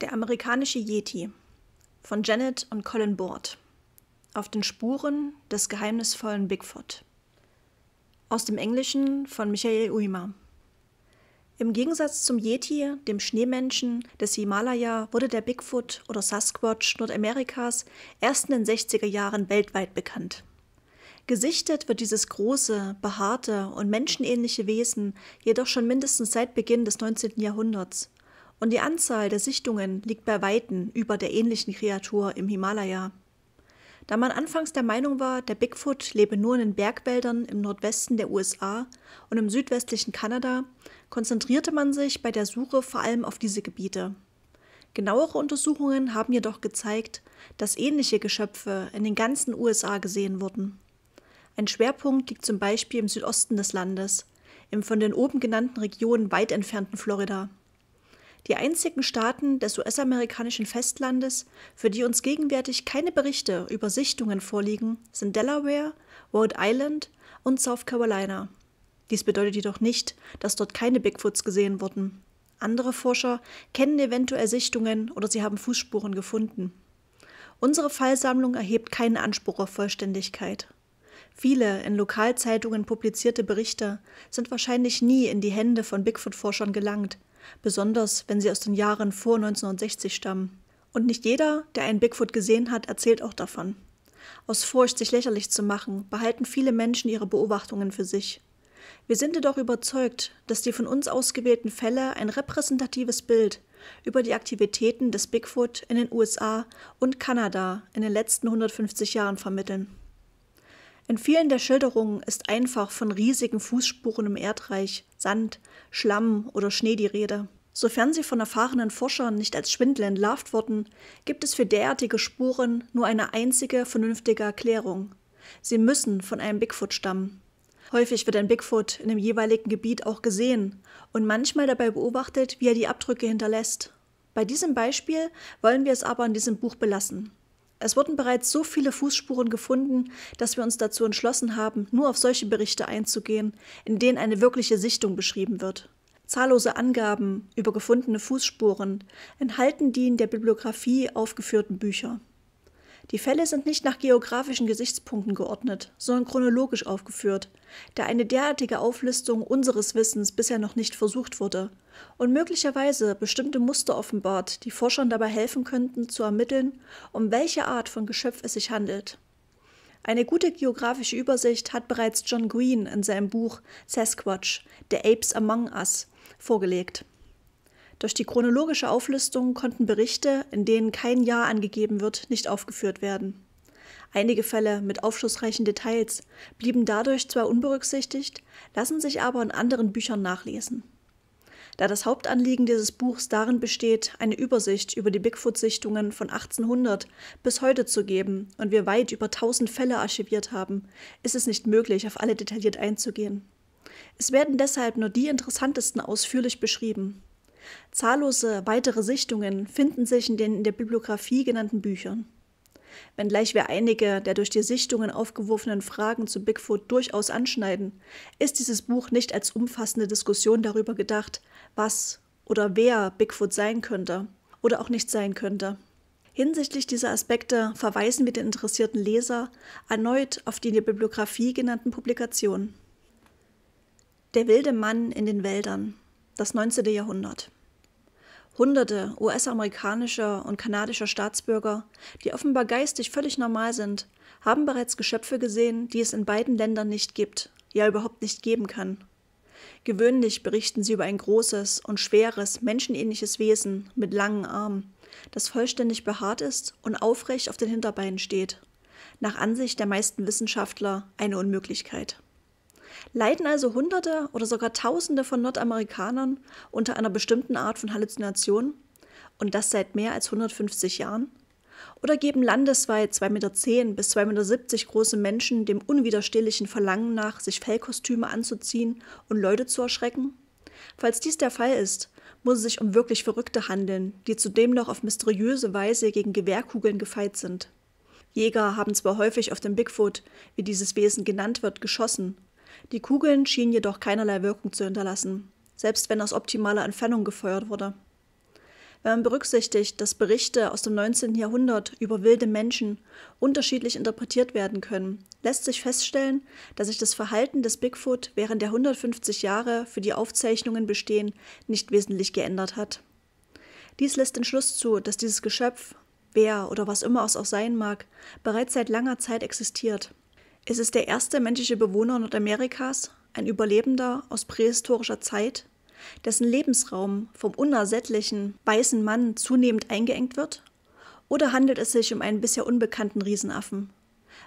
Der amerikanische Yeti von Janet und Colin Board. Auf den Spuren des geheimnisvollen Bigfoot. Aus dem Englischen von Michael Uima. Im Gegensatz zum Yeti, dem Schneemenschen des Himalaya, wurde der Bigfoot oder Sasquatch Nordamerikas erst in den 60er Jahren weltweit bekannt. Gesichtet wird dieses große, behaarte und menschenähnliche Wesen jedoch schon mindestens seit Beginn des 19. Jahrhunderts und die Anzahl der Sichtungen liegt bei Weitem über der ähnlichen Kreatur im Himalaya. Da man anfangs der Meinung war, der Bigfoot lebe nur in den Bergwäldern im Nordwesten der USA und im südwestlichen Kanada, konzentrierte man sich bei der Suche vor allem auf diese Gebiete. Genauere Untersuchungen haben jedoch gezeigt, dass ähnliche Geschöpfe in den ganzen USA gesehen wurden. Ein Schwerpunkt liegt zum Beispiel im Südosten des Landes, im von den oben genannten Regionen weit entfernten Florida die einzigen Staaten des US-amerikanischen Festlandes, für die uns gegenwärtig keine Berichte über Sichtungen vorliegen, sind Delaware, Rhode Island und South Carolina. Dies bedeutet jedoch nicht, dass dort keine Bigfoots gesehen wurden. Andere Forscher kennen eventuell Sichtungen oder sie haben Fußspuren gefunden. Unsere Fallsammlung erhebt keinen Anspruch auf Vollständigkeit. Viele in Lokalzeitungen publizierte Berichte sind wahrscheinlich nie in die Hände von Bigfoot-Forschern gelangt, besonders wenn sie aus den Jahren vor 1960 stammen. Und nicht jeder, der einen Bigfoot gesehen hat, erzählt auch davon. Aus Furcht, sich lächerlich zu machen, behalten viele Menschen ihre Beobachtungen für sich. Wir sind jedoch überzeugt, dass die von uns ausgewählten Fälle ein repräsentatives Bild über die Aktivitäten des Bigfoot in den USA und Kanada in den letzten 150 Jahren vermitteln. In vielen der Schilderungen ist einfach von riesigen Fußspuren im Erdreich, Sand, Schlamm oder Schnee die Rede. Sofern sie von erfahrenen Forschern nicht als Schwindel entlarvt wurden, gibt es für derartige Spuren nur eine einzige vernünftige Erklärung. Sie müssen von einem Bigfoot stammen. Häufig wird ein Bigfoot in dem jeweiligen Gebiet auch gesehen und manchmal dabei beobachtet, wie er die Abdrücke hinterlässt. Bei diesem Beispiel wollen wir es aber in diesem Buch belassen. Es wurden bereits so viele Fußspuren gefunden, dass wir uns dazu entschlossen haben, nur auf solche Berichte einzugehen, in denen eine wirkliche Sichtung beschrieben wird. Zahllose Angaben über gefundene Fußspuren enthalten die in der Bibliografie aufgeführten Bücher. Die Fälle sind nicht nach geografischen Gesichtspunkten geordnet, sondern chronologisch aufgeführt, da eine derartige Auflistung unseres Wissens bisher noch nicht versucht wurde und möglicherweise bestimmte Muster offenbart, die Forschern dabei helfen könnten zu ermitteln, um welche Art von Geschöpf es sich handelt. Eine gute geografische Übersicht hat bereits John Green in seinem Buch Sasquatch, The Apes Among Us, vorgelegt. Durch die chronologische Auflistung konnten Berichte, in denen kein Jahr angegeben wird, nicht aufgeführt werden. Einige Fälle mit aufschlussreichen Details blieben dadurch zwar unberücksichtigt, lassen sich aber in anderen Büchern nachlesen. Da das Hauptanliegen dieses Buchs darin besteht, eine Übersicht über die Bigfoot-Sichtungen von 1800 bis heute zu geben und wir weit über 1000 Fälle archiviert haben, ist es nicht möglich, auf alle detailliert einzugehen. Es werden deshalb nur die interessantesten ausführlich beschrieben. Zahllose weitere Sichtungen finden sich in den in der Bibliografie genannten Büchern. Wenngleich wir einige der durch die Sichtungen aufgeworfenen Fragen zu Bigfoot durchaus anschneiden, ist dieses Buch nicht als umfassende Diskussion darüber gedacht, was oder wer Bigfoot sein könnte oder auch nicht sein könnte. Hinsichtlich dieser Aspekte verweisen wir den interessierten Leser erneut auf die in der Bibliografie genannten Publikationen. Der wilde Mann in den Wäldern das 19. Jahrhundert. Hunderte US-amerikanischer und kanadischer Staatsbürger, die offenbar geistig völlig normal sind, haben bereits Geschöpfe gesehen, die es in beiden Ländern nicht gibt, ja überhaupt nicht geben kann. Gewöhnlich berichten sie über ein großes und schweres, menschenähnliches Wesen mit langen Armen, das vollständig behaart ist und aufrecht auf den Hinterbeinen steht. Nach Ansicht der meisten Wissenschaftler eine Unmöglichkeit leiden also Hunderte oder sogar Tausende von Nordamerikanern unter einer bestimmten Art von Halluzination und das seit mehr als 150 Jahren? Oder geben landesweit 2,10 Meter bis 2,70 Meter große Menschen dem unwiderstehlichen Verlangen nach, sich Fellkostüme anzuziehen und Leute zu erschrecken? Falls dies der Fall ist, muss es sich um wirklich Verrückte handeln, die zudem noch auf mysteriöse Weise gegen Gewehrkugeln gefeit sind. Jäger haben zwar häufig auf den Bigfoot, wie dieses Wesen genannt wird, geschossen, die Kugeln schienen jedoch keinerlei Wirkung zu hinterlassen, selbst wenn aus optimaler Entfernung gefeuert wurde. Wenn man berücksichtigt, dass Berichte aus dem 19. Jahrhundert über wilde Menschen unterschiedlich interpretiert werden können, lässt sich feststellen, dass sich das Verhalten des Bigfoot während der 150 Jahre, für die Aufzeichnungen bestehen, nicht wesentlich geändert hat. Dies lässt den Schluss zu, dass dieses Geschöpf, wer oder was immer es auch sein mag, bereits seit langer Zeit existiert es ist der erste menschliche Bewohner Nordamerikas, ein Überlebender aus prähistorischer Zeit, dessen Lebensraum vom unersättlichen weißen Mann zunehmend eingeengt wird? Oder handelt es sich um einen bisher unbekannten Riesenaffen?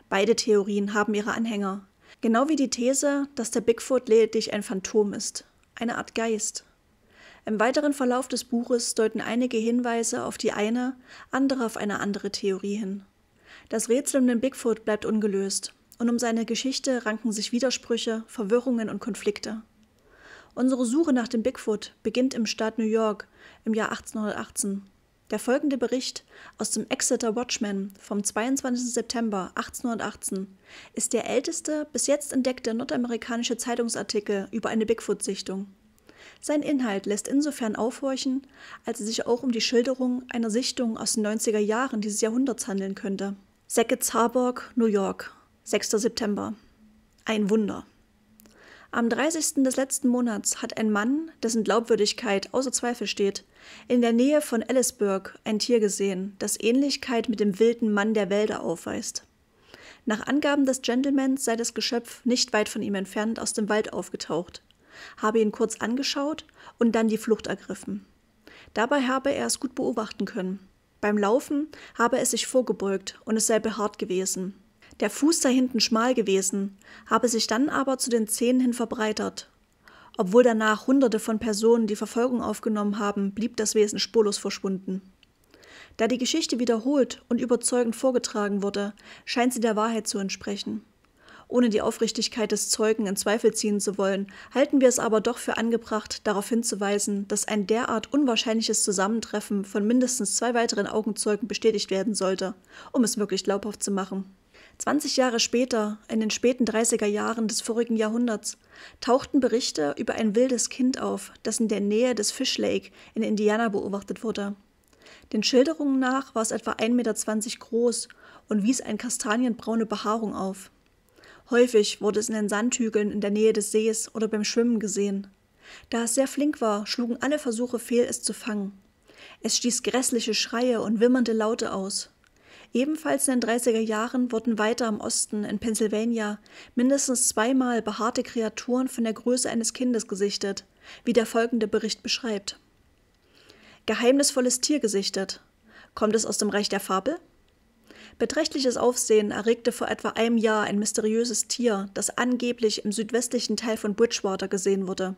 Beide Theorien haben ihre Anhänger. Genau wie die These, dass der Bigfoot lediglich ein Phantom ist, eine Art Geist. Im weiteren Verlauf des Buches deuten einige Hinweise auf die eine, andere auf eine andere Theorie hin. Das Rätsel um den Bigfoot bleibt ungelöst und um seine Geschichte ranken sich Widersprüche, Verwirrungen und Konflikte. Unsere Suche nach dem Bigfoot beginnt im Staat New York im Jahr 1818. Der folgende Bericht aus dem Exeter Watchman vom 22. September 1818 ist der älteste bis jetzt entdeckte nordamerikanische Zeitungsartikel über eine Bigfoot-Sichtung. Sein Inhalt lässt insofern aufhorchen, als es sich auch um die Schilderung einer Sichtung aus den 90er Jahren dieses Jahrhunderts handeln könnte. Sackets Harburg, New York, 6. September. Ein Wunder. Am 30. des letzten Monats hat ein Mann, dessen Glaubwürdigkeit außer Zweifel steht, in der Nähe von Ellisburg ein Tier gesehen, das Ähnlichkeit mit dem wilden Mann der Wälder aufweist. Nach Angaben des Gentlemans sei das Geschöpf nicht weit von ihm entfernt aus dem Wald aufgetaucht, habe ihn kurz angeschaut und dann die Flucht ergriffen. Dabei habe er es gut beobachten können. Beim Laufen habe es sich vorgebeugt und es sei behaart gewesen, der Fuß sei hinten schmal gewesen, habe sich dann aber zu den Zehen hin verbreitert. Obwohl danach Hunderte von Personen die Verfolgung aufgenommen haben, blieb das Wesen spurlos verschwunden. Da die Geschichte wiederholt und überzeugend vorgetragen wurde, scheint sie der Wahrheit zu entsprechen. Ohne die Aufrichtigkeit des Zeugen in Zweifel ziehen zu wollen, halten wir es aber doch für angebracht, darauf hinzuweisen, dass ein derart unwahrscheinliches Zusammentreffen von mindestens zwei weiteren Augenzeugen bestätigt werden sollte, um es wirklich glaubhaft zu machen. 20 Jahre später, in den späten 30er Jahren des vorigen Jahrhunderts, tauchten Berichte über ein wildes Kind auf, das in der Nähe des Fish Lake in Indiana beobachtet wurde. Den Schilderungen nach war es etwa 1,20 Meter groß und wies eine kastanienbraune Behaarung auf. Häufig wurde es in den Sandhügeln in der Nähe des Sees oder beim Schwimmen gesehen. Da es sehr flink war, schlugen alle Versuche fehl, es zu fangen. Es stieß grässliche Schreie und wimmernde Laute aus. Ebenfalls in den 30er Jahren wurden weiter im Osten, in Pennsylvania, mindestens zweimal behaarte Kreaturen von der Größe eines Kindes gesichtet, wie der folgende Bericht beschreibt. Geheimnisvolles Tier gesichtet. Kommt es aus dem Reich der Fabel? Beträchtliches Aufsehen erregte vor etwa einem Jahr ein mysteriöses Tier, das angeblich im südwestlichen Teil von Bridgewater gesehen wurde.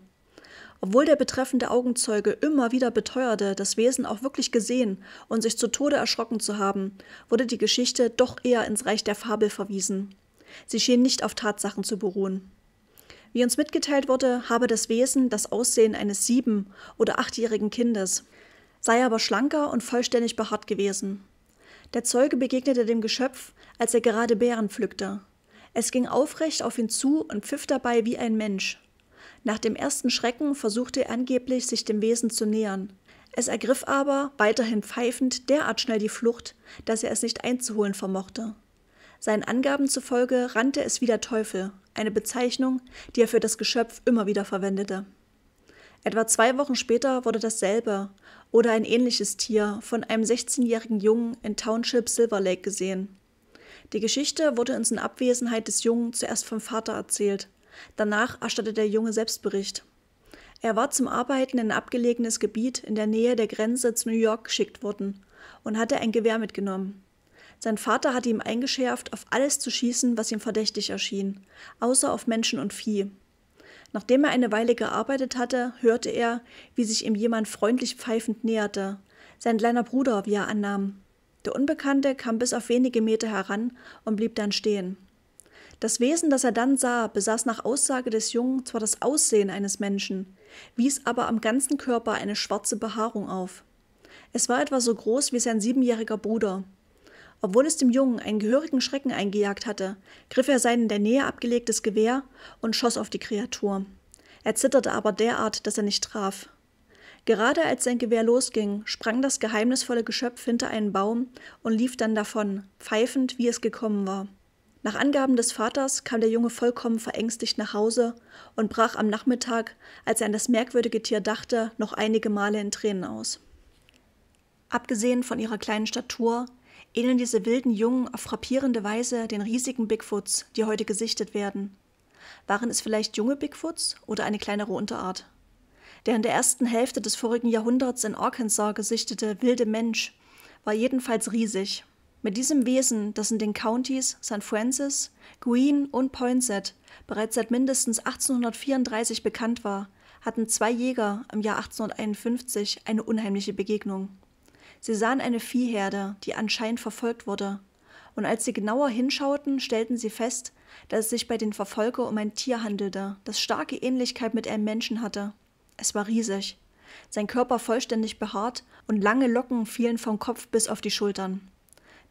Obwohl der betreffende Augenzeuge immer wieder beteuerte, das Wesen auch wirklich gesehen und sich zu Tode erschrocken zu haben, wurde die Geschichte doch eher ins Reich der Fabel verwiesen. Sie schien nicht auf Tatsachen zu beruhen. Wie uns mitgeteilt wurde, habe das Wesen das Aussehen eines sieben- oder achtjährigen Kindes, sei aber schlanker und vollständig behaart gewesen. Der Zeuge begegnete dem Geschöpf, als er gerade Beeren pflückte. Es ging aufrecht auf ihn zu und pfiff dabei wie ein Mensch. Nach dem ersten Schrecken versuchte er angeblich, sich dem Wesen zu nähern. Es ergriff aber, weiterhin pfeifend, derart schnell die Flucht, dass er es nicht einzuholen vermochte. Seinen Angaben zufolge rannte es wie der Teufel, eine Bezeichnung, die er für das Geschöpf immer wieder verwendete. Etwa zwei Wochen später wurde dasselbe oder ein ähnliches Tier von einem 16-jährigen Jungen in Township Silver Lake gesehen. Die Geschichte wurde uns in Abwesenheit des Jungen zuerst vom Vater erzählt, Danach erstattet der Junge Selbstbericht. Er war zum Arbeiten in ein abgelegenes Gebiet in der Nähe der Grenze zu New York geschickt worden und hatte ein Gewehr mitgenommen. Sein Vater hatte ihm eingeschärft, auf alles zu schießen, was ihm verdächtig erschien, außer auf Menschen und Vieh. Nachdem er eine Weile gearbeitet hatte, hörte er, wie sich ihm jemand freundlich pfeifend näherte, sein kleiner Bruder, wie er annahm. Der Unbekannte kam bis auf wenige Meter heran und blieb dann stehen. Das Wesen, das er dann sah, besaß nach Aussage des Jungen zwar das Aussehen eines Menschen, wies aber am ganzen Körper eine schwarze Behaarung auf. Es war etwa so groß wie sein siebenjähriger Bruder. Obwohl es dem Jungen einen gehörigen Schrecken eingejagt hatte, griff er sein in der Nähe abgelegtes Gewehr und schoss auf die Kreatur. Er zitterte aber derart, dass er nicht traf. Gerade als sein Gewehr losging, sprang das geheimnisvolle Geschöpf hinter einen Baum und lief dann davon, pfeifend, wie es gekommen war. Nach Angaben des Vaters kam der Junge vollkommen verängstigt nach Hause und brach am Nachmittag, als er an das merkwürdige Tier dachte, noch einige Male in Tränen aus. Abgesehen von ihrer kleinen Statur ähneln diese wilden Jungen auf frappierende Weise den riesigen Bigfoots, die heute gesichtet werden. Waren es vielleicht junge Bigfoots oder eine kleinere Unterart? Der in der ersten Hälfte des vorigen Jahrhunderts in Arkansas gesichtete wilde Mensch war jedenfalls riesig mit diesem Wesen, das in den Countys St. Francis, Greene und Poinsett bereits seit mindestens 1834 bekannt war, hatten zwei Jäger im Jahr 1851 eine unheimliche Begegnung. Sie sahen eine Viehherde, die anscheinend verfolgt wurde. Und als sie genauer hinschauten, stellten sie fest, dass es sich bei den Verfolger um ein Tier handelte, das starke Ähnlichkeit mit einem Menschen hatte. Es war riesig, sein Körper vollständig behaart und lange Locken fielen vom Kopf bis auf die Schultern.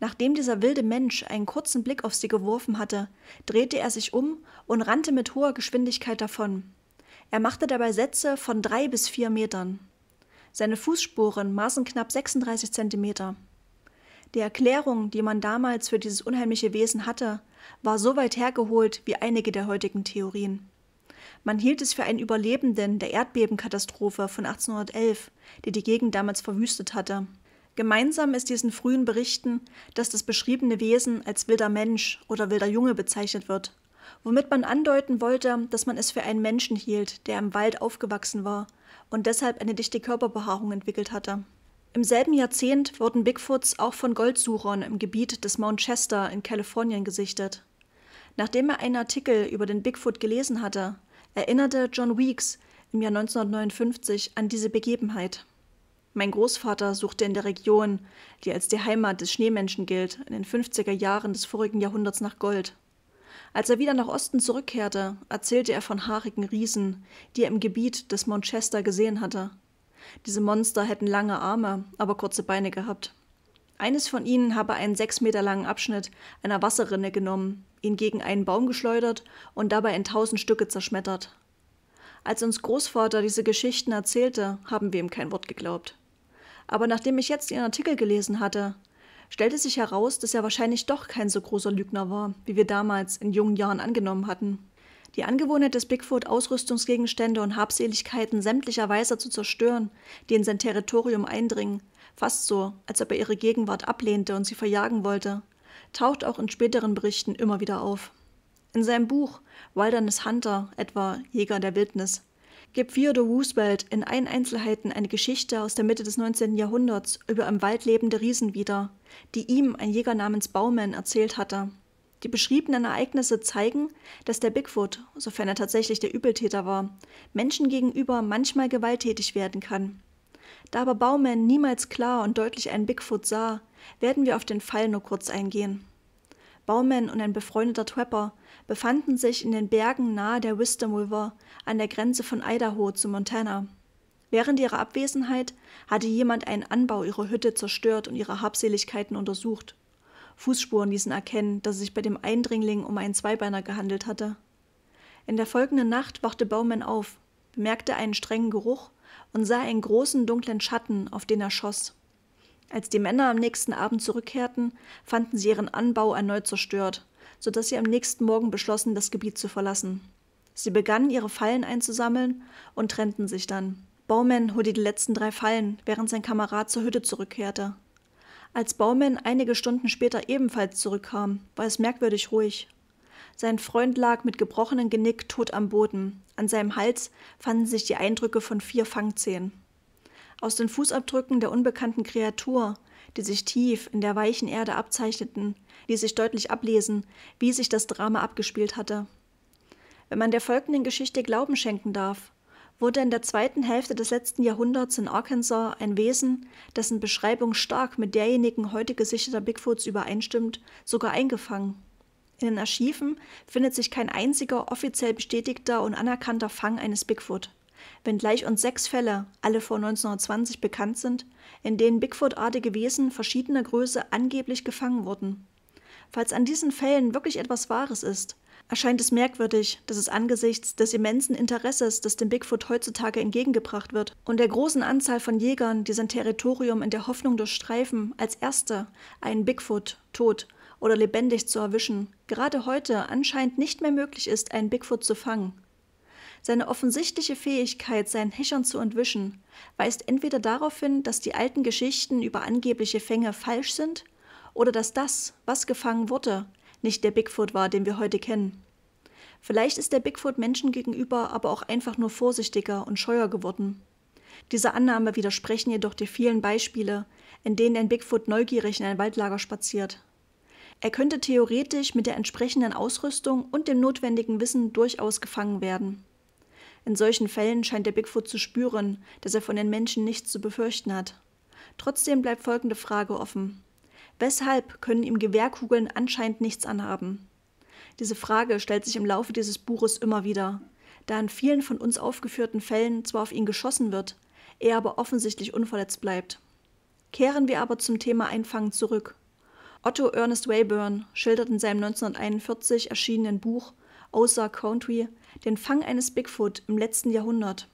Nachdem dieser wilde Mensch einen kurzen Blick auf sie geworfen hatte, drehte er sich um und rannte mit hoher Geschwindigkeit davon. Er machte dabei Sätze von drei bis vier Metern. Seine Fußspuren maßen knapp 36 Zentimeter. Die Erklärung, die man damals für dieses unheimliche Wesen hatte, war so weit hergeholt wie einige der heutigen Theorien. Man hielt es für einen Überlebenden der Erdbebenkatastrophe von 1811, die die Gegend damals verwüstet hatte. Gemeinsam ist diesen frühen Berichten, dass das beschriebene Wesen als wilder Mensch oder wilder Junge bezeichnet wird, womit man andeuten wollte, dass man es für einen Menschen hielt, der im Wald aufgewachsen war und deshalb eine dichte Körperbehaarung entwickelt hatte. Im selben Jahrzehnt wurden Bigfoots auch von Goldsuchern im Gebiet des Mount Chester in Kalifornien gesichtet. Nachdem er einen Artikel über den Bigfoot gelesen hatte, erinnerte John Weeks im Jahr 1959 an diese Begebenheit. Mein Großvater suchte in der Region, die als die Heimat des Schneemenschen gilt, in den 50er Jahren des vorigen Jahrhunderts nach Gold. Als er wieder nach Osten zurückkehrte, erzählte er von haarigen Riesen, die er im Gebiet des Manchester gesehen hatte. Diese Monster hätten lange Arme, aber kurze Beine gehabt. Eines von ihnen habe einen sechs Meter langen Abschnitt einer Wasserrinne genommen, ihn gegen einen Baum geschleudert und dabei in tausend Stücke zerschmettert. Als uns Großvater diese Geschichten erzählte, haben wir ihm kein Wort geglaubt. Aber nachdem ich jetzt Ihren Artikel gelesen hatte, stellte sich heraus, dass er wahrscheinlich doch kein so großer Lügner war, wie wir damals in jungen Jahren angenommen hatten. Die Angewohnheit des Bigfoot, Ausrüstungsgegenstände und Habseligkeiten sämtlicher Weiser zu zerstören, die in sein Territorium eindringen, fast so, als ob er ihre Gegenwart ablehnte und sie verjagen wollte, taucht auch in späteren Berichten immer wieder auf. In seinem Buch Wilderness Hunter, etwa Jäger der Wildnis, gibt Theodore Roosevelt in allen Einzelheiten eine Geschichte aus der Mitte des 19. Jahrhunderts über im Wald lebende Riesen wieder, die ihm ein Jäger namens Bauman erzählt hatte. Die beschriebenen Ereignisse zeigen, dass der Bigfoot, sofern er tatsächlich der Übeltäter war, Menschen gegenüber manchmal gewalttätig werden kann. Da aber Bauman niemals klar und deutlich einen Bigfoot sah, werden wir auf den Fall nur kurz eingehen. Bauman und ein befreundeter Trapper befanden sich in den Bergen nahe der Wisdom River an der Grenze von Idaho zu Montana. Während ihrer Abwesenheit hatte jemand einen Anbau ihrer Hütte zerstört und ihre Habseligkeiten untersucht. Fußspuren ließen erkennen, dass es sich bei dem Eindringling um einen Zweibeiner gehandelt hatte. In der folgenden Nacht wachte Baumann auf, bemerkte einen strengen Geruch und sah einen großen dunklen Schatten, auf den er schoss. Als die Männer am nächsten Abend zurückkehrten, fanden sie ihren Anbau erneut zerstört sodass sie am nächsten Morgen beschlossen, das Gebiet zu verlassen. Sie begannen, ihre Fallen einzusammeln und trennten sich dann. Baumann holte die letzten drei Fallen, während sein Kamerad zur Hütte zurückkehrte. Als Baumann einige Stunden später ebenfalls zurückkam, war es merkwürdig ruhig. Sein Freund lag mit gebrochenem Genick tot am Boden. An seinem Hals fanden sich die Eindrücke von vier Fangzehen. Aus den Fußabdrücken der unbekannten Kreatur, die sich tief in der weichen Erde abzeichneten, ließ sich deutlich ablesen, wie sich das Drama abgespielt hatte. Wenn man der folgenden Geschichte Glauben schenken darf, wurde in der zweiten Hälfte des letzten Jahrhunderts in Arkansas ein Wesen, dessen Beschreibung stark mit derjenigen heute gesicherter Bigfoots übereinstimmt, sogar eingefangen. In den Archiven findet sich kein einziger offiziell bestätigter und anerkannter Fang eines Bigfoot. Wenngleich uns sechs Fälle, alle vor 1920, bekannt sind, in denen Bigfoot-artige Wesen verschiedener Größe angeblich gefangen wurden. Falls an diesen Fällen wirklich etwas Wahres ist, erscheint es merkwürdig, dass es angesichts des immensen Interesses, das dem Bigfoot heutzutage entgegengebracht wird, und der großen Anzahl von Jägern, die sein Territorium in der Hoffnung durchstreifen, als Erste einen Bigfoot tot oder lebendig zu erwischen, gerade heute anscheinend nicht mehr möglich ist, einen Bigfoot zu fangen. Seine offensichtliche Fähigkeit, seinen Häschern zu entwischen, weist entweder darauf hin, dass die alten Geschichten über angebliche Fänge falsch sind, oder dass das, was gefangen wurde, nicht der Bigfoot war, den wir heute kennen. Vielleicht ist der Bigfoot Menschen gegenüber aber auch einfach nur vorsichtiger und scheuer geworden. Dieser Annahme widersprechen jedoch die vielen Beispiele, in denen ein Bigfoot neugierig in ein Waldlager spaziert. Er könnte theoretisch mit der entsprechenden Ausrüstung und dem notwendigen Wissen durchaus gefangen werden. In solchen Fällen scheint der Bigfoot zu spüren, dass er von den Menschen nichts zu befürchten hat. Trotzdem bleibt folgende Frage offen. Weshalb können ihm Gewehrkugeln anscheinend nichts anhaben? Diese Frage stellt sich im Laufe dieses Buches immer wieder. Da in vielen von uns aufgeführten Fällen zwar auf ihn geschossen wird, er aber offensichtlich unverletzt bleibt. Kehren wir aber zum Thema Einfangen zurück. Otto Ernest Wayburn schildert in seinem 1941 erschienenen Buch Ozark Country den Fang eines Bigfoot im letzten Jahrhundert.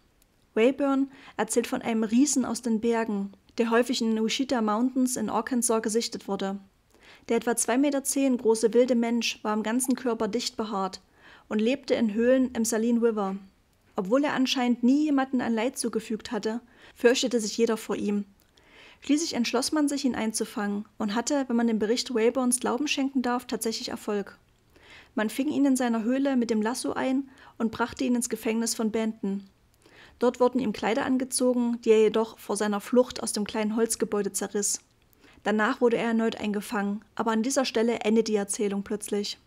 Wayburn erzählt von einem Riesen aus den Bergen, der häufig in den Ouachita Mountains in Arkansas gesichtet wurde. Der etwa 2,10 Meter große wilde Mensch war am ganzen Körper dicht behaart und lebte in Höhlen im Saline River. Obwohl er anscheinend nie jemanden ein Leid zugefügt hatte, fürchtete sich jeder vor ihm. Schließlich entschloss man sich, ihn einzufangen und hatte, wenn man dem Bericht Wayburns Glauben schenken darf, tatsächlich Erfolg. Man fing ihn in seiner Höhle mit dem Lasso ein und brachte ihn ins Gefängnis von Benton, Dort wurden ihm Kleider angezogen, die er jedoch vor seiner Flucht aus dem kleinen Holzgebäude zerriss. Danach wurde er erneut eingefangen, aber an dieser Stelle endet die Erzählung plötzlich.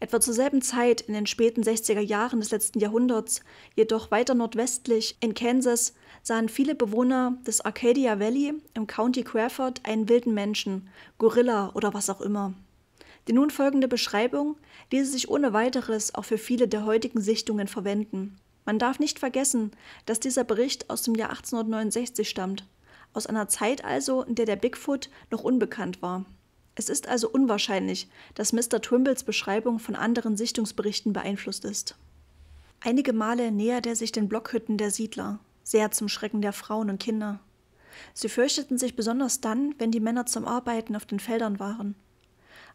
Etwa zur selben Zeit, in den späten 60er Jahren des letzten Jahrhunderts, jedoch weiter nordwestlich in Kansas, sahen viele Bewohner des Arcadia Valley im County Crawford einen wilden Menschen, Gorilla oder was auch immer. Die nun folgende Beschreibung ließe sich ohne weiteres auch für viele der heutigen Sichtungen verwenden. Man darf nicht vergessen, dass dieser Bericht aus dem Jahr 1869 stammt, aus einer Zeit also, in der der Bigfoot noch unbekannt war. Es ist also unwahrscheinlich, dass Mr. Trimbles Beschreibung von anderen Sichtungsberichten beeinflusst ist. Einige Male nähert er sich den Blockhütten der Siedler, sehr zum Schrecken der Frauen und Kinder. Sie fürchteten sich besonders dann, wenn die Männer zum Arbeiten auf den Feldern waren.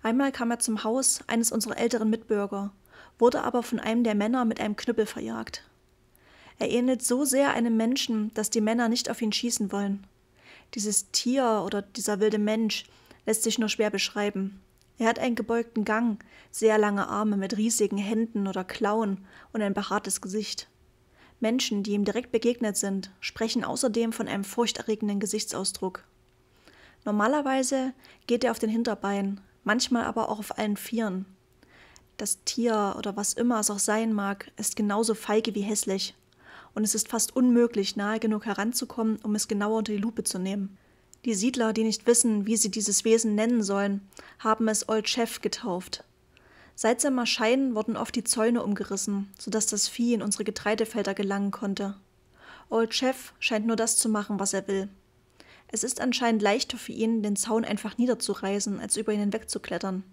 Einmal kam er zum Haus eines unserer älteren Mitbürger, wurde aber von einem der Männer mit einem Knüppel verjagt. Er ähnelt so sehr einem Menschen, dass die Männer nicht auf ihn schießen wollen. Dieses Tier oder dieser wilde Mensch lässt sich nur schwer beschreiben. Er hat einen gebeugten Gang, sehr lange Arme mit riesigen Händen oder Klauen und ein behaartes Gesicht. Menschen, die ihm direkt begegnet sind, sprechen außerdem von einem furchterregenden Gesichtsausdruck. Normalerweise geht er auf den Hinterbeinen, manchmal aber auch auf allen Vieren. Das Tier oder was immer es auch sein mag, ist genauso feige wie hässlich und es ist fast unmöglich, nahe genug heranzukommen, um es genauer unter die Lupe zu nehmen. Die Siedler, die nicht wissen, wie sie dieses Wesen nennen sollen, haben es Old Chef getauft. Seit seinem Erscheinen wurden oft die Zäune umgerissen, sodass das Vieh in unsere Getreidefelder gelangen konnte. Old Chef scheint nur das zu machen, was er will. Es ist anscheinend leichter für ihn, den Zaun einfach niederzureißen, als über ihn hinwegzuklettern.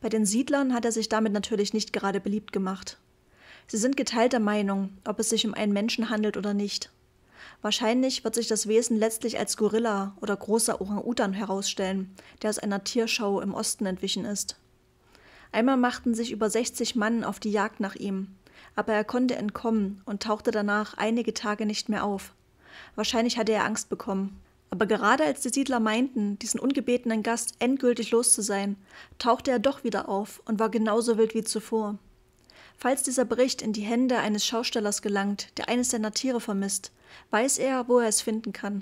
Bei den Siedlern hat er sich damit natürlich nicht gerade beliebt gemacht. Sie sind geteilter Meinung, ob es sich um einen Menschen handelt oder nicht. Wahrscheinlich wird sich das Wesen letztlich als Gorilla oder großer Orang-Utan herausstellen, der aus einer Tierschau im Osten entwichen ist. Einmal machten sich über 60 Mann auf die Jagd nach ihm, aber er konnte entkommen und tauchte danach einige Tage nicht mehr auf. Wahrscheinlich hatte er Angst bekommen. Aber gerade als die Siedler meinten, diesen ungebetenen Gast endgültig los zu sein, tauchte er doch wieder auf und war genauso wild wie zuvor. Falls dieser Bericht in die Hände eines Schaustellers gelangt, der eines seiner Tiere vermisst, weiß er, wo er es finden kann.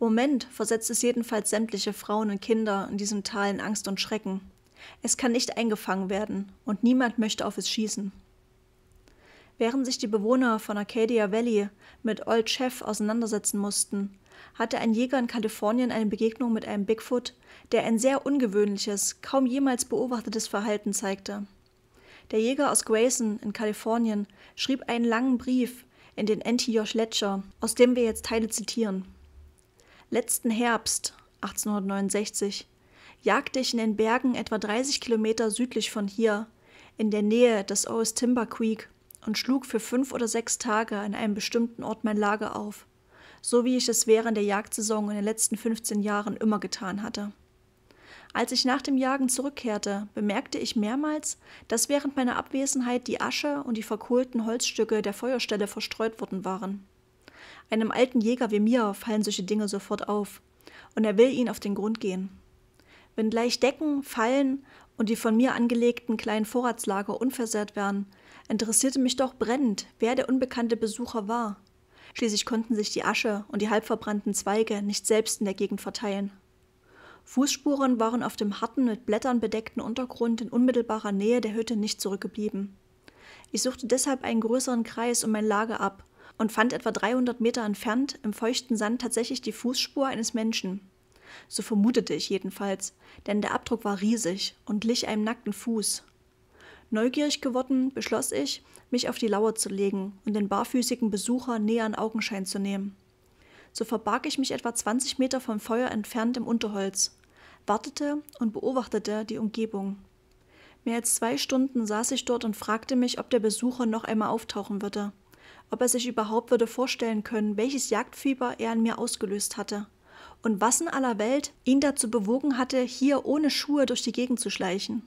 Im Moment versetzt es jedenfalls sämtliche Frauen und Kinder in diesem Tal in Angst und Schrecken. Es kann nicht eingefangen werden, und niemand möchte auf es schießen. Während sich die Bewohner von Arcadia Valley mit Old Chef auseinandersetzen mussten, hatte ein Jäger in Kalifornien eine Begegnung mit einem Bigfoot, der ein sehr ungewöhnliches, kaum jemals beobachtetes Verhalten zeigte. Der Jäger aus Grayson in Kalifornien schrieb einen langen Brief in den N.T. Josh Ledger, aus dem wir jetzt Teile zitieren. Letzten Herbst 1869 jagte ich in den Bergen etwa 30 Kilometer südlich von hier, in der Nähe des Owes Timber Creek, und schlug für fünf oder sechs Tage an einem bestimmten Ort mein Lager auf, so wie ich es während der Jagdsaison in den letzten 15 Jahren immer getan hatte. Als ich nach dem Jagen zurückkehrte, bemerkte ich mehrmals, dass während meiner Abwesenheit die Asche und die verkohlten Holzstücke der Feuerstelle verstreut worden waren. Einem alten Jäger wie mir fallen solche Dinge sofort auf, und er will ihnen auf den Grund gehen. Wenn gleich Decken, Fallen und die von mir angelegten kleinen Vorratslager unversehrt wären, interessierte mich doch brennend, wer der unbekannte Besucher war. Schließlich konnten sich die Asche und die halbverbrannten Zweige nicht selbst in der Gegend verteilen. Fußspuren waren auf dem harten, mit Blättern bedeckten Untergrund in unmittelbarer Nähe der Hütte nicht zurückgeblieben. Ich suchte deshalb einen größeren Kreis um mein Lager ab und fand etwa 300 Meter entfernt im feuchten Sand tatsächlich die Fußspur eines Menschen. So vermutete ich jedenfalls, denn der Abdruck war riesig und glich einem nackten Fuß. Neugierig geworden, beschloss ich, mich auf die Lauer zu legen und den barfüßigen Besucher näher in Augenschein zu nehmen so verbarg ich mich etwa 20 Meter vom Feuer entfernt im Unterholz, wartete und beobachtete die Umgebung. Mehr als zwei Stunden saß ich dort und fragte mich, ob der Besucher noch einmal auftauchen würde, ob er sich überhaupt würde vorstellen können, welches Jagdfieber er in mir ausgelöst hatte und was in aller Welt ihn dazu bewogen hatte, hier ohne Schuhe durch die Gegend zu schleichen.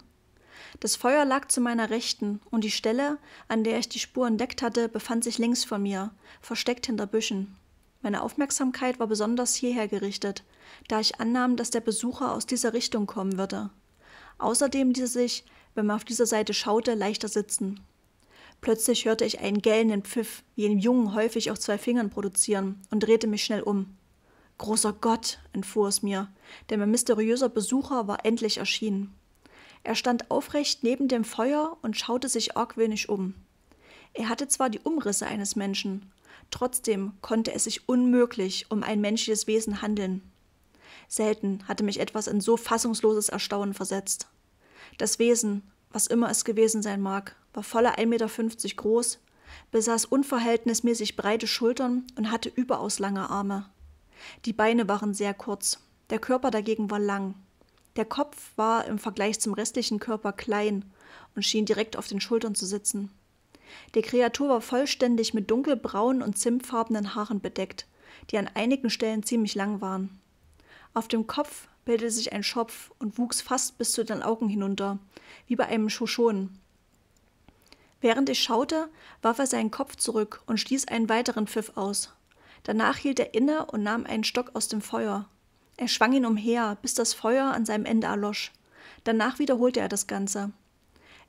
Das Feuer lag zu meiner Rechten, und die Stelle, an der ich die Spur entdeckt hatte, befand sich links von mir, versteckt hinter Büschen. Meine Aufmerksamkeit war besonders hierher gerichtet, da ich annahm, dass der Besucher aus dieser Richtung kommen würde. Außerdem ließ es sich, wenn man auf dieser Seite schaute, leichter sitzen. Plötzlich hörte ich einen gellenden Pfiff, wie ihn Jungen häufig auf zwei Fingern produzieren, und drehte mich schnell um. Großer Gott, entfuhr es mir, denn mein mysteriöser Besucher war endlich erschienen. Er stand aufrecht neben dem Feuer und schaute sich argwöhnisch um. Er hatte zwar die Umrisse eines Menschen, Trotzdem konnte es sich unmöglich um ein menschliches Wesen handeln. Selten hatte mich etwas in so fassungsloses Erstaunen versetzt. Das Wesen, was immer es gewesen sein mag, war voller 1,50 Meter groß, besaß unverhältnismäßig breite Schultern und hatte überaus lange Arme. Die Beine waren sehr kurz, der Körper dagegen war lang. Der Kopf war im Vergleich zum restlichen Körper klein und schien direkt auf den Schultern zu sitzen. Die Kreatur war vollständig mit dunkelbraunen und zimtfarbenen Haaren bedeckt, die an einigen Stellen ziemlich lang waren. Auf dem Kopf bildete sich ein Schopf und wuchs fast bis zu den Augen hinunter, wie bei einem Shoshon. Während ich schaute, warf er seinen Kopf zurück und stieß einen weiteren Pfiff aus. Danach hielt er inne und nahm einen Stock aus dem Feuer. Er schwang ihn umher, bis das Feuer an seinem Ende erlosch. Danach wiederholte er das Ganze.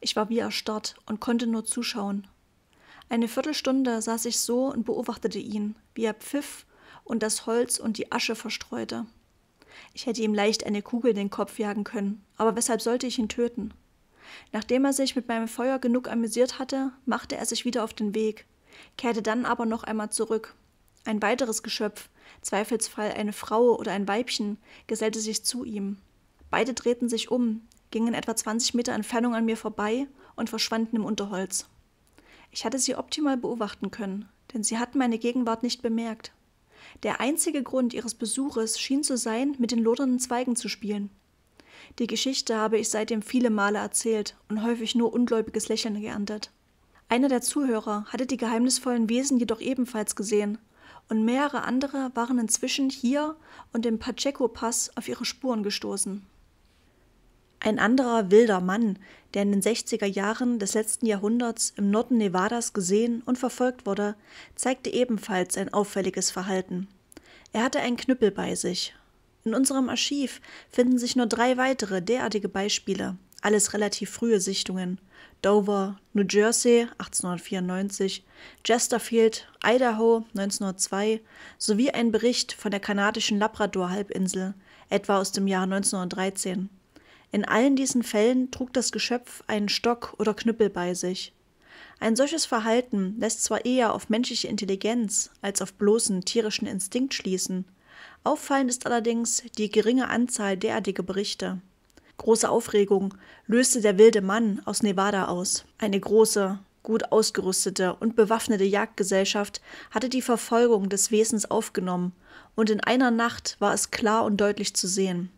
Ich war wie erstarrt und konnte nur zuschauen. Eine Viertelstunde saß ich so und beobachtete ihn, wie er pfiff und das Holz und die Asche verstreute. Ich hätte ihm leicht eine Kugel in den Kopf jagen können, aber weshalb sollte ich ihn töten? Nachdem er sich mit meinem Feuer genug amüsiert hatte, machte er sich wieder auf den Weg, kehrte dann aber noch einmal zurück. Ein weiteres Geschöpf, zweifelsfall eine Frau oder ein Weibchen, gesellte sich zu ihm. Beide drehten sich um, gingen etwa 20 Meter Entfernung an mir vorbei und verschwanden im Unterholz. Ich hatte sie optimal beobachten können, denn sie hatten meine Gegenwart nicht bemerkt. Der einzige Grund ihres Besuches schien zu sein, mit den lodernden Zweigen zu spielen. Die Geschichte habe ich seitdem viele Male erzählt und häufig nur ungläubiges Lächeln geerntet. Einer der Zuhörer hatte die geheimnisvollen Wesen jedoch ebenfalls gesehen, und mehrere andere waren inzwischen hier und im Pacheco-Pass auf ihre Spuren gestoßen. Ein anderer wilder Mann, der in den 60er Jahren des letzten Jahrhunderts im Norden Nevadas gesehen und verfolgt wurde, zeigte ebenfalls ein auffälliges Verhalten. Er hatte einen Knüppel bei sich. In unserem Archiv finden sich nur drei weitere derartige Beispiele, alles relativ frühe Sichtungen. Dover, New Jersey 1894, Chesterfield, Idaho 1902 sowie ein Bericht von der kanadischen Labrador-Halbinsel, etwa aus dem Jahr 1913. In allen diesen Fällen trug das Geschöpf einen Stock oder Knüppel bei sich. Ein solches Verhalten lässt zwar eher auf menschliche Intelligenz als auf bloßen tierischen Instinkt schließen, auffallend ist allerdings die geringe Anzahl derartiger Berichte. Große Aufregung löste der wilde Mann aus Nevada aus. Eine große, gut ausgerüstete und bewaffnete Jagdgesellschaft hatte die Verfolgung des Wesens aufgenommen, und in einer Nacht war es klar und deutlich zu sehen.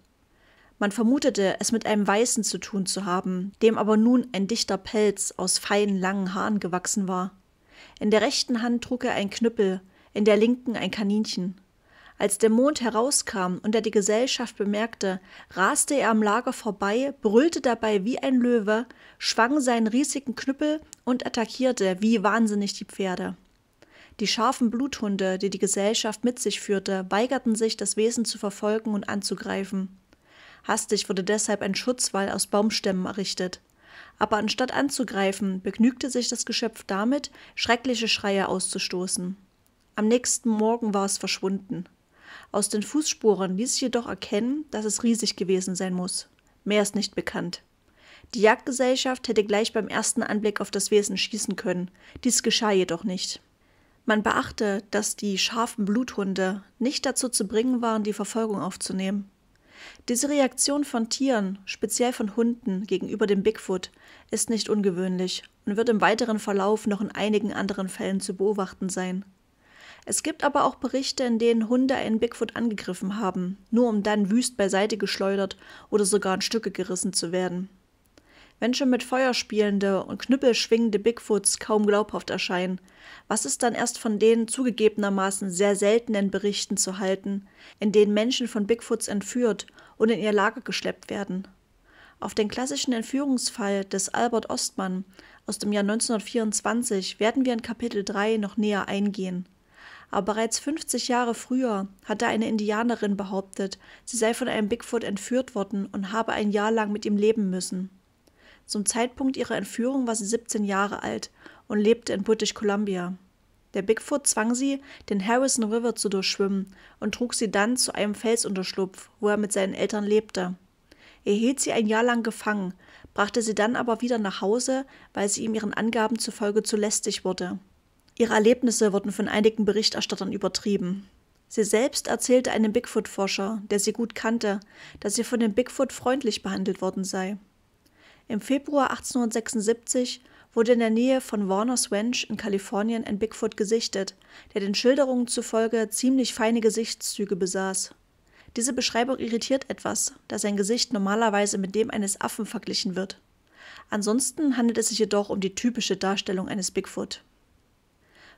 Man vermutete, es mit einem Weißen zu tun zu haben, dem aber nun ein dichter Pelz aus feinen langen Haaren gewachsen war. In der rechten Hand trug er ein Knüppel, in der linken ein Kaninchen. Als der Mond herauskam und er die Gesellschaft bemerkte, raste er am Lager vorbei, brüllte dabei wie ein Löwe, schwang seinen riesigen Knüppel und attackierte wie wahnsinnig die Pferde. Die scharfen Bluthunde, die die Gesellschaft mit sich führte, weigerten sich, das Wesen zu verfolgen und anzugreifen. Hastig wurde deshalb ein Schutzwall aus Baumstämmen errichtet. Aber anstatt anzugreifen, begnügte sich das Geschöpf damit, schreckliche Schreie auszustoßen. Am nächsten Morgen war es verschwunden. Aus den Fußspuren ließ sich jedoch erkennen, dass es riesig gewesen sein muss. Mehr ist nicht bekannt. Die Jagdgesellschaft hätte gleich beim ersten Anblick auf das Wesen schießen können. Dies geschah jedoch nicht. Man beachte, dass die scharfen Bluthunde nicht dazu zu bringen waren, die Verfolgung aufzunehmen. Diese Reaktion von Tieren, speziell von Hunden, gegenüber dem Bigfoot ist nicht ungewöhnlich und wird im weiteren Verlauf noch in einigen anderen Fällen zu beobachten sein. Es gibt aber auch Berichte, in denen Hunde einen Bigfoot angegriffen haben, nur um dann wüst beiseite geschleudert oder sogar in Stücke gerissen zu werden. Wenn schon mit Feuer spielende und Knüppel schwingende Bigfoots kaum glaubhaft erscheinen, was ist dann erst von den zugegebenermaßen sehr seltenen Berichten zu halten, in denen Menschen von Bigfoots entführt und in ihr Lager geschleppt werden? Auf den klassischen Entführungsfall des Albert Ostmann aus dem Jahr 1924 werden wir in Kapitel 3 noch näher eingehen. Aber bereits 50 Jahre früher hatte eine Indianerin behauptet, sie sei von einem Bigfoot entführt worden und habe ein Jahr lang mit ihm leben müssen. Zum Zeitpunkt ihrer Entführung war sie 17 Jahre alt und lebte in British Columbia. Der Bigfoot zwang sie, den Harrison River zu durchschwimmen und trug sie dann zu einem Felsunterschlupf, wo er mit seinen Eltern lebte. Er hielt sie ein Jahr lang gefangen, brachte sie dann aber wieder nach Hause, weil sie ihm ihren Angaben zufolge zu lästig wurde. Ihre Erlebnisse wurden von einigen Berichterstattern übertrieben. Sie selbst erzählte einem Bigfoot-Forscher, der sie gut kannte, dass sie von dem Bigfoot freundlich behandelt worden sei. Im Februar 1876 wurde in der Nähe von Warners Ranch in Kalifornien ein Bigfoot gesichtet, der den Schilderungen zufolge ziemlich feine Gesichtszüge besaß. Diese Beschreibung irritiert etwas, da sein Gesicht normalerweise mit dem eines Affen verglichen wird. Ansonsten handelt es sich jedoch um die typische Darstellung eines Bigfoot.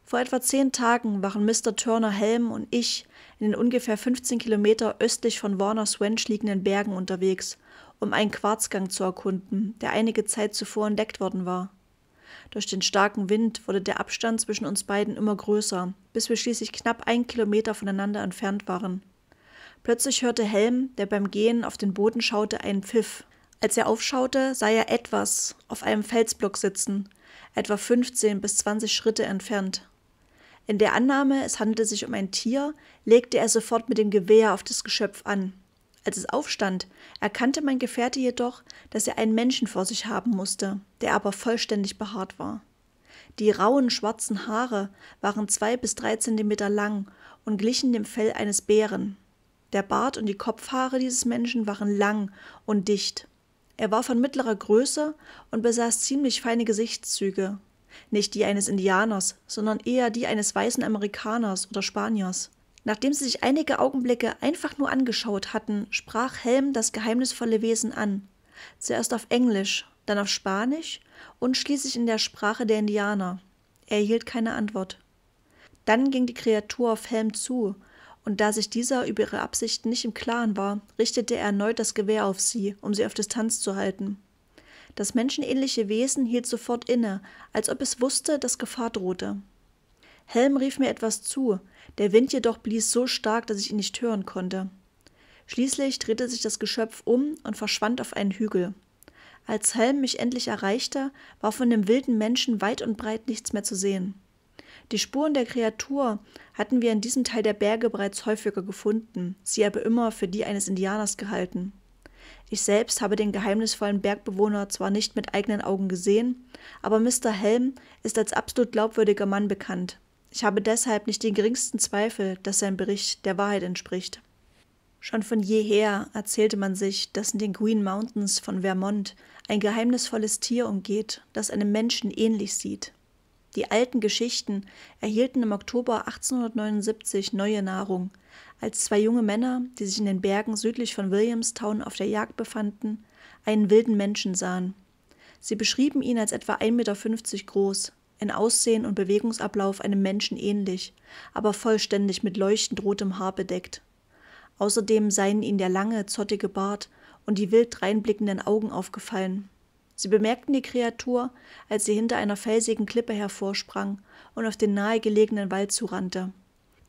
Vor etwa zehn Tagen waren Mr. Turner Helm und ich in den ungefähr 15 Kilometer östlich von Warners Ranch liegenden Bergen unterwegs um einen Quarzgang zu erkunden, der einige Zeit zuvor entdeckt worden war. Durch den starken Wind wurde der Abstand zwischen uns beiden immer größer, bis wir schließlich knapp einen Kilometer voneinander entfernt waren. Plötzlich hörte Helm, der beim Gehen auf den Boden schaute, einen Pfiff. Als er aufschaute, sah er etwas auf einem Felsblock sitzen, etwa 15 bis 20 Schritte entfernt. In der Annahme, es handelte sich um ein Tier, legte er sofort mit dem Gewehr auf das Geschöpf an. Als es aufstand, erkannte mein Gefährte jedoch, dass er einen Menschen vor sich haben musste, der aber vollständig behaart war. Die rauen schwarzen Haare waren zwei bis drei Zentimeter lang und glichen dem Fell eines Bären. Der Bart und die Kopfhaare dieses Menschen waren lang und dicht. Er war von mittlerer Größe und besaß ziemlich feine Gesichtszüge, nicht die eines Indianers, sondern eher die eines weißen Amerikaners oder Spaniers. Nachdem sie sich einige Augenblicke einfach nur angeschaut hatten, sprach Helm das geheimnisvolle Wesen an. Zuerst auf Englisch, dann auf Spanisch und schließlich in der Sprache der Indianer. Er erhielt keine Antwort. Dann ging die Kreatur auf Helm zu, und da sich dieser über ihre Absichten nicht im Klaren war, richtete er erneut das Gewehr auf sie, um sie auf Distanz zu halten. Das menschenähnliche Wesen hielt sofort inne, als ob es wusste, dass Gefahr drohte. Helm rief mir etwas zu, der Wind jedoch blies so stark, dass ich ihn nicht hören konnte. Schließlich drehte sich das Geschöpf um und verschwand auf einen Hügel. Als Helm mich endlich erreichte, war von dem wilden Menschen weit und breit nichts mehr zu sehen. Die Spuren der Kreatur hatten wir in diesem Teil der Berge bereits häufiger gefunden, sie aber immer für die eines Indianers gehalten. Ich selbst habe den geheimnisvollen Bergbewohner zwar nicht mit eigenen Augen gesehen, aber Mr. Helm ist als absolut glaubwürdiger Mann bekannt, ich habe deshalb nicht den geringsten Zweifel, dass sein Bericht der Wahrheit entspricht. Schon von jeher erzählte man sich, dass in den Green Mountains von Vermont ein geheimnisvolles Tier umgeht, das einem Menschen ähnlich sieht. Die alten Geschichten erhielten im Oktober 1879 neue Nahrung, als zwei junge Männer, die sich in den Bergen südlich von Williamstown auf der Jagd befanden, einen wilden Menschen sahen. Sie beschrieben ihn als etwa 1,50 Meter groß, in Aussehen und Bewegungsablauf einem Menschen ähnlich, aber vollständig mit leuchtend rotem Haar bedeckt. Außerdem seien ihnen der lange, zottige Bart und die wild dreinblickenden Augen aufgefallen. Sie bemerkten die Kreatur, als sie hinter einer felsigen Klippe hervorsprang und auf den nahegelegenen Wald zurannte.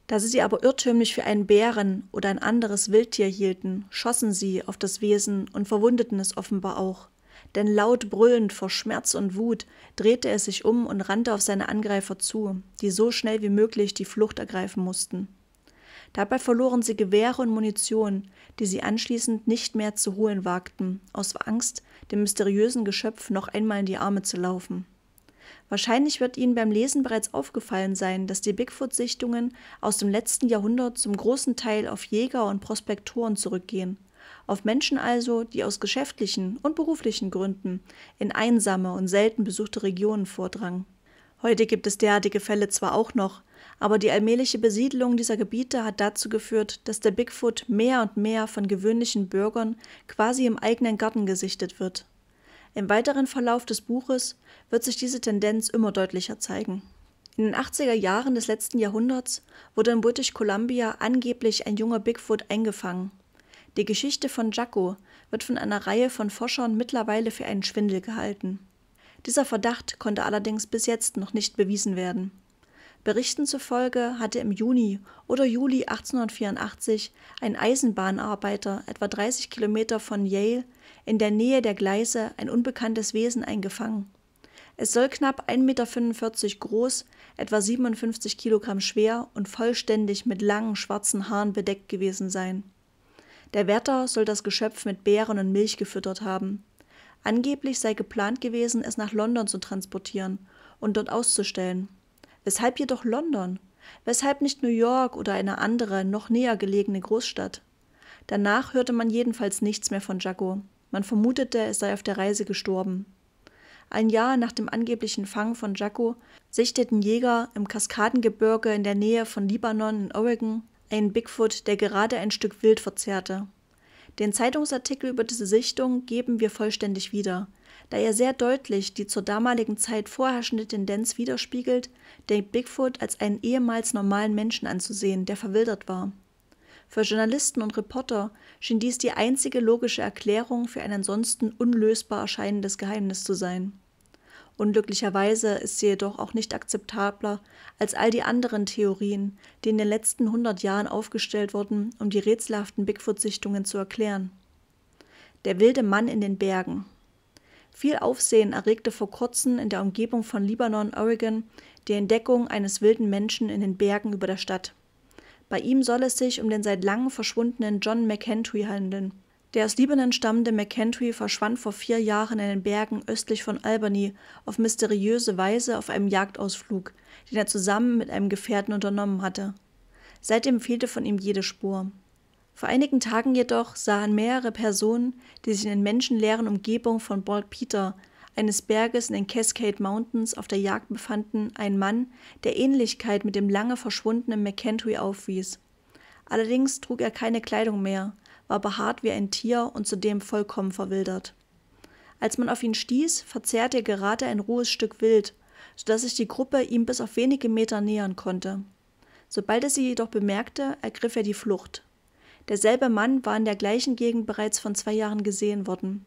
Da sie sie aber irrtümlich für einen Bären oder ein anderes Wildtier hielten, schossen sie auf das Wesen und verwundeten es offenbar auch denn laut brüllend vor Schmerz und Wut drehte er sich um und rannte auf seine Angreifer zu, die so schnell wie möglich die Flucht ergreifen mussten. Dabei verloren sie Gewehre und Munition, die sie anschließend nicht mehr zu holen wagten, aus Angst, dem mysteriösen Geschöpf noch einmal in die Arme zu laufen. Wahrscheinlich wird Ihnen beim Lesen bereits aufgefallen sein, dass die Bigfoot-Sichtungen aus dem letzten Jahrhundert zum großen Teil auf Jäger und Prospektoren zurückgehen auf Menschen also, die aus geschäftlichen und beruflichen Gründen in einsame und selten besuchte Regionen vordrangen. Heute gibt es derartige Fälle zwar auch noch, aber die allmähliche Besiedlung dieser Gebiete hat dazu geführt, dass der Bigfoot mehr und mehr von gewöhnlichen Bürgern quasi im eigenen Garten gesichtet wird. Im weiteren Verlauf des Buches wird sich diese Tendenz immer deutlicher zeigen. In den 80er Jahren des letzten Jahrhunderts wurde in British Columbia angeblich ein junger Bigfoot eingefangen. Die Geschichte von Jaco wird von einer Reihe von Forschern mittlerweile für einen Schwindel gehalten. Dieser Verdacht konnte allerdings bis jetzt noch nicht bewiesen werden. Berichten zufolge hatte im Juni oder Juli 1884 ein Eisenbahnarbeiter etwa 30 Kilometer von Yale in der Nähe der Gleise ein unbekanntes Wesen eingefangen. Es soll knapp 1,45 Meter groß, etwa 57 Kilogramm schwer und vollständig mit langen schwarzen Haaren bedeckt gewesen sein. Der Wärter soll das Geschöpf mit Beeren und Milch gefüttert haben. Angeblich sei geplant gewesen, es nach London zu transportieren und dort auszustellen. Weshalb jedoch London? Weshalb nicht New York oder eine andere, noch näher gelegene Großstadt? Danach hörte man jedenfalls nichts mehr von Jago. Man vermutete, es sei auf der Reise gestorben. Ein Jahr nach dem angeblichen Fang von Jaco sichteten Jäger im Kaskadengebirge in der Nähe von Libanon in Oregon ein Bigfoot, der gerade ein Stück Wild verzehrte. Den Zeitungsartikel über diese Sichtung geben wir vollständig wieder, da er sehr deutlich die zur damaligen Zeit vorherrschende Tendenz widerspiegelt, den Bigfoot als einen ehemals normalen Menschen anzusehen, der verwildert war. Für Journalisten und Reporter schien dies die einzige logische Erklärung für ein ansonsten unlösbar erscheinendes Geheimnis zu sein. Unglücklicherweise ist sie jedoch auch nicht akzeptabler als all die anderen Theorien, die in den letzten 100 Jahren aufgestellt wurden, um die rätselhaften Bigfoot-Sichtungen zu erklären. Der wilde Mann in den Bergen. Viel Aufsehen erregte vor kurzem in der Umgebung von Libanon, Oregon, die Entdeckung eines wilden Menschen in den Bergen über der Stadt. Bei ihm soll es sich um den seit langem verschwundenen John McHenry handeln, der aus Libanon stammende McKendree verschwand vor vier Jahren in den Bergen östlich von Albany auf mysteriöse Weise auf einem Jagdausflug, den er zusammen mit einem Gefährten unternommen hatte. Seitdem fehlte von ihm jede Spur. Vor einigen Tagen jedoch sahen mehrere Personen, die sich in den menschenleeren Umgebung von Bald Peter, eines Berges in den Cascade Mountains, auf der Jagd befanden, einen Mann, der Ähnlichkeit mit dem lange verschwundenen McKendree aufwies. Allerdings trug er keine Kleidung mehr – war behaart wie ein Tier und zudem vollkommen verwildert. Als man auf ihn stieß, verzehrte er gerade ein rohes Stück Wild, so dass sich die Gruppe ihm bis auf wenige Meter nähern konnte. Sobald er sie jedoch bemerkte, ergriff er die Flucht. Derselbe Mann war in der gleichen Gegend bereits von zwei Jahren gesehen worden.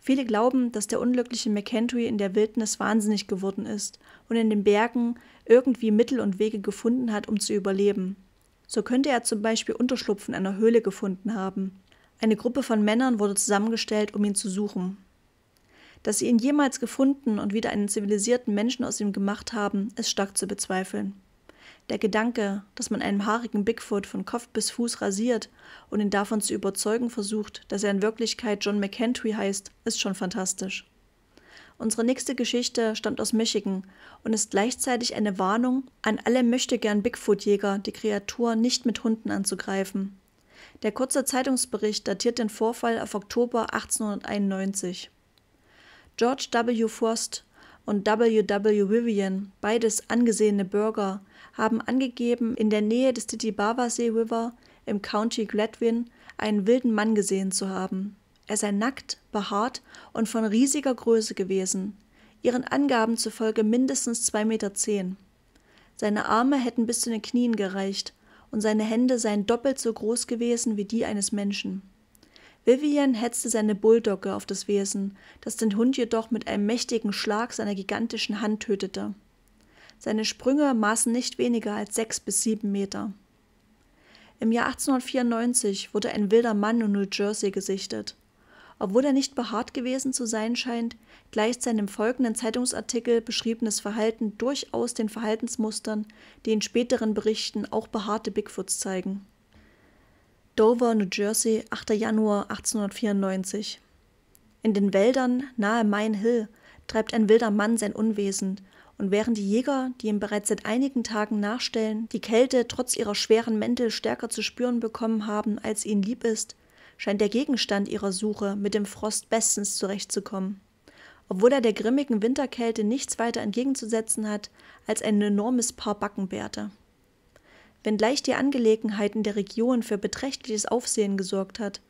Viele glauben, dass der unglückliche McKendry in der Wildnis wahnsinnig geworden ist und in den Bergen irgendwie Mittel und Wege gefunden hat, um zu überleben. So könnte er zum Beispiel Unterschlupf in einer Höhle gefunden haben. Eine Gruppe von Männern wurde zusammengestellt, um ihn zu suchen. Dass sie ihn jemals gefunden und wieder einen zivilisierten Menschen aus ihm gemacht haben, ist stark zu bezweifeln. Der Gedanke, dass man einen haarigen Bigfoot von Kopf bis Fuß rasiert und ihn davon zu überzeugen versucht, dass er in Wirklichkeit John McHenry heißt, ist schon fantastisch. Unsere nächste Geschichte stammt aus Michigan und ist gleichzeitig eine Warnung an alle möchtegern Bigfoot-Jäger, die Kreatur nicht mit Hunden anzugreifen. Der kurze Zeitungsbericht datiert den Vorfall auf Oktober 1891. George W. Frost und W. W. Vivian, beides angesehene Bürger, haben angegeben, in der Nähe des Titicaca River im County Gladwin einen wilden Mann gesehen zu haben. Er sei nackt, behaart und von riesiger Größe gewesen, ihren Angaben zufolge mindestens 2,10 Meter. Seine Arme hätten bis zu den Knien gereicht und seine Hände seien doppelt so groß gewesen wie die eines Menschen. Vivian hetzte seine Bulldogge auf das Wesen, das den Hund jedoch mit einem mächtigen Schlag seiner gigantischen Hand tötete. Seine Sprünge maßen nicht weniger als sechs bis sieben Meter. Im Jahr 1894 wurde ein wilder Mann in New Jersey gesichtet obwohl er nicht behaart gewesen zu sein scheint, gleicht sein im folgenden Zeitungsartikel beschriebenes Verhalten durchaus den Verhaltensmustern, die in späteren Berichten auch behaarte Bigfoots zeigen. Dover, New Jersey, 8. Januar 1894. In den Wäldern nahe Mine Hill treibt ein wilder Mann sein Unwesen, und während die Jäger, die ihm bereits seit einigen Tagen nachstellen, die Kälte trotz ihrer schweren Mäntel stärker zu spüren bekommen haben, als ihnen lieb ist, scheint der Gegenstand ihrer Suche mit dem Frost bestens zurechtzukommen. Obwohl er der grimmigen Winterkälte nichts weiter entgegenzusetzen hat als ein enormes Paar Backenbärte. Wenngleich die Angelegenheiten der Region für beträchtliches Aufsehen gesorgt hat,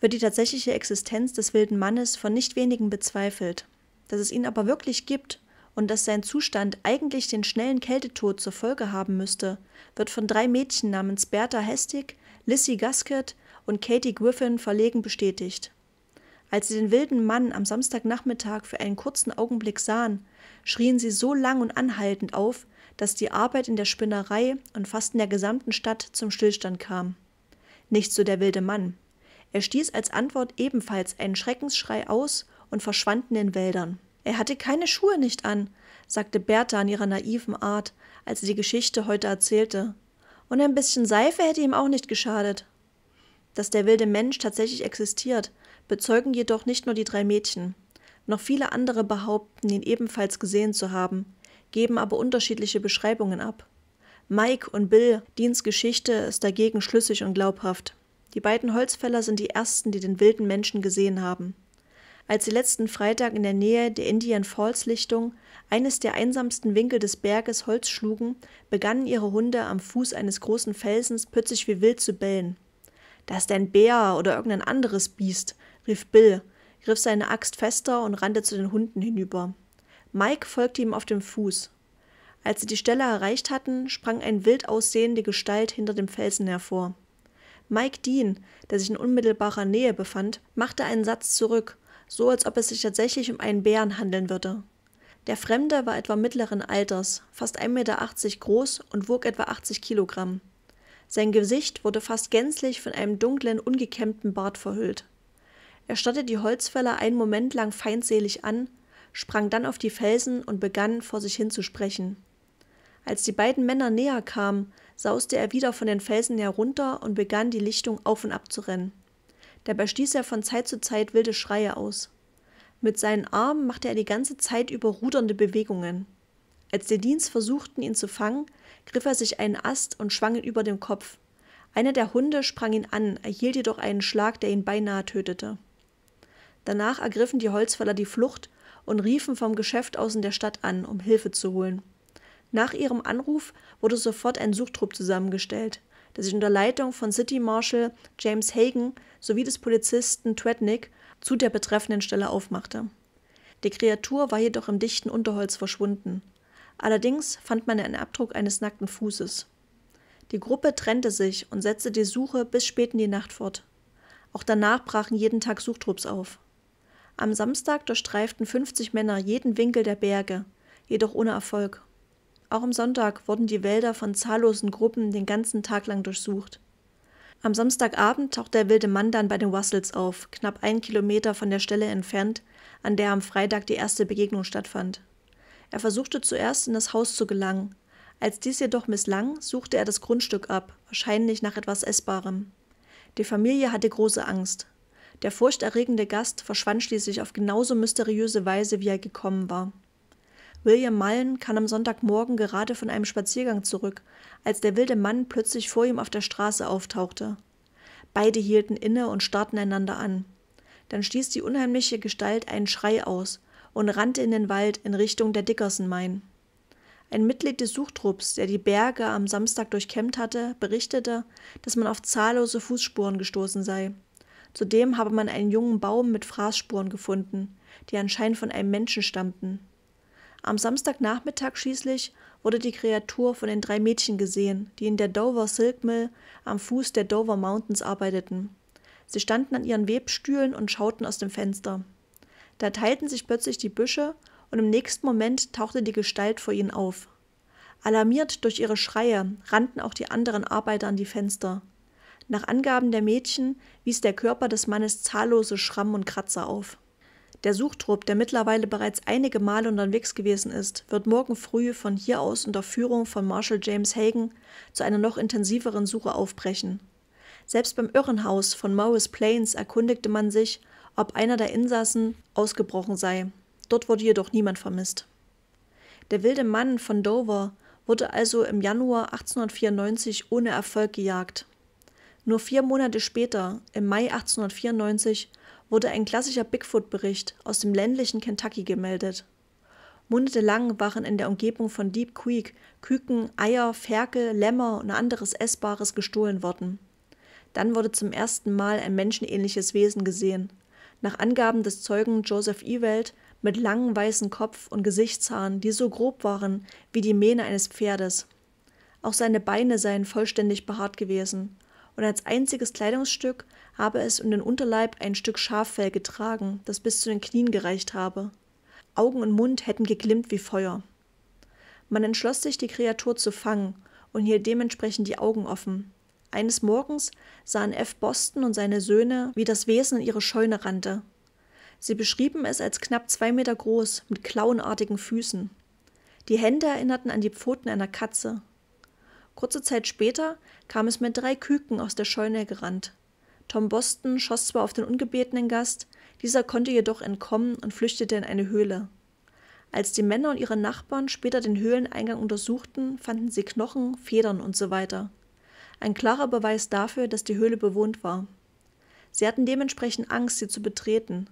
wird die tatsächliche Existenz des wilden Mannes von nicht wenigen bezweifelt. Dass es ihn aber wirklich gibt und dass sein Zustand eigentlich den schnellen Kältetod zur Folge haben müsste, wird von drei Mädchen namens Bertha Hestig, Lissy Gaskett und Katie Griffin verlegen bestätigt. Als sie den wilden Mann am Samstagnachmittag für einen kurzen Augenblick sahen, schrien sie so lang und anhaltend auf, dass die Arbeit in der Spinnerei und fast in der gesamten Stadt zum Stillstand kam. Nicht so der wilde Mann. Er stieß als Antwort ebenfalls einen Schreckensschrei aus und verschwand in den Wäldern. Er hatte keine Schuhe nicht an, sagte Bertha in ihrer naiven Art, als sie die Geschichte heute erzählte. Und ein bisschen Seife hätte ihm auch nicht geschadet. Dass der wilde Mensch tatsächlich existiert, bezeugen jedoch nicht nur die drei Mädchen. Noch viele andere behaupten, ihn ebenfalls gesehen zu haben, geben aber unterschiedliche Beschreibungen ab. Mike und Bill Deans Geschichte ist dagegen schlüssig und glaubhaft. Die beiden Holzfäller sind die ersten, die den wilden Menschen gesehen haben. Als sie letzten Freitag in der Nähe der Indian Falls Lichtung, eines der einsamsten Winkel des Berges, Holz schlugen, begannen ihre Hunde am Fuß eines großen Felsens plötzlich wie wild zu bellen. Da ist ein Bär oder irgendein anderes Biest, rief Bill, griff seine Axt fester und rannte zu den Hunden hinüber. Mike folgte ihm auf dem Fuß. Als sie die Stelle erreicht hatten, sprang eine wild aussehende Gestalt hinter dem Felsen hervor. Mike Dean, der sich in unmittelbarer Nähe befand, machte einen Satz zurück, so als ob es sich tatsächlich um einen Bären handeln würde. Der Fremde war etwa mittleren Alters, fast 1,80 Meter groß und wog etwa 80 Kilogramm. Sein Gesicht wurde fast gänzlich von einem dunklen, ungekämmten Bart verhüllt. Er starrte die Holzfäller einen Moment lang feindselig an, sprang dann auf die Felsen und begann, vor sich hin zu sprechen. Als die beiden Männer näher kamen, sauste er wieder von den Felsen herunter und begann, die Lichtung auf und ab zu rennen. Dabei stieß er von Zeit zu Zeit wilde Schreie aus. Mit seinen Armen machte er die ganze Zeit über rudernde Bewegungen. Als die Dienst versuchten, ihn zu fangen, griff er sich einen Ast und schwang ihn über dem Kopf. Einer der Hunde sprang ihn an, erhielt jedoch einen Schlag, der ihn beinahe tötete. Danach ergriffen die Holzfäller die Flucht und riefen vom Geschäft außen der Stadt an, um Hilfe zu holen. Nach ihrem Anruf wurde sofort ein Suchtrupp zusammengestellt, der sich unter Leitung von City Marshal James Hagen sowie des Polizisten Trednick zu der betreffenden Stelle aufmachte. Die Kreatur war jedoch im dichten Unterholz verschwunden. Allerdings fand man einen Abdruck eines nackten Fußes. Die Gruppe trennte sich und setzte die Suche bis spät in die Nacht fort. Auch danach brachen jeden Tag Suchtrupps auf. Am Samstag durchstreiften 50 Männer jeden Winkel der Berge, jedoch ohne Erfolg. Auch am Sonntag wurden die Wälder von zahllosen Gruppen den ganzen Tag lang durchsucht. Am Samstagabend taucht der wilde Mann dann bei den Wassels auf, knapp einen Kilometer von der Stelle entfernt, an der am Freitag die erste Begegnung stattfand. Er versuchte zuerst in das Haus zu gelangen. Als dies jedoch misslang, suchte er das Grundstück ab, wahrscheinlich nach etwas Essbarem. Die Familie hatte große Angst. Der furchterregende Gast verschwand schließlich auf genauso mysteriöse Weise, wie er gekommen war. William Mullen kam am Sonntagmorgen gerade von einem Spaziergang zurück, als der wilde Mann plötzlich vor ihm auf der Straße auftauchte. Beide hielten inne und starrten einander an. Dann stieß die unheimliche Gestalt einen Schrei aus, und rannte in den Wald in Richtung der Dickerson Mine. Ein Mitglied des Suchtrupps, der die Berge am Samstag durchkämmt hatte, berichtete, dass man auf zahllose Fußspuren gestoßen sei. Zudem habe man einen jungen Baum mit Fraßspuren gefunden, die anscheinend von einem Menschen stammten. Am Samstagnachmittag schließlich wurde die Kreatur von den drei Mädchen gesehen, die in der Dover Silk Mill am Fuß der Dover Mountains arbeiteten. Sie standen an ihren Webstühlen und schauten aus dem Fenster. Da teilten sich plötzlich die Büsche und im nächsten Moment tauchte die Gestalt vor ihnen auf. Alarmiert durch ihre Schreie rannten auch die anderen Arbeiter an die Fenster. Nach Angaben der Mädchen wies der Körper des Mannes zahllose Schrammen und Kratzer auf. Der Suchtrupp, der mittlerweile bereits einige Male unterwegs gewesen ist, wird morgen früh von hier aus unter Führung von Marshal James Hagen zu einer noch intensiveren Suche aufbrechen. Selbst beim Irrenhaus von Morris Plains erkundigte man sich, ob einer der Insassen ausgebrochen sei. Dort wurde jedoch niemand vermisst. Der wilde Mann von Dover wurde also im Januar 1894 ohne Erfolg gejagt. Nur vier Monate später, im Mai 1894, wurde ein klassischer Bigfoot-Bericht aus dem ländlichen Kentucky gemeldet. Monatelang waren in der Umgebung von Deep Creek Küken, Eier, Ferkel, Lämmer und anderes Essbares gestohlen worden. Dann wurde zum ersten Mal ein menschenähnliches Wesen gesehen, nach Angaben des Zeugen Joseph Ewald, mit langen weißen Kopf und Gesichtshaaren, die so grob waren wie die Mähne eines Pferdes. Auch seine Beine seien vollständig behaart gewesen, und als einziges Kleidungsstück habe es um den Unterleib ein Stück Schaffell getragen, das bis zu den Knien gereicht habe. Augen und Mund hätten geglimmt wie Feuer. Man entschloss sich, die Kreatur zu fangen und hielt dementsprechend die Augen offen. Eines Morgens sahen F. Boston und seine Söhne, wie das Wesen in ihre Scheune rannte. Sie beschrieben es als knapp zwei Meter groß, mit klauenartigen Füßen. Die Hände erinnerten an die Pfoten einer Katze. Kurze Zeit später kam es mit drei Küken aus der Scheune gerannt. Tom Boston schoss zwar auf den ungebetenen Gast, dieser konnte jedoch entkommen und flüchtete in eine Höhle. Als die Männer und ihre Nachbarn später den Höhleneingang untersuchten, fanden sie Knochen, Federn usw. So ein klarer Beweis dafür, dass die Höhle bewohnt war. Sie hatten dementsprechend Angst, sie zu betreten.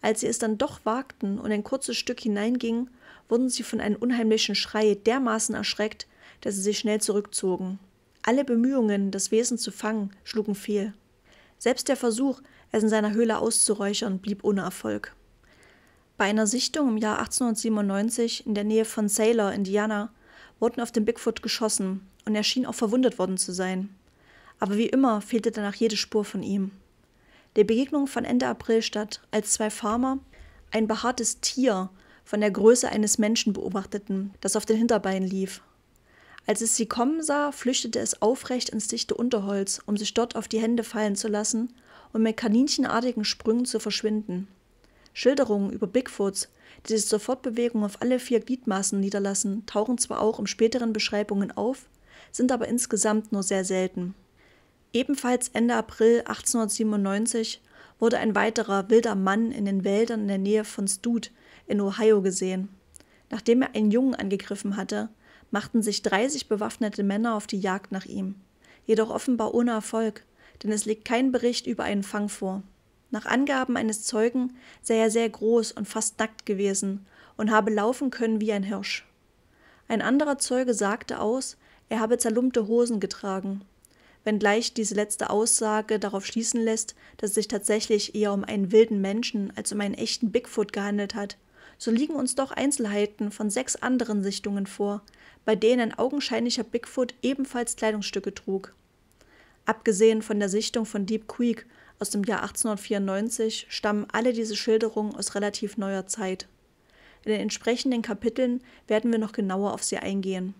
Als sie es dann doch wagten und ein kurzes Stück hineingingen, wurden sie von einem unheimlichen Schrei dermaßen erschreckt, dass sie sich schnell zurückzogen. Alle Bemühungen, das Wesen zu fangen, schlugen fehl. Selbst der Versuch, es in seiner Höhle auszuräuchern, blieb ohne Erfolg. Bei einer Sichtung im Jahr 1897 in der Nähe von Sailor, Indiana, wurden auf den Bigfoot geschossen, und er schien auch verwundet worden zu sein. Aber wie immer fehlte danach jede Spur von ihm. Die Begegnung fand Ende April statt, als zwei Farmer ein behaartes Tier von der Größe eines Menschen beobachteten, das auf den Hinterbeinen lief. Als es sie kommen sah, flüchtete es aufrecht ins dichte Unterholz, um sich dort auf die Hände fallen zu lassen und mit kaninchenartigen Sprüngen zu verschwinden. Schilderungen über Bigfoots, die sich zur Fortbewegung auf alle vier Gliedmaßen niederlassen, tauchen zwar auch in späteren Beschreibungen auf, sind aber insgesamt nur sehr selten. Ebenfalls Ende April 1897 wurde ein weiterer wilder Mann in den Wäldern in der Nähe von Stude in Ohio gesehen. Nachdem er einen Jungen angegriffen hatte, machten sich 30 bewaffnete Männer auf die Jagd nach ihm, jedoch offenbar ohne Erfolg, denn es liegt kein Bericht über einen Fang vor. Nach Angaben eines Zeugen sei er sehr groß und fast nackt gewesen und habe laufen können wie ein Hirsch. Ein anderer Zeuge sagte aus, er habe zerlumpte Hosen getragen, wenngleich diese letzte Aussage darauf schließen lässt, dass es sich tatsächlich eher um einen wilden Menschen als um einen echten Bigfoot gehandelt hat, so liegen uns doch Einzelheiten von sechs anderen Sichtungen vor, bei denen ein augenscheinlicher Bigfoot ebenfalls Kleidungsstücke trug. Abgesehen von der Sichtung von Deep Creek aus dem Jahr 1894 stammen alle diese Schilderungen aus relativ neuer Zeit. In den entsprechenden Kapiteln werden wir noch genauer auf sie eingehen.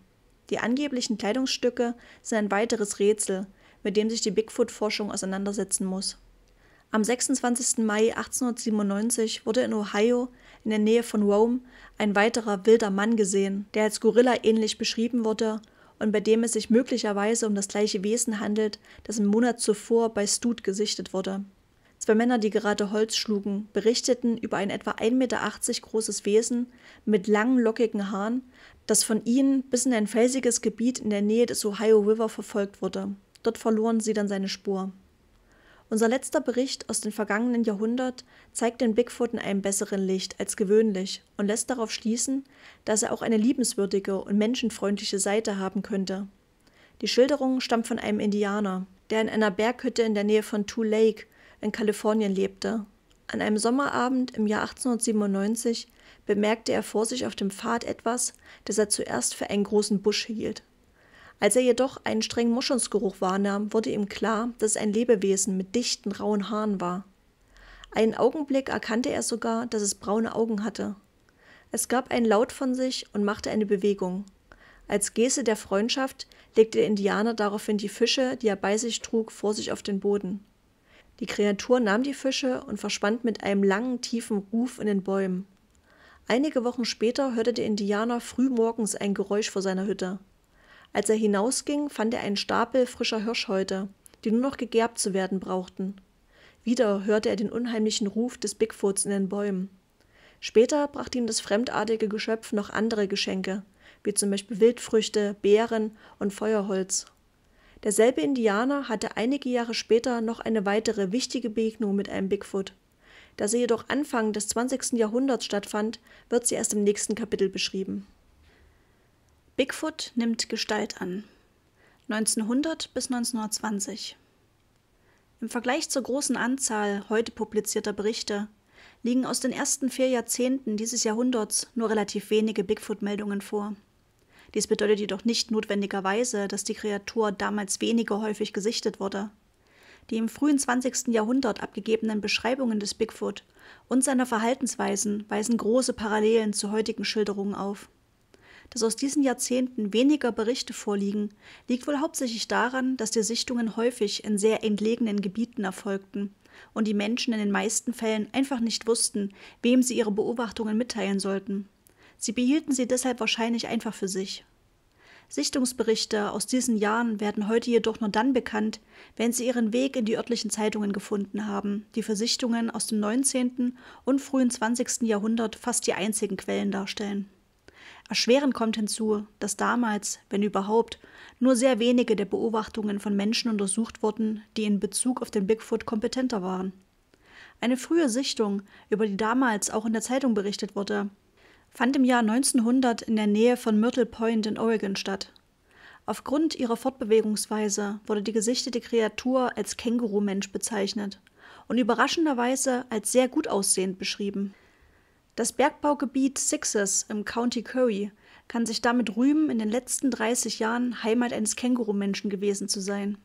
Die angeblichen Kleidungsstücke sind ein weiteres Rätsel, mit dem sich die Bigfoot-Forschung auseinandersetzen muss. Am 26. Mai 1897 wurde in Ohio in der Nähe von Rome ein weiterer wilder Mann gesehen, der als Gorilla ähnlich beschrieben wurde und bei dem es sich möglicherweise um das gleiche Wesen handelt, das im Monat zuvor bei Stud gesichtet wurde. Zwei Männer, die gerade Holz schlugen, berichteten über ein etwa 1,80 Meter großes Wesen mit langen, lockigen Haaren, das von ihnen bis in ein felsiges Gebiet in der Nähe des Ohio River verfolgt wurde. Dort verloren sie dann seine Spur. Unser letzter Bericht aus dem vergangenen Jahrhundert zeigt den Bigfoot in einem besseren Licht als gewöhnlich und lässt darauf schließen, dass er auch eine liebenswürdige und menschenfreundliche Seite haben könnte. Die Schilderung stammt von einem Indianer, der in einer Berghütte in der Nähe von Two Lake in Kalifornien lebte an einem Sommerabend im Jahr 1897 bemerkte er vor sich auf dem Pfad etwas, das er zuerst für einen großen Busch hielt. Als er jedoch einen strengen Moschusgeruch wahrnahm, wurde ihm klar, dass es ein Lebewesen mit dichten, rauen Haaren war. Einen Augenblick erkannte er sogar, dass es braune Augen hatte. Es gab einen Laut von sich und machte eine Bewegung. Als Geste der Freundschaft legte der Indianer daraufhin die Fische, die er bei sich trug, vor sich auf den Boden. Die Kreatur nahm die Fische und verschwand mit einem langen, tiefen Ruf in den Bäumen. Einige Wochen später hörte der Indianer früh morgens ein Geräusch vor seiner Hütte. Als er hinausging, fand er einen Stapel frischer Hirschhäute, die nur noch gegerbt zu werden brauchten. Wieder hörte er den unheimlichen Ruf des Bigfoots in den Bäumen. Später brachte ihm das fremdartige Geschöpf noch andere Geschenke, wie zum Beispiel Wildfrüchte, Beeren und Feuerholz. Derselbe Indianer hatte einige Jahre später noch eine weitere wichtige Begegnung mit einem Bigfoot. Da sie jedoch Anfang des 20. Jahrhunderts stattfand, wird sie erst im nächsten Kapitel beschrieben. Bigfoot nimmt Gestalt an. 1900 bis 1920. Im Vergleich zur großen Anzahl heute publizierter Berichte liegen aus den ersten vier Jahrzehnten dieses Jahrhunderts nur relativ wenige Bigfoot-Meldungen vor. Dies bedeutet jedoch nicht notwendigerweise, dass die Kreatur damals weniger häufig gesichtet wurde. Die im frühen 20. Jahrhundert abgegebenen Beschreibungen des Bigfoot und seiner Verhaltensweisen weisen große Parallelen zu heutigen Schilderungen auf. Dass aus diesen Jahrzehnten weniger Berichte vorliegen, liegt wohl hauptsächlich daran, dass die Sichtungen häufig in sehr entlegenen Gebieten erfolgten und die Menschen in den meisten Fällen einfach nicht wussten, wem sie ihre Beobachtungen mitteilen sollten. Sie behielten sie deshalb wahrscheinlich einfach für sich. Sichtungsberichte aus diesen Jahren werden heute jedoch nur dann bekannt, wenn sie ihren Weg in die örtlichen Zeitungen gefunden haben, die für Sichtungen aus dem 19. und frühen 20. Jahrhundert fast die einzigen Quellen darstellen. Erschwerend kommt hinzu, dass damals, wenn überhaupt, nur sehr wenige der Beobachtungen von Menschen untersucht wurden, die in Bezug auf den Bigfoot kompetenter waren. Eine frühe Sichtung, über die damals auch in der Zeitung berichtet wurde, fand im Jahr 1900 in der Nähe von Myrtle Point in Oregon statt. Aufgrund ihrer Fortbewegungsweise wurde die gesichtete Kreatur als Kängurumensch bezeichnet und überraschenderweise als sehr gut aussehend beschrieben. Das Bergbaugebiet Sixes im County Curry kann sich damit rühmen, in den letzten 30 Jahren Heimat eines Kängurumenschen gewesen zu sein.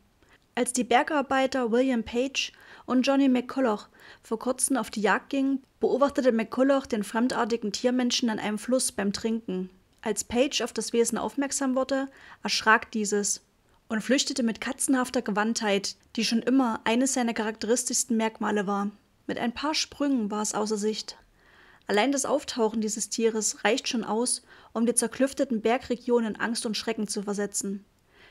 Als die Bergarbeiter William Page und Johnny McCulloch vor kurzem auf die Jagd ging, beobachtete McCulloch den fremdartigen Tiermenschen an einem Fluss beim Trinken. Als Page auf das Wesen aufmerksam wurde, erschrak dieses und flüchtete mit katzenhafter Gewandtheit, die schon immer eines seiner charakteristischsten Merkmale war. Mit ein paar Sprüngen war es außer Sicht. Allein das Auftauchen dieses Tieres reicht schon aus, um die zerklüfteten Bergregionen in Angst und Schrecken zu versetzen.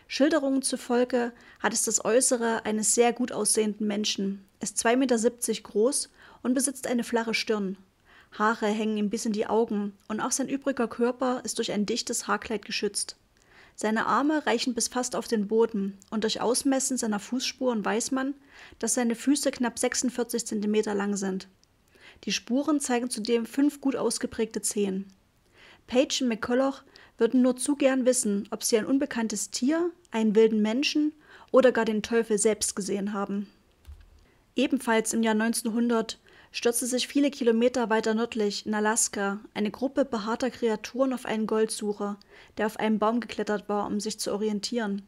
Schilderungen zufolge hat es das Äußere eines sehr gut aussehenden Menschen, ist 2,70 Meter groß und besitzt eine flache Stirn. Haare hängen ihm bis in die Augen und auch sein übriger Körper ist durch ein dichtes Haarkleid geschützt. Seine Arme reichen bis fast auf den Boden und durch Ausmessen seiner Fußspuren weiß man, dass seine Füße knapp 46 cm lang sind. Die Spuren zeigen zudem fünf gut ausgeprägte Zehen. Page McCulloch würden nur zu gern wissen, ob sie ein unbekanntes Tier, einen wilden Menschen oder gar den Teufel selbst gesehen haben. Ebenfalls im Jahr 1900 stürzte sich viele Kilometer weiter nördlich in Alaska eine Gruppe behaarter Kreaturen auf einen Goldsucher, der auf einen Baum geklettert war, um sich zu orientieren.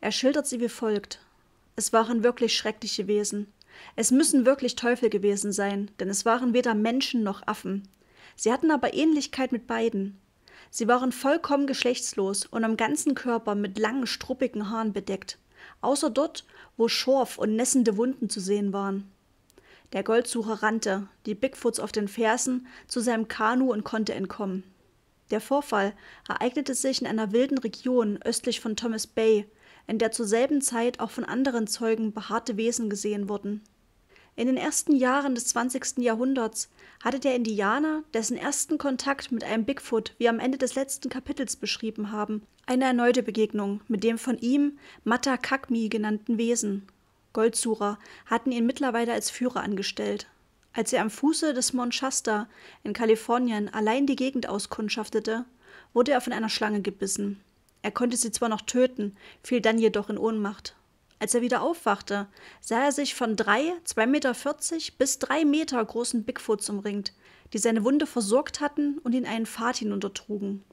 Er schildert sie wie folgt. Es waren wirklich schreckliche Wesen. Es müssen wirklich Teufel gewesen sein, denn es waren weder Menschen noch Affen. Sie hatten aber Ähnlichkeit mit beiden. Sie waren vollkommen geschlechtslos und am ganzen Körper mit langen, struppigen Haaren bedeckt, außer dort, wo Schorf und nässende Wunden zu sehen waren. Der Goldsucher rannte, die Bigfoots auf den Fersen, zu seinem Kanu und konnte entkommen. Der Vorfall ereignete sich in einer wilden Region östlich von Thomas Bay, in der zur selben Zeit auch von anderen Zeugen behaarte Wesen gesehen wurden. In den ersten Jahren des 20. Jahrhunderts hatte der Indianer, dessen ersten Kontakt mit einem Bigfoot wir am Ende des letzten Kapitels beschrieben haben, eine erneute Begegnung mit dem von ihm Matakakmi genannten Wesen. Goldsucher hatten ihn mittlerweile als Führer angestellt. Als er am Fuße des Mount Shasta in Kalifornien allein die Gegend auskundschaftete, wurde er von einer Schlange gebissen. Er konnte sie zwar noch töten, fiel dann jedoch in Ohnmacht. Als er wieder aufwachte, sah er sich von drei, 2,40 Meter bis drei Meter großen Bigfoots umringt, die seine Wunde versorgt hatten und ihn einen Pfad hinuntertrugen.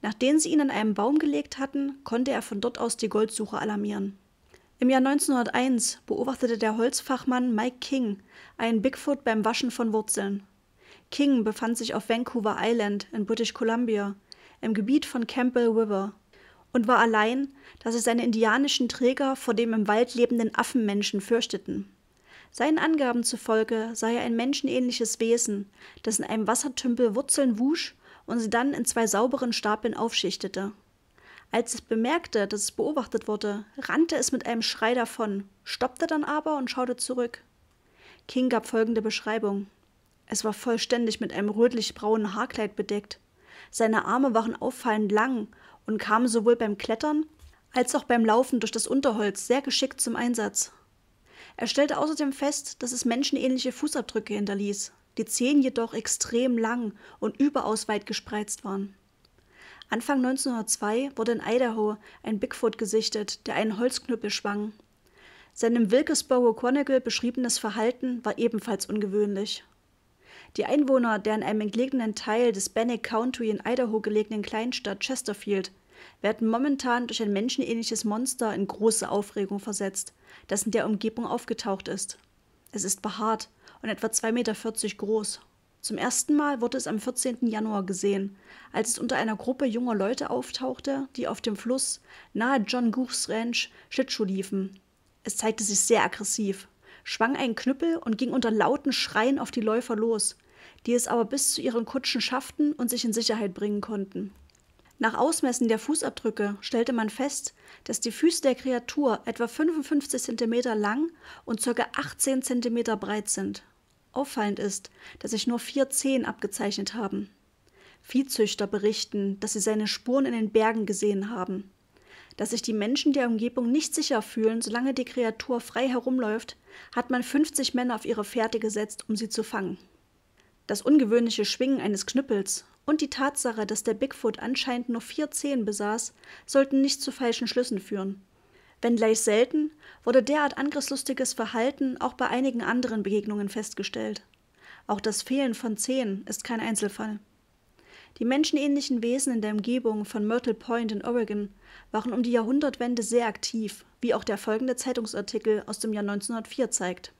Nachdem sie ihn an einem Baum gelegt hatten, konnte er von dort aus die Goldsuche alarmieren. Im Jahr 1901 beobachtete der Holzfachmann Mike King einen Bigfoot beim Waschen von Wurzeln. King befand sich auf Vancouver Island in British Columbia im Gebiet von Campbell River, und war allein, da sich seine indianischen Träger vor dem im Wald lebenden Affenmenschen fürchteten. Seinen Angaben zufolge sei er ein menschenähnliches Wesen, das in einem Wassertümpel Wurzeln wusch und sie dann in zwei sauberen Stapeln aufschichtete. Als es bemerkte, dass es beobachtet wurde, rannte es mit einem Schrei davon, stoppte dann aber und schaute zurück. King gab folgende Beschreibung. Es war vollständig mit einem rötlich-braunen Haarkleid bedeckt. Seine Arme waren auffallend lang und kam sowohl beim Klettern als auch beim Laufen durch das Unterholz sehr geschickt zum Einsatz. Er stellte außerdem fest, dass es menschenähnliche Fußabdrücke hinterließ, die Zehen jedoch extrem lang und überaus weit gespreizt waren. Anfang 1902 wurde in Idaho ein Bigfoot gesichtet, der einen Holzknüppel schwang. Sein im Wilkesboro Chronicle beschriebenes Verhalten war ebenfalls ungewöhnlich die Einwohner der in einem entlegenen Teil des Bannock County in Idaho gelegenen Kleinstadt Chesterfield werden momentan durch ein menschenähnliches Monster in große Aufregung versetzt, das in der Umgebung aufgetaucht ist. Es ist behaart und etwa 2,40 Meter groß. Zum ersten Mal wurde es am 14. Januar gesehen, als es unter einer Gruppe junger Leute auftauchte, die auf dem Fluss nahe John Goochs Ranch Schlittschuh liefen. Es zeigte sich sehr aggressiv, schwang einen Knüppel und ging unter lauten Schreien auf die Läufer los die es aber bis zu ihren Kutschen schafften und sich in Sicherheit bringen konnten. Nach Ausmessen der Fußabdrücke stellte man fest, dass die Füße der Kreatur etwa 55 cm lang und ca. 18 cm breit sind. Auffallend ist, dass sich nur vier Zehen abgezeichnet haben. Viehzüchter berichten, dass sie seine Spuren in den Bergen gesehen haben. Dass sich die Menschen der Umgebung nicht sicher fühlen, solange die Kreatur frei herumläuft, hat man 50 Männer auf ihre Fährte gesetzt, um sie zu fangen. Das ungewöhnliche Schwingen eines Knüppels und die Tatsache, dass der Bigfoot anscheinend nur vier Zehen besaß, sollten nicht zu falschen Schlüssen führen. Wenngleich selten, wurde derart angriffslustiges Verhalten auch bei einigen anderen Begegnungen festgestellt. Auch das Fehlen von Zehen ist kein Einzelfall. Die menschenähnlichen Wesen in der Umgebung von Myrtle Point in Oregon waren um die Jahrhundertwende sehr aktiv, wie auch der folgende Zeitungsartikel aus dem Jahr 1904 zeigt.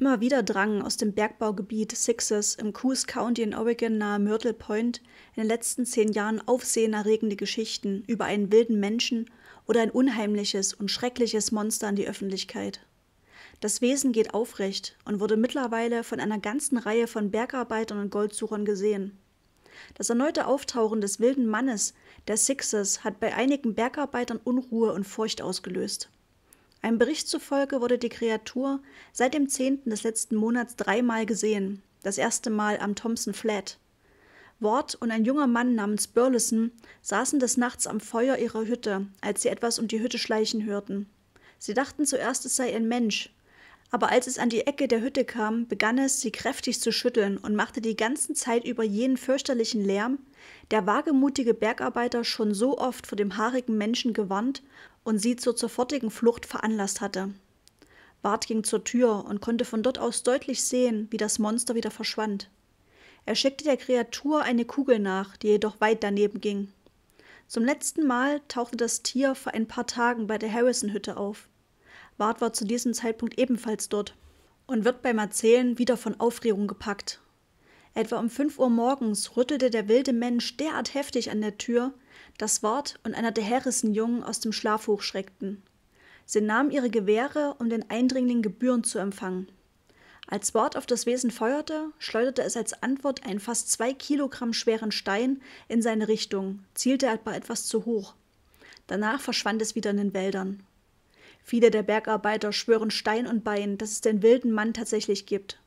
Immer wieder drangen aus dem Bergbaugebiet Sixes im Coos County in Oregon nahe Myrtle Point in den letzten zehn Jahren aufsehenerregende Geschichten über einen wilden Menschen oder ein unheimliches und schreckliches Monster an die Öffentlichkeit. Das Wesen geht aufrecht und wurde mittlerweile von einer ganzen Reihe von Bergarbeitern und Goldsuchern gesehen. Das erneute Auftauchen des wilden Mannes, der Sixes, hat bei einigen Bergarbeitern Unruhe und Furcht ausgelöst. Einem Bericht zufolge wurde die Kreatur seit dem 10. des letzten Monats dreimal gesehen, das erste Mal am Thompson Flat. Ward und ein junger Mann namens Burleson saßen des Nachts am Feuer ihrer Hütte, als sie etwas um die Hütte schleichen hörten. Sie dachten zuerst, es sei ein Mensch, aber als es an die Ecke der Hütte kam, begann es, sie kräftig zu schütteln und machte die ganze Zeit über jenen fürchterlichen Lärm, der wagemutige Bergarbeiter schon so oft vor dem haarigen Menschen gewarnt und sie zur sofortigen Flucht veranlasst hatte. Bart ging zur Tür und konnte von dort aus deutlich sehen, wie das Monster wieder verschwand. Er schickte der Kreatur eine Kugel nach, die jedoch weit daneben ging. Zum letzten Mal tauchte das Tier vor ein paar Tagen bei der Harrison-Hütte auf. Bart war zu diesem Zeitpunkt ebenfalls dort und wird beim Erzählen wieder von Aufregung gepackt. Etwa um 5 Uhr morgens rüttelte der wilde Mensch derart heftig an der Tür, das Wort und einer der Herissenjungen aus dem Schlaf hochschreckten. Sie nahmen ihre Gewehre, um den Eindringling gebührend zu empfangen. Als Wort auf das Wesen feuerte, schleuderte es als Antwort einen fast zwei Kilogramm schweren Stein in seine Richtung, zielte aber etwas zu hoch. Danach verschwand es wieder in den Wäldern. Viele der Bergarbeiter schwören Stein und Bein, dass es den wilden Mann tatsächlich gibt.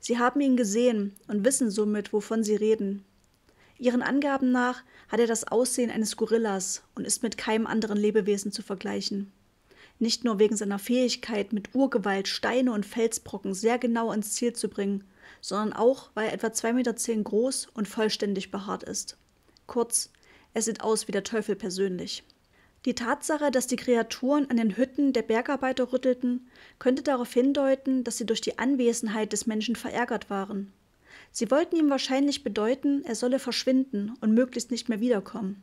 Sie haben ihn gesehen und wissen somit, wovon sie reden. Ihren Angaben nach hat er das Aussehen eines Gorillas und ist mit keinem anderen Lebewesen zu vergleichen. Nicht nur wegen seiner Fähigkeit, mit Urgewalt Steine und Felsbrocken sehr genau ans Ziel zu bringen, sondern auch, weil er etwa 2,10 Meter groß und vollständig behaart ist. Kurz, er sieht aus wie der Teufel persönlich. Die Tatsache, dass die Kreaturen an den Hütten der Bergarbeiter rüttelten, könnte darauf hindeuten, dass sie durch die Anwesenheit des Menschen verärgert waren. Sie wollten ihm wahrscheinlich bedeuten, er solle verschwinden und möglichst nicht mehr wiederkommen.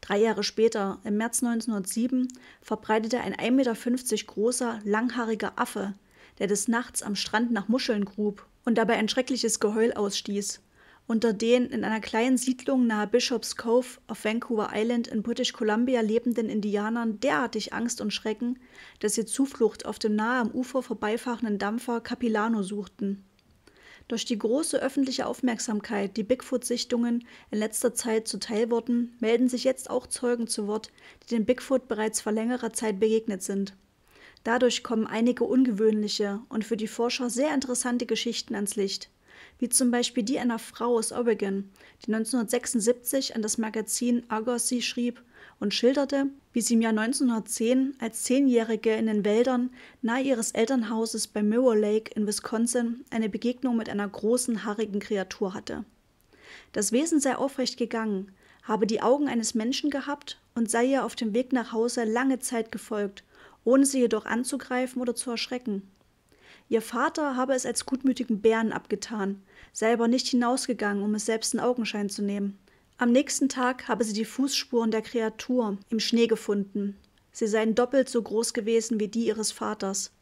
Drei Jahre später, im März 1907, verbreitete ein 1,50 Meter großer, langhaariger Affe, der des Nachts am Strand nach Muscheln grub und dabei ein schreckliches Geheul ausstieß, unter den in einer kleinen Siedlung nahe Bishops Cove auf Vancouver Island in British Columbia lebenden Indianern derartig Angst und Schrecken, dass sie Zuflucht auf dem nahe am Ufer vorbeifahrenden Dampfer Capilano suchten. Durch die große öffentliche Aufmerksamkeit, die Bigfoot-Sichtungen in letzter Zeit zuteil wurden, melden sich jetzt auch Zeugen zu Wort, die dem Bigfoot bereits vor längerer Zeit begegnet sind. Dadurch kommen einige ungewöhnliche und für die Forscher sehr interessante Geschichten ans Licht, wie zum Beispiel die einer Frau aus Oregon, die 1976 an das Magazin Argosy schrieb, und schilderte, wie sie im Jahr 1910 als Zehnjährige in den Wäldern nahe ihres Elternhauses bei Mirror Lake in Wisconsin eine Begegnung mit einer großen, haarigen Kreatur hatte. Das Wesen sei aufrecht gegangen, habe die Augen eines Menschen gehabt und sei ihr auf dem Weg nach Hause lange Zeit gefolgt, ohne sie jedoch anzugreifen oder zu erschrecken. Ihr Vater habe es als gutmütigen Bären abgetan, sei aber nicht hinausgegangen, um es selbst in Augenschein zu nehmen. Am nächsten Tag habe sie die Fußspuren der Kreatur im Schnee gefunden. Sie seien doppelt so groß gewesen wie die ihres Vaters.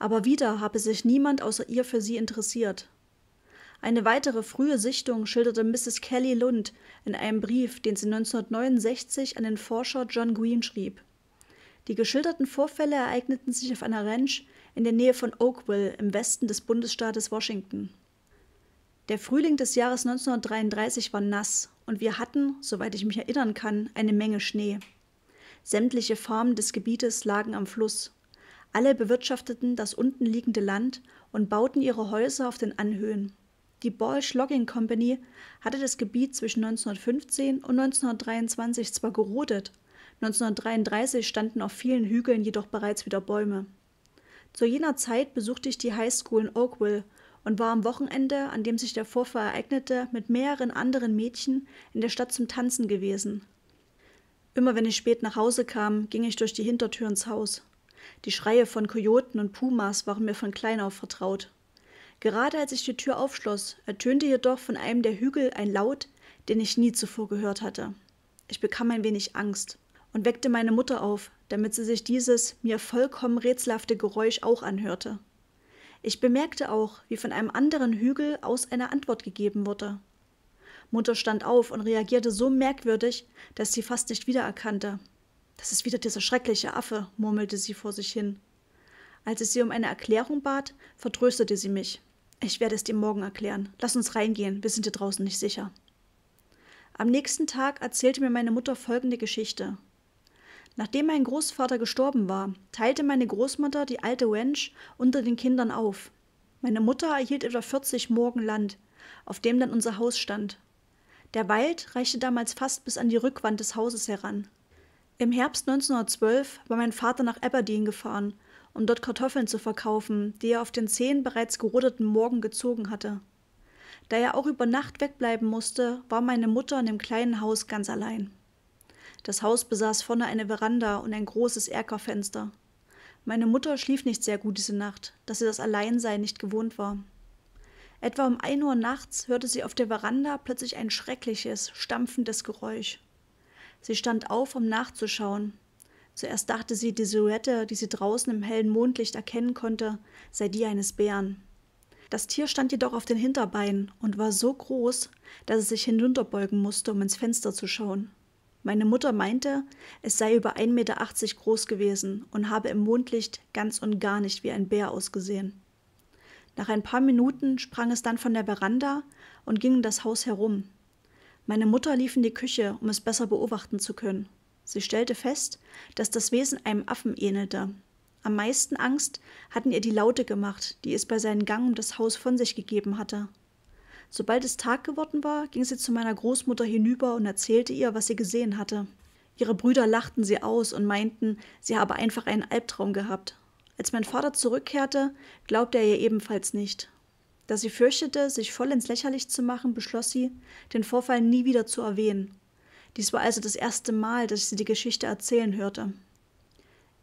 Aber wieder habe sich niemand außer ihr für sie interessiert. Eine weitere frühe Sichtung schilderte Mrs. Kelly Lund in einem Brief, den sie 1969 an den Forscher John Green schrieb. Die geschilderten Vorfälle ereigneten sich auf einer Ranch in der Nähe von Oakville im Westen des Bundesstaates Washington. Der Frühling des Jahres 1933 war nass und wir hatten, soweit ich mich erinnern kann, eine Menge Schnee. Sämtliche Farmen des Gebietes lagen am Fluss. Alle bewirtschafteten das unten liegende Land und bauten ihre Häuser auf den Anhöhen. Die Balch Logging Company hatte das Gebiet zwischen 1915 und 1923 zwar gerodet, 1933 standen auf vielen Hügeln jedoch bereits wieder Bäume. Zu jener Zeit besuchte ich die High School in Oakville und war am Wochenende, an dem sich der Vorfall ereignete, mit mehreren anderen Mädchen in der Stadt zum Tanzen gewesen. Immer wenn ich spät nach Hause kam, ging ich durch die Hintertür ins Haus. Die Schreie von Kojoten und Pumas waren mir von klein auf vertraut. Gerade als ich die Tür aufschloss, ertönte jedoch von einem der Hügel ein Laut, den ich nie zuvor gehört hatte. Ich bekam ein wenig Angst und weckte meine Mutter auf, damit sie sich dieses mir vollkommen rätselhafte Geräusch auch anhörte. Ich bemerkte auch, wie von einem anderen Hügel aus eine Antwort gegeben wurde. Mutter stand auf und reagierte so merkwürdig, dass sie fast nicht wiedererkannte. Das ist wieder dieser schreckliche Affe, murmelte sie vor sich hin. Als ich sie um eine Erklärung bat, vertröstete sie mich. Ich werde es dir morgen erklären. Lass uns reingehen, wir sind hier draußen nicht sicher. Am nächsten Tag erzählte mir meine Mutter folgende Geschichte. Nachdem mein Großvater gestorben war, teilte meine Großmutter die alte Wensch unter den Kindern auf. Meine Mutter erhielt etwa 40 Morgen Land, auf dem dann unser Haus stand. Der Wald reichte damals fast bis an die Rückwand des Hauses heran. Im Herbst 1912 war mein Vater nach Aberdeen gefahren, um dort Kartoffeln zu verkaufen, die er auf den zehn bereits gerodeten Morgen gezogen hatte. Da er auch über Nacht wegbleiben musste, war meine Mutter in dem kleinen Haus ganz allein. Das Haus besaß vorne eine Veranda und ein großes Erkerfenster. Meine Mutter schlief nicht sehr gut diese Nacht, dass sie das Alleinsein nicht gewohnt war. Etwa um ein Uhr nachts hörte sie auf der Veranda plötzlich ein schreckliches, stampfendes Geräusch. Sie stand auf, um nachzuschauen. Zuerst dachte sie, die Silhouette, die sie draußen im hellen Mondlicht erkennen konnte, sei die eines Bären. Das Tier stand jedoch auf den Hinterbeinen und war so groß, dass es sich hinunterbeugen musste, um ins Fenster zu schauen. Meine Mutter meinte, es sei über 1,80 Meter groß gewesen und habe im Mondlicht ganz und gar nicht wie ein Bär ausgesehen. Nach ein paar Minuten sprang es dann von der Veranda und ging um das Haus herum. Meine Mutter lief in die Küche, um es besser beobachten zu können. Sie stellte fest, dass das Wesen einem Affen ähnelte. Am meisten Angst hatten ihr die Laute gemacht, die es bei seinem Gang um das Haus von sich gegeben hatte. Sobald es Tag geworden war, ging sie zu meiner Großmutter hinüber und erzählte ihr, was sie gesehen hatte. Ihre Brüder lachten sie aus und meinten, sie habe einfach einen Albtraum gehabt. Als mein Vater zurückkehrte, glaubte er ihr ebenfalls nicht. Da sie fürchtete, sich vollends lächerlich zu machen, beschloss sie, den Vorfall nie wieder zu erwähnen. Dies war also das erste Mal, dass ich sie die Geschichte erzählen hörte.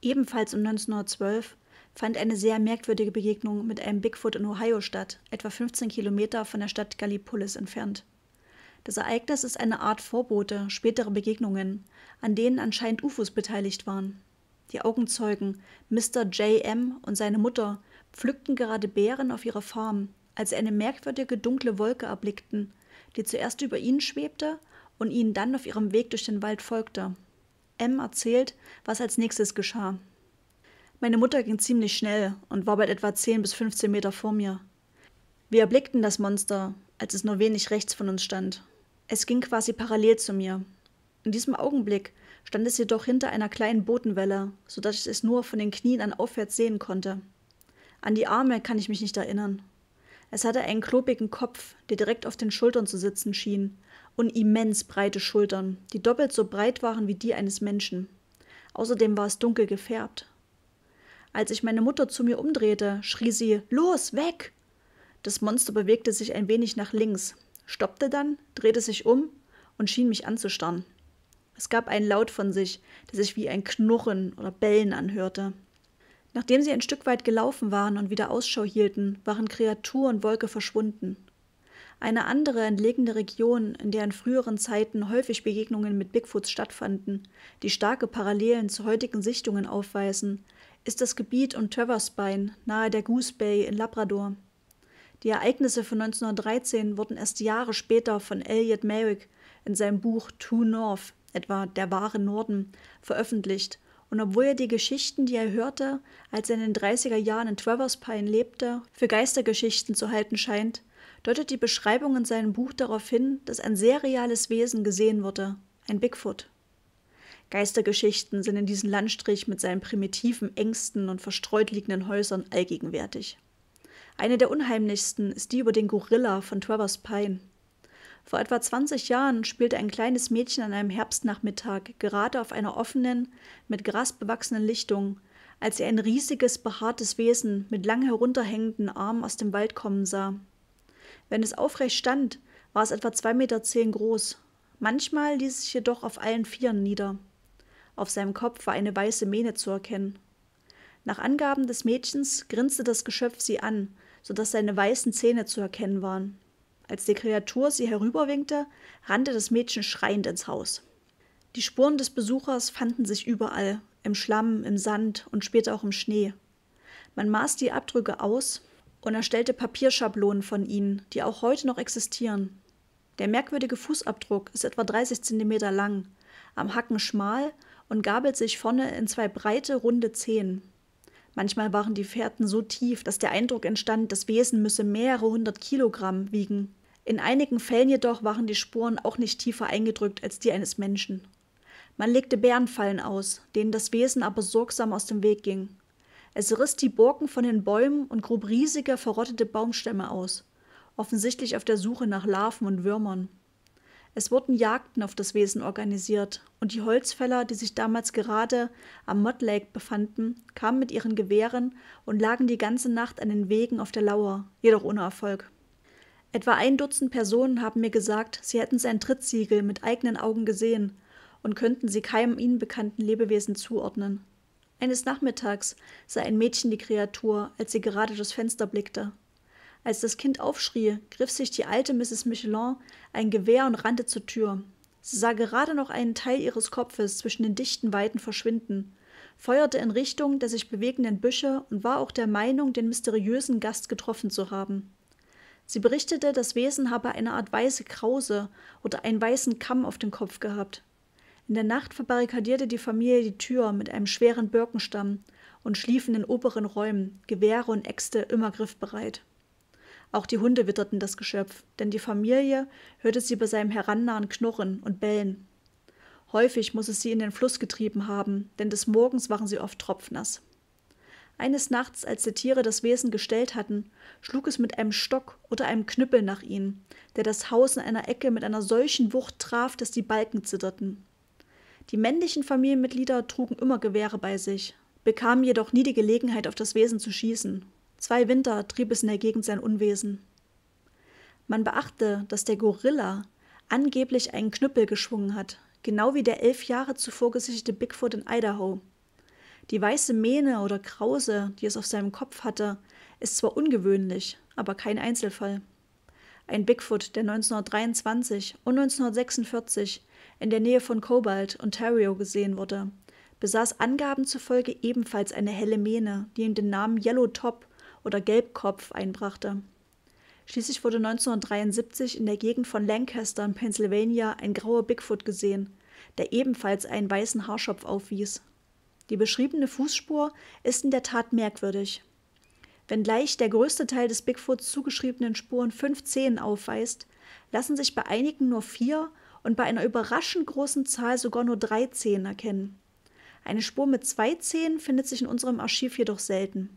Ebenfalls um 1912 fand eine sehr merkwürdige Begegnung mit einem Bigfoot in Ohio statt, etwa 15 Kilometer von der Stadt Gallipolis entfernt. Das Ereignis ist eine Art Vorbote späterer Begegnungen, an denen anscheinend UFOs beteiligt waren. Die Augenzeugen, Mr. J.M. und seine Mutter, pflückten gerade Beeren auf ihrer Farm, als sie eine merkwürdige dunkle Wolke erblickten, die zuerst über ihnen schwebte und ihnen dann auf ihrem Weg durch den Wald folgte. M erzählt, was als nächstes geschah. Meine Mutter ging ziemlich schnell und war bald etwa 10 bis 15 Meter vor mir. Wir erblickten das Monster, als es nur wenig rechts von uns stand. Es ging quasi parallel zu mir. In diesem Augenblick stand es jedoch hinter einer kleinen Botenwelle, sodass ich es nur von den Knien an aufwärts sehen konnte. An die Arme kann ich mich nicht erinnern. Es hatte einen klobigen Kopf, der direkt auf den Schultern zu sitzen schien, und immens breite Schultern, die doppelt so breit waren wie die eines Menschen. Außerdem war es dunkel gefärbt, als ich meine Mutter zu mir umdrehte, schrie sie Los, weg. Das Monster bewegte sich ein wenig nach links, stoppte dann, drehte sich um und schien mich anzustarren. Es gab einen Laut von sich, der sich wie ein Knurren oder Bellen anhörte. Nachdem sie ein Stück weit gelaufen waren und wieder Ausschau hielten, waren Kreatur und Wolke verschwunden. Eine andere entlegene Region, in der in früheren Zeiten häufig Begegnungen mit Bigfoots stattfanden, die starke Parallelen zu heutigen Sichtungen aufweisen, ist das Gebiet um Travers nahe der Goose Bay in Labrador. Die Ereignisse von 1913 wurden erst Jahre später von Elliot Merrick in seinem Buch Two North, etwa Der wahre Norden, veröffentlicht. Und obwohl er die Geschichten, die er hörte, als er in den 30er Jahren in Traverspine lebte, für Geistergeschichten zu halten scheint, deutet die Beschreibung in seinem Buch darauf hin, dass ein sehr reales Wesen gesehen wurde, ein Bigfoot. Geistergeschichten sind in diesem Landstrich mit seinen primitiven Ängsten und verstreut liegenden Häusern allgegenwärtig. Eine der unheimlichsten ist die über den Gorilla von Travers Pine. Vor etwa 20 Jahren spielte ein kleines Mädchen an einem Herbstnachmittag gerade auf einer offenen, mit Gras bewachsenen Lichtung, als sie ein riesiges, behaartes Wesen mit lang herunterhängenden Armen aus dem Wald kommen sah. Wenn es aufrecht stand, war es etwa 2,10 Meter groß. Manchmal ließ es sich jedoch auf allen Vieren nieder. Auf seinem Kopf war eine weiße Mähne zu erkennen. Nach Angaben des Mädchens grinste das Geschöpf sie an, sodass seine weißen Zähne zu erkennen waren. Als die Kreatur sie herüberwinkte, rannte das Mädchen schreiend ins Haus. Die Spuren des Besuchers fanden sich überall, im Schlamm, im Sand und später auch im Schnee. Man maß die Abdrücke aus und erstellte Papierschablonen von ihnen, die auch heute noch existieren. Der merkwürdige Fußabdruck ist etwa 30 cm lang, am Hacken schmal und gabelt sich vorne in zwei breite, runde Zehen. Manchmal waren die Fährten so tief, dass der Eindruck entstand, das Wesen müsse mehrere hundert Kilogramm wiegen. In einigen Fällen jedoch waren die Spuren auch nicht tiefer eingedrückt als die eines Menschen. Man legte Bärenfallen aus, denen das Wesen aber sorgsam aus dem Weg ging. Es riss die Borken von den Bäumen und grub riesige, verrottete Baumstämme aus, offensichtlich auf der Suche nach Larven und Würmern. Es wurden Jagden auf das Wesen organisiert, und die Holzfäller, die sich damals gerade am Mud Lake befanden, kamen mit ihren Gewehren und lagen die ganze Nacht an den Wegen auf der Lauer, jedoch ohne Erfolg. Etwa ein Dutzend Personen haben mir gesagt, sie hätten sein Trittsiegel mit eigenen Augen gesehen und könnten sie keinem ihnen bekannten Lebewesen zuordnen. Eines Nachmittags sah ein Mädchen die Kreatur, als sie gerade durchs Fenster blickte. Als das Kind aufschrie, griff sich die alte Mrs. Michelin ein Gewehr und rannte zur Tür. Sie sah gerade noch einen Teil ihres Kopfes zwischen den dichten Weiden verschwinden, feuerte in Richtung der sich bewegenden Büsche und war auch der Meinung, den mysteriösen Gast getroffen zu haben. Sie berichtete, das Wesen habe eine Art weiße Krause oder einen weißen Kamm auf dem Kopf gehabt. In der Nacht verbarrikadierte die Familie die Tür mit einem schweren Birkenstamm und schlief in den oberen Räumen, Gewehre und Äxte immer griffbereit. Auch die Hunde witterten das Geschöpf, denn die Familie hörte sie bei seinem herannahen Knurren und Bellen. Häufig muss es sie in den Fluss getrieben haben, denn des Morgens waren sie oft tropfnass. Eines Nachts, als die Tiere das Wesen gestellt hatten, schlug es mit einem Stock oder einem Knüppel nach ihnen, der das Haus in einer Ecke mit einer solchen Wucht traf, dass die Balken zitterten. Die männlichen Familienmitglieder trugen immer Gewehre bei sich, bekamen jedoch nie die Gelegenheit, auf das Wesen zu schießen, Zwei Winter trieb es in der Gegend sein Unwesen. Man beachte, dass der Gorilla angeblich einen Knüppel geschwungen hat, genau wie der elf Jahre zuvor gesichtete Bigfoot in Idaho. Die weiße Mähne oder Krause, die es auf seinem Kopf hatte, ist zwar ungewöhnlich, aber kein Einzelfall. Ein Bigfoot, der 1923 und 1946 in der Nähe von Cobalt, Ontario gesehen wurde, besaß Angaben zufolge ebenfalls eine helle Mähne, die ihm den Namen Yellow Top oder Gelbkopf einbrachte. Schließlich wurde 1973 in der Gegend von Lancaster in Pennsylvania ein grauer Bigfoot gesehen, der ebenfalls einen weißen Haarschopf aufwies. Die beschriebene Fußspur ist in der Tat merkwürdig. Wenngleich der größte Teil des Bigfoots zugeschriebenen Spuren fünf Zehen aufweist, lassen sich bei einigen nur vier und bei einer überraschend großen Zahl sogar nur drei Zehen erkennen. Eine Spur mit zwei Zehen findet sich in unserem Archiv jedoch selten.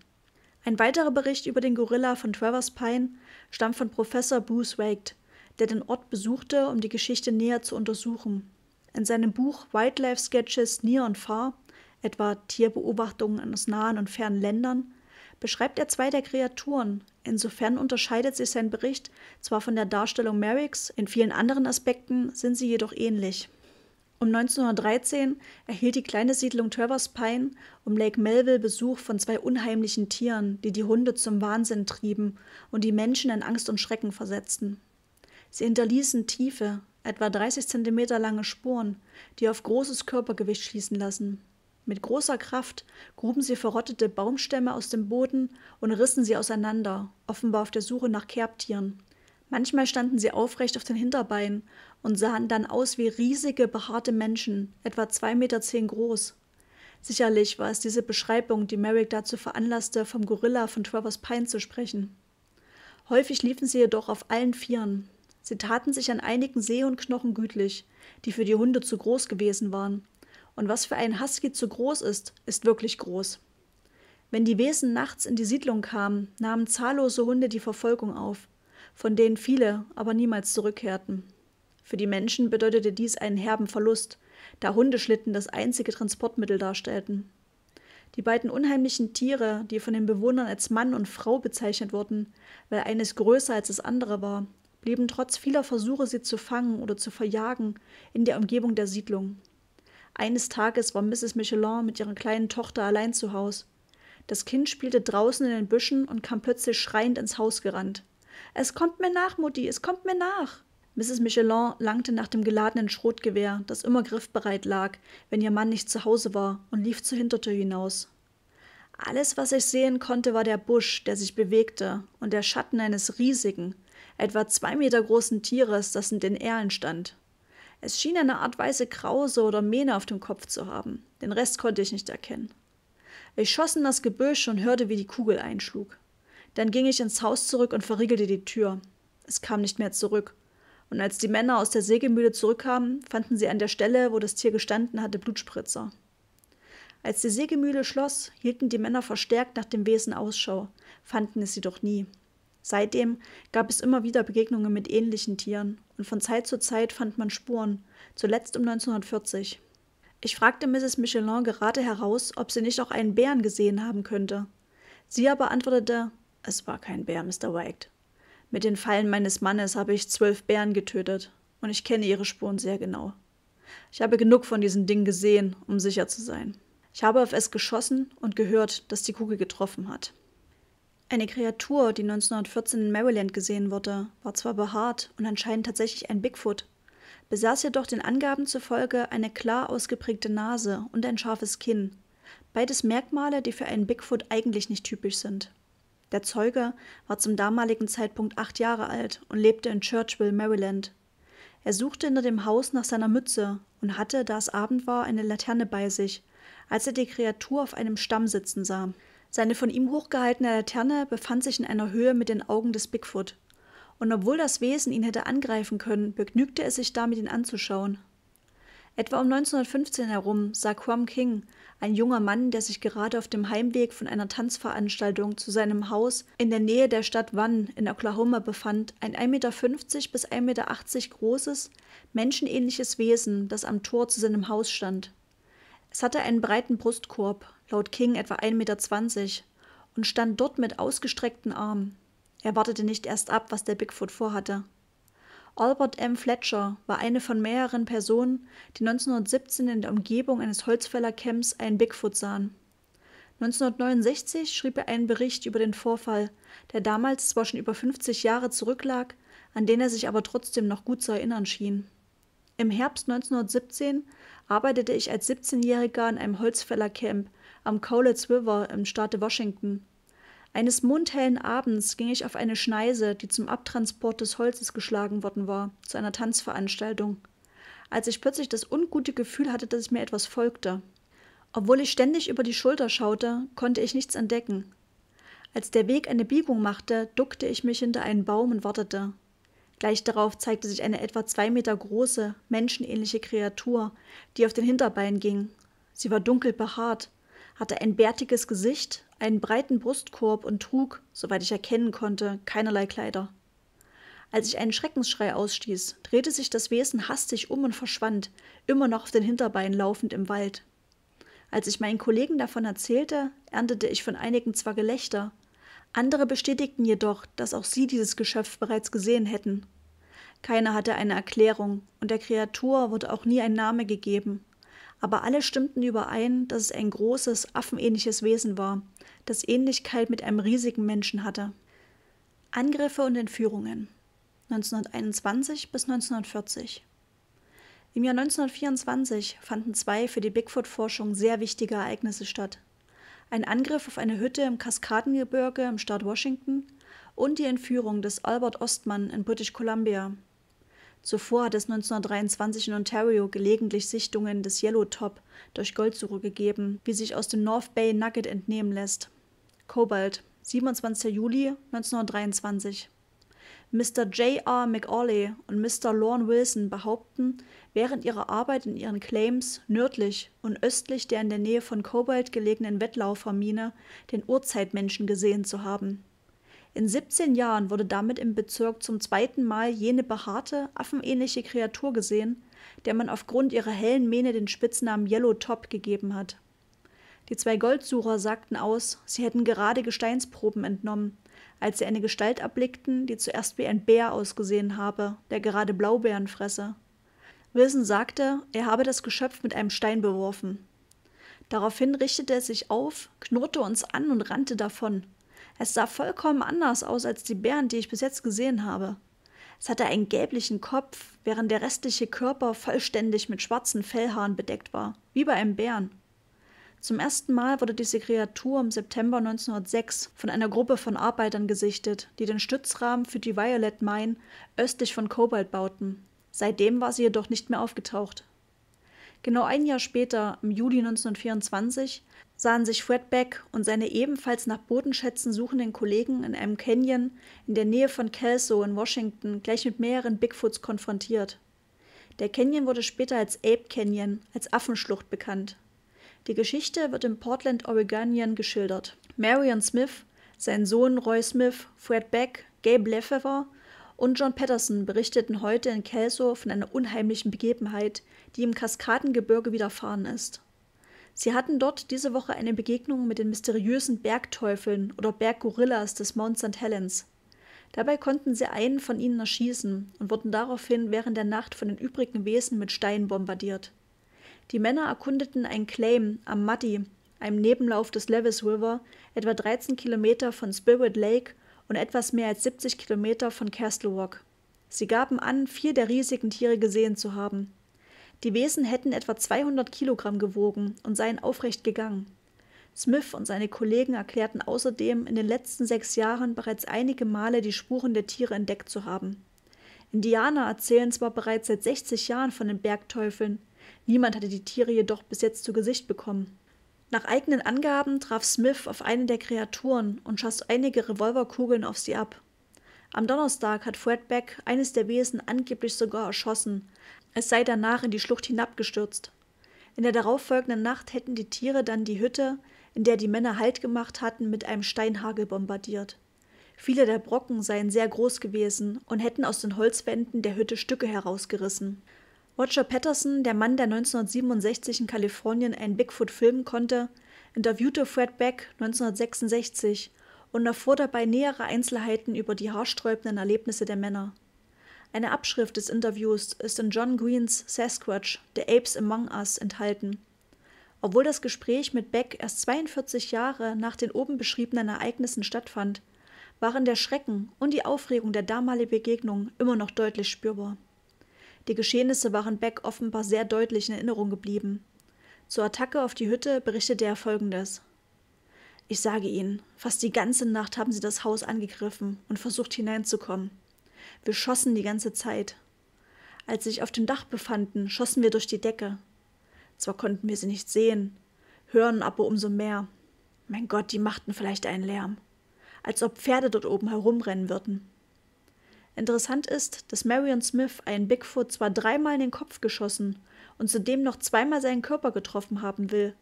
Ein weiterer Bericht über den Gorilla von Travers Pine stammt von Professor Bruce Waite, der den Ort besuchte, um die Geschichte näher zu untersuchen. In seinem Buch Wildlife Sketches Near and Far, etwa Tierbeobachtungen aus nahen und fernen Ländern, beschreibt er zwei der Kreaturen. Insofern unterscheidet sich sein Bericht zwar von der Darstellung Merricks, in vielen anderen Aspekten sind sie jedoch ähnlich. Um 1913 erhielt die kleine Siedlung Travers Pine um Lake Melville Besuch von zwei unheimlichen Tieren, die die Hunde zum Wahnsinn trieben und die Menschen in Angst und Schrecken versetzten. Sie hinterließen tiefe, etwa 30 Zentimeter lange Spuren, die auf großes Körpergewicht schließen lassen. Mit großer Kraft gruben sie verrottete Baumstämme aus dem Boden und rissen sie auseinander, offenbar auf der Suche nach Kerbtieren. Manchmal standen sie aufrecht auf den Hinterbeinen und sahen dann aus wie riesige, behaarte Menschen, etwa 2,10 Meter groß. Sicherlich war es diese Beschreibung, die Merrick dazu veranlasste, vom Gorilla von Travers Pine zu sprechen. Häufig liefen sie jedoch auf allen Vieren. Sie taten sich an einigen Seehundknochen gütlich, die für die Hunde zu groß gewesen waren. Und was für einen Husky zu groß ist, ist wirklich groß. Wenn die Wesen nachts in die Siedlung kamen, nahmen zahllose Hunde die Verfolgung auf von denen viele aber niemals zurückkehrten. Für die Menschen bedeutete dies einen herben Verlust, da Hundeschlitten das einzige Transportmittel darstellten. Die beiden unheimlichen Tiere, die von den Bewohnern als Mann und Frau bezeichnet wurden, weil eines größer als das andere war, blieben trotz vieler Versuche, sie zu fangen oder zu verjagen, in der Umgebung der Siedlung. Eines Tages war Mrs. Michelin mit ihrer kleinen Tochter allein zu Haus. Das Kind spielte draußen in den Büschen und kam plötzlich schreiend ins Haus gerannt. Es kommt mir nach, Mutti, es kommt mir nach. Mrs. Michelin langte nach dem geladenen Schrotgewehr, das immer griffbereit lag, wenn ihr Mann nicht zu Hause war, und lief zur Hintertür hinaus. Alles, was ich sehen konnte, war der Busch, der sich bewegte, und der Schatten eines riesigen, etwa zwei Meter großen Tieres, das in den Erlen stand. Es schien eine Art weiße Krause oder Mähne auf dem Kopf zu haben. Den Rest konnte ich nicht erkennen. Ich schoss in das Gebüsch und hörte, wie die Kugel einschlug. Dann ging ich ins Haus zurück und verriegelte die Tür. Es kam nicht mehr zurück. Und als die Männer aus der Sägemühle zurückkamen, fanden sie an der Stelle, wo das Tier gestanden hatte, Blutspritzer. Als die Sägemühle schloss, hielten die Männer verstärkt nach dem Wesen Ausschau, fanden es jedoch nie. Seitdem gab es immer wieder Begegnungen mit ähnlichen Tieren und von Zeit zu Zeit fand man Spuren, zuletzt um 1940. Ich fragte Mrs. Michelin gerade heraus, ob sie nicht auch einen Bären gesehen haben könnte. Sie aber antwortete, es war kein Bär, Mr. White. Mit den Fallen meines Mannes habe ich zwölf Bären getötet und ich kenne ihre Spuren sehr genau. Ich habe genug von diesen Dingen gesehen, um sicher zu sein. Ich habe auf es geschossen und gehört, dass die Kugel getroffen hat. Eine Kreatur, die 1914 in Maryland gesehen wurde, war zwar behaart und anscheinend tatsächlich ein Bigfoot, besaß jedoch den Angaben zufolge eine klar ausgeprägte Nase und ein scharfes Kinn, beides Merkmale, die für einen Bigfoot eigentlich nicht typisch sind. Der Zeuge war zum damaligen Zeitpunkt acht Jahre alt und lebte in Churchville, Maryland. Er suchte hinter dem Haus nach seiner Mütze und hatte, da es Abend war, eine Laterne bei sich, als er die Kreatur auf einem Stamm sitzen sah. Seine von ihm hochgehaltene Laterne befand sich in einer Höhe mit den Augen des Bigfoot. Und obwohl das Wesen ihn hätte angreifen können, begnügte es sich damit, ihn anzuschauen. Etwa um 1915 herum sah Quam King, ein junger Mann, der sich gerade auf dem Heimweg von einer Tanzveranstaltung zu seinem Haus in der Nähe der Stadt Wann in Oklahoma befand, ein 1,50 Meter bis 1,80 Meter großes, menschenähnliches Wesen, das am Tor zu seinem Haus stand. Es hatte einen breiten Brustkorb, laut King etwa 1,20 Meter, und stand dort mit ausgestreckten Armen. Er wartete nicht erst ab, was der Bigfoot vorhatte. Albert M. Fletcher war eine von mehreren Personen, die 1917 in der Umgebung eines Holzfällercamps einen Bigfoot sahen. 1969 schrieb er einen Bericht über den Vorfall, der damals zwar schon über 50 Jahre zurücklag, an den er sich aber trotzdem noch gut zu erinnern schien. Im Herbst 1917 arbeitete ich als 17-Jähriger in einem Holzfällercamp am Cowlitz River im Staate Washington eines mundhellen Abends ging ich auf eine Schneise, die zum Abtransport des Holzes geschlagen worden war, zu einer Tanzveranstaltung, als ich plötzlich das ungute Gefühl hatte, dass mir etwas folgte. Obwohl ich ständig über die Schulter schaute, konnte ich nichts entdecken. Als der Weg eine Biegung machte, duckte ich mich hinter einen Baum und wartete. Gleich darauf zeigte sich eine etwa zwei Meter große, menschenähnliche Kreatur, die auf den Hinterbeinen ging. Sie war dunkel behaart, hatte ein bärtiges Gesicht, einen breiten Brustkorb und trug, soweit ich erkennen konnte, keinerlei Kleider. Als ich einen Schreckensschrei ausstieß, drehte sich das Wesen hastig um und verschwand, immer noch auf den Hinterbeinen laufend im Wald. Als ich meinen Kollegen davon erzählte, erntete ich von einigen zwar Gelächter, andere bestätigten jedoch, dass auch sie dieses Geschöpf bereits gesehen hätten. Keiner hatte eine Erklärung, und der Kreatur wurde auch nie ein Name gegeben, aber alle stimmten überein, dass es ein großes, affenähnliches Wesen war, das Ähnlichkeit mit einem riesigen Menschen hatte. Angriffe und Entführungen 1921 bis 1940 Im Jahr 1924 fanden zwei für die Bigfoot-Forschung sehr wichtige Ereignisse statt. Ein Angriff auf eine Hütte im Kaskadengebirge im Staat Washington und die Entführung des Albert Ostmann in British Columbia, Zuvor hat es 1923 in Ontario gelegentlich Sichtungen des Yellowtop durch Goldsuche gegeben, wie sich aus dem North Bay Nugget entnehmen lässt. Kobalt, 27. Juli 1923. Mr. J.R. McAuley und Mr. Lorne Wilson behaupten, während ihrer Arbeit in ihren Claims nördlich und östlich der in der Nähe von Kobalt gelegenen Wettlaufermine den Urzeitmenschen gesehen zu haben. In 17 Jahren wurde damit im Bezirk zum zweiten Mal jene behaarte, affenähnliche Kreatur gesehen, der man aufgrund ihrer hellen Mähne den Spitznamen Yellow Top gegeben hat. Die zwei Goldsucher sagten aus, sie hätten gerade Gesteinsproben entnommen, als sie eine Gestalt erblickten, die zuerst wie ein Bär ausgesehen habe, der gerade Blaubeeren fresse. Wilson sagte, er habe das Geschöpf mit einem Stein beworfen. Daraufhin richtete er sich auf, knurrte uns an und rannte davon. Es sah vollkommen anders aus als die Bären, die ich bis jetzt gesehen habe. Es hatte einen gelblichen Kopf, während der restliche Körper vollständig mit schwarzen Fellhaaren bedeckt war, wie bei einem Bären. Zum ersten Mal wurde diese Kreatur im September 1906 von einer Gruppe von Arbeitern gesichtet, die den Stützrahmen für die Violet Mine östlich von Cobalt bauten. Seitdem war sie jedoch nicht mehr aufgetaucht. Genau ein Jahr später, im Juli 1924, sahen sich Fred Beck und seine ebenfalls nach Bodenschätzen suchenden Kollegen in einem Canyon in der Nähe von Kelso in Washington gleich mit mehreren Bigfoots konfrontiert. Der Canyon wurde später als Ape Canyon, als Affenschlucht bekannt. Die Geschichte wird im Portland Oregonian geschildert. Marion Smith, sein Sohn Roy Smith, Fred Beck, Gabe Lefevre und John Patterson berichteten heute in Kelso von einer unheimlichen Begebenheit, die im Kaskadengebirge widerfahren ist. Sie hatten dort diese Woche eine Begegnung mit den mysteriösen Bergteufeln oder Berggorillas des Mount St. Helens. Dabei konnten sie einen von ihnen erschießen und wurden daraufhin während der Nacht von den übrigen Wesen mit Steinen bombardiert. Die Männer erkundeten ein Claim am Muddy, einem Nebenlauf des Lewis River, etwa 13 Kilometer von Spirit Lake und etwas mehr als 70 Kilometer von Castle Rock. Sie gaben an, vier der riesigen Tiere gesehen zu haben. Die Wesen hätten etwa 200 Kilogramm gewogen und seien aufrecht gegangen. Smith und seine Kollegen erklärten außerdem, in den letzten sechs Jahren bereits einige Male die Spuren der Tiere entdeckt zu haben. Indianer erzählen zwar bereits seit 60 Jahren von den Bergteufeln, niemand hatte die Tiere jedoch bis jetzt zu Gesicht bekommen. Nach eigenen Angaben traf Smith auf eine der Kreaturen und schoss einige Revolverkugeln auf sie ab. Am Donnerstag hat Fred Beck eines der Wesen angeblich sogar erschossen, es sei danach in die Schlucht hinabgestürzt. In der darauffolgenden Nacht hätten die Tiere dann die Hütte, in der die Männer Halt gemacht hatten, mit einem Steinhagel bombardiert. Viele der Brocken seien sehr groß gewesen und hätten aus den Holzwänden der Hütte Stücke herausgerissen. Roger Patterson, der Mann, der 1967 in Kalifornien einen Bigfoot filmen konnte, interviewte Fred Beck 1966 und erfuhr dabei nähere Einzelheiten über die haarsträubenden Erlebnisse der Männer. Eine Abschrift des Interviews ist in John Greens Sasquatch, The Apes Among Us, enthalten. Obwohl das Gespräch mit Beck erst 42 Jahre nach den oben beschriebenen Ereignissen stattfand, waren der Schrecken und die Aufregung der damaligen Begegnung immer noch deutlich spürbar. Die Geschehnisse waren Beck offenbar sehr deutlich in Erinnerung geblieben. Zur Attacke auf die Hütte berichtete er folgendes. Ich sage Ihnen, fast die ganze Nacht haben sie das Haus angegriffen und versucht hineinzukommen. Wir schossen die ganze Zeit. Als sie sich auf dem Dach befanden, schossen wir durch die Decke. Zwar konnten wir sie nicht sehen, hören aber umso mehr. Mein Gott, die machten vielleicht einen Lärm. Als ob Pferde dort oben herumrennen würden. Interessant ist, dass Marion Smith einen Bigfoot zwar dreimal in den Kopf geschossen und zudem noch zweimal seinen Körper getroffen haben will,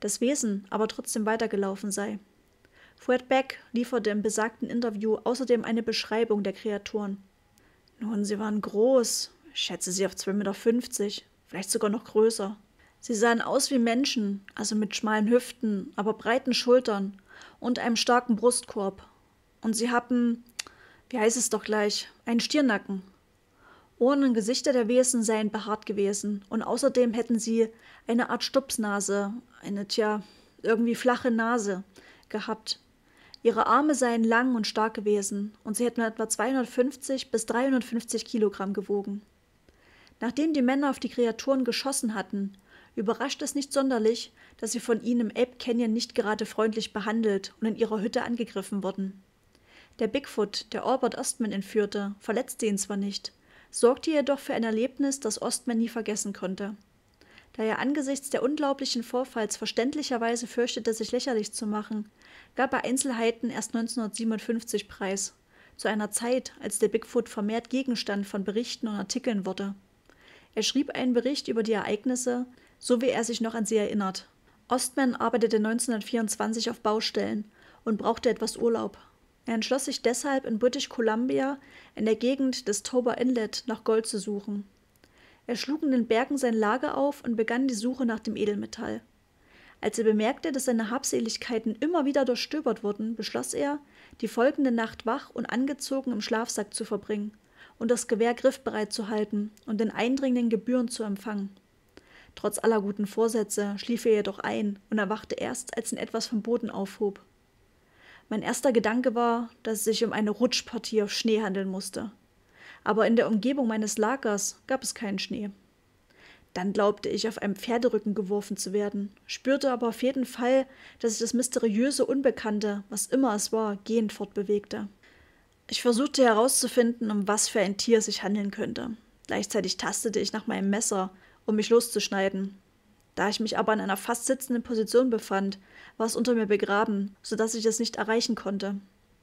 das Wesen aber trotzdem weitergelaufen sei. Fred Beck lieferte im besagten Interview außerdem eine Beschreibung der Kreaturen nun, sie waren groß, ich schätze sie auf 2,50 Meter, vielleicht sogar noch größer. Sie sahen aus wie Menschen, also mit schmalen Hüften, aber breiten Schultern und einem starken Brustkorb. Und sie hatten, wie heißt es doch gleich, einen Stirnacken. Ohren und Gesichter der Wesen seien behaart gewesen und außerdem hätten sie eine Art Stupsnase, eine, tja, irgendwie flache Nase gehabt, Ihre Arme seien lang und stark gewesen und sie hätten etwa 250 bis 350 Kilogramm gewogen. Nachdem die Männer auf die Kreaturen geschossen hatten, überrascht es nicht sonderlich, dass sie von ihnen im Ape Canyon nicht gerade freundlich behandelt und in ihrer Hütte angegriffen wurden. Der Bigfoot, der Albert Ostman entführte, verletzte ihn zwar nicht, sorgte jedoch für ein Erlebnis, das Ostman nie vergessen konnte. Da er angesichts der unglaublichen Vorfalls verständlicherweise fürchtete, sich lächerlich zu machen, gab er Einzelheiten erst 1957 preis, zu einer Zeit, als der Bigfoot vermehrt Gegenstand von Berichten und Artikeln wurde. Er schrieb einen Bericht über die Ereignisse, so wie er sich noch an sie erinnert. Ostman arbeitete 1924 auf Baustellen und brauchte etwas Urlaub. Er entschloss sich deshalb, in British Columbia in der Gegend des Toba Inlet nach Gold zu suchen. Er schlug in den Bergen sein Lager auf und begann die Suche nach dem Edelmetall. Als er bemerkte, dass seine Habseligkeiten immer wieder durchstöbert wurden, beschloss er, die folgende Nacht wach und angezogen im Schlafsack zu verbringen und das Gewehr griffbereit zu halten und den eindringenden Gebühren zu empfangen. Trotz aller guten Vorsätze schlief er jedoch ein und erwachte erst, als ihn etwas vom Boden aufhob. Mein erster Gedanke war, dass es sich um eine Rutschpartie auf Schnee handeln musste. Aber in der Umgebung meines Lagers gab es keinen Schnee. Dann glaubte ich, auf einem Pferderücken geworfen zu werden, spürte aber auf jeden Fall, dass sich das mysteriöse Unbekannte, was immer es war, gehend fortbewegte. Ich versuchte herauszufinden, um was für ein Tier es sich handeln könnte. Gleichzeitig tastete ich nach meinem Messer, um mich loszuschneiden. Da ich mich aber in einer fast sitzenden Position befand, war es unter mir begraben, so dass ich es nicht erreichen konnte.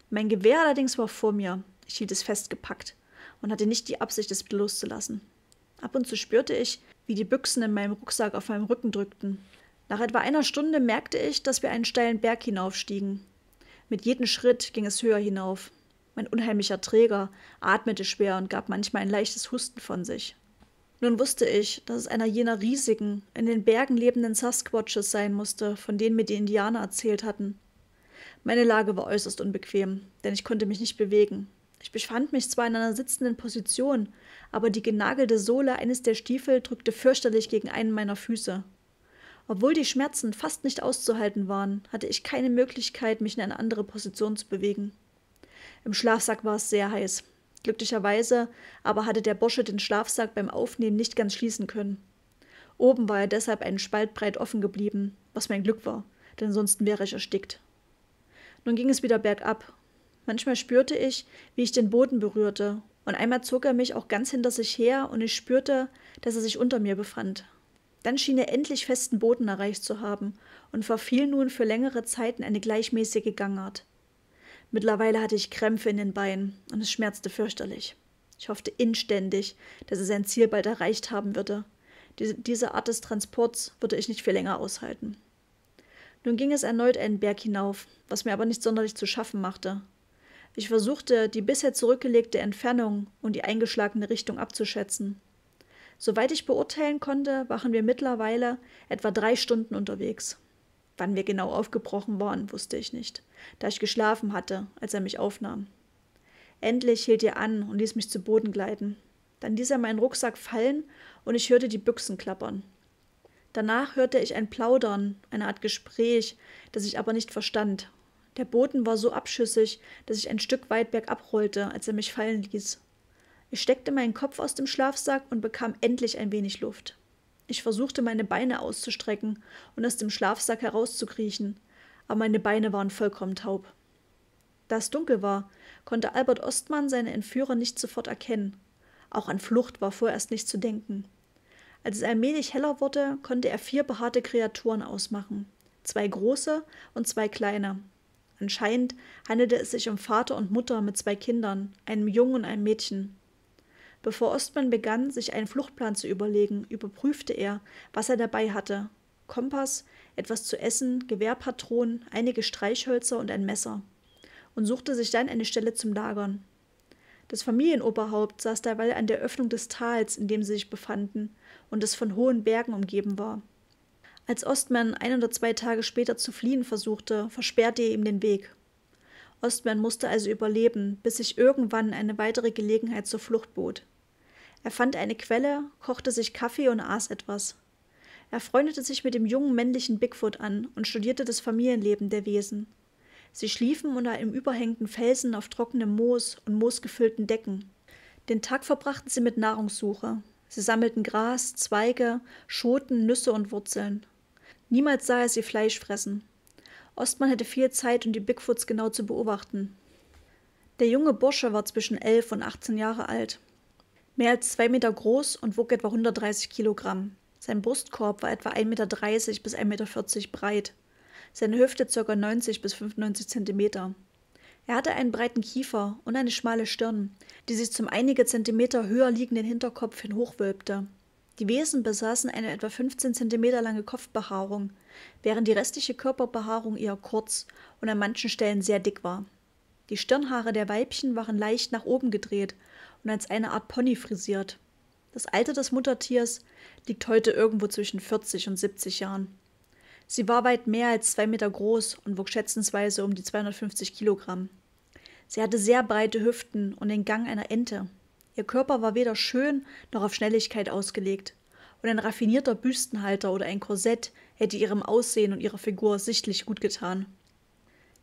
Mein Gewehr allerdings war vor mir. Ich hielt es festgepackt und hatte nicht die Absicht, es loszulassen. Ab und zu spürte ich, wie die Büchsen in meinem Rucksack auf meinem Rücken drückten. Nach etwa einer Stunde merkte ich, dass wir einen steilen Berg hinaufstiegen. Mit jedem Schritt ging es höher hinauf. Mein unheimlicher Träger atmete schwer und gab manchmal ein leichtes Husten von sich. Nun wusste ich, dass es einer jener riesigen, in den Bergen lebenden Sasquatches sein musste, von denen mir die Indianer erzählt hatten. Meine Lage war äußerst unbequem, denn ich konnte mich nicht bewegen. Ich befand mich zwar in einer sitzenden Position, aber die genagelte Sohle eines der Stiefel drückte fürchterlich gegen einen meiner Füße. Obwohl die Schmerzen fast nicht auszuhalten waren, hatte ich keine Möglichkeit, mich in eine andere Position zu bewegen. Im Schlafsack war es sehr heiß. Glücklicherweise aber hatte der Bursche den Schlafsack beim Aufnehmen nicht ganz schließen können. Oben war er deshalb einen Spalt breit offen geblieben, was mein Glück war, denn sonst wäre ich erstickt. Nun ging es wieder bergab Manchmal spürte ich, wie ich den Boden berührte, und einmal zog er mich auch ganz hinter sich her, und ich spürte, dass er sich unter mir befand. Dann schien er endlich festen Boden erreicht zu haben und verfiel nun für längere Zeiten eine gleichmäßige Gangart. Mittlerweile hatte ich Krämpfe in den Beinen und es schmerzte fürchterlich. Ich hoffte inständig, dass er sein Ziel bald erreicht haben würde. diese Art des Transports würde ich nicht viel länger aushalten. Nun ging es erneut einen Berg hinauf, was mir aber nicht sonderlich zu schaffen machte. Ich versuchte, die bisher zurückgelegte Entfernung und die eingeschlagene Richtung abzuschätzen. Soweit ich beurteilen konnte, waren wir mittlerweile etwa drei Stunden unterwegs. Wann wir genau aufgebrochen waren, wusste ich nicht, da ich geschlafen hatte, als er mich aufnahm. Endlich hielt er an und ließ mich zu Boden gleiten. Dann ließ er meinen Rucksack fallen und ich hörte die Büchsen klappern. Danach hörte ich ein Plaudern, eine Art Gespräch, das ich aber nicht verstand, der Boden war so abschüssig, dass ich ein Stück weit bergab rollte, als er mich fallen ließ. Ich steckte meinen Kopf aus dem Schlafsack und bekam endlich ein wenig Luft. Ich versuchte, meine Beine auszustrecken und aus dem Schlafsack herauszukriechen, aber meine Beine waren vollkommen taub. Da es dunkel war, konnte Albert Ostmann seine Entführer nicht sofort erkennen. Auch an Flucht war vorerst nicht zu denken. Als es allmählich heller wurde, konnte er vier behaarte Kreaturen ausmachen. Zwei große und zwei kleine. Anscheinend handelte es sich um Vater und Mutter mit zwei Kindern, einem Jungen und einem Mädchen. Bevor Ostmann begann, sich einen Fluchtplan zu überlegen, überprüfte er, was er dabei hatte. Kompass, etwas zu essen, Gewehrpatronen, einige Streichhölzer und ein Messer. Und suchte sich dann eine Stelle zum Lagern. Das Familienoberhaupt saß derweil an der Öffnung des Tals, in dem sie sich befanden, und es von hohen Bergen umgeben war. Als Ostman ein oder zwei Tage später zu fliehen versuchte, versperrte er ihm den Weg. Ostman musste also überleben, bis sich irgendwann eine weitere Gelegenheit zur Flucht bot. Er fand eine Quelle, kochte sich Kaffee und aß etwas. Er freundete sich mit dem jungen männlichen Bigfoot an und studierte das Familienleben der Wesen. Sie schliefen unter einem überhängenden Felsen auf trockenem Moos und moosgefüllten Decken. Den Tag verbrachten sie mit Nahrungssuche. Sie sammelten Gras, Zweige, Schoten, Nüsse und Wurzeln. Niemals sah er sie Fleisch fressen. Ostmann hätte viel Zeit, um die Bigfoots genau zu beobachten. Der junge Bursche war zwischen elf und 18 Jahre alt. Mehr als zwei Meter groß und wog etwa 130 Kilogramm. Sein Brustkorb war etwa 1,30 Meter bis 1,40 Meter breit. Seine Hüfte ca. 90 bis 95 Zentimeter. Er hatte einen breiten Kiefer und eine schmale Stirn, die sich zum einige Zentimeter höher liegenden Hinterkopf hin hochwölbte. Die Wesen besaßen eine etwa 15 cm lange Kopfbehaarung, während die restliche Körperbehaarung eher kurz und an manchen Stellen sehr dick war. Die Stirnhaare der Weibchen waren leicht nach oben gedreht und als eine Art Pony frisiert. Das Alter des Muttertiers liegt heute irgendwo zwischen 40 und 70 Jahren. Sie war weit mehr als zwei Meter groß und wog schätzensweise um die 250 Kilogramm. Sie hatte sehr breite Hüften und den Gang einer Ente. Ihr Körper war weder schön noch auf Schnelligkeit ausgelegt, und ein raffinierter Büstenhalter oder ein Korsett hätte ihrem Aussehen und ihrer Figur sichtlich gut getan.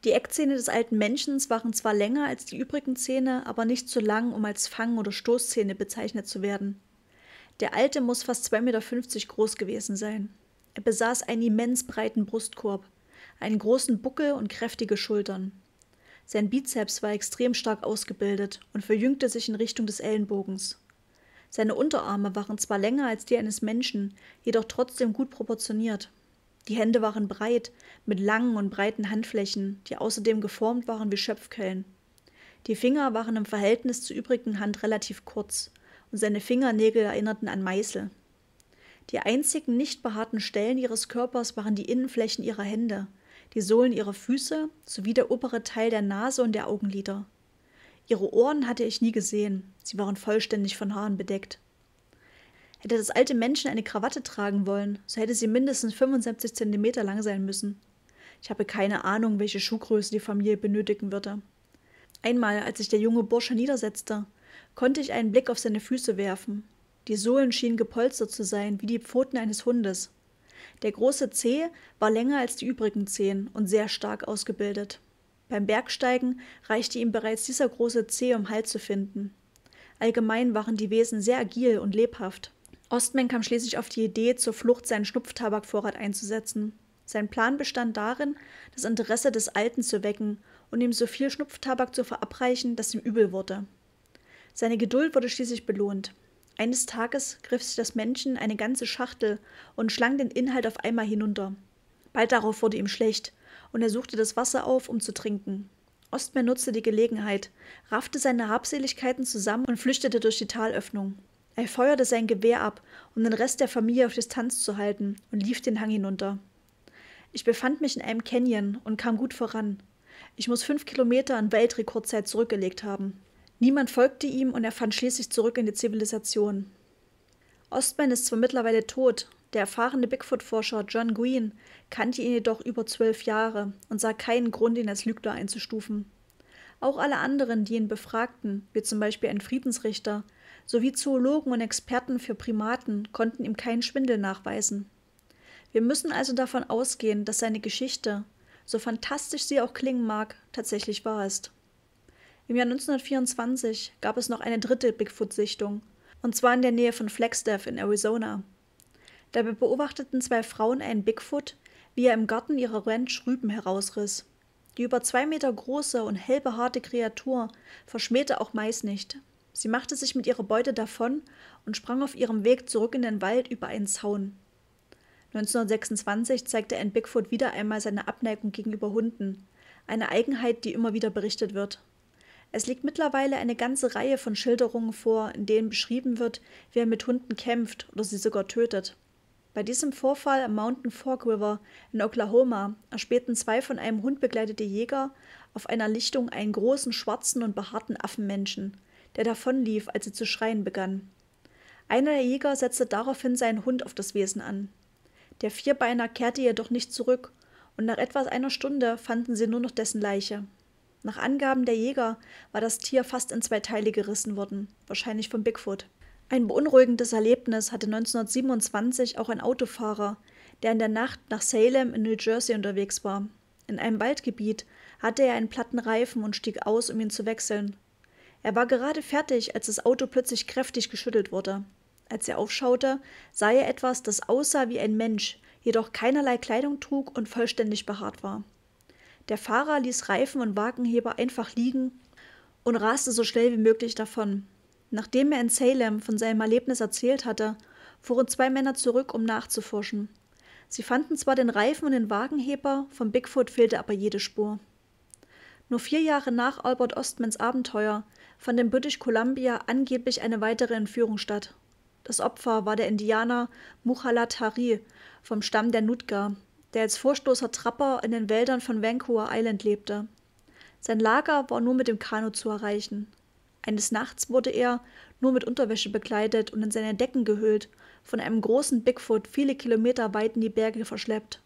Die Eckzähne des alten Menschen waren zwar länger als die übrigen Zähne, aber nicht zu so lang, um als Fang- oder Stoßzähne bezeichnet zu werden. Der alte muss fast 2,50 Meter groß gewesen sein. Er besaß einen immens breiten Brustkorb, einen großen Buckel und kräftige Schultern. Sein Bizeps war extrem stark ausgebildet und verjüngte sich in Richtung des Ellenbogens. Seine Unterarme waren zwar länger als die eines Menschen, jedoch trotzdem gut proportioniert. Die Hände waren breit, mit langen und breiten Handflächen, die außerdem geformt waren wie Schöpfkellen. Die Finger waren im Verhältnis zur übrigen Hand relativ kurz, und seine Fingernägel erinnerten an Meißel. Die einzigen nicht behaarten Stellen ihres Körpers waren die Innenflächen ihrer Hände, die Sohlen ihrer Füße sowie der obere Teil der Nase und der Augenlider. Ihre Ohren hatte ich nie gesehen, sie waren vollständig von Haaren bedeckt. Hätte das alte Menschen eine Krawatte tragen wollen, so hätte sie mindestens 75 Zentimeter lang sein müssen. Ich habe keine Ahnung, welche Schuhgröße die Familie benötigen würde. Einmal, als sich der junge Bursche niedersetzte, konnte ich einen Blick auf seine Füße werfen. Die Sohlen schienen gepolstert zu sein, wie die Pfoten eines Hundes. Der große Zeh war länger als die übrigen Zehen und sehr stark ausgebildet. Beim Bergsteigen reichte ihm bereits dieser große Zeh, um Halt zu finden. Allgemein waren die Wesen sehr agil und lebhaft. Ostman kam schließlich auf die Idee, zur Flucht seinen Schnupftabakvorrat einzusetzen. Sein Plan bestand darin, das Interesse des Alten zu wecken und ihm so viel Schnupftabak zu verabreichen, dass ihm übel wurde. Seine Geduld wurde schließlich belohnt. Eines Tages griff sich das Männchen eine ganze Schachtel und schlang den Inhalt auf einmal hinunter. Bald darauf wurde ihm schlecht, und er suchte das Wasser auf, um zu trinken. Ostmeer nutzte die Gelegenheit, raffte seine Habseligkeiten zusammen und flüchtete durch die Talöffnung. Er feuerte sein Gewehr ab, um den Rest der Familie auf Distanz zu halten, und lief den Hang hinunter. Ich befand mich in einem Canyon und kam gut voran. Ich muss fünf Kilometer in Weltrekordzeit zurückgelegt haben. Niemand folgte ihm und er fand schließlich zurück in die Zivilisation. Ostman ist zwar mittlerweile tot, der erfahrene Bigfoot-Forscher John Green kannte ihn jedoch über zwölf Jahre und sah keinen Grund, ihn als Lügner einzustufen. Auch alle anderen, die ihn befragten, wie zum Beispiel ein Friedensrichter, sowie Zoologen und Experten für Primaten, konnten ihm keinen Schwindel nachweisen. Wir müssen also davon ausgehen, dass seine Geschichte, so fantastisch sie auch klingen mag, tatsächlich wahr ist. Im Jahr 1924 gab es noch eine dritte Bigfoot-Sichtung, und zwar in der Nähe von Flagstaff in Arizona. Dabei beobachteten zwei Frauen einen Bigfoot, wie er im Garten ihrer Ranch Rüben herausriss. Die über zwei Meter große und hellbehaarte Kreatur verschmähte auch Mais nicht. Sie machte sich mit ihrer Beute davon und sprang auf ihrem Weg zurück in den Wald über einen Zaun. 1926 zeigte ein Bigfoot wieder einmal seine Abneigung gegenüber Hunden, eine Eigenheit, die immer wieder berichtet wird. Es liegt mittlerweile eine ganze Reihe von Schilderungen vor, in denen beschrieben wird, wie er mit Hunden kämpft oder sie sogar tötet. Bei diesem Vorfall am Mountain Fork River in Oklahoma erspähten zwei von einem Hund begleitete Jäger auf einer Lichtung einen großen schwarzen und behaarten Affenmenschen, der davonlief, als sie zu schreien begann. Einer der Jäger setzte daraufhin seinen Hund auf das Wesen an. Der Vierbeiner kehrte jedoch nicht zurück, und nach etwas einer Stunde fanden sie nur noch dessen Leiche. Nach Angaben der Jäger war das Tier fast in zwei Teile gerissen worden, wahrscheinlich von Bigfoot. Ein beunruhigendes Erlebnis hatte 1927 auch ein Autofahrer, der in der Nacht nach Salem in New Jersey unterwegs war. In einem Waldgebiet hatte er einen platten Reifen und stieg aus, um ihn zu wechseln. Er war gerade fertig, als das Auto plötzlich kräftig geschüttelt wurde. Als er aufschaute, sah er etwas, das aussah wie ein Mensch, jedoch keinerlei Kleidung trug und vollständig behaart war. Der Fahrer ließ Reifen und Wagenheber einfach liegen und raste so schnell wie möglich davon. Nachdem er in Salem von seinem Erlebnis erzählt hatte, fuhren zwei Männer zurück, um nachzuforschen. Sie fanden zwar den Reifen und den Wagenheber, von Bigfoot fehlte aber jede Spur. Nur vier Jahre nach Albert Ostmans Abenteuer fand in British Columbia angeblich eine weitere Entführung statt. Das Opfer war der Indianer Muhalat Hari vom Stamm der Nutgar, der als Vorstoßer Trapper in den Wäldern von Vancouver Island lebte. Sein Lager war nur mit dem Kanu zu erreichen. Eines Nachts wurde er, nur mit Unterwäsche bekleidet und in seine Decken gehüllt, von einem großen Bigfoot viele Kilometer weit in die Berge verschleppt.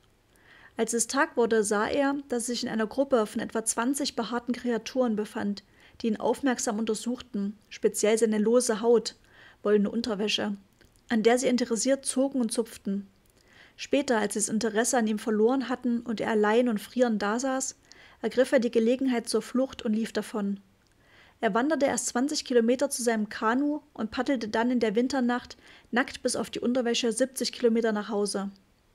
Als es Tag wurde, sah er, dass er sich in einer Gruppe von etwa 20 behaarten Kreaturen befand, die ihn aufmerksam untersuchten, speziell seine lose Haut, wollene Unterwäsche, an der sie interessiert zogen und zupften. Später, als sie das Interesse an ihm verloren hatten und er allein und frierend dasaß, ergriff er die Gelegenheit zur Flucht und lief davon. Er wanderte erst 20 Kilometer zu seinem Kanu und paddelte dann in der Winternacht nackt bis auf die Unterwäsche 70 Kilometer nach Hause.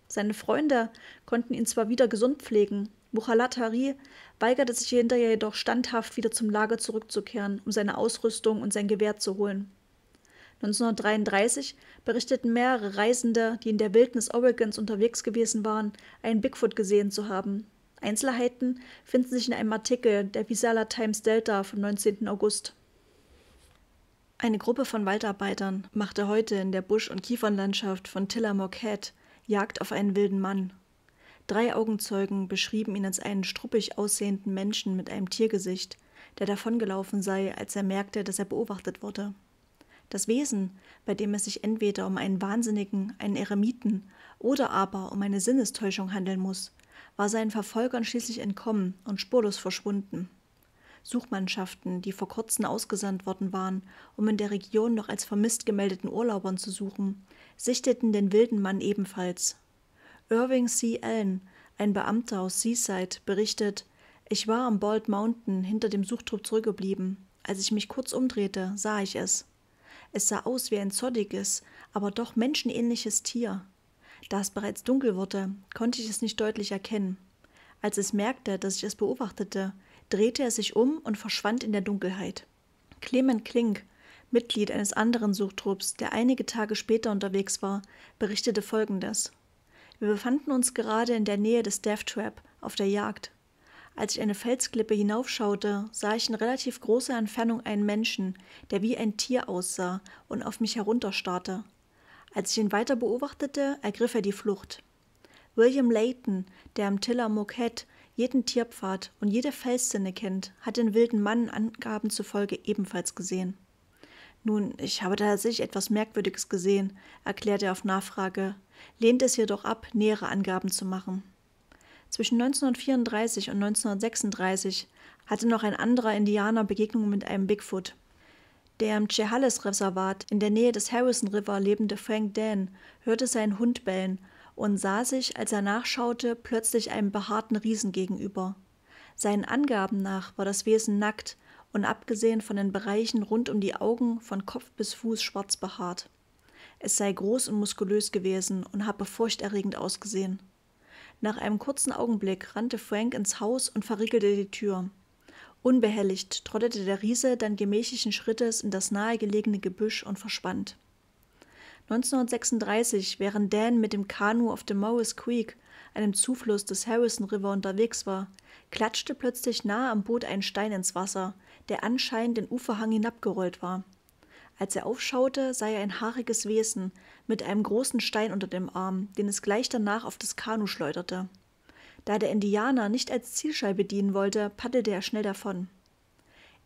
Seine Freunde konnten ihn zwar wieder gesund pflegen, Buchalat Hari weigerte sich hinterher jedoch standhaft wieder zum Lager zurückzukehren, um seine Ausrüstung und sein Gewehr zu holen. 1933 berichteten mehrere Reisende, die in der Wildnis Oregons unterwegs gewesen waren, einen Bigfoot gesehen zu haben. Einzelheiten finden sich in einem Artikel der Visala Times Delta vom 19. August. Eine Gruppe von Waldarbeitern machte heute in der Busch- und Kiefernlandschaft von Tillamook Head Jagd auf einen wilden Mann. Drei Augenzeugen beschrieben ihn als einen struppig aussehenden Menschen mit einem Tiergesicht, der davongelaufen sei, als er merkte, dass er beobachtet wurde. Das Wesen, bei dem es sich entweder um einen Wahnsinnigen, einen Eremiten oder aber um eine Sinnestäuschung handeln muss, war seinen Verfolgern schließlich entkommen und spurlos verschwunden. Suchmannschaften, die vor kurzem ausgesandt worden waren, um in der Region noch als vermisst gemeldeten Urlaubern zu suchen, sichteten den wilden Mann ebenfalls. Irving C. Allen, ein Beamter aus Seaside, berichtet, ich war am Bald Mountain hinter dem Suchtrupp zurückgeblieben. Als ich mich kurz umdrehte, sah ich es. Es sah aus wie ein zottiges, aber doch menschenähnliches Tier. Da es bereits dunkel wurde, konnte ich es nicht deutlich erkennen. Als es merkte, dass ich es beobachtete, drehte er sich um und verschwand in der Dunkelheit. Clement Klink, Mitglied eines anderen Suchtrupps, der einige Tage später unterwegs war, berichtete folgendes. Wir befanden uns gerade in der Nähe des Death Trap auf der Jagd. Als ich eine Felsklippe hinaufschaute, sah ich in relativ großer Entfernung einen Menschen, der wie ein Tier aussah und auf mich herunterstarrte. Als ich ihn weiter beobachtete, ergriff er die Flucht. William Layton, der am Tiller Moquette jeden Tierpfad und jede Felssinne kennt, hat den wilden Mann Angaben zufolge ebenfalls gesehen. Nun, ich habe tatsächlich etwas Merkwürdiges gesehen, erklärte er auf Nachfrage, lehnte es jedoch ab, nähere Angaben zu machen. Zwischen 1934 und 1936 hatte noch ein anderer Indianer Begegnungen mit einem Bigfoot. Der im Chehalis-Reservat in der Nähe des Harrison River lebende Frank Dan hörte seinen Hund bellen und sah sich, als er nachschaute, plötzlich einem behaarten Riesen gegenüber. Seinen Angaben nach war das Wesen nackt und abgesehen von den Bereichen rund um die Augen von Kopf bis Fuß schwarz behaart. Es sei groß und muskulös gewesen und habe furchterregend ausgesehen. Nach einem kurzen Augenblick rannte Frank ins Haus und verriegelte die Tür. Unbehelligt trottete der Riese dann gemächlichen Schrittes in das nahegelegene Gebüsch und verschwand. 1936, während Dan mit dem Kanu auf dem Morris Creek, einem Zufluss des Harrison River, unterwegs war, klatschte plötzlich nahe am Boot ein Stein ins Wasser, der anscheinend den Uferhang hinabgerollt war. Als er aufschaute, sah er ein haariges Wesen mit einem großen Stein unter dem Arm, den es gleich danach auf das Kanu schleuderte. Da der Indianer nicht als Zielscheibe dienen wollte, paddelte er schnell davon.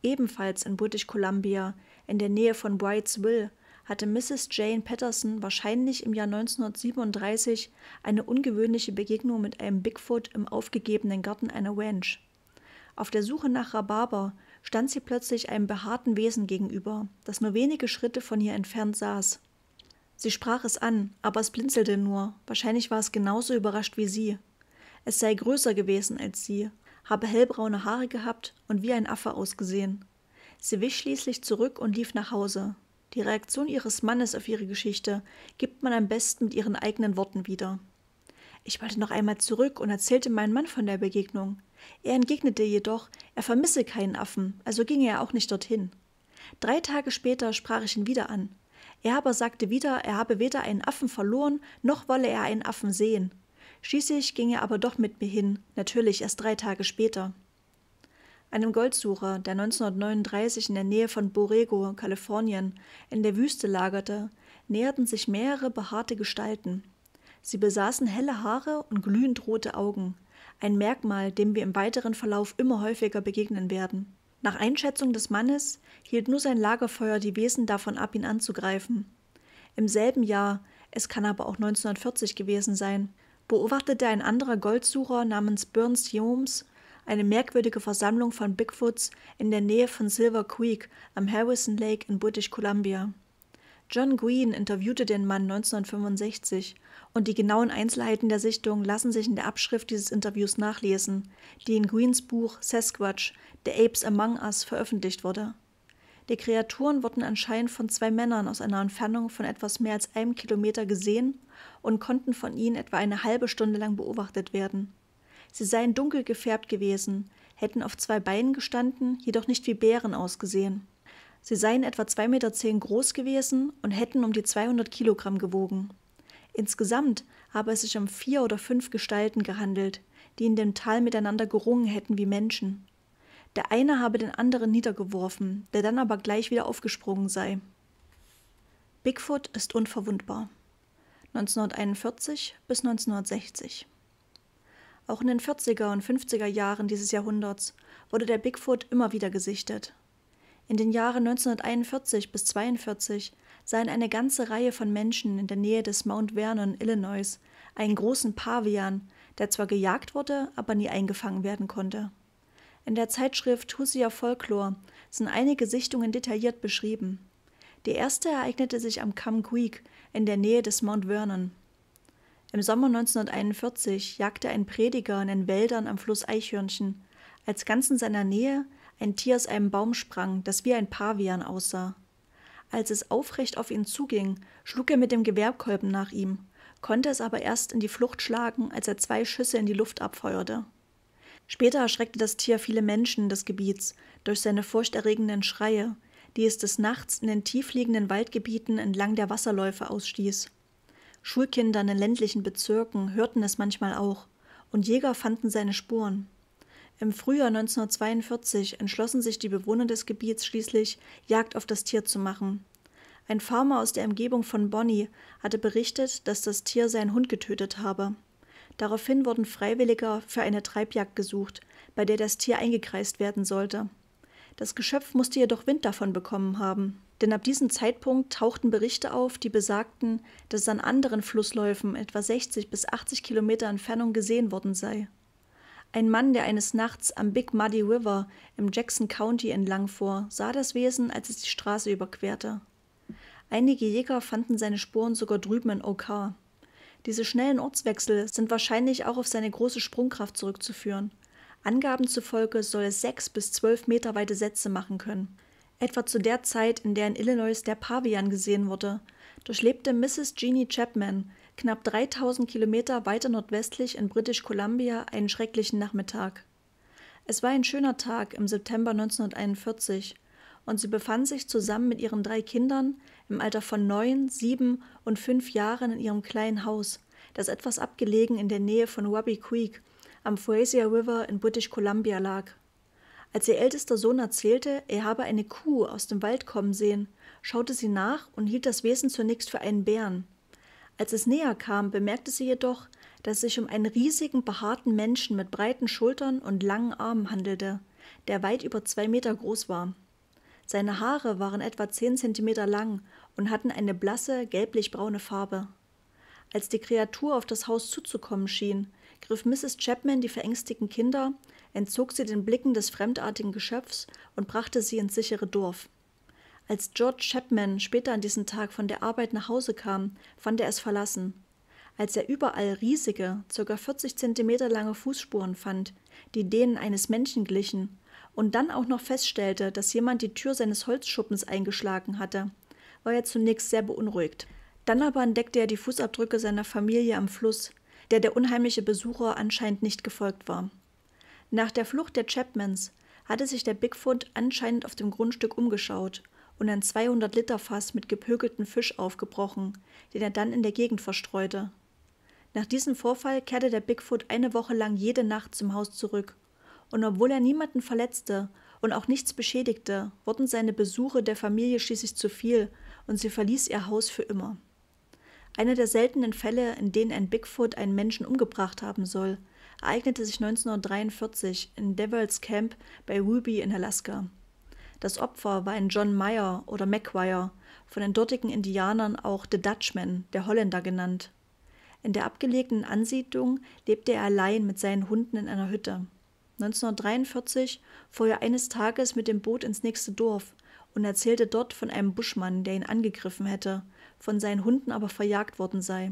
Ebenfalls in British Columbia, in der Nähe von Brightsville, hatte Mrs. Jane Patterson wahrscheinlich im Jahr 1937 eine ungewöhnliche Begegnung mit einem Bigfoot im aufgegebenen Garten einer Ranch. Auf der Suche nach Rhabarber stand sie plötzlich einem behaarten Wesen gegenüber, das nur wenige Schritte von ihr entfernt saß. Sie sprach es an, aber es blinzelte nur, wahrscheinlich war es genauso überrascht wie sie. Es sei größer gewesen als sie, habe hellbraune Haare gehabt und wie ein Affe ausgesehen. Sie wich schließlich zurück und lief nach Hause. Die Reaktion ihres Mannes auf ihre Geschichte gibt man am besten mit ihren eigenen Worten wieder. Ich wollte noch einmal zurück und erzählte meinem Mann von der Begegnung. Er entgegnete jedoch, er vermisse keinen Affen, also ging er auch nicht dorthin. Drei Tage später sprach ich ihn wieder an. Er aber sagte wieder, er habe weder einen Affen verloren, noch wolle er einen Affen sehen. Schließlich ging er aber doch mit mir hin, natürlich erst drei Tage später. Einem Goldsucher, der 1939 in der Nähe von Borrego, Kalifornien, in der Wüste lagerte, näherten sich mehrere behaarte Gestalten. Sie besaßen helle Haare und glühend rote Augen, ein Merkmal, dem wir im weiteren Verlauf immer häufiger begegnen werden. Nach Einschätzung des Mannes hielt nur sein Lagerfeuer die Wesen davon ab, ihn anzugreifen. Im selben Jahr, es kann aber auch 1940 gewesen sein, beobachtete ein anderer Goldsucher namens Burns Jones eine merkwürdige Versammlung von Bigfoots in der Nähe von Silver Creek am Harrison Lake in British Columbia. John Green interviewte den Mann 1965 und die genauen Einzelheiten der Sichtung lassen sich in der Abschrift dieses Interviews nachlesen, die in Greens Buch Sasquatch, The Apes Among Us veröffentlicht wurde. Die Kreaturen wurden anscheinend von zwei Männern aus einer Entfernung von etwas mehr als einem Kilometer gesehen und konnten von ihnen etwa eine halbe Stunde lang beobachtet werden. Sie seien dunkel gefärbt gewesen, hätten auf zwei Beinen gestanden, jedoch nicht wie Bären ausgesehen. Sie seien etwa 2,10 Meter groß gewesen und hätten um die 200 Kilogramm gewogen. Insgesamt habe es sich um vier oder fünf Gestalten gehandelt, die in dem Tal miteinander gerungen hätten wie Menschen. Der eine habe den anderen niedergeworfen, der dann aber gleich wieder aufgesprungen sei. Bigfoot ist unverwundbar. 1941 bis 1960. Auch in den 40er und 50er Jahren dieses Jahrhunderts wurde der Bigfoot immer wieder gesichtet. In den Jahren 1941 bis 1942 sahen eine ganze Reihe von Menschen in der Nähe des Mount Vernon, Illinois, einen großen Pavian, der zwar gejagt wurde, aber nie eingefangen werden konnte. In der Zeitschrift Husia Folklore sind einige Sichtungen detailliert beschrieben. Die erste ereignete sich am Creek in der Nähe des Mount Vernon. Im Sommer 1941 jagte ein Prediger in den Wäldern am Fluss Eichhörnchen, als ganz in seiner Nähe ein Tier aus einem Baum sprang, das wie ein Pavian aussah. Als es aufrecht auf ihn zuging, schlug er mit dem Gewehrkolben nach ihm, konnte es aber erst in die Flucht schlagen, als er zwei Schüsse in die Luft abfeuerte. Später erschreckte das Tier viele Menschen des Gebiets durch seine furchterregenden Schreie, die es des Nachts in den tiefliegenden Waldgebieten entlang der Wasserläufe ausstieß. Schulkinder in ländlichen Bezirken hörten es manchmal auch, und Jäger fanden seine Spuren. Im Frühjahr 1942 entschlossen sich die Bewohner des Gebiets schließlich, Jagd auf das Tier zu machen. Ein Farmer aus der Umgebung von Bonny hatte berichtet, dass das Tier seinen Hund getötet habe. Daraufhin wurden Freiwilliger für eine Treibjagd gesucht, bei der das Tier eingekreist werden sollte. Das Geschöpf musste jedoch Wind davon bekommen haben, denn ab diesem Zeitpunkt tauchten Berichte auf, die besagten, dass es an anderen Flussläufen etwa 60 bis 80 Kilometer Entfernung gesehen worden sei. Ein Mann, der eines Nachts am Big Muddy River im Jackson County entlangfuhr, sah das Wesen, als es die Straße überquerte. Einige Jäger fanden seine Spuren sogar drüben in OK. Diese schnellen Ortswechsel sind wahrscheinlich auch auf seine große Sprungkraft zurückzuführen. Angaben zufolge soll es sechs bis zwölf Meter weite Sätze machen können. Etwa zu der Zeit, in der in Illinois der Pavian gesehen wurde, durchlebte Mrs. Jeannie Chapman, knapp 3000 Kilometer weiter nordwestlich in British Columbia einen schrecklichen Nachmittag. Es war ein schöner Tag im September 1941 und sie befand sich zusammen mit ihren drei Kindern im Alter von neun, sieben und fünf Jahren in ihrem kleinen Haus, das etwas abgelegen in der Nähe von Wabi Creek am Fraser River in British Columbia lag. Als ihr ältester Sohn erzählte, er habe eine Kuh aus dem Wald kommen sehen, schaute sie nach und hielt das Wesen zunächst für einen Bären. Als es näher kam, bemerkte sie jedoch, dass es sich um einen riesigen, behaarten Menschen mit breiten Schultern und langen Armen handelte, der weit über zwei Meter groß war. Seine Haare waren etwa zehn Zentimeter lang und hatten eine blasse, gelblich-braune Farbe. Als die Kreatur auf das Haus zuzukommen schien, griff Mrs. Chapman die verängstigten Kinder, entzog sie den Blicken des fremdartigen Geschöpfs und brachte sie ins sichere Dorf. Als George Chapman später an diesem Tag von der Arbeit nach Hause kam, fand er es verlassen. Als er überall riesige, ca. 40 Zentimeter lange Fußspuren fand, die denen eines Menschen glichen, und dann auch noch feststellte, dass jemand die Tür seines Holzschuppens eingeschlagen hatte, war er zunächst sehr beunruhigt. Dann aber entdeckte er die Fußabdrücke seiner Familie am Fluss, der der unheimliche Besucher anscheinend nicht gefolgt war. Nach der Flucht der Chapmans hatte sich der Bigfoot anscheinend auf dem Grundstück umgeschaut und ein 200-Liter-Fass mit gepökelten Fisch aufgebrochen, den er dann in der Gegend verstreute. Nach diesem Vorfall kehrte der Bigfoot eine Woche lang jede Nacht zum Haus zurück. Und obwohl er niemanden verletzte und auch nichts beschädigte, wurden seine Besuche der Familie schließlich zu viel und sie verließ ihr Haus für immer. Einer der seltenen Fälle, in denen ein Bigfoot einen Menschen umgebracht haben soll, ereignete sich 1943 in Devil's Camp bei Ruby in Alaska. Das Opfer war ein John Meyer oder Maguire, von den dortigen Indianern auch The Dutchman, der Holländer genannt. In der abgelegenen Ansiedlung lebte er allein mit seinen Hunden in einer Hütte. 1943 fuhr er eines Tages mit dem Boot ins nächste Dorf und erzählte dort von einem Buschmann, der ihn angegriffen hätte, von seinen Hunden aber verjagt worden sei.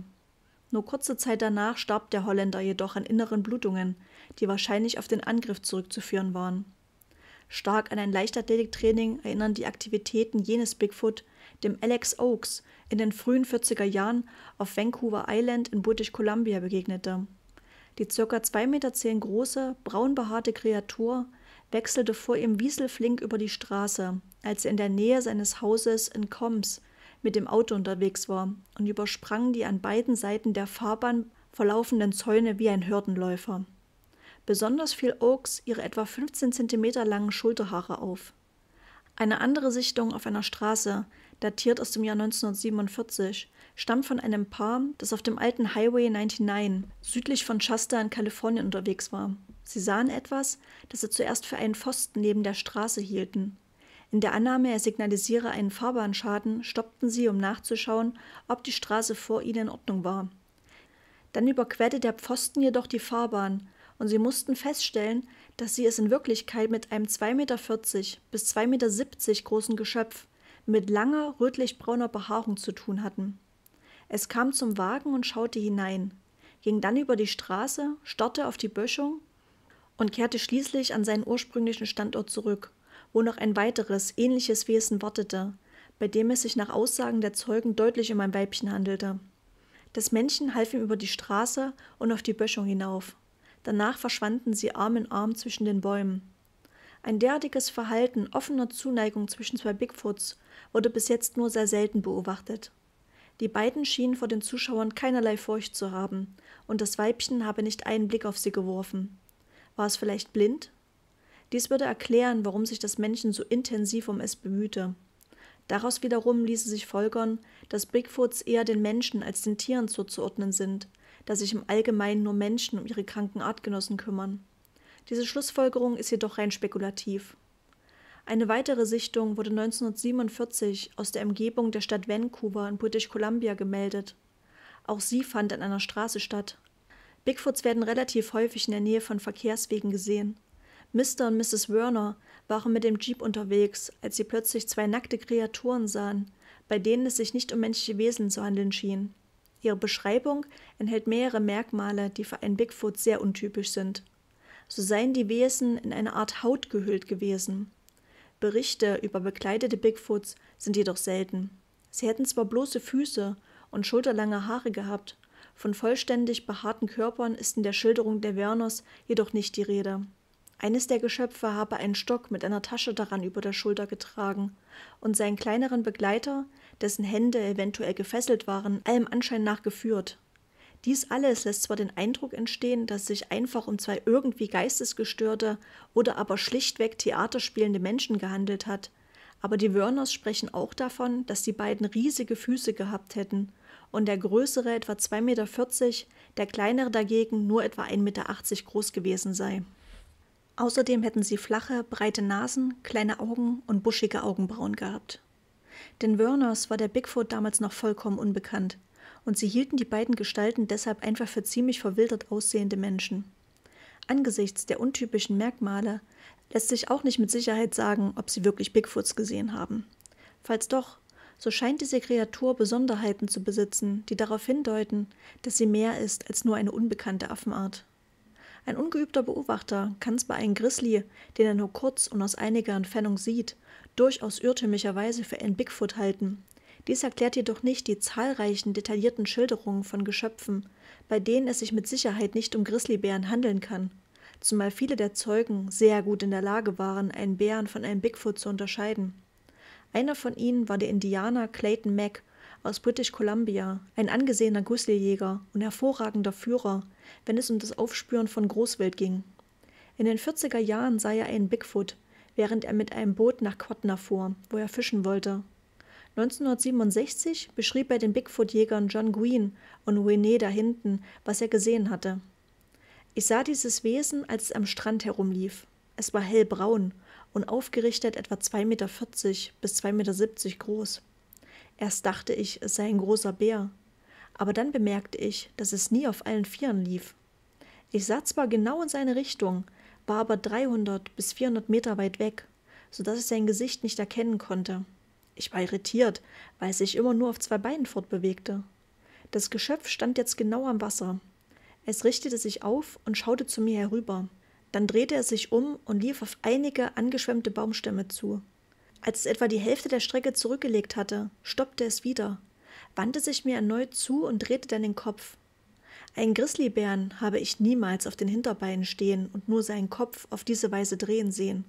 Nur kurze Zeit danach starb der Holländer jedoch an inneren Blutungen, die wahrscheinlich auf den Angriff zurückzuführen waren. Stark an ein Leichtathletiktraining erinnern die Aktivitäten jenes Bigfoot, dem Alex Oakes, in den frühen 40er Jahren auf Vancouver Island in British Columbia begegnete. Die ca. 2,10 Meter große, braunbehaarte Kreatur wechselte vor ihm wieselflink über die Straße, als er in der Nähe seines Hauses in Combs mit dem Auto unterwegs war und übersprang die an beiden Seiten der Fahrbahn verlaufenden Zäune wie ein Hürdenläufer. Besonders fiel Oakes ihre etwa 15 cm langen Schulterhaare auf. Eine andere Sichtung auf einer Straße, datiert aus dem Jahr 1947, stammt von einem Paar, das auf dem alten Highway 99 südlich von Shasta in Kalifornien unterwegs war. Sie sahen etwas, das sie zuerst für einen Pfosten neben der Straße hielten. In der Annahme, er signalisiere einen Fahrbahnschaden, stoppten sie, um nachzuschauen, ob die Straße vor ihnen in Ordnung war. Dann überquerte der Pfosten jedoch die Fahrbahn, und sie mussten feststellen, dass sie es in Wirklichkeit mit einem 2,40 Meter bis 2,70 Meter großen Geschöpf mit langer rötlich-brauner Behaarung zu tun hatten. Es kam zum Wagen und schaute hinein, ging dann über die Straße, starrte auf die Böschung und kehrte schließlich an seinen ursprünglichen Standort zurück, wo noch ein weiteres, ähnliches Wesen wartete, bei dem es sich nach Aussagen der Zeugen deutlich um ein Weibchen handelte. Das Männchen half ihm über die Straße und auf die Böschung hinauf. Danach verschwanden sie Arm in Arm zwischen den Bäumen. Ein derartiges Verhalten offener Zuneigung zwischen zwei Bigfoots wurde bis jetzt nur sehr selten beobachtet. Die beiden schienen vor den Zuschauern keinerlei Furcht zu haben, und das Weibchen habe nicht einen Blick auf sie geworfen. War es vielleicht blind? Dies würde erklären, warum sich das Männchen so intensiv um es bemühte. Daraus wiederum ließe sich folgern, dass Bigfoots eher den Menschen als den Tieren zuzuordnen sind, dass sich im Allgemeinen nur Menschen um ihre kranken Artgenossen kümmern. Diese Schlussfolgerung ist jedoch rein spekulativ. Eine weitere Sichtung wurde 1947 aus der Umgebung der Stadt Vancouver in British Columbia gemeldet. Auch sie fand an einer Straße statt. Bigfoots werden relativ häufig in der Nähe von Verkehrswegen gesehen. Mr. und Mrs. Werner waren mit dem Jeep unterwegs, als sie plötzlich zwei nackte Kreaturen sahen, bei denen es sich nicht um menschliche Wesen zu handeln schien. Ihre Beschreibung enthält mehrere Merkmale, die für einen Bigfoot sehr untypisch sind. So seien die Wesen in eine Art Haut gehüllt gewesen. Berichte über bekleidete Bigfoots sind jedoch selten. Sie hätten zwar bloße Füße und schulterlange Haare gehabt, von vollständig behaarten Körpern ist in der Schilderung der Werners jedoch nicht die Rede. Eines der Geschöpfe habe einen Stock mit einer Tasche daran über der Schulter getragen und seinen kleineren Begleiter, dessen Hände eventuell gefesselt waren, allem Anschein nach geführt. Dies alles lässt zwar den Eindruck entstehen, dass es sich einfach um zwei irgendwie geistesgestörte oder aber schlichtweg theaterspielende Menschen gehandelt hat, aber die Wörners sprechen auch davon, dass die beiden riesige Füße gehabt hätten und der größere etwa 2,40 Meter, der kleinere dagegen nur etwa 1,80 Meter groß gewesen sei. Außerdem hätten sie flache, breite Nasen, kleine Augen und buschige Augenbrauen gehabt. Den Werners war der Bigfoot damals noch vollkommen unbekannt, und sie hielten die beiden Gestalten deshalb einfach für ziemlich verwildert aussehende Menschen. Angesichts der untypischen Merkmale lässt sich auch nicht mit Sicherheit sagen, ob sie wirklich Bigfoots gesehen haben. Falls doch, so scheint diese Kreatur Besonderheiten zu besitzen, die darauf hindeuten, dass sie mehr ist als nur eine unbekannte Affenart. Ein ungeübter Beobachter kann zwar einen Grizzly, den er nur kurz und aus einiger Entfernung sieht, durchaus irrtümlicherweise für ein Bigfoot halten. Dies erklärt jedoch nicht die zahlreichen detaillierten Schilderungen von Geschöpfen, bei denen es sich mit Sicherheit nicht um Grizzlybären handeln kann, zumal viele der Zeugen sehr gut in der Lage waren, einen Bären von einem Bigfoot zu unterscheiden. Einer von ihnen war der Indianer Clayton Mack aus British Columbia, ein angesehener Grizzlyjäger und hervorragender Führer, wenn es um das Aufspüren von Großwild ging. In den 40er Jahren sah er einen Bigfoot, während er mit einem Boot nach Kottner fuhr, wo er fischen wollte. 1967 beschrieb er den Bigfoot-Jägern John Green und René da hinten, was er gesehen hatte. Ich sah dieses Wesen, als es am Strand herumlief. Es war hellbraun und aufgerichtet etwa 2,40 Meter bis 2,70 Meter groß. Erst dachte ich, es sei ein großer Bär. Aber dann bemerkte ich, dass es nie auf allen Vieren lief. Ich sah zwar genau in seine Richtung, war aber 300 bis 400 Meter weit weg, sodass ich sein Gesicht nicht erkennen konnte. Ich war irritiert, weil es sich immer nur auf zwei Beinen fortbewegte. Das Geschöpf stand jetzt genau am Wasser. Es richtete sich auf und schaute zu mir herüber. Dann drehte es sich um und lief auf einige angeschwemmte Baumstämme zu. Als es etwa die Hälfte der Strecke zurückgelegt hatte, stoppte es wieder, wandte sich mir erneut zu und drehte dann den Kopf. Ein Grizzlybären habe ich niemals auf den Hinterbeinen stehen und nur seinen Kopf auf diese Weise drehen sehen.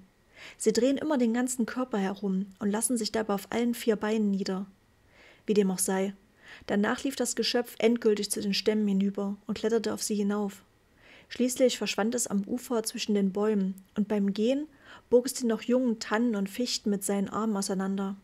Sie drehen immer den ganzen Körper herum und lassen sich dabei auf allen vier Beinen nieder. Wie dem auch sei. Danach lief das Geschöpf endgültig zu den Stämmen hinüber und kletterte auf sie hinauf. Schließlich verschwand es am Ufer zwischen den Bäumen, und beim Gehen bog es die noch jungen Tannen und Fichten mit seinen Armen auseinander.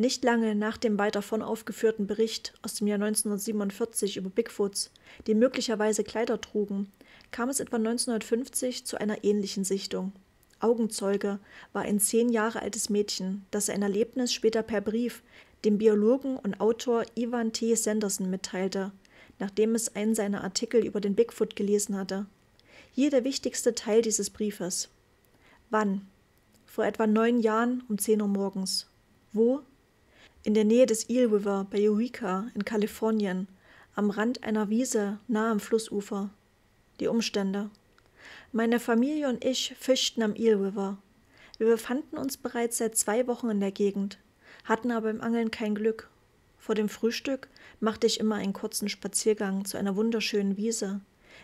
Nicht lange nach dem weiter vorn aufgeführten Bericht aus dem Jahr 1947 über Bigfoots, die möglicherweise Kleider trugen, kam es etwa 1950 zu einer ähnlichen Sichtung. Augenzeuge war ein zehn Jahre altes Mädchen, das sein Erlebnis später per Brief dem Biologen und Autor Ivan T. Sanderson mitteilte, nachdem es einen seiner Artikel über den Bigfoot gelesen hatte. Hier der wichtigste Teil dieses Briefes. Wann? Vor etwa neun Jahren um 10 Uhr morgens. Wo? In der Nähe des Eel River bei Eureka in Kalifornien, am Rand einer Wiese nahe am Flussufer. Die Umstände. Meine Familie und ich fischten am Eel River. Wir befanden uns bereits seit zwei Wochen in der Gegend, hatten aber im Angeln kein Glück. Vor dem Frühstück machte ich immer einen kurzen Spaziergang zu einer wunderschönen Wiese,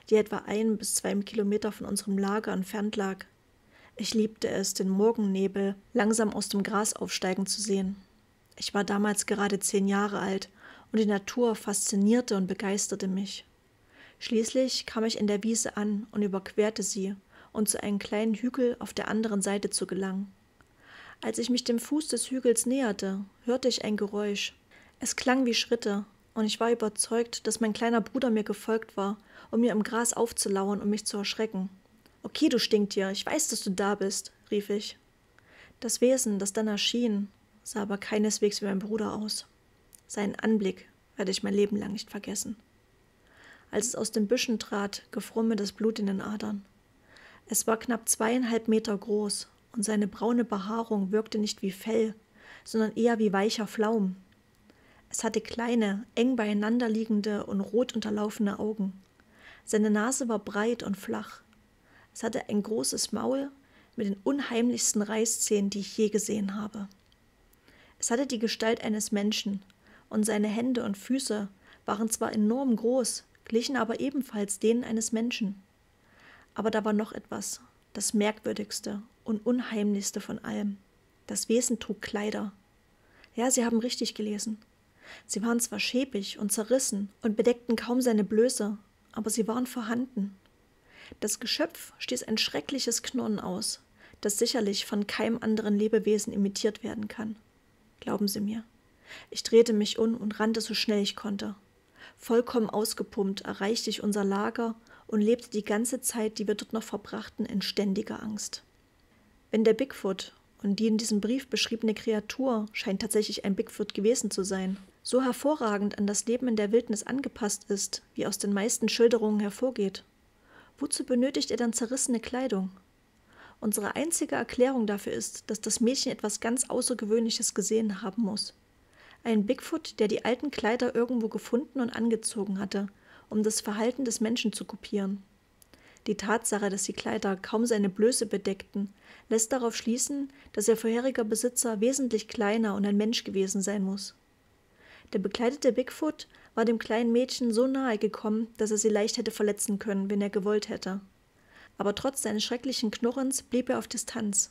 die etwa ein bis zwei Kilometer von unserem Lager entfernt lag. Ich liebte es, den Morgennebel langsam aus dem Gras aufsteigen zu sehen. Ich war damals gerade zehn Jahre alt und die Natur faszinierte und begeisterte mich. Schließlich kam ich in der Wiese an und überquerte sie, um zu einem kleinen Hügel auf der anderen Seite zu gelangen. Als ich mich dem Fuß des Hügels näherte, hörte ich ein Geräusch. Es klang wie Schritte, und ich war überzeugt, dass mein kleiner Bruder mir gefolgt war, um mir im Gras aufzulauern und mich zu erschrecken. Okay, du Stinktier, ich weiß, dass du da bist, rief ich. Das Wesen, das dann erschien, sah aber keineswegs wie mein Bruder aus. Seinen Anblick werde ich mein Leben lang nicht vergessen. Als es aus den Büschen trat, gefror mir das Blut in den Adern. Es war knapp zweieinhalb Meter groß und seine braune Behaarung wirkte nicht wie Fell, sondern eher wie weicher Flaum. Es hatte kleine, eng beieinander liegende und rot unterlaufene Augen. Seine Nase war breit und flach. Es hatte ein großes Maul mit den unheimlichsten Reißzähnen, die ich je gesehen habe. Es hatte die Gestalt eines Menschen, und seine Hände und Füße waren zwar enorm groß, glichen aber ebenfalls denen eines Menschen. Aber da war noch etwas, das merkwürdigste und unheimlichste von allem. Das Wesen trug Kleider. Ja, Sie haben richtig gelesen. Sie waren zwar schäbig und zerrissen und bedeckten kaum seine Blöße, aber sie waren vorhanden. Das Geschöpf stieß ein schreckliches Knurren aus, das sicherlich von keinem anderen Lebewesen imitiert werden kann glauben Sie mir. Ich drehte mich um und rannte so schnell ich konnte. Vollkommen ausgepumpt erreichte ich unser Lager und lebte die ganze Zeit, die wir dort noch verbrachten, in ständiger Angst. Wenn der Bigfoot und die in diesem Brief beschriebene Kreatur scheint tatsächlich ein Bigfoot gewesen zu sein, so hervorragend an das Leben in der Wildnis angepasst ist, wie aus den meisten Schilderungen hervorgeht, wozu benötigt er dann zerrissene Kleidung? Unsere einzige Erklärung dafür ist, dass das Mädchen etwas ganz Außergewöhnliches gesehen haben muss. Ein Bigfoot, der die alten Kleider irgendwo gefunden und angezogen hatte, um das Verhalten des Menschen zu kopieren. Die Tatsache, dass die Kleider kaum seine Blöße bedeckten, lässt darauf schließen, dass ihr vorheriger Besitzer wesentlich kleiner und ein Mensch gewesen sein muss. Der bekleidete Bigfoot war dem kleinen Mädchen so nahe gekommen, dass er sie leicht hätte verletzen können, wenn er gewollt hätte aber trotz seines schrecklichen Knurrens blieb er auf Distanz.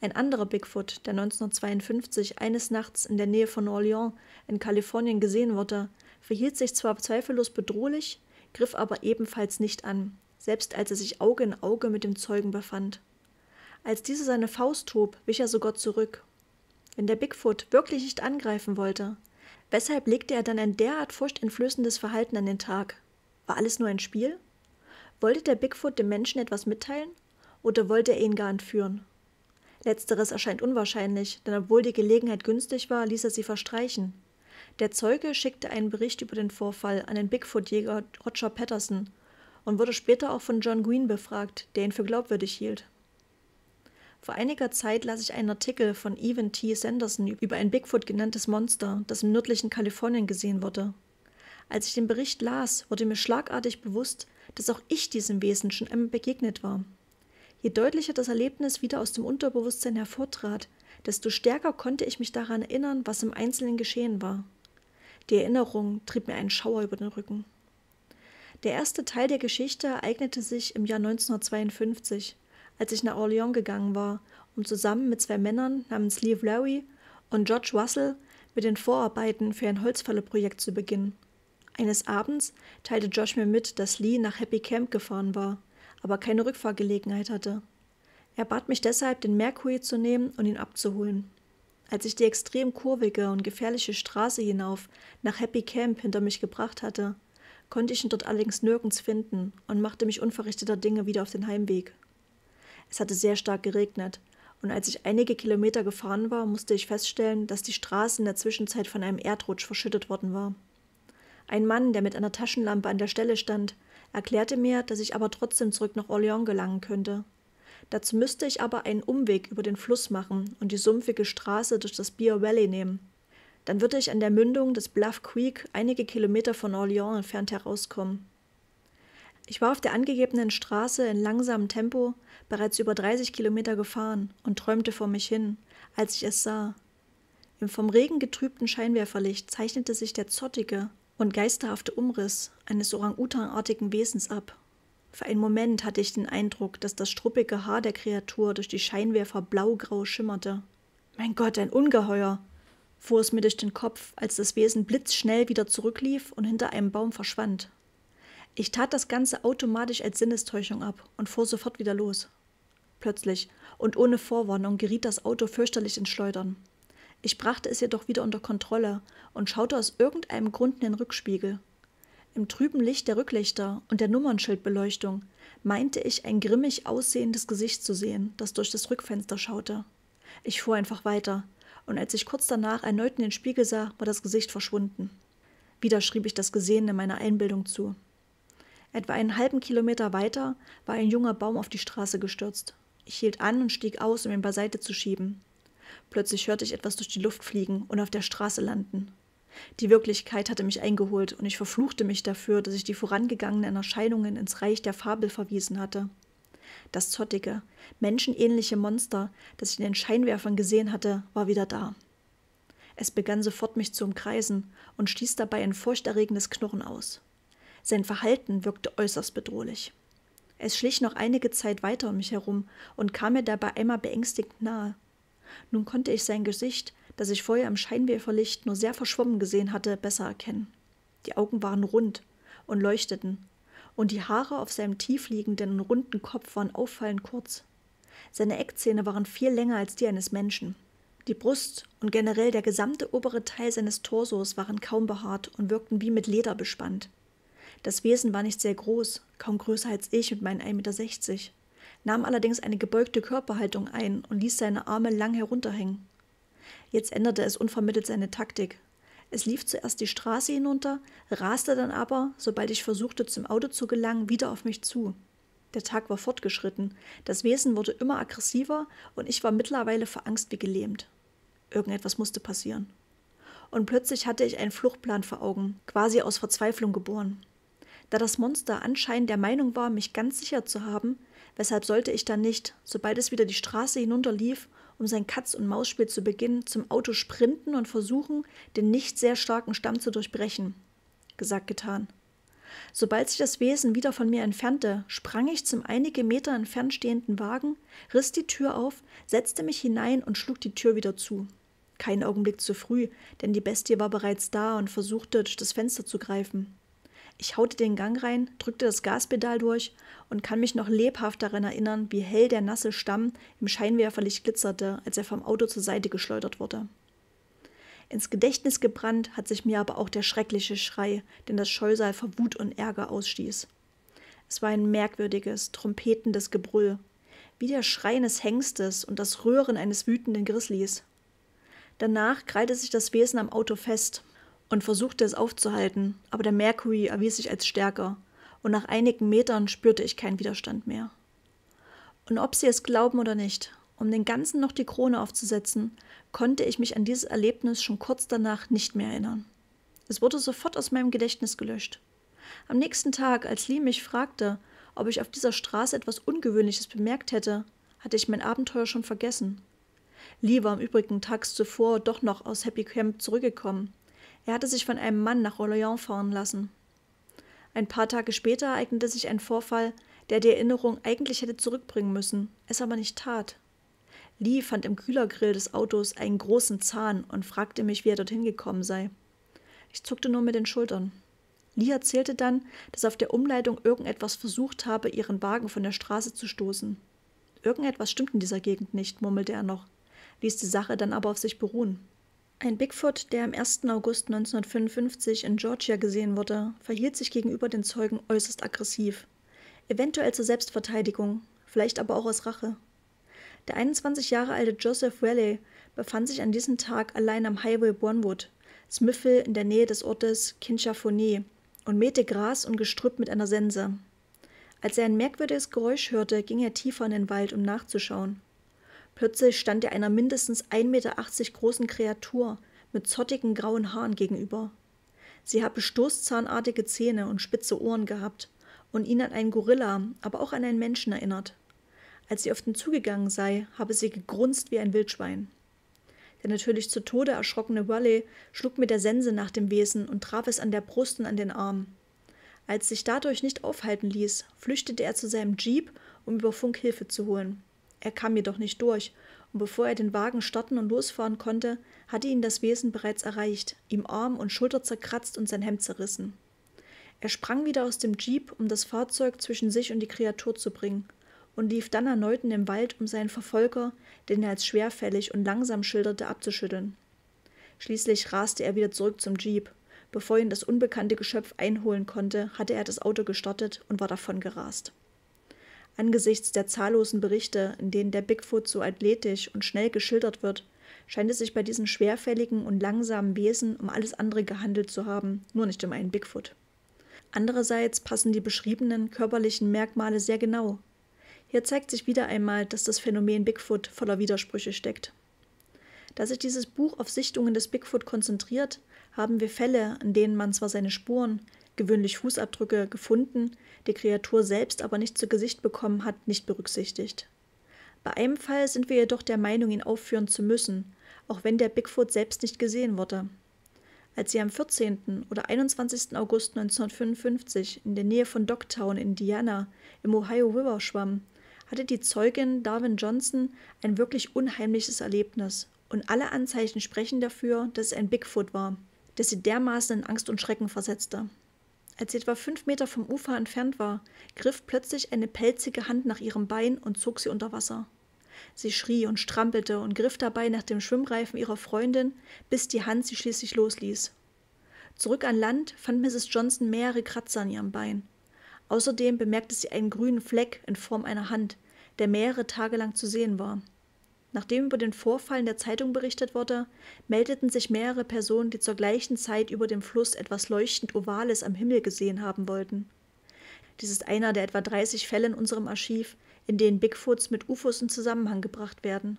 Ein anderer Bigfoot, der 1952 eines Nachts in der Nähe von Orleans in Kalifornien gesehen wurde, verhielt sich zwar zweifellos bedrohlich, griff aber ebenfalls nicht an, selbst als er sich Auge in Auge mit dem Zeugen befand. Als dieser seine Faust hob, wich er sogar zurück. Wenn der Bigfoot wirklich nicht angreifen wollte, weshalb legte er dann ein derart furchteinflößendes Verhalten an den Tag? War alles nur ein Spiel? Wollte der Bigfoot dem Menschen etwas mitteilen oder wollte er ihn gar entführen? Letzteres erscheint unwahrscheinlich, denn obwohl die Gelegenheit günstig war, ließ er sie verstreichen. Der Zeuge schickte einen Bericht über den Vorfall an den Bigfoot-Jäger Roger Patterson und wurde später auch von John Green befragt, der ihn für glaubwürdig hielt. Vor einiger Zeit las ich einen Artikel von Evan T. Sanderson über ein Bigfoot genanntes Monster, das im nördlichen Kalifornien gesehen wurde. Als ich den Bericht las, wurde mir schlagartig bewusst, dass auch ich diesem Wesen schon einmal begegnet war. Je deutlicher das Erlebnis wieder aus dem Unterbewusstsein hervortrat, desto stärker konnte ich mich daran erinnern, was im Einzelnen geschehen war. Die Erinnerung trieb mir einen Schauer über den Rücken. Der erste Teil der Geschichte ereignete sich im Jahr 1952, als ich nach Orléans gegangen war, um zusammen mit zwei Männern namens Lee Larry und George Russell mit den Vorarbeiten für ein Holzfälleprojekt zu beginnen, eines Abends teilte Josh mir mit, dass Lee nach Happy Camp gefahren war, aber keine Rückfahrgelegenheit hatte. Er bat mich deshalb, den Mercury zu nehmen und ihn abzuholen. Als ich die extrem kurvige und gefährliche Straße hinauf nach Happy Camp hinter mich gebracht hatte, konnte ich ihn dort allerdings nirgends finden und machte mich unverrichteter Dinge wieder auf den Heimweg. Es hatte sehr stark geregnet, und als ich einige Kilometer gefahren war, musste ich feststellen, dass die Straße in der Zwischenzeit von einem Erdrutsch verschüttet worden war. Ein Mann, der mit einer Taschenlampe an der Stelle stand, erklärte mir, dass ich aber trotzdem zurück nach Orléans gelangen könnte. Dazu müsste ich aber einen Umweg über den Fluss machen und die sumpfige Straße durch das Beer Valley nehmen. Dann würde ich an der Mündung des Bluff Creek einige Kilometer von Orléans entfernt herauskommen. Ich war auf der angegebenen Straße in langsamem Tempo bereits über 30 Kilometer gefahren und träumte vor mich hin, als ich es sah. Im vom Regen getrübten Scheinwerferlicht zeichnete sich der zottige, und geisterhafte Umriss eines Orang-Utan-artigen Wesens ab. Für einen Moment hatte ich den Eindruck, dass das struppige Haar der Kreatur durch die Scheinwerfer blaugrau schimmerte. Mein Gott, ein Ungeheuer! fuhr es mir durch den Kopf, als das Wesen blitzschnell wieder zurücklief und hinter einem Baum verschwand. Ich tat das Ganze automatisch als Sinnestäuschung ab und fuhr sofort wieder los. Plötzlich und ohne Vorwarnung geriet das Auto fürchterlich ins Schleudern. Ich brachte es jedoch wieder unter Kontrolle und schaute aus irgendeinem Grund in den Rückspiegel. Im trüben Licht der Rücklichter und der Nummernschildbeleuchtung meinte ich ein grimmig aussehendes Gesicht zu sehen, das durch das Rückfenster schaute. Ich fuhr einfach weiter, und als ich kurz danach erneut in den Spiegel sah, war das Gesicht verschwunden. Wieder schrieb ich das Gesehene meiner Einbildung zu. Etwa einen halben Kilometer weiter war ein junger Baum auf die Straße gestürzt. Ich hielt an und stieg aus, um ihn beiseite zu schieben. Plötzlich hörte ich etwas durch die Luft fliegen und auf der Straße landen. Die Wirklichkeit hatte mich eingeholt und ich verfluchte mich dafür, dass ich die vorangegangenen Erscheinungen ins Reich der Fabel verwiesen hatte. Das zottige, menschenähnliche Monster, das ich in den Scheinwerfern gesehen hatte, war wieder da. Es begann sofort mich zu umkreisen und stieß dabei ein furchterregendes Knurren aus. Sein Verhalten wirkte äußerst bedrohlich. Es schlich noch einige Zeit weiter um mich herum und kam mir dabei einmal beängstigend nahe, nun konnte ich sein Gesicht, das ich vorher im Scheinwerferlicht nur sehr verschwommen gesehen hatte, besser erkennen. Die Augen waren rund und leuchteten, und die Haare auf seinem tiefliegenden, runden Kopf waren auffallend kurz. Seine Eckzähne waren viel länger als die eines Menschen. Die Brust und generell der gesamte obere Teil seines Torsos waren kaum behaart und wirkten wie mit Leder bespannt. Das Wesen war nicht sehr groß, kaum größer als ich mit meinen 1,60 Meter nahm allerdings eine gebeugte Körperhaltung ein und ließ seine Arme lang herunterhängen. Jetzt änderte es unvermittelt seine Taktik. Es lief zuerst die Straße hinunter, raste dann aber, sobald ich versuchte, zum Auto zu gelangen, wieder auf mich zu. Der Tag war fortgeschritten, das Wesen wurde immer aggressiver und ich war mittlerweile vor Angst wie gelähmt. Irgendetwas musste passieren. Und plötzlich hatte ich einen Fluchtplan vor Augen, quasi aus Verzweiflung geboren. Da das Monster anscheinend der Meinung war, mich ganz sicher zu haben, Weshalb sollte ich dann nicht, sobald es wieder die Straße hinunterlief, um sein Katz-und-Maus-Spiel zu beginnen, zum Auto sprinten und versuchen, den nicht sehr starken Stamm zu durchbrechen? Gesagt, getan. Sobald sich das Wesen wieder von mir entfernte, sprang ich zum einige Meter entfernt stehenden Wagen, riss die Tür auf, setzte mich hinein und schlug die Tür wieder zu. Kein Augenblick zu früh, denn die Bestie war bereits da und versuchte, durch das Fenster zu greifen. Ich haute den Gang rein, drückte das Gaspedal durch und kann mich noch lebhaft daran erinnern, wie hell der nasse Stamm im Scheinwerferlicht glitzerte, als er vom Auto zur Seite geschleudert wurde. Ins Gedächtnis gebrannt hat sich mir aber auch der schreckliche Schrei, den das Scheusal vor Wut und Ärger ausstieß. Es war ein merkwürdiges, trompetendes Gebrüll, wie der Schrei eines Hengstes und das Röhren eines wütenden Grizzlies. Danach krallte sich das Wesen am Auto fest und versuchte es aufzuhalten, aber der Mercury erwies sich als stärker und nach einigen Metern spürte ich keinen Widerstand mehr. Und ob Sie es glauben oder nicht, um den Ganzen noch die Krone aufzusetzen, konnte ich mich an dieses Erlebnis schon kurz danach nicht mehr erinnern. Es wurde sofort aus meinem Gedächtnis gelöscht. Am nächsten Tag, als Lee mich fragte, ob ich auf dieser Straße etwas Ungewöhnliches bemerkt hätte, hatte ich mein Abenteuer schon vergessen. Lee war im Übrigen tags zuvor doch noch aus Happy Camp zurückgekommen er hatte sich von einem Mann nach Orléans fahren lassen. Ein paar Tage später ereignete sich ein Vorfall, der die Erinnerung eigentlich hätte zurückbringen müssen, es aber nicht tat. Lee fand im Kühlergrill des Autos einen großen Zahn und fragte mich, wie er dorthin gekommen sei. Ich zuckte nur mit den Schultern. Lee erzählte dann, dass auf der Umleitung irgendetwas versucht habe, ihren Wagen von der Straße zu stoßen. Irgendetwas stimmt in dieser Gegend nicht, murmelte er noch, ließ die Sache dann aber auf sich beruhen. Ein Bigfoot, der am 1. August 1955 in Georgia gesehen wurde, verhielt sich gegenüber den Zeugen äußerst aggressiv. Eventuell zur Selbstverteidigung, vielleicht aber auch aus Rache. Der 21 Jahre alte Joseph Raleigh befand sich an diesem Tag allein am Highway Bournewood, Smithville in der Nähe des Ortes Kinchafonie, und mähte Gras und Gestrüpp mit einer Sense. Als er ein merkwürdiges Geräusch hörte, ging er tiefer in den Wald, um nachzuschauen. Plötzlich stand er einer mindestens 1,80 Meter großen Kreatur mit zottigen grauen Haaren gegenüber. Sie habe stoßzahnartige Zähne und spitze Ohren gehabt und ihn an einen Gorilla, aber auch an einen Menschen erinnert. Als sie auf ihn zugegangen sei, habe sie gegrunzt wie ein Wildschwein. Der natürlich zu Tode erschrockene Wally schlug mit der Sense nach dem Wesen und traf es an der Brust und an den Arm. Als sich dadurch nicht aufhalten ließ, flüchtete er zu seinem Jeep, um über Funk Hilfe zu holen. Er kam jedoch nicht durch, und bevor er den Wagen starten und losfahren konnte, hatte ihn das Wesen bereits erreicht, ihm Arm und Schulter zerkratzt und sein Hemd zerrissen. Er sprang wieder aus dem Jeep, um das Fahrzeug zwischen sich und die Kreatur zu bringen, und lief dann erneut in den Wald, um seinen Verfolger, den er als schwerfällig und langsam schilderte, abzuschütteln. Schließlich raste er wieder zurück zum Jeep. Bevor ihn das unbekannte Geschöpf einholen konnte, hatte er das Auto gestartet und war davon gerast. Angesichts der zahllosen Berichte, in denen der Bigfoot so athletisch und schnell geschildert wird, scheint es sich bei diesen schwerfälligen und langsamen Wesen um alles andere gehandelt zu haben, nur nicht um einen Bigfoot. Andererseits passen die beschriebenen körperlichen Merkmale sehr genau. Hier zeigt sich wieder einmal, dass das Phänomen Bigfoot voller Widersprüche steckt. Da sich dieses Buch auf Sichtungen des Bigfoot konzentriert, haben wir Fälle, in denen man zwar seine Spuren, gewöhnlich Fußabdrücke gefunden, die Kreatur selbst aber nicht zu Gesicht bekommen hat, nicht berücksichtigt. Bei einem Fall sind wir jedoch der Meinung, ihn aufführen zu müssen, auch wenn der Bigfoot selbst nicht gesehen wurde. Als sie am 14. oder 21. August 1955 in der Nähe von Docktown, Indiana, im Ohio River schwamm, hatte die Zeugin Darwin Johnson ein wirklich unheimliches Erlebnis und alle Anzeichen sprechen dafür, dass es ein Bigfoot war, das sie dermaßen in Angst und Schrecken versetzte. Als sie etwa fünf Meter vom Ufer entfernt war, griff plötzlich eine pelzige Hand nach ihrem Bein und zog sie unter Wasser. Sie schrie und strampelte und griff dabei nach dem Schwimmreifen ihrer Freundin, bis die Hand sie schließlich losließ. Zurück an Land fand Mrs. Johnson mehrere Kratzer an ihrem Bein. Außerdem bemerkte sie einen grünen Fleck in Form einer Hand, der mehrere Tage lang zu sehen war. Nachdem über den Vorfall in der Zeitung berichtet wurde, meldeten sich mehrere Personen, die zur gleichen Zeit über dem Fluss etwas leuchtend Ovales am Himmel gesehen haben wollten. Dies ist einer der etwa 30 Fälle in unserem Archiv, in denen Bigfoots mit UFOs in Zusammenhang gebracht werden.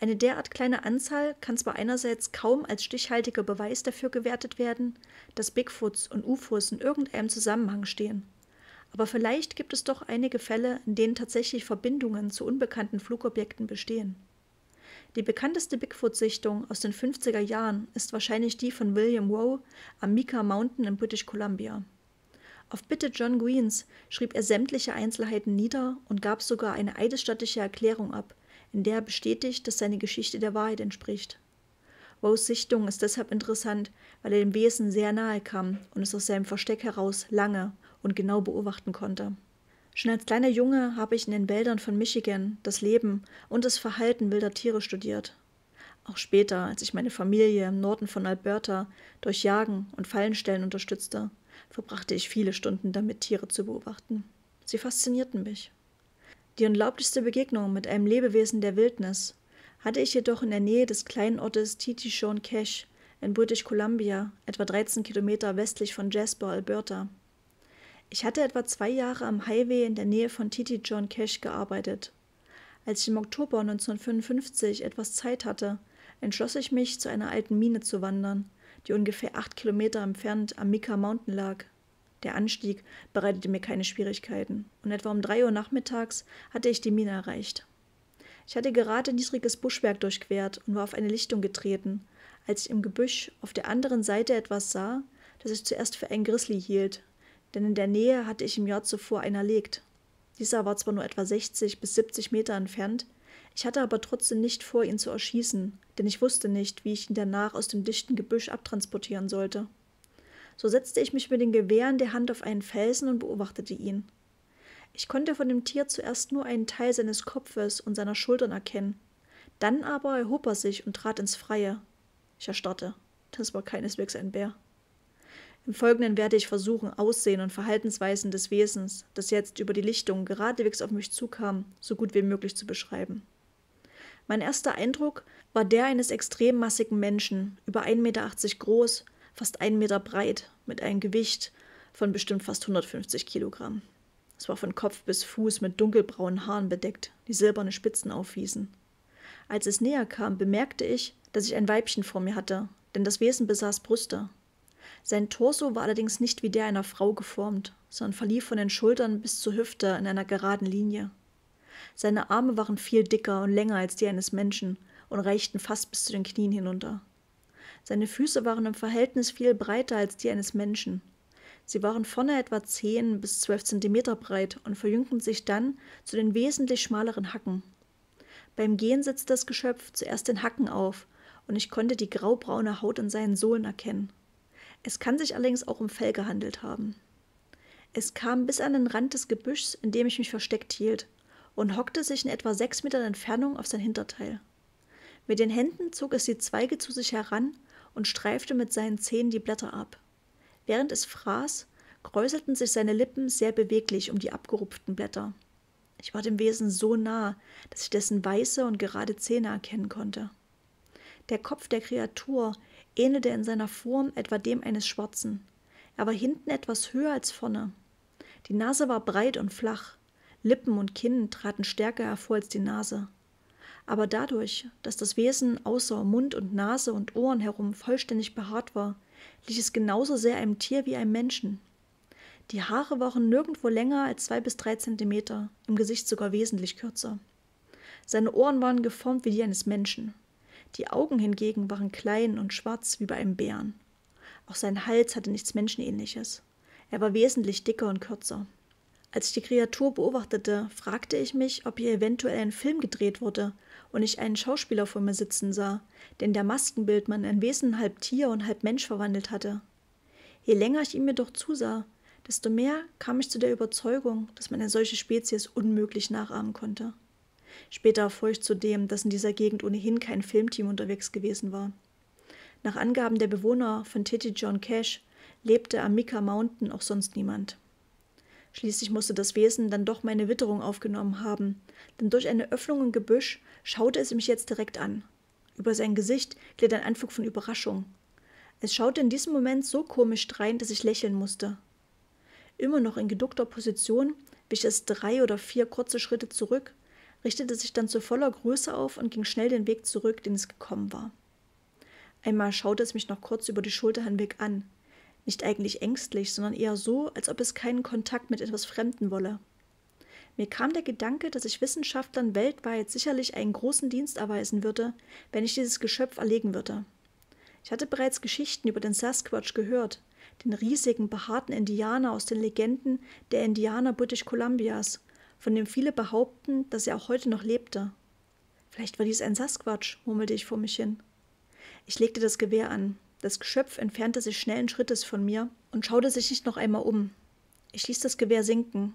Eine derart kleine Anzahl kann zwar einerseits kaum als stichhaltiger Beweis dafür gewertet werden, dass Bigfoots und UFOs in irgendeinem Zusammenhang stehen. Aber vielleicht gibt es doch einige Fälle, in denen tatsächlich Verbindungen zu unbekannten Flugobjekten bestehen. Die bekannteste Bigfoot-Sichtung aus den 50er Jahren ist wahrscheinlich die von William Rowe am Mika Mountain in British Columbia. Auf Bitte John Greens schrieb er sämtliche Einzelheiten nieder und gab sogar eine eidesstattliche Erklärung ab, in der er bestätigt, dass seine Geschichte der Wahrheit entspricht. Rose Sichtung ist deshalb interessant, weil er dem Wesen sehr nahe kam und es aus seinem Versteck heraus lange und genau beobachten konnte. Schon als kleiner Junge habe ich in den Wäldern von Michigan das Leben und das Verhalten wilder Tiere studiert. Auch später, als ich meine Familie im Norden von Alberta durch Jagen und Fallenstellen unterstützte, verbrachte ich viele Stunden damit, Tiere zu beobachten. Sie faszinierten mich. Die unglaublichste Begegnung mit einem Lebewesen der Wildnis hatte ich jedoch in der Nähe des kleinen Ortes Titishon Cache in British Columbia, etwa 13 Kilometer westlich von Jasper, Alberta. Ich hatte etwa zwei Jahre am Highway in der Nähe von Titi John Cash gearbeitet. Als ich im Oktober 1955 etwas Zeit hatte, entschloss ich mich, zu einer alten Mine zu wandern, die ungefähr acht Kilometer entfernt am Mika Mountain lag. Der Anstieg bereitete mir keine Schwierigkeiten, und etwa um drei Uhr nachmittags hatte ich die Mine erreicht. Ich hatte gerade niedriges Buschwerk durchquert und war auf eine Lichtung getreten, als ich im Gebüsch auf der anderen Seite etwas sah, das ich zuerst für einen Grizzly hielt, denn in der Nähe hatte ich im Jahr zuvor einen erlegt. Dieser war zwar nur etwa 60 bis 70 Meter entfernt, ich hatte aber trotzdem nicht vor, ihn zu erschießen, denn ich wusste nicht, wie ich ihn danach aus dem dichten Gebüsch abtransportieren sollte. So setzte ich mich mit dem Gewehr in der Hand auf einen Felsen und beobachtete ihn. Ich konnte von dem Tier zuerst nur einen Teil seines Kopfes und seiner Schultern erkennen. Dann aber erhob er sich und trat ins Freie. Ich erstarrte. Das war keineswegs ein Bär. Im Folgenden werde ich versuchen, Aussehen und Verhaltensweisen des Wesens, das jetzt über die Lichtung geradewegs auf mich zukam, so gut wie möglich zu beschreiben. Mein erster Eindruck war der eines extrem massigen Menschen, über 1,80 Meter groß, fast 1 Meter breit, mit einem Gewicht von bestimmt fast 150 Kilogramm. Es war von Kopf bis Fuß mit dunkelbraunen Haaren bedeckt, die silberne Spitzen aufwiesen. Als es näher kam, bemerkte ich, dass ich ein Weibchen vor mir hatte, denn das Wesen besaß Brüste, sein Torso war allerdings nicht wie der einer Frau geformt, sondern verlief von den Schultern bis zur Hüfte in einer geraden Linie. Seine Arme waren viel dicker und länger als die eines Menschen und reichten fast bis zu den Knien hinunter. Seine Füße waren im Verhältnis viel breiter als die eines Menschen. Sie waren vorne etwa 10 bis 12 Zentimeter breit und verjüngten sich dann zu den wesentlich schmaleren Hacken. Beim Gehen setzte das Geschöpf zuerst den Hacken auf und ich konnte die graubraune Haut an seinen Sohlen erkennen. Es kann sich allerdings auch um Fell gehandelt haben. Es kam bis an den Rand des Gebüschs, in dem ich mich versteckt hielt, und hockte sich in etwa sechs Metern Entfernung auf sein Hinterteil. Mit den Händen zog es die Zweige zu sich heran und streifte mit seinen Zähnen die Blätter ab. Während es fraß, kräuselten sich seine Lippen sehr beweglich um die abgerupften Blätter. Ich war dem Wesen so nah, dass ich dessen weiße und gerade Zähne erkennen konnte. Der Kopf der Kreatur ähnelte in seiner Form etwa dem eines Schwarzen. Er war hinten etwas höher als vorne. Die Nase war breit und flach. Lippen und Kinn traten stärker hervor als die Nase. Aber dadurch, dass das Wesen außer Mund und Nase und Ohren herum vollständig behaart war, glich es genauso sehr einem Tier wie einem Menschen. Die Haare waren nirgendwo länger als zwei bis drei Zentimeter, im Gesicht sogar wesentlich kürzer. Seine Ohren waren geformt wie die eines Menschen. Die Augen hingegen waren klein und schwarz wie bei einem Bären. Auch sein Hals hatte nichts Menschenähnliches. Er war wesentlich dicker und kürzer. Als ich die Kreatur beobachtete, fragte ich mich, ob hier eventuell ein Film gedreht wurde und ich einen Schauspieler vor mir sitzen sah, den der Maskenbildmann in Wesen halb Tier und halb Mensch verwandelt hatte. Je länger ich ihm jedoch zusah, desto mehr kam ich zu der Überzeugung, dass man eine solche Spezies unmöglich nachahmen konnte. Später erfuhr ich zudem, dass in dieser Gegend ohnehin kein Filmteam unterwegs gewesen war. Nach Angaben der Bewohner von Titi John Cash lebte am Mika Mountain auch sonst niemand. Schließlich musste das Wesen dann doch meine Witterung aufgenommen haben, denn durch eine Öffnung im Gebüsch schaute es mich jetzt direkt an. Über sein Gesicht glitt ein Anflug von Überraschung. Es schaute in diesem Moment so komisch drein, dass ich lächeln musste. Immer noch in geduckter Position wich es drei oder vier kurze Schritte zurück richtete sich dann zu voller Größe auf und ging schnell den Weg zurück, den es gekommen war. Einmal schaute es mich noch kurz über die Schulter hinweg an. Nicht eigentlich ängstlich, sondern eher so, als ob es keinen Kontakt mit etwas Fremden wolle. Mir kam der Gedanke, dass ich Wissenschaftlern weltweit sicherlich einen großen Dienst erweisen würde, wenn ich dieses Geschöpf erlegen würde. Ich hatte bereits Geschichten über den Sasquatch gehört, den riesigen, behaarten Indianer aus den Legenden der Indianer British Columbias von dem viele behaupten, dass er auch heute noch lebte. Vielleicht war dies ein Sasquatsch, murmelte ich vor mich hin. Ich legte das Gewehr an. Das Geschöpf entfernte sich schnellen Schrittes von mir und schaute sich nicht noch einmal um. Ich ließ das Gewehr sinken.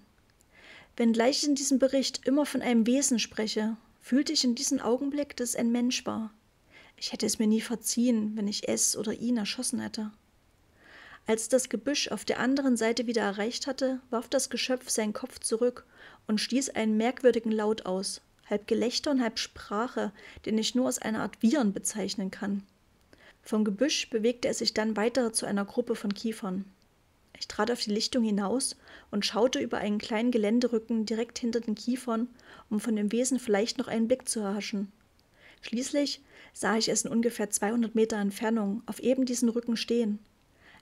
Wenngleich ich in diesem Bericht immer von einem Wesen spreche, fühlte ich in diesem Augenblick, dass es ein Mensch war. Ich hätte es mir nie verziehen, wenn ich es oder ihn erschossen hätte. Als das Gebüsch auf der anderen Seite wieder erreicht hatte, warf das Geschöpf seinen Kopf zurück und stieß einen merkwürdigen Laut aus, halb Gelächter und halb Sprache, den ich nur als eine Art Viren bezeichnen kann. Vom Gebüsch bewegte es sich dann weiter zu einer Gruppe von Kiefern. Ich trat auf die Lichtung hinaus und schaute über einen kleinen Geländerücken direkt hinter den Kiefern, um von dem Wesen vielleicht noch einen Blick zu erhaschen. Schließlich sah ich es in ungefähr 200 Meter Entfernung auf eben diesen Rücken stehen.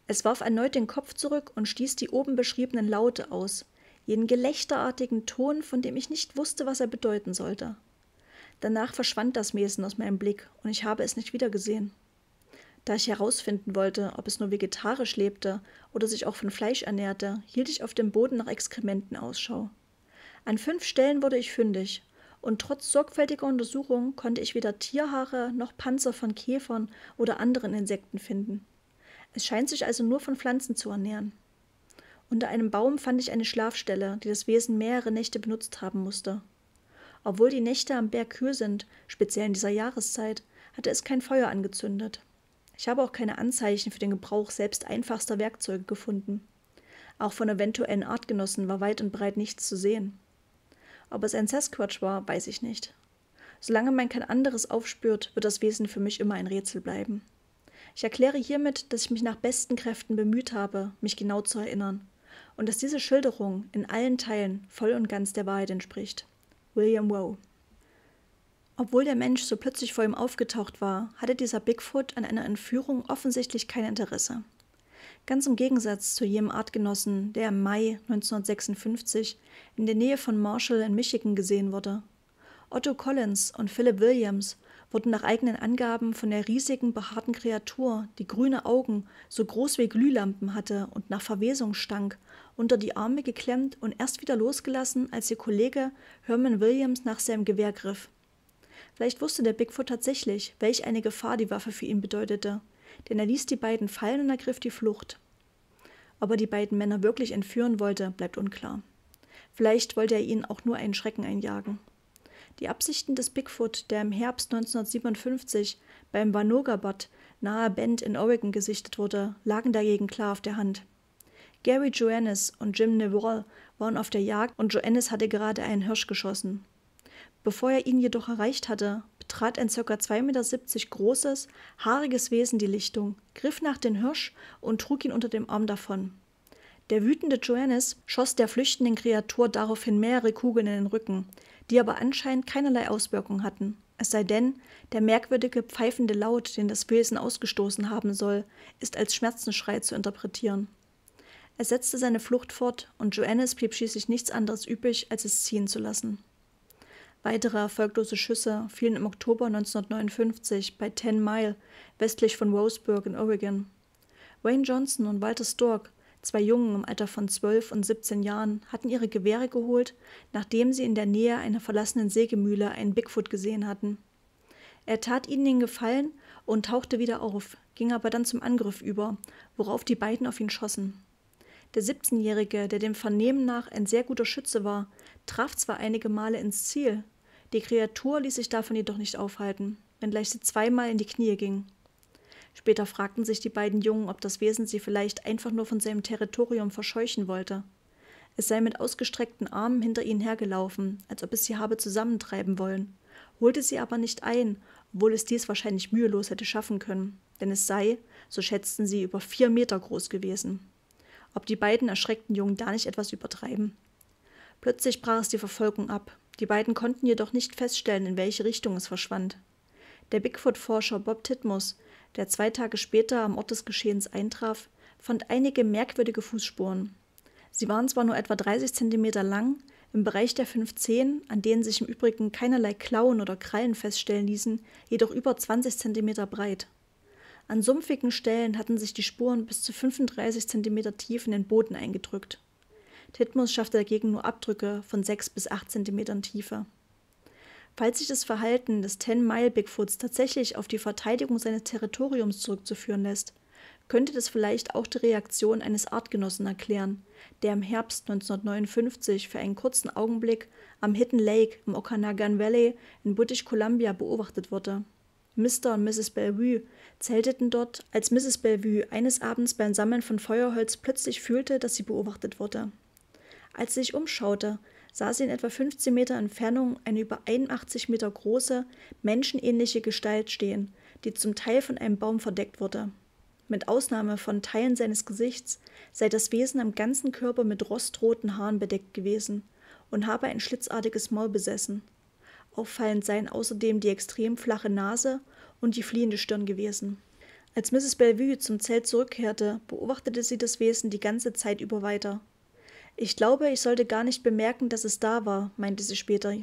Es warf erneut den Kopf zurück und stieß die oben beschriebenen Laute aus, jenen gelächterartigen Ton, von dem ich nicht wusste, was er bedeuten sollte. Danach verschwand das Mesen aus meinem Blick und ich habe es nicht wiedergesehen. Da ich herausfinden wollte, ob es nur vegetarisch lebte oder sich auch von Fleisch ernährte, hielt ich auf dem Boden nach Exkrementen Ausschau. An fünf Stellen wurde ich fündig, und trotz sorgfältiger Untersuchung konnte ich weder Tierhaare noch Panzer von Käfern oder anderen Insekten finden. Es scheint sich also nur von Pflanzen zu ernähren. Unter einem Baum fand ich eine Schlafstelle, die das Wesen mehrere Nächte benutzt haben musste. Obwohl die Nächte am Berg kühl sind, speziell in dieser Jahreszeit, hatte es kein Feuer angezündet. Ich habe auch keine Anzeichen für den Gebrauch selbst einfachster Werkzeuge gefunden. Auch von eventuellen Artgenossen war weit und breit nichts zu sehen. Ob es ein Sasquatch war, weiß ich nicht. Solange man kein anderes aufspürt, wird das Wesen für mich immer ein Rätsel bleiben. Ich erkläre hiermit, dass ich mich nach besten Kräften bemüht habe, mich genau zu erinnern und dass diese Schilderung in allen Teilen voll und ganz der Wahrheit entspricht. William Woe. Obwohl der Mensch so plötzlich vor ihm aufgetaucht war, hatte dieser Bigfoot an einer Entführung offensichtlich kein Interesse. Ganz im Gegensatz zu jenem Artgenossen, der im Mai 1956 in der Nähe von Marshall in Michigan gesehen wurde. Otto Collins und Philip Williams wurden nach eigenen Angaben von der riesigen, behaarten Kreatur, die grüne Augen so groß wie Glühlampen hatte und nach Verwesung stank, unter die Arme geklemmt und erst wieder losgelassen, als ihr Kollege Herman Williams nach seinem Gewehr griff. Vielleicht wusste der Bigfoot tatsächlich, welch eine Gefahr die Waffe für ihn bedeutete, denn er ließ die beiden fallen und ergriff die Flucht. Ob er die beiden Männer wirklich entführen wollte, bleibt unklar. Vielleicht wollte er ihnen auch nur einen Schrecken einjagen. Die Absichten des Bigfoot, der im Herbst 1957 beim Wanoga-Bad nahe Bend in Oregon gesichtet wurde, lagen dagegen klar auf der Hand. Gary Joannes und Jim Neville waren auf der Jagd und Joannes hatte gerade einen Hirsch geschossen. Bevor er ihn jedoch erreicht hatte, betrat ein ca. 2,70 Meter großes, haariges Wesen die Lichtung, griff nach dem Hirsch und trug ihn unter dem Arm davon. Der wütende Joannes schoss der flüchtenden Kreatur daraufhin mehrere Kugeln in den Rücken, die aber anscheinend keinerlei Auswirkung hatten. Es sei denn, der merkwürdige pfeifende Laut, den das Wesen ausgestoßen haben soll, ist als Schmerzensschrei zu interpretieren. Er setzte seine Flucht fort und Joannes blieb schließlich nichts anderes übrig, als es ziehen zu lassen. Weitere erfolglose Schüsse fielen im Oktober 1959 bei Ten Mile westlich von Roseburg in Oregon. Wayne Johnson und Walter Stork, zwei Jungen im Alter von 12 und 17 Jahren, hatten ihre Gewehre geholt, nachdem sie in der Nähe einer verlassenen Sägemühle einen Bigfoot gesehen hatten. Er tat ihnen den Gefallen und tauchte wieder auf, ging aber dann zum Angriff über, worauf die beiden auf ihn schossen. Der 17-Jährige, der dem Vernehmen nach ein sehr guter Schütze war, traf zwar einige Male ins Ziel, die Kreatur ließ sich davon jedoch nicht aufhalten, wenngleich sie zweimal in die Knie ging. Später fragten sich die beiden Jungen, ob das Wesen sie vielleicht einfach nur von seinem Territorium verscheuchen wollte. Es sei mit ausgestreckten Armen hinter ihnen hergelaufen, als ob es sie habe zusammentreiben wollen, holte sie aber nicht ein, obwohl es dies wahrscheinlich mühelos hätte schaffen können, denn es sei, so schätzten sie, über vier Meter groß gewesen ob die beiden erschreckten Jungen da nicht etwas übertreiben. Plötzlich brach es die Verfolgung ab. Die beiden konnten jedoch nicht feststellen, in welche Richtung es verschwand. Der Bigfoot-Forscher Bob Titmus, der zwei Tage später am Ort des Geschehens eintraf, fand einige merkwürdige Fußspuren. Sie waren zwar nur etwa 30 Zentimeter lang, im Bereich der fünf Zehen, an denen sich im Übrigen keinerlei Klauen oder Krallen feststellen ließen, jedoch über 20 Zentimeter breit. An sumpfigen Stellen hatten sich die Spuren bis zu 35 cm tief in den Boden eingedrückt. Titmus schaffte dagegen nur Abdrücke von 6 bis 8 cm Tiefe. Falls sich das Verhalten des Ten-Mile-Bigfoots tatsächlich auf die Verteidigung seines Territoriums zurückzuführen lässt, könnte das vielleicht auch die Reaktion eines Artgenossen erklären, der im Herbst 1959 für einen kurzen Augenblick am Hidden Lake im Okanagan Valley in British Columbia beobachtet wurde. Mr. und Mrs. Bellevue, zelteten dort, als Mrs. Bellevue eines Abends beim Sammeln von Feuerholz plötzlich fühlte, dass sie beobachtet wurde. Als sie sich umschaute, sah sie in etwa 15 Meter Entfernung eine über 81 Meter große, menschenähnliche Gestalt stehen, die zum Teil von einem Baum verdeckt wurde. Mit Ausnahme von Teilen seines Gesichts sei das Wesen am ganzen Körper mit rostroten Haaren bedeckt gewesen und habe ein schlitzartiges Maul besessen, Auffallend seien außerdem die extrem flache Nase und die fliehende Stirn gewesen. Als Mrs. Bellevue zum Zelt zurückkehrte, beobachtete sie das Wesen die ganze Zeit über weiter. Ich glaube, ich sollte gar nicht bemerken, dass es da war, meinte sie später.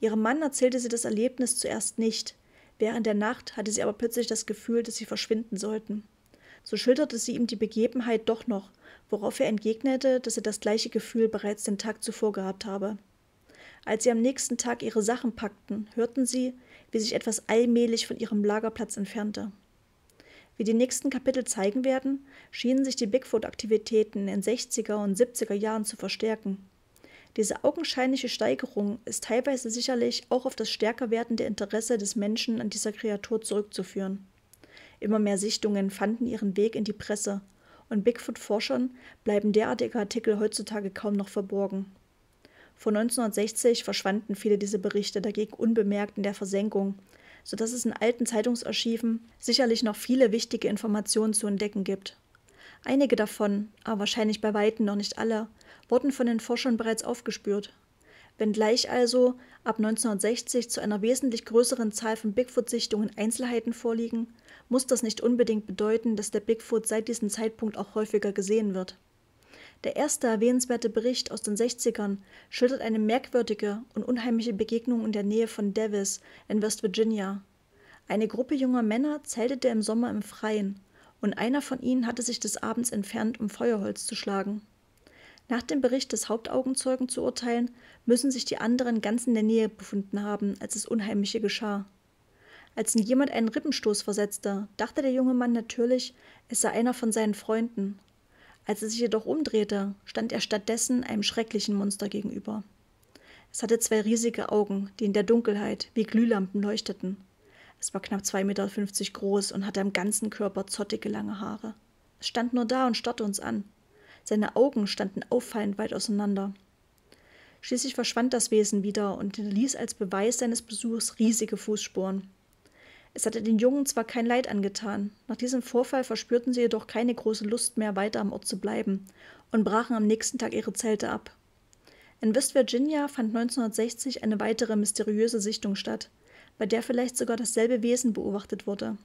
Ihrem Mann erzählte sie das Erlebnis zuerst nicht. Während der Nacht hatte sie aber plötzlich das Gefühl, dass sie verschwinden sollten. So schilderte sie ihm die Begebenheit doch noch, worauf er entgegnete, dass er das gleiche Gefühl bereits den Tag zuvor gehabt habe. Als sie am nächsten Tag ihre Sachen packten, hörten sie, wie sich etwas allmählich von ihrem Lagerplatz entfernte. Wie die nächsten Kapitel zeigen werden, schienen sich die Bigfoot-Aktivitäten in den 60er und 70er Jahren zu verstärken. Diese augenscheinliche Steigerung ist teilweise sicherlich auch auf das stärker werdende Interesse des Menschen an dieser Kreatur zurückzuführen. Immer mehr Sichtungen fanden ihren Weg in die Presse, und Bigfoot-Forschern bleiben derartige Artikel heutzutage kaum noch verborgen. Vor 1960 verschwanden viele dieser Berichte dagegen unbemerkt in der Versenkung, sodass es in alten Zeitungsarchiven sicherlich noch viele wichtige Informationen zu entdecken gibt. Einige davon, aber wahrscheinlich bei weitem noch nicht alle, wurden von den Forschern bereits aufgespürt. Wenngleich also ab 1960 zu einer wesentlich größeren Zahl von Bigfoot-Sichtungen Einzelheiten vorliegen, muss das nicht unbedingt bedeuten, dass der Bigfoot seit diesem Zeitpunkt auch häufiger gesehen wird. Der erste erwähnenswerte Bericht aus den 60ern schildert eine merkwürdige und unheimliche Begegnung in der Nähe von Davis in West Virginia. Eine Gruppe junger Männer zeltete im Sommer im Freien, und einer von ihnen hatte sich des Abends entfernt, um Feuerholz zu schlagen. Nach dem Bericht des Hauptaugenzeugen zu urteilen, müssen sich die anderen ganz in der Nähe befunden haben, als das Unheimliche geschah. Als ihn jemand einen Rippenstoß versetzte, dachte der junge Mann natürlich, es sei einer von seinen Freunden, als er sich jedoch umdrehte, stand er stattdessen einem schrecklichen Monster gegenüber. Es hatte zwei riesige Augen, die in der Dunkelheit wie Glühlampen leuchteten. Es war knapp 2,50 Meter groß und hatte am ganzen Körper zottige lange Haare. Es stand nur da und starrte uns an. Seine Augen standen auffallend weit auseinander. Schließlich verschwand das Wesen wieder und hinterließ als Beweis seines Besuchs riesige Fußspuren. Es hatte den Jungen zwar kein Leid angetan, nach diesem Vorfall verspürten sie jedoch keine große Lust mehr, weiter am Ort zu bleiben und brachen am nächsten Tag ihre Zelte ab. In West Virginia fand 1960 eine weitere mysteriöse Sichtung statt, bei der vielleicht sogar dasselbe Wesen beobachtet wurde.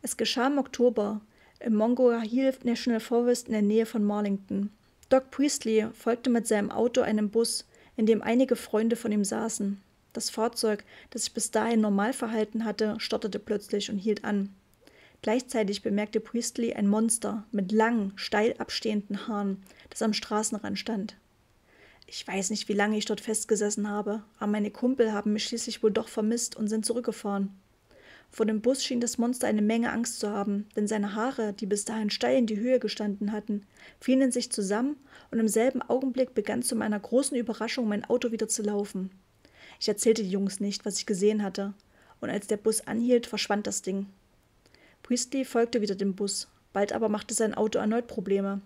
Es geschah im Oktober im Hill National Forest in der Nähe von Marlington. Doc Priestley folgte mit seinem Auto einem Bus, in dem einige Freunde von ihm saßen. Das Fahrzeug, das sich bis dahin normal verhalten hatte, stotterte plötzlich und hielt an. Gleichzeitig bemerkte Priestley ein Monster mit langen, steil abstehenden Haaren, das am Straßenrand stand. Ich weiß nicht, wie lange ich dort festgesessen habe, aber meine Kumpel haben mich schließlich wohl doch vermisst und sind zurückgefahren. Vor dem Bus schien das Monster eine Menge Angst zu haben, denn seine Haare, die bis dahin steil in die Höhe gestanden hatten, fielen sich zusammen und im selben Augenblick begann zu meiner großen Überraschung mein Auto wieder zu laufen. Ich erzählte die Jungs nicht, was ich gesehen hatte, und als der Bus anhielt, verschwand das Ding. Priestley folgte wieder dem Bus, bald aber machte sein Auto erneut Probleme.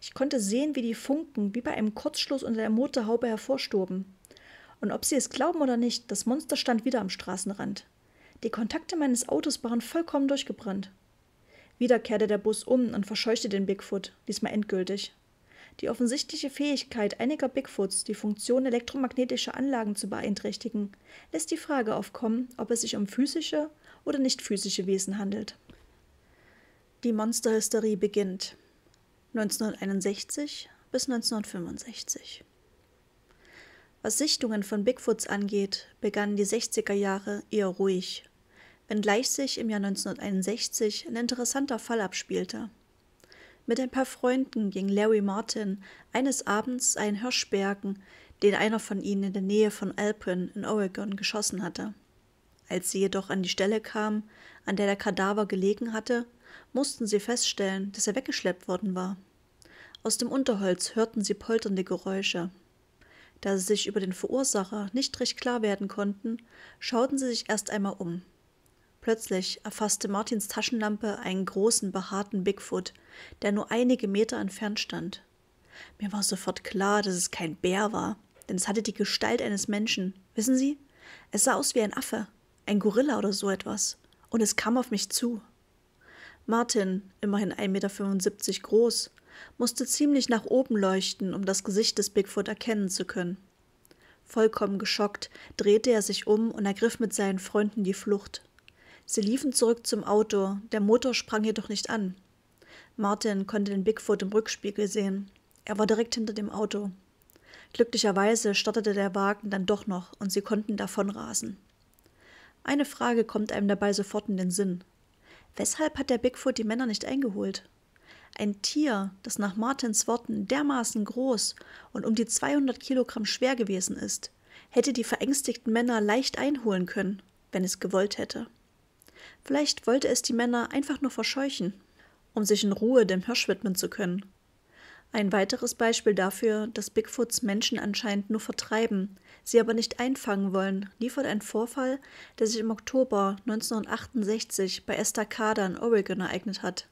Ich konnte sehen, wie die Funken wie bei einem Kurzschluss unter der Motorhaube hervorstoben. Und ob Sie es glauben oder nicht, das Monster stand wieder am Straßenrand. Die Kontakte meines Autos waren vollkommen durchgebrannt. Wieder kehrte der Bus um und verscheuchte den Bigfoot, diesmal endgültig. Die offensichtliche Fähigkeit einiger Bigfoots, die Funktion elektromagnetischer Anlagen zu beeinträchtigen, lässt die Frage aufkommen, ob es sich um physische oder nicht physische Wesen handelt. Die Monsterhysterie beginnt 1961 bis 1965. Was Sichtungen von Bigfoots angeht, begannen die 60er Jahre eher ruhig, wenngleich sich im Jahr 1961 ein interessanter Fall abspielte. Mit ein paar Freunden ging Larry Martin eines Abends einen Hirsch bergen, den einer von ihnen in der Nähe von Alpine in Oregon geschossen hatte. Als sie jedoch an die Stelle kamen, an der der Kadaver gelegen hatte, mussten sie feststellen, dass er weggeschleppt worden war. Aus dem Unterholz hörten sie polternde Geräusche. Da sie sich über den Verursacher nicht recht klar werden konnten, schauten sie sich erst einmal um. Plötzlich erfasste Martins Taschenlampe einen großen, behaarten Bigfoot, der nur einige Meter entfernt stand. Mir war sofort klar, dass es kein Bär war, denn es hatte die Gestalt eines Menschen. Wissen Sie? Es sah aus wie ein Affe, ein Gorilla oder so etwas. Und es kam auf mich zu. Martin, immerhin 1,75 Meter groß, musste ziemlich nach oben leuchten, um das Gesicht des Bigfoot erkennen zu können. Vollkommen geschockt drehte er sich um und ergriff mit seinen Freunden die Flucht. Sie liefen zurück zum Auto, der Motor sprang jedoch nicht an. Martin konnte den Bigfoot im Rückspiegel sehen. Er war direkt hinter dem Auto. Glücklicherweise startete der Wagen dann doch noch und sie konnten davonrasen. Eine Frage kommt einem dabei sofort in den Sinn. Weshalb hat der Bigfoot die Männer nicht eingeholt? Ein Tier, das nach Martins Worten dermaßen groß und um die 200 Kilogramm schwer gewesen ist, hätte die verängstigten Männer leicht einholen können, wenn es gewollt hätte. Vielleicht wollte es die Männer einfach nur verscheuchen, um sich in Ruhe dem Hirsch widmen zu können. Ein weiteres Beispiel dafür, dass Bigfoots Menschen anscheinend nur vertreiben, sie aber nicht einfangen wollen, liefert ein Vorfall, der sich im Oktober 1968 bei Estacada in Oregon ereignet hat.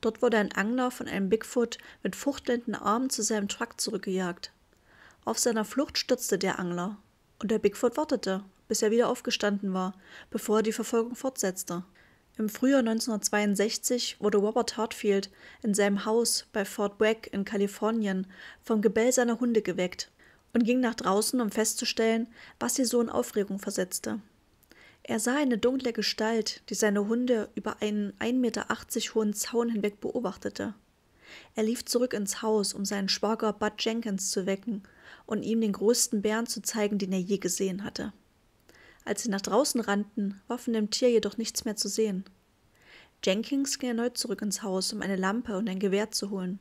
Dort wurde ein Angler von einem Bigfoot mit fuchtelnden Armen zu seinem Truck zurückgejagt. Auf seiner Flucht stürzte der Angler und der Bigfoot wartete, bis er wieder aufgestanden war, bevor er die Verfolgung fortsetzte. Im Frühjahr 1962 wurde Robert Hartfield in seinem Haus bei Fort Bragg in Kalifornien vom Gebell seiner Hunde geweckt und ging nach draußen, um festzustellen, was sie so in Aufregung versetzte. Er sah eine dunkle Gestalt, die seine Hunde über einen 1,80 Meter hohen Zaun hinweg beobachtete. Er lief zurück ins Haus, um seinen Schwager Bud Jenkins zu wecken und ihm den größten Bären zu zeigen, den er je gesehen hatte. Als sie nach draußen rannten, war von dem Tier jedoch nichts mehr zu sehen. Jenkins ging erneut zurück ins Haus, um eine Lampe und ein Gewehr zu holen.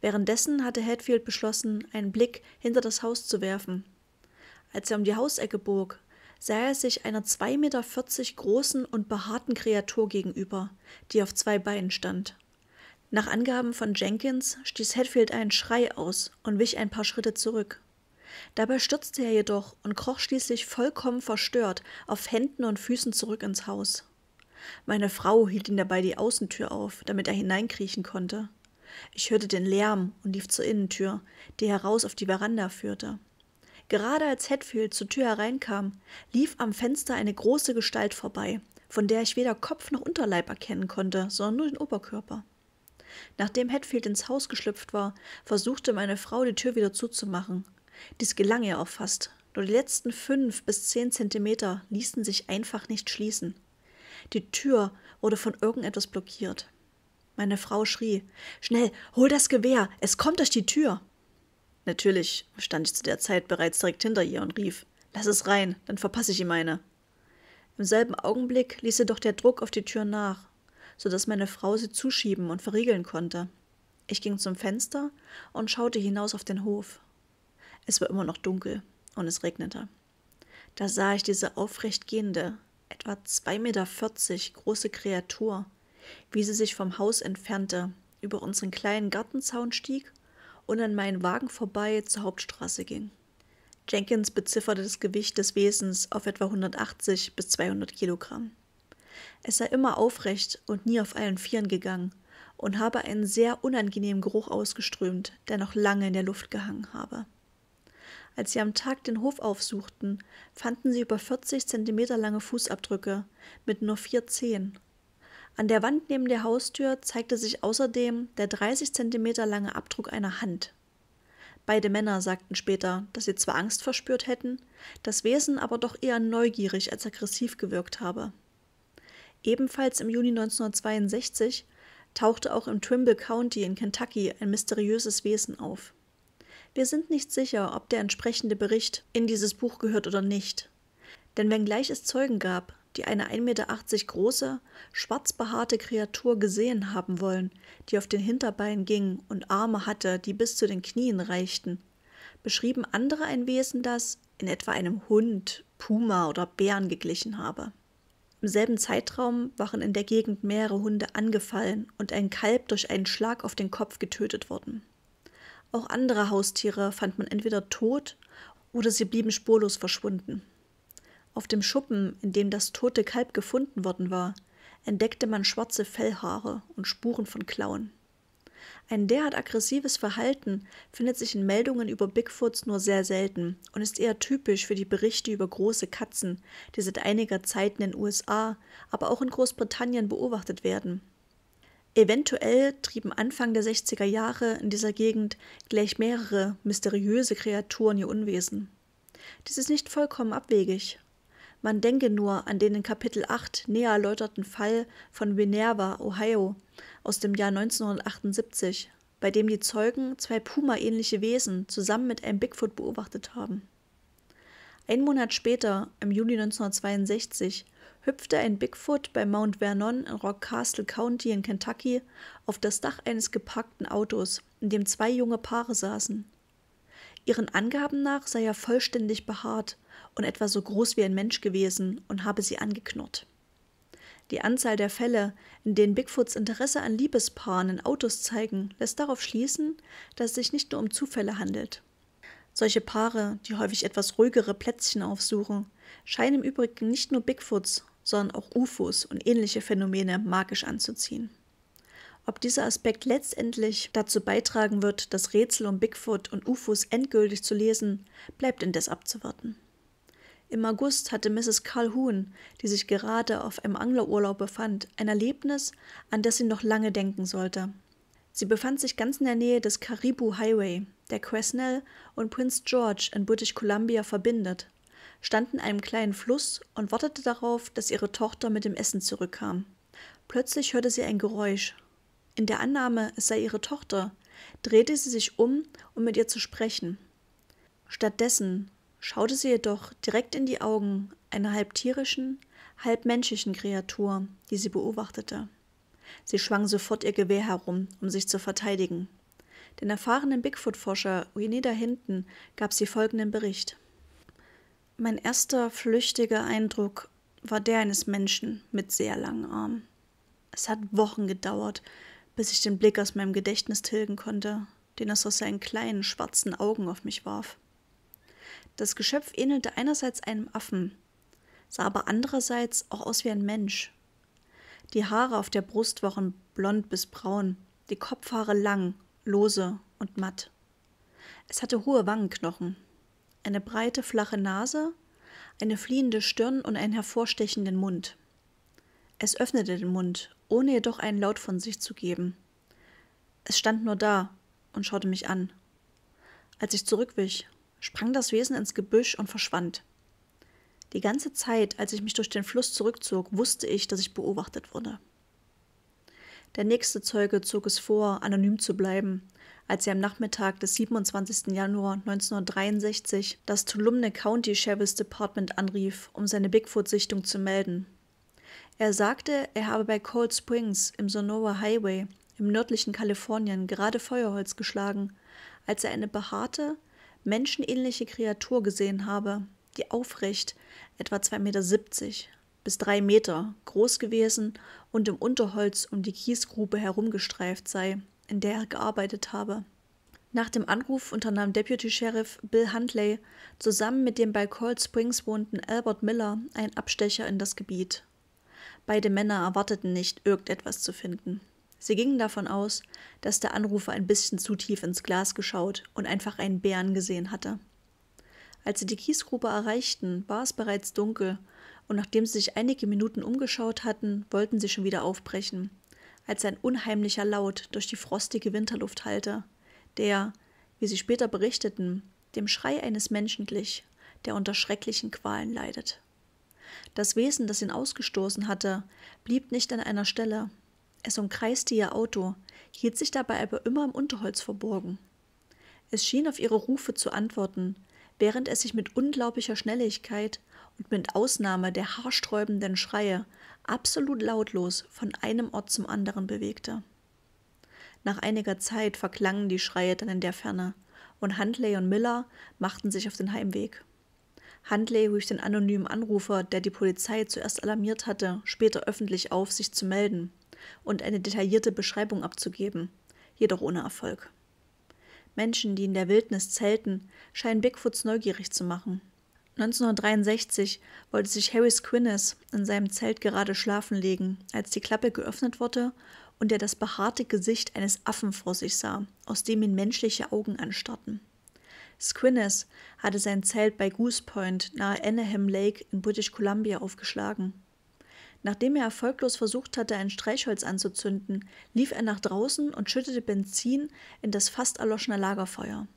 Währenddessen hatte Hatfield beschlossen, einen Blick hinter das Haus zu werfen. Als er um die Hausecke bog, sah er sich einer 2,40 Meter großen und behaarten Kreatur gegenüber, die auf zwei Beinen stand. Nach Angaben von Jenkins stieß Hatfield einen Schrei aus und wich ein paar Schritte zurück. Dabei stürzte er jedoch und kroch schließlich vollkommen verstört auf Händen und Füßen zurück ins Haus. Meine Frau hielt ihm dabei die Außentür auf, damit er hineinkriechen konnte. Ich hörte den Lärm und lief zur Innentür, die heraus auf die Veranda führte. Gerade als Hetfield zur Tür hereinkam, lief am Fenster eine große Gestalt vorbei, von der ich weder Kopf noch Unterleib erkennen konnte, sondern nur den Oberkörper. Nachdem Hetfield ins Haus geschlüpft war, versuchte meine Frau die Tür wieder zuzumachen, dies gelang ihr auch fast, nur die letzten fünf bis zehn Zentimeter ließen sich einfach nicht schließen. Die Tür wurde von irgendetwas blockiert. Meine Frau schrie Schnell, hol das Gewehr, es kommt durch die Tür. Natürlich stand ich zu der Zeit bereits direkt hinter ihr und rief Lass es rein, dann verpasse ich ihm eine. Im selben Augenblick ließ jedoch der Druck auf die Tür nach, so dass meine Frau sie zuschieben und verriegeln konnte. Ich ging zum Fenster und schaute hinaus auf den Hof. Es war immer noch dunkel und es regnete. Da sah ich diese aufrecht gehende, etwa 2,40 Meter große Kreatur, wie sie sich vom Haus entfernte, über unseren kleinen Gartenzaun stieg und an meinen Wagen vorbei zur Hauptstraße ging. Jenkins bezifferte das Gewicht des Wesens auf etwa 180 bis 200 Kilogramm. Es sei immer aufrecht und nie auf allen Vieren gegangen und habe einen sehr unangenehmen Geruch ausgeströmt, der noch lange in der Luft gehangen habe. Als sie am Tag den Hof aufsuchten, fanden sie über 40 Zentimeter lange Fußabdrücke mit nur vier Zehen. An der Wand neben der Haustür zeigte sich außerdem der 30 Zentimeter lange Abdruck einer Hand. Beide Männer sagten später, dass sie zwar Angst verspürt hätten, das Wesen aber doch eher neugierig als aggressiv gewirkt habe. Ebenfalls im Juni 1962 tauchte auch im Trimble County in Kentucky ein mysteriöses Wesen auf. Wir sind nicht sicher, ob der entsprechende Bericht in dieses Buch gehört oder nicht. Denn wenngleich es Zeugen gab, die eine 1,80 Meter große, schwarz behaarte Kreatur gesehen haben wollen, die auf den Hinterbeinen ging und Arme hatte, die bis zu den Knien reichten, beschrieben andere ein Wesen, das in etwa einem Hund, Puma oder Bären geglichen habe. Im selben Zeitraum waren in der Gegend mehrere Hunde angefallen und ein Kalb durch einen Schlag auf den Kopf getötet worden. Auch andere Haustiere fand man entweder tot oder sie blieben spurlos verschwunden. Auf dem Schuppen, in dem das tote Kalb gefunden worden war, entdeckte man schwarze Fellhaare und Spuren von Klauen. Ein derart aggressives Verhalten findet sich in Meldungen über Bigfoots nur sehr selten und ist eher typisch für die Berichte über große Katzen, die seit einiger Zeit in den USA, aber auch in Großbritannien beobachtet werden Eventuell trieben Anfang der 60er Jahre in dieser Gegend gleich mehrere mysteriöse Kreaturen ihr Unwesen. Dies ist nicht vollkommen abwegig. Man denke nur an den in Kapitel 8 näher erläuterten Fall von Minerva, Ohio, aus dem Jahr 1978, bei dem die Zeugen zwei Puma-ähnliche Wesen zusammen mit einem Bigfoot beobachtet haben. Ein Monat später, im Juli 1962, hüpfte ein Bigfoot bei Mount Vernon in Rockcastle County in Kentucky auf das Dach eines geparkten Autos, in dem zwei junge Paare saßen. Ihren Angaben nach sei er vollständig behaart und etwa so groß wie ein Mensch gewesen und habe sie angeknurrt. Die Anzahl der Fälle, in denen Bigfoots Interesse an Liebespaaren in Autos zeigen, lässt darauf schließen, dass es sich nicht nur um Zufälle handelt. Solche Paare, die häufig etwas ruhigere Plätzchen aufsuchen, scheinen im Übrigen nicht nur Bigfoots, sondern auch UFOs und ähnliche Phänomene magisch anzuziehen. Ob dieser Aspekt letztendlich dazu beitragen wird, das Rätsel um Bigfoot und UFOs endgültig zu lesen, bleibt indes abzuwarten. Im August hatte Mrs. Calhoun, die sich gerade auf einem Anglerurlaub befand, ein Erlebnis, an das sie noch lange denken sollte. Sie befand sich ganz in der Nähe des Caribou Highway, der Quesnel und Prince George in British Columbia verbindet stand in einem kleinen Fluss und wartete darauf, dass ihre Tochter mit dem Essen zurückkam. Plötzlich hörte sie ein Geräusch. In der Annahme, es sei ihre Tochter, drehte sie sich um, um mit ihr zu sprechen. Stattdessen schaute sie jedoch direkt in die Augen einer halb tierischen, halb menschlichen Kreatur, die sie beobachtete. Sie schwang sofort ihr Gewehr herum, um sich zu verteidigen. Den erfahrenen Bigfoot-Forscher Winnie da hinten gab sie folgenden Bericht. Mein erster flüchtiger Eindruck war der eines Menschen mit sehr langen Armen. Es hat Wochen gedauert, bis ich den Blick aus meinem Gedächtnis tilgen konnte, den es aus seinen kleinen schwarzen Augen auf mich warf. Das Geschöpf ähnelte einerseits einem Affen, sah aber andererseits auch aus wie ein Mensch. Die Haare auf der Brust waren blond bis braun, die Kopfhaare lang, lose und matt. Es hatte hohe Wangenknochen, eine breite, flache Nase, eine fliehende Stirn und einen hervorstechenden Mund. Es öffnete den Mund, ohne jedoch einen Laut von sich zu geben. Es stand nur da und schaute mich an. Als ich zurückwich, sprang das Wesen ins Gebüsch und verschwand. Die ganze Zeit, als ich mich durch den Fluss zurückzog, wusste ich, dass ich beobachtet wurde. Der nächste Zeuge zog es vor, anonym zu bleiben, als sie am Nachmittag des 27. Januar 1963 das Tulumne County Sheriff's Department anrief, um seine Bigfoot-Sichtung zu melden. Er sagte, er habe bei Cold Springs im Sonora Highway im nördlichen Kalifornien gerade Feuerholz geschlagen, als er eine behaarte, menschenähnliche Kreatur gesehen habe, die aufrecht, etwa 2,70 Meter bis drei Meter groß gewesen und im Unterholz um die Kiesgrube herumgestreift sei, in der er gearbeitet habe. Nach dem Anruf unternahm Deputy Sheriff Bill Huntley zusammen mit dem bei Cold Springs wohnten Albert Miller einen Abstecher in das Gebiet. Beide Männer erwarteten nicht, irgendetwas zu finden. Sie gingen davon aus, dass der Anrufer ein bisschen zu tief ins Glas geschaut und einfach einen Bären gesehen hatte. Als sie die Kiesgrube erreichten, war es bereits dunkel, und nachdem sie sich einige Minuten umgeschaut hatten, wollten sie schon wieder aufbrechen, als ein unheimlicher Laut durch die frostige Winterluft hallte, der, wie sie später berichteten, dem Schrei eines Menschen glich, der unter schrecklichen Qualen leidet. Das Wesen, das ihn ausgestoßen hatte, blieb nicht an einer Stelle. Es umkreiste ihr Auto, hielt sich dabei aber immer im Unterholz verborgen. Es schien auf ihre Rufe zu antworten, während es sich mit unglaublicher Schnelligkeit und mit Ausnahme der haarsträubenden Schreie absolut lautlos von einem Ort zum anderen bewegte. Nach einiger Zeit verklangen die Schreie dann in der Ferne und Huntley und Miller machten sich auf den Heimweg. Huntley rief den anonymen Anrufer, der die Polizei zuerst alarmiert hatte, später öffentlich auf, sich zu melden und eine detaillierte Beschreibung abzugeben, jedoch ohne Erfolg. Menschen, die in der Wildnis zelten, scheinen Bigfoots neugierig zu machen. 1963 wollte sich Harry Quinnes in seinem Zelt gerade schlafen legen, als die Klappe geöffnet wurde und er das behaarte Gesicht eines Affen vor sich sah, aus dem ihn menschliche Augen anstarrten. Squinnes hatte sein Zelt bei Goose Point nahe Anaheim Lake in British Columbia aufgeschlagen. Nachdem er erfolglos versucht hatte, ein Streichholz anzuzünden, lief er nach draußen und schüttete Benzin in das fast erloschene Lagerfeuer.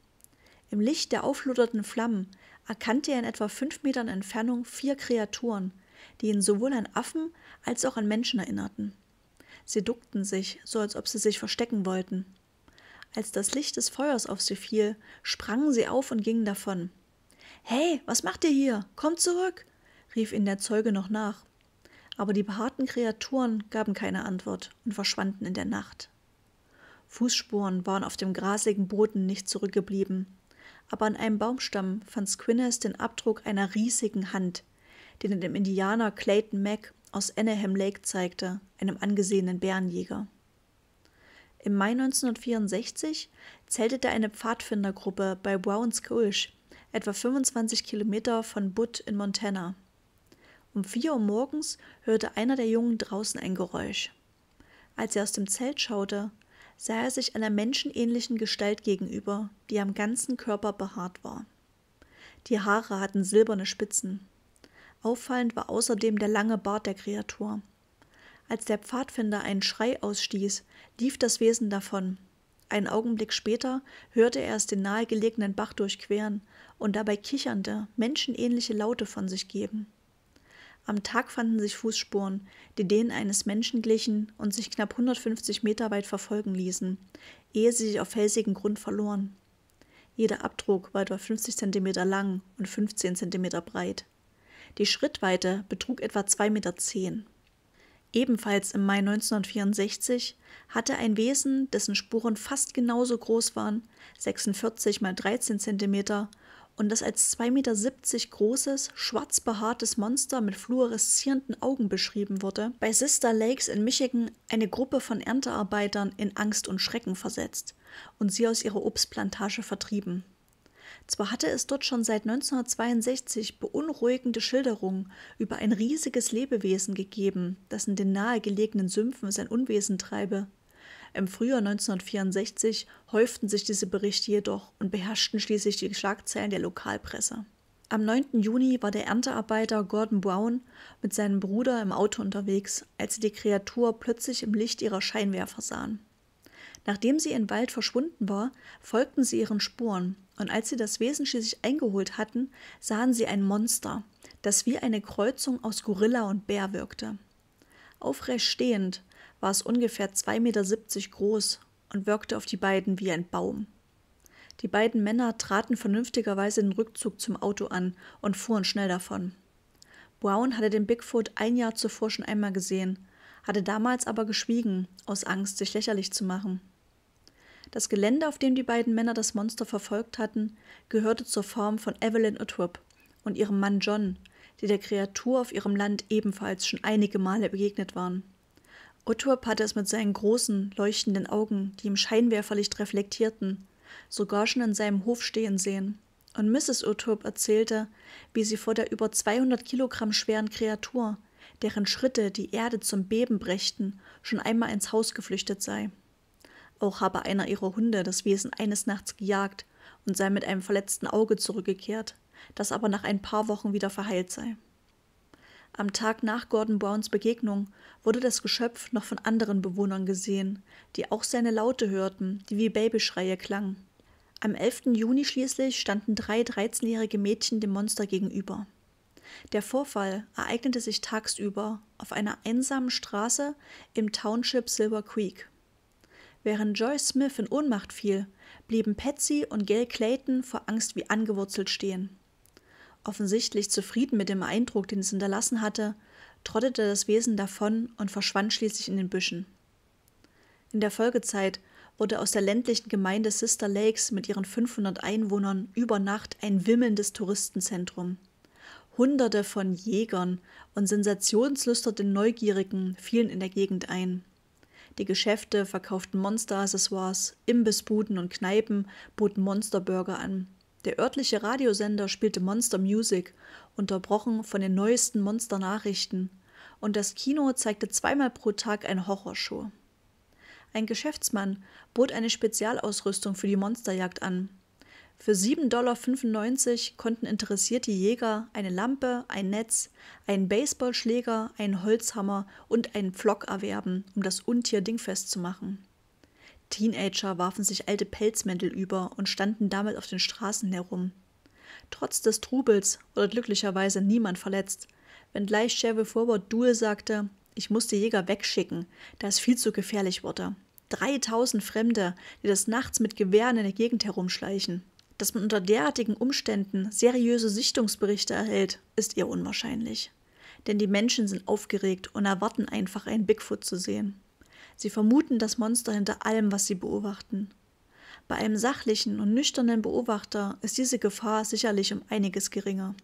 Im Licht der auflodernden Flammen erkannte er in etwa fünf Metern Entfernung vier Kreaturen, die ihn sowohl an Affen als auch an Menschen erinnerten. Sie duckten sich, so als ob sie sich verstecken wollten. Als das Licht des Feuers auf sie fiel, sprangen sie auf und gingen davon. Hey, was macht ihr hier? Kommt zurück! rief ihnen der Zeuge noch nach. Aber die behaarten Kreaturen gaben keine Antwort und verschwanden in der Nacht. Fußspuren waren auf dem grasigen Boden nicht zurückgeblieben aber an einem Baumstamm fand Squinners den Abdruck einer riesigen Hand, den er dem Indianer Clayton Mack aus Anaheim Lake zeigte, einem angesehenen Bärenjäger. Im Mai 1964 zeltete eine Pfadfindergruppe bei Browns Gulch, etwa 25 Kilometer von Butte in Montana. Um 4 Uhr morgens hörte einer der Jungen draußen ein Geräusch. Als er aus dem Zelt schaute, sah er sich einer menschenähnlichen Gestalt gegenüber, die am ganzen Körper behaart war. Die Haare hatten silberne Spitzen. Auffallend war außerdem der lange Bart der Kreatur. Als der Pfadfinder einen Schrei ausstieß, lief das Wesen davon. Einen Augenblick später hörte er es den nahegelegenen Bach durchqueren und dabei kichernde, menschenähnliche Laute von sich geben. Am Tag fanden sich Fußspuren, die denen eines Menschen glichen und sich knapp 150 Meter weit verfolgen ließen, ehe sie sich auf felsigen Grund verloren. Jeder Abdruck war etwa 50 cm lang und 15 cm breit. Die Schrittweite betrug etwa 2,10 Meter. Ebenfalls im Mai 1964 hatte ein Wesen, dessen Spuren fast genauso groß waren, 46 x 13 cm, und das als 2,70 Meter großes, schwarz behaartes Monster mit fluoreszierenden Augen beschrieben wurde, bei Sister Lakes in Michigan eine Gruppe von Erntearbeitern in Angst und Schrecken versetzt und sie aus ihrer Obstplantage vertrieben. Zwar hatte es dort schon seit 1962 beunruhigende Schilderungen über ein riesiges Lebewesen gegeben, das in den nahegelegenen Sümpfen sein Unwesen treibe, im Frühjahr 1964 häuften sich diese Berichte jedoch und beherrschten schließlich die Schlagzeilen der Lokalpresse. Am 9. Juni war der Erntearbeiter Gordon Brown mit seinem Bruder im Auto unterwegs, als sie die Kreatur plötzlich im Licht ihrer Scheinwerfer sahen. Nachdem sie im Wald verschwunden war, folgten sie ihren Spuren, und als sie das Wesen schließlich eingeholt hatten, sahen sie ein Monster, das wie eine Kreuzung aus Gorilla und Bär wirkte. Aufrecht stehend war es ungefähr 2,70 Meter groß und wirkte auf die beiden wie ein Baum. Die beiden Männer traten vernünftigerweise den Rückzug zum Auto an und fuhren schnell davon. Brown hatte den Bigfoot ein Jahr zuvor schon einmal gesehen, hatte damals aber geschwiegen, aus Angst, sich lächerlich zu machen. Das Gelände, auf dem die beiden Männer das Monster verfolgt hatten, gehörte zur Form von Evelyn Utwip und ihrem Mann John, die der Kreatur auf ihrem Land ebenfalls schon einige Male begegnet waren. Uturp hatte es mit seinen großen, leuchtenden Augen, die im Scheinwerferlicht reflektierten, sogar schon in seinem Hof stehen sehen. Und Mrs. Uturp erzählte, wie sie vor der über 200 Kilogramm schweren Kreatur, deren Schritte die Erde zum Beben brächten, schon einmal ins Haus geflüchtet sei. Auch habe einer ihrer Hunde das Wesen eines Nachts gejagt und sei mit einem verletzten Auge zurückgekehrt, das aber nach ein paar Wochen wieder verheilt sei. Am Tag nach Gordon Browns Begegnung wurde das Geschöpf noch von anderen Bewohnern gesehen, die auch seine Laute hörten, die wie Babyschreie klangen. Am 11. Juni schließlich standen drei 13-jährige Mädchen dem Monster gegenüber. Der Vorfall ereignete sich tagsüber auf einer einsamen Straße im Township Silver Creek. Während Joyce Smith in Ohnmacht fiel, blieben Patsy und Gail Clayton vor Angst wie angewurzelt stehen. Offensichtlich zufrieden mit dem Eindruck, den es hinterlassen hatte, trottete das Wesen davon und verschwand schließlich in den Büschen. In der Folgezeit wurde aus der ländlichen Gemeinde Sister Lakes mit ihren 500 Einwohnern über Nacht ein wimmelndes Touristenzentrum. Hunderte von Jägern und sensationslüsternden Neugierigen fielen in der Gegend ein. Die Geschäfte verkauften Monster-Accessoires, Imbissbuden und Kneipen boten Monsterburger an. Der örtliche Radiosender spielte Monster Music, unterbrochen von den neuesten Monsternachrichten, und das Kino zeigte zweimal pro Tag eine Horrorshow. Ein Geschäftsmann bot eine Spezialausrüstung für die Monsterjagd an. Für 7,95 Dollar konnten interessierte Jäger eine Lampe, ein Netz, einen Baseballschläger, einen Holzhammer und einen Pflock erwerben, um das Untier dingfest zu machen. Teenager warfen sich alte Pelzmäntel über und standen damit auf den Straßen herum. Trotz des Trubels wurde glücklicherweise niemand verletzt, wenngleich Sheriff Robert Duell sagte, ich musste Jäger wegschicken, da es viel zu gefährlich wurde. 3000 Fremde, die des Nachts mit Gewehren in der Gegend herumschleichen. Dass man unter derartigen Umständen seriöse Sichtungsberichte erhält, ist eher unwahrscheinlich. Denn die Menschen sind aufgeregt und erwarten einfach, einen Bigfoot zu sehen. Sie vermuten das Monster hinter allem, was sie beobachten. Bei einem sachlichen und nüchternen Beobachter ist diese Gefahr sicherlich um einiges geringer.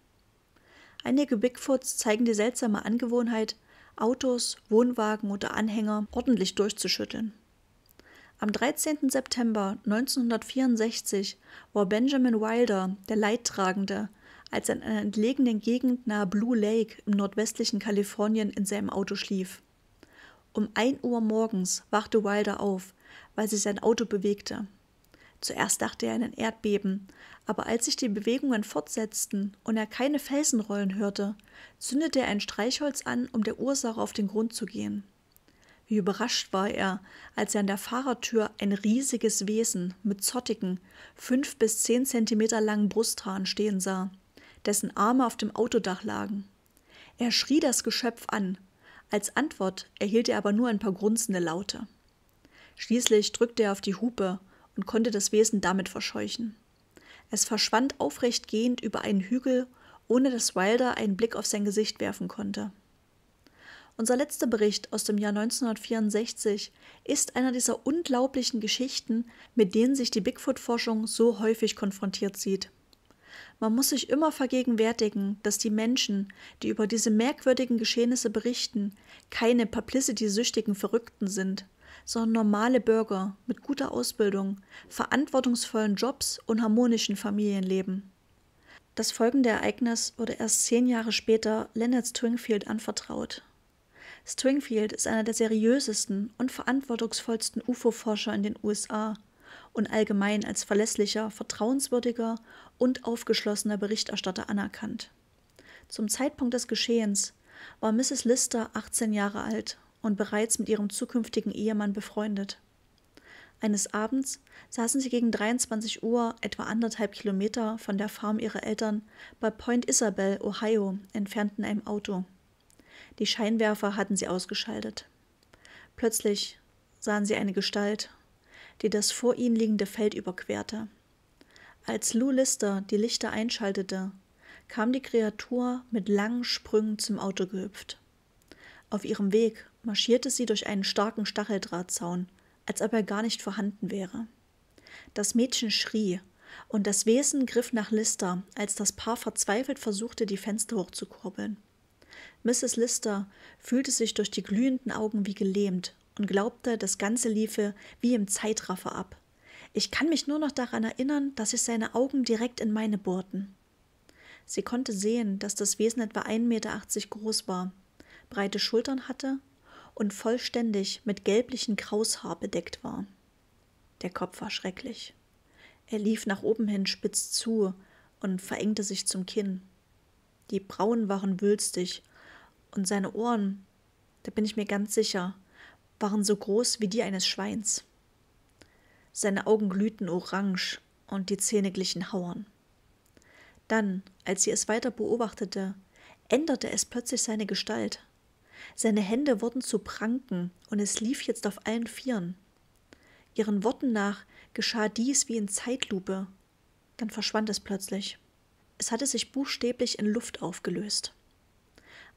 Einige Bigfoots zeigen die seltsame Angewohnheit, Autos, Wohnwagen oder Anhänger ordentlich durchzuschütteln. Am 13. September 1964 war Benjamin Wilder der Leidtragende, als er in einer entlegenen Gegend nahe Blue Lake im nordwestlichen Kalifornien in seinem Auto schlief. Um 1 Uhr morgens wachte Wilder auf, weil sich sein Auto bewegte. Zuerst dachte er an ein Erdbeben, aber als sich die Bewegungen fortsetzten und er keine Felsenrollen hörte, zündete er ein Streichholz an, um der Ursache auf den Grund zu gehen. Wie überrascht war er, als er an der Fahrertür ein riesiges Wesen mit zottigen, fünf bis zehn Zentimeter langen Brusthaaren stehen sah, dessen Arme auf dem Autodach lagen. Er schrie das Geschöpf an, als Antwort erhielt er aber nur ein paar grunzende Laute. Schließlich drückte er auf die Hupe und konnte das Wesen damit verscheuchen. Es verschwand aufrecht gehend über einen Hügel, ohne dass Wilder einen Blick auf sein Gesicht werfen konnte. Unser letzter Bericht aus dem Jahr 1964 ist einer dieser unglaublichen Geschichten, mit denen sich die Bigfoot-Forschung so häufig konfrontiert sieht. Man muss sich immer vergegenwärtigen, dass die Menschen, die über diese merkwürdigen Geschehnisse berichten, keine publicity-süchtigen Verrückten sind, sondern normale Bürger mit guter Ausbildung, verantwortungsvollen Jobs und harmonischen Familienleben. Das folgende Ereignis wurde erst zehn Jahre später Leonard Stringfield anvertraut. Stringfield ist einer der seriösesten und verantwortungsvollsten UFO-Forscher in den USA – und allgemein als verlässlicher, vertrauenswürdiger und aufgeschlossener Berichterstatter anerkannt. Zum Zeitpunkt des Geschehens war Mrs. Lister 18 Jahre alt und bereits mit ihrem zukünftigen Ehemann befreundet. Eines Abends saßen sie gegen 23 Uhr, etwa anderthalb Kilometer von der Farm ihrer Eltern, bei Point Isabel, Ohio, entfernt in einem Auto. Die Scheinwerfer hatten sie ausgeschaltet. Plötzlich sahen sie eine Gestalt die das vor ihnen liegende Feld überquerte. Als Lou Lister die Lichter einschaltete, kam die Kreatur mit langen Sprüngen zum Auto gehüpft. Auf ihrem Weg marschierte sie durch einen starken Stacheldrahtzaun, als ob er gar nicht vorhanden wäre. Das Mädchen schrie, und das Wesen griff nach Lister, als das Paar verzweifelt versuchte, die Fenster hochzukurbeln. Mrs. Lister fühlte sich durch die glühenden Augen wie gelähmt und glaubte, das Ganze liefe wie im Zeitraffer ab. Ich kann mich nur noch daran erinnern, dass sich seine Augen direkt in meine bohrten. Sie konnte sehen, dass das Wesen etwa 1,80 Meter groß war, breite Schultern hatte und vollständig mit gelblichen Kraushaar bedeckt war. Der Kopf war schrecklich. Er lief nach oben hin spitz zu und verengte sich zum Kinn. Die Brauen waren wülstig und seine Ohren, da bin ich mir ganz sicher, waren so groß wie die eines Schweins. Seine Augen glühten orange und die Zähne glichen Hauern. Dann, als sie es weiter beobachtete, änderte es plötzlich seine Gestalt. Seine Hände wurden zu Pranken und es lief jetzt auf allen Vieren. Ihren Worten nach geschah dies wie in Zeitlupe. Dann verschwand es plötzlich. Es hatte sich buchstäblich in Luft aufgelöst.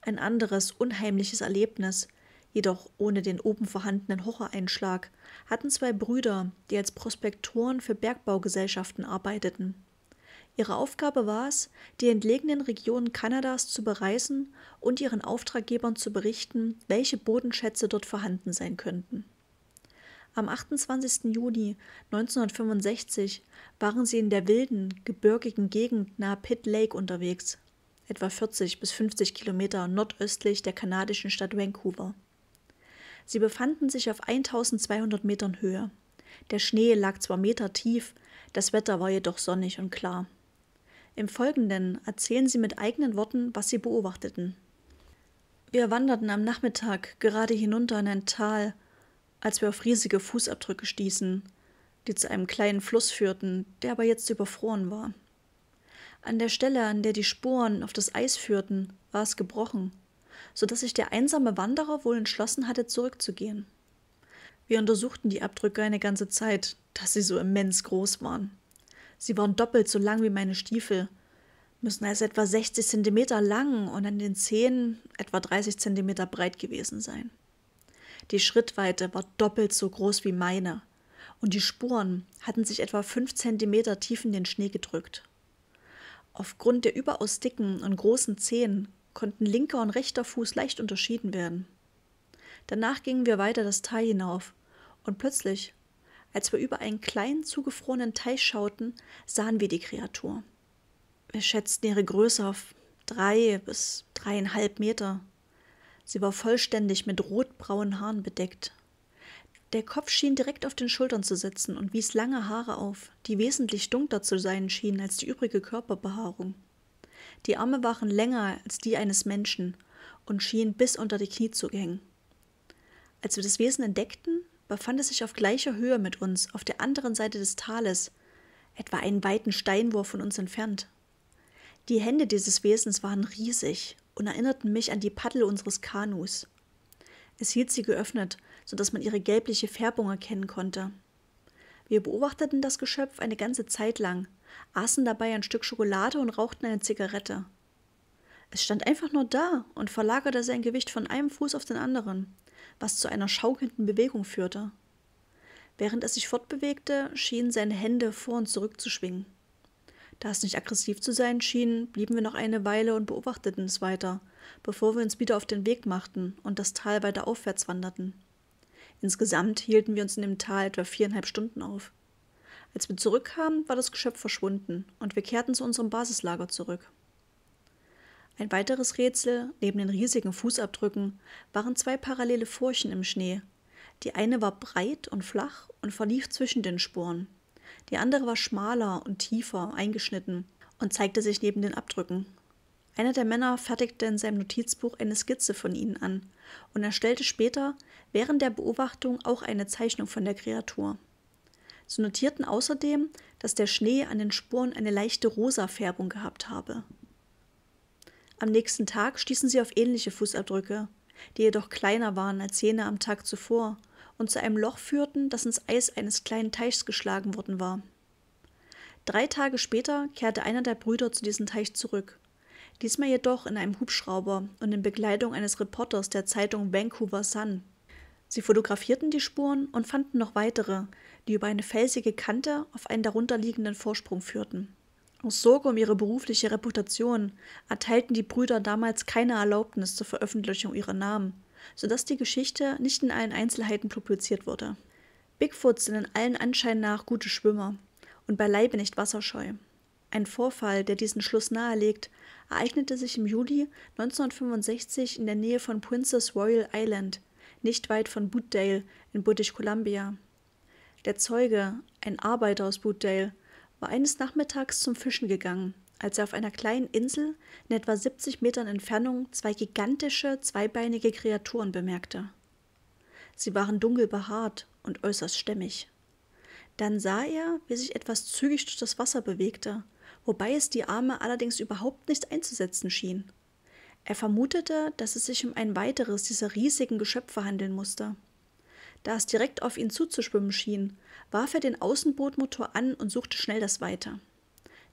Ein anderes, unheimliches Erlebnis jedoch ohne den oben vorhandenen Horroreinschlag, hatten zwei Brüder, die als Prospektoren für Bergbaugesellschaften arbeiteten. Ihre Aufgabe war es, die entlegenen Regionen Kanadas zu bereisen und ihren Auftraggebern zu berichten, welche Bodenschätze dort vorhanden sein könnten. Am 28. Juni 1965 waren sie in der wilden, gebirgigen Gegend nahe Pitt Lake unterwegs, etwa 40 bis 50 Kilometer nordöstlich der kanadischen Stadt Vancouver. Sie befanden sich auf 1200 Metern Höhe. Der Schnee lag zwar Meter tief, das Wetter war jedoch sonnig und klar. Im Folgenden erzählen Sie mit eigenen Worten, was Sie beobachteten. Wir wanderten am Nachmittag gerade hinunter in ein Tal, als wir auf riesige Fußabdrücke stießen, die zu einem kleinen Fluss führten, der aber jetzt überfroren war. An der Stelle, an der die Sporen auf das Eis führten, war es gebrochen so dass sich der einsame Wanderer wohl entschlossen hatte, zurückzugehen. Wir untersuchten die Abdrücke eine ganze Zeit, dass sie so immens groß waren. Sie waren doppelt so lang wie meine Stiefel, müssen also etwa 60 Zentimeter lang und an den Zehen etwa 30 Zentimeter breit gewesen sein. Die Schrittweite war doppelt so groß wie meine, und die Spuren hatten sich etwa 5 Zentimeter tief in den Schnee gedrückt. Aufgrund der überaus dicken und großen Zehen konnten linker und rechter Fuß leicht unterschieden werden. Danach gingen wir weiter das Tal hinauf, und plötzlich, als wir über einen kleinen zugefrorenen Teich schauten, sahen wir die Kreatur. Wir schätzten ihre Größe auf drei bis dreieinhalb Meter. Sie war vollständig mit rotbraunen Haaren bedeckt. Der Kopf schien direkt auf den Schultern zu sitzen und wies lange Haare auf, die wesentlich dunkler zu sein schienen als die übrige Körperbehaarung. Die Arme waren länger als die eines Menschen und schienen bis unter die Knie zu hängen. Als wir das Wesen entdeckten, befand es sich auf gleicher Höhe mit uns, auf der anderen Seite des Tales, etwa einen weiten Steinwurf von uns entfernt. Die Hände dieses Wesens waren riesig und erinnerten mich an die Paddel unseres Kanus. Es hielt sie geöffnet, so dass man ihre gelbliche Färbung erkennen konnte. Wir beobachteten das Geschöpf eine ganze Zeit lang, aßen dabei ein Stück Schokolade und rauchten eine Zigarette. Es stand einfach nur da und verlagerte sein Gewicht von einem Fuß auf den anderen, was zu einer schaukelnden Bewegung führte. Während es sich fortbewegte, schienen seine Hände vor und zurück zu schwingen. Da es nicht aggressiv zu sein schien, blieben wir noch eine Weile und beobachteten es weiter, bevor wir uns wieder auf den Weg machten und das Tal weiter aufwärts wanderten. Insgesamt hielten wir uns in dem Tal etwa viereinhalb Stunden auf. Als wir zurückkamen, war das Geschöpf verschwunden und wir kehrten zu unserem Basislager zurück. Ein weiteres Rätsel, neben den riesigen Fußabdrücken, waren zwei parallele Furchen im Schnee. Die eine war breit und flach und verlief zwischen den Sporen. Die andere war schmaler und tiefer eingeschnitten und zeigte sich neben den Abdrücken. Einer der Männer fertigte in seinem Notizbuch eine Skizze von ihnen an und erstellte später während der Beobachtung auch eine Zeichnung von der Kreatur. So notierten außerdem, dass der Schnee an den Spuren eine leichte rosa Färbung gehabt habe. Am nächsten Tag stießen sie auf ähnliche Fußabdrücke, die jedoch kleiner waren als jene am Tag zuvor und zu einem Loch führten, das ins Eis eines kleinen Teichs geschlagen worden war. Drei Tage später kehrte einer der Brüder zu diesem Teich zurück, diesmal jedoch in einem Hubschrauber und in Begleitung eines Reporters der Zeitung Vancouver Sun. Sie fotografierten die Spuren und fanden noch weitere, die über eine felsige Kante auf einen darunterliegenden Vorsprung führten. Aus Sorge um ihre berufliche Reputation erteilten die Brüder damals keine Erlaubnis zur Veröffentlichung ihrer Namen, sodass die Geschichte nicht in allen Einzelheiten publiziert wurde. Bigfoots sind in allen Anschein nach gute Schwimmer und beileibe nicht wasserscheu. Ein Vorfall, der diesen Schluss nahelegt, ereignete sich im Juli 1965 in der Nähe von Princess Royal Island, nicht weit von Bootdale in British Columbia. Der Zeuge, ein Arbeiter aus Bootdale, war eines Nachmittags zum Fischen gegangen, als er auf einer kleinen Insel in etwa 70 Metern Entfernung zwei gigantische, zweibeinige Kreaturen bemerkte. Sie waren dunkel behaart und äußerst stämmig. Dann sah er, wie sich etwas zügig durch das Wasser bewegte, wobei es die Arme allerdings überhaupt nicht einzusetzen schien. Er vermutete, dass es sich um ein weiteres dieser riesigen Geschöpfe handeln musste. Da es direkt auf ihn zuzuschwimmen schien, warf er den Außenbootmotor an und suchte schnell das Weiter.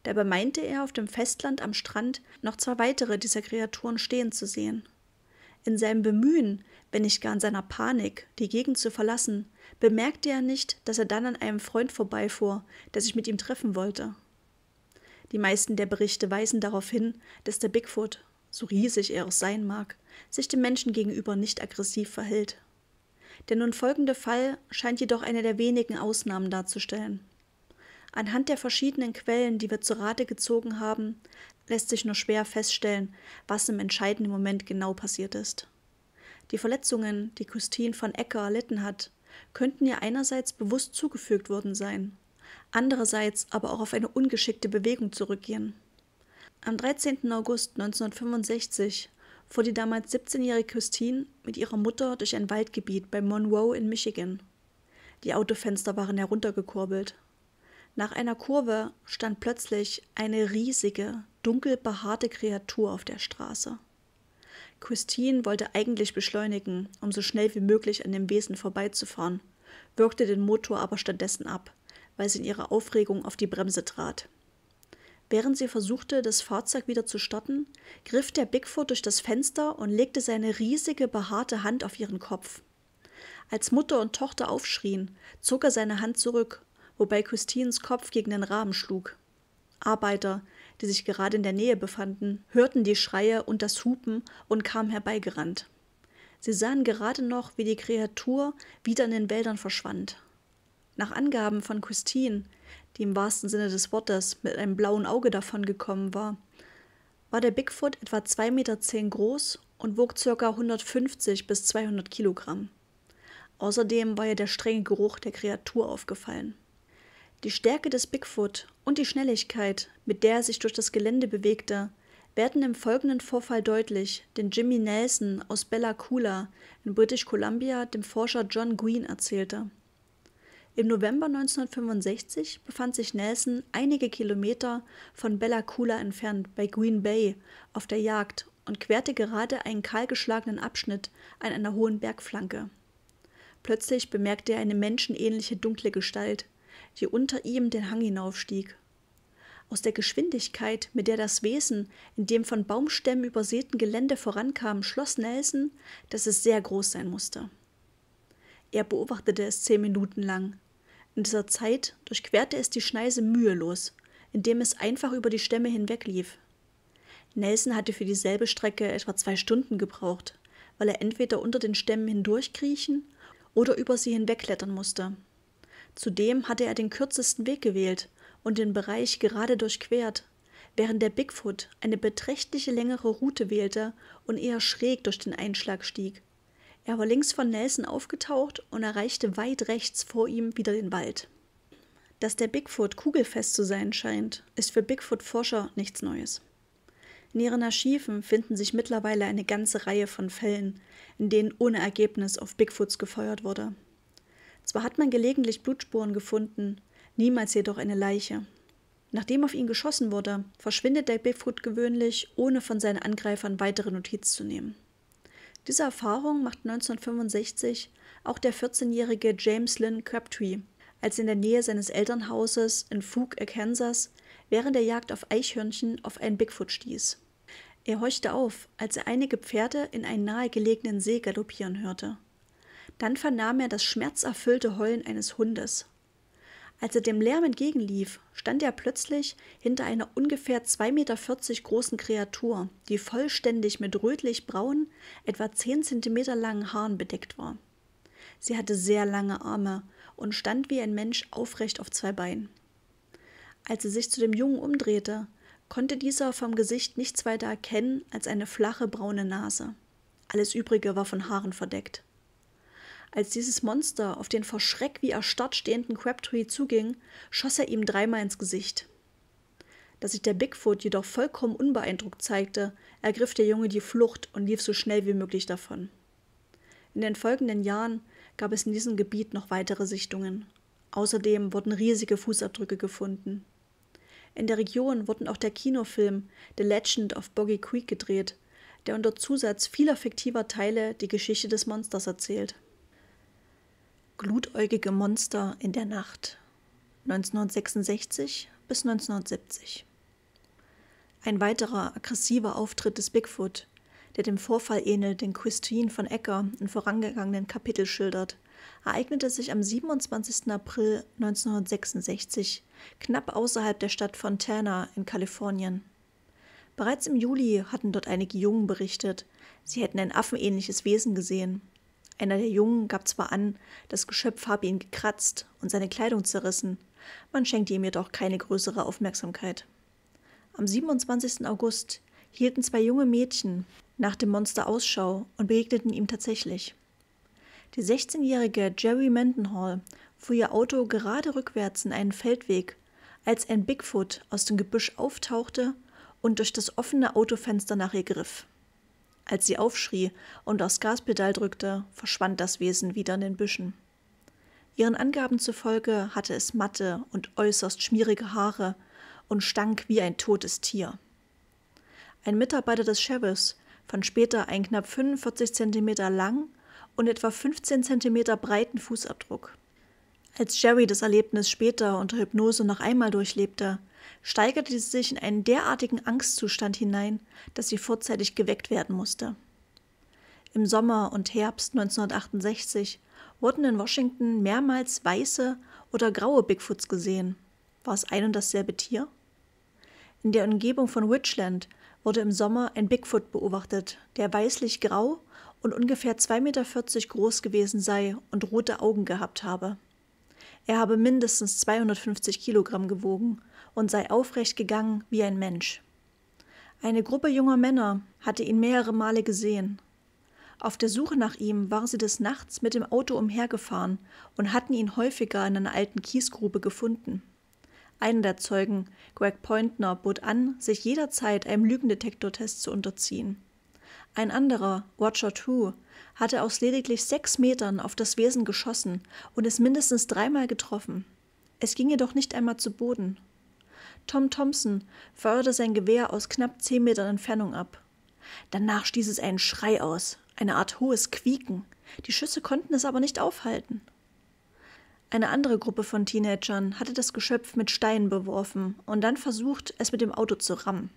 Dabei meinte er auf dem Festland am Strand noch zwei weitere dieser Kreaturen stehen zu sehen. In seinem Bemühen, wenn nicht gar in seiner Panik, die Gegend zu verlassen, bemerkte er nicht, dass er dann an einem Freund vorbeifuhr, der sich mit ihm treffen wollte. Die meisten der Berichte weisen darauf hin, dass der Bigfoot, so riesig er auch sein mag, sich dem Menschen gegenüber nicht aggressiv verhält. Der nun folgende Fall scheint jedoch eine der wenigen Ausnahmen darzustellen. Anhand der verschiedenen Quellen, die wir zu Rate gezogen haben, lässt sich nur schwer feststellen, was im entscheidenden Moment genau passiert ist. Die Verletzungen, die Christine von Ecker erlitten hat, könnten ihr einerseits bewusst zugefügt worden sein, andererseits aber auch auf eine ungeschickte Bewegung zurückgehen. Am 13. August 1965 fuhr die damals 17-jährige Christine mit ihrer Mutter durch ein Waldgebiet bei Monroe in Michigan. Die Autofenster waren heruntergekurbelt. Nach einer Kurve stand plötzlich eine riesige, dunkel behaarte Kreatur auf der Straße. Christine wollte eigentlich beschleunigen, um so schnell wie möglich an dem Wesen vorbeizufahren, wirkte den Motor aber stattdessen ab, weil sie in ihrer Aufregung auf die Bremse trat. Während sie versuchte, das Fahrzeug wieder zu starten, griff der Bigfoot durch das Fenster und legte seine riesige, behaarte Hand auf ihren Kopf. Als Mutter und Tochter aufschrien, zog er seine Hand zurück, wobei Christines Kopf gegen den Rahmen schlug. Arbeiter, die sich gerade in der Nähe befanden, hörten die Schreie und das Hupen und kamen herbeigerannt. Sie sahen gerade noch, wie die Kreatur wieder in den Wäldern verschwand. Nach Angaben von Christine die im wahrsten Sinne des Wortes mit einem blauen Auge davongekommen war, war der Bigfoot etwa 2,10 Meter groß und wog ca. 150 bis 200 Kilogramm. Außerdem war ihr der strenge Geruch der Kreatur aufgefallen. Die Stärke des Bigfoot und die Schnelligkeit, mit der er sich durch das Gelände bewegte, werden im folgenden Vorfall deutlich, den Jimmy Nelson aus Bella Coola in British Columbia dem Forscher John Green erzählte. Im November 1965 befand sich Nelson einige Kilometer von Bella Coola entfernt bei Green Bay auf der Jagd und querte gerade einen kahlgeschlagenen Abschnitt an einer hohen Bergflanke. Plötzlich bemerkte er eine menschenähnliche dunkle Gestalt, die unter ihm den Hang hinaufstieg. Aus der Geschwindigkeit, mit der das Wesen in dem von Baumstämmen übersäten Gelände vorankam, schloss Nelson, dass es sehr groß sein musste. Er beobachtete es zehn Minuten lang, in dieser Zeit durchquerte es die Schneise mühelos, indem es einfach über die Stämme hinweglief. Nelson hatte für dieselbe Strecke etwa zwei Stunden gebraucht, weil er entweder unter den Stämmen hindurchkriechen oder über sie hinwegklettern musste. Zudem hatte er den kürzesten Weg gewählt und den Bereich gerade durchquert, während der Bigfoot eine beträchtliche längere Route wählte und eher schräg durch den Einschlag stieg. Er war links von Nelson aufgetaucht und erreichte weit rechts vor ihm wieder den Wald. Dass der Bigfoot kugelfest zu sein scheint, ist für Bigfoot-Forscher nichts Neues. In ihren Archiven finden sich mittlerweile eine ganze Reihe von Fällen, in denen ohne Ergebnis auf Bigfoots gefeuert wurde. Zwar hat man gelegentlich Blutspuren gefunden, niemals jedoch eine Leiche. Nachdem auf ihn geschossen wurde, verschwindet der Bigfoot gewöhnlich, ohne von seinen Angreifern weitere Notiz zu nehmen. Diese Erfahrung macht 1965 auch der 14-jährige James Lynn Crabtree, als in der Nähe seines Elternhauses in Fouque, Arkansas, während der Jagd auf Eichhörnchen auf einen Bigfoot stieß. Er horchte auf, als er einige Pferde in einen nahegelegenen See galoppieren hörte. Dann vernahm er das schmerzerfüllte Heulen eines Hundes. Als er dem Lärm entgegenlief, stand er plötzlich hinter einer ungefähr 2,40 Meter großen Kreatur, die vollständig mit rötlich-braunen, etwa 10 Zentimeter langen Haaren bedeckt war. Sie hatte sehr lange Arme und stand wie ein Mensch aufrecht auf zwei Beinen. Als sie sich zu dem Jungen umdrehte, konnte dieser vom Gesicht nichts weiter erkennen als eine flache braune Nase. Alles übrige war von Haaren verdeckt. Als dieses Monster auf den vor Schreck wie erstarrt stehenden Crabtree zuging, schoss er ihm dreimal ins Gesicht. Da sich der Bigfoot jedoch vollkommen unbeeindruckt zeigte, ergriff der Junge die Flucht und lief so schnell wie möglich davon. In den folgenden Jahren gab es in diesem Gebiet noch weitere Sichtungen. Außerdem wurden riesige Fußabdrücke gefunden. In der Region wurden auch der Kinofilm The Legend of Boggy Creek gedreht, der unter Zusatz vieler fiktiver Teile die Geschichte des Monsters erzählt. Glutäugige Monster in der Nacht 1966 bis 1970. Ein weiterer aggressiver Auftritt des Bigfoot, der dem Vorfall ähnelt, den Christine von Ecker im vorangegangenen Kapitel schildert, ereignete sich am 27. April 1966 knapp außerhalb der Stadt Fontana in Kalifornien. Bereits im Juli hatten dort einige Jungen berichtet, sie hätten ein affenähnliches Wesen gesehen, einer der Jungen gab zwar an, das Geschöpf habe ihn gekratzt und seine Kleidung zerrissen, man schenkte ihm jedoch keine größere Aufmerksamkeit. Am 27. August hielten zwei junge Mädchen nach dem Monster Ausschau und begegneten ihm tatsächlich. Die 16-jährige Jerry Mendenhall fuhr ihr Auto gerade rückwärts in einen Feldweg, als ein Bigfoot aus dem Gebüsch auftauchte und durch das offene Autofenster nach ihr griff. Als sie aufschrie und aufs Gaspedal drückte, verschwand das Wesen wieder in den Büschen. Ihren Angaben zufolge hatte es matte und äußerst schmierige Haare und stank wie ein totes Tier. Ein Mitarbeiter des Sheriffs fand später einen knapp 45 cm langen und etwa 15 cm breiten Fußabdruck. Als Jerry das Erlebnis später unter Hypnose noch einmal durchlebte, steigerte sie sich in einen derartigen Angstzustand hinein, dass sie vorzeitig geweckt werden musste. Im Sommer und Herbst 1968 wurden in Washington mehrmals weiße oder graue Bigfoots gesehen. War es ein und dasselbe Tier? In der Umgebung von Richland wurde im Sommer ein Bigfoot beobachtet, der weißlich grau und ungefähr 2,40 Meter groß gewesen sei und rote Augen gehabt habe. Er habe mindestens 250 Kilogramm gewogen und sei aufrecht gegangen wie ein Mensch. Eine Gruppe junger Männer hatte ihn mehrere Male gesehen. Auf der Suche nach ihm waren sie des Nachts mit dem Auto umhergefahren und hatten ihn häufiger in einer alten Kiesgrube gefunden. Einer der Zeugen, Greg Pointner, bot an, sich jederzeit einem Lügendetektortest zu unterziehen. Ein anderer, Roger True, hatte aus lediglich sechs Metern auf das Wesen geschossen und es mindestens dreimal getroffen. Es ging jedoch nicht einmal zu Boden. Tom Thompson feuerte sein Gewehr aus knapp zehn Metern Entfernung ab. Danach stieß es einen Schrei aus, eine Art hohes Quieken. Die Schüsse konnten es aber nicht aufhalten. Eine andere Gruppe von Teenagern hatte das Geschöpf mit Steinen beworfen und dann versucht, es mit dem Auto zu rammen.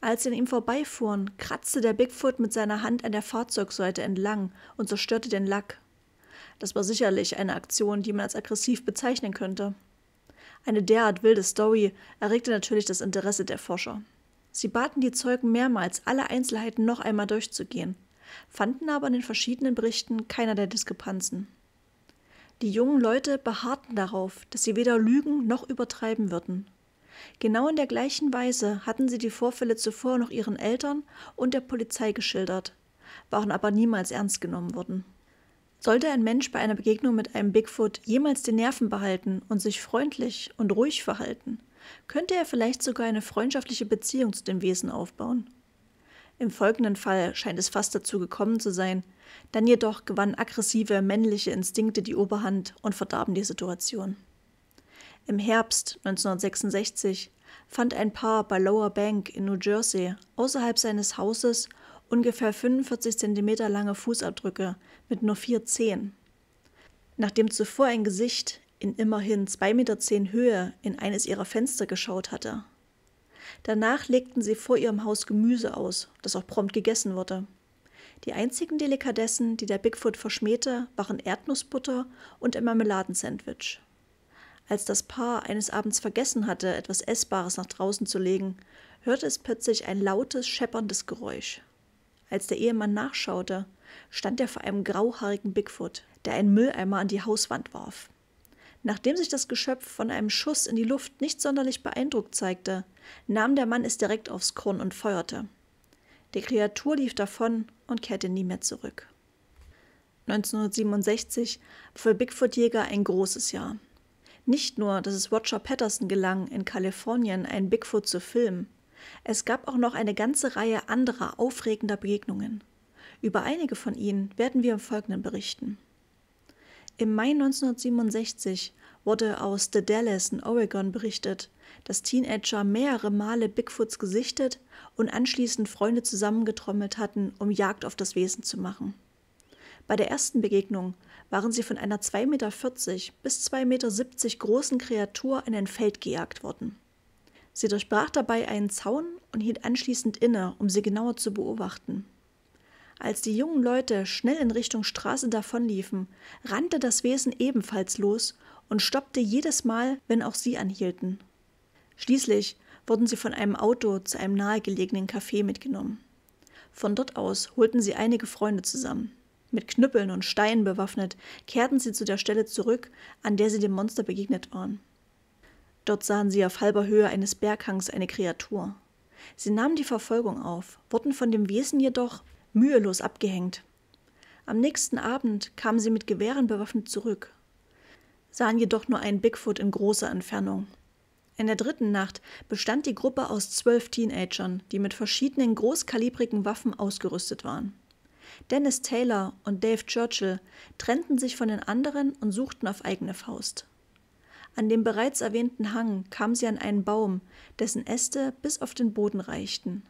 Als sie an ihm vorbeifuhren, kratzte der Bigfoot mit seiner Hand an der Fahrzeugseite entlang und zerstörte den Lack. Das war sicherlich eine Aktion, die man als aggressiv bezeichnen könnte. Eine derart wilde Story erregte natürlich das Interesse der Forscher. Sie baten die Zeugen mehrmals, alle Einzelheiten noch einmal durchzugehen, fanden aber in den verschiedenen Berichten keiner der Diskrepanzen. Die jungen Leute beharrten darauf, dass sie weder lügen noch übertreiben würden. Genau in der gleichen Weise hatten sie die Vorfälle zuvor noch ihren Eltern und der Polizei geschildert, waren aber niemals ernst genommen worden. Sollte ein Mensch bei einer Begegnung mit einem Bigfoot jemals die Nerven behalten und sich freundlich und ruhig verhalten, könnte er vielleicht sogar eine freundschaftliche Beziehung zu dem Wesen aufbauen. Im folgenden Fall scheint es fast dazu gekommen zu sein, dann jedoch gewannen aggressive männliche Instinkte die Oberhand und verdarben die Situation. Im Herbst 1966 fand ein Paar bei Lower Bank in New Jersey außerhalb seines Hauses ungefähr 45 cm lange Fußabdrücke mit nur vier Zehen. Nachdem zuvor ein Gesicht in immerhin 2,10 Meter Höhe in eines ihrer Fenster geschaut hatte. Danach legten sie vor ihrem Haus Gemüse aus, das auch prompt gegessen wurde. Die einzigen Delikatessen, die der Bigfoot verschmähte, waren Erdnussbutter und ein Marmeladensandwich. Als das Paar eines Abends vergessen hatte, etwas Essbares nach draußen zu legen, hörte es plötzlich ein lautes, schepperndes Geräusch. Als der Ehemann nachschaute, stand er vor einem grauhaarigen Bigfoot, der einen Mülleimer an die Hauswand warf. Nachdem sich das Geschöpf von einem Schuss in die Luft nicht sonderlich beeindruckt zeigte, nahm der Mann es direkt aufs Korn und feuerte. Die Kreatur lief davon und kehrte nie mehr zurück. 1967 war für Bigfoot-Jäger ein großes Jahr. Nicht nur, dass es Roger Patterson gelang, in Kalifornien einen Bigfoot zu filmen, es gab auch noch eine ganze Reihe anderer aufregender Begegnungen. Über einige von ihnen werden wir im Folgenden berichten. Im Mai 1967 wurde aus The Dallas in Oregon berichtet, dass Teenager mehrere Male Bigfoots gesichtet und anschließend Freunde zusammengetrommelt hatten, um Jagd auf das Wesen zu machen. Bei der ersten Begegnung waren sie von einer 2,40 Meter bis 2,70 Meter großen Kreatur in ein Feld gejagt worden. Sie durchbrach dabei einen Zaun und hielt anschließend inne, um sie genauer zu beobachten. Als die jungen Leute schnell in Richtung Straße davonliefen, rannte das Wesen ebenfalls los und stoppte jedes Mal, wenn auch sie anhielten. Schließlich wurden sie von einem Auto zu einem nahegelegenen Café mitgenommen. Von dort aus holten sie einige Freunde zusammen. Mit Knüppeln und Steinen bewaffnet kehrten sie zu der Stelle zurück, an der sie dem Monster begegnet waren. Dort sahen sie auf halber Höhe eines Berghangs eine Kreatur. Sie nahmen die Verfolgung auf, wurden von dem Wesen jedoch mühelos abgehängt. Am nächsten Abend kamen sie mit Gewehren bewaffnet zurück, sahen jedoch nur einen Bigfoot in großer Entfernung. In der dritten Nacht bestand die Gruppe aus zwölf Teenagern, die mit verschiedenen großkalibrigen Waffen ausgerüstet waren. Dennis Taylor und Dave Churchill trennten sich von den anderen und suchten auf eigene Faust. An dem bereits erwähnten Hang kamen sie an einen Baum, dessen Äste bis auf den Boden reichten.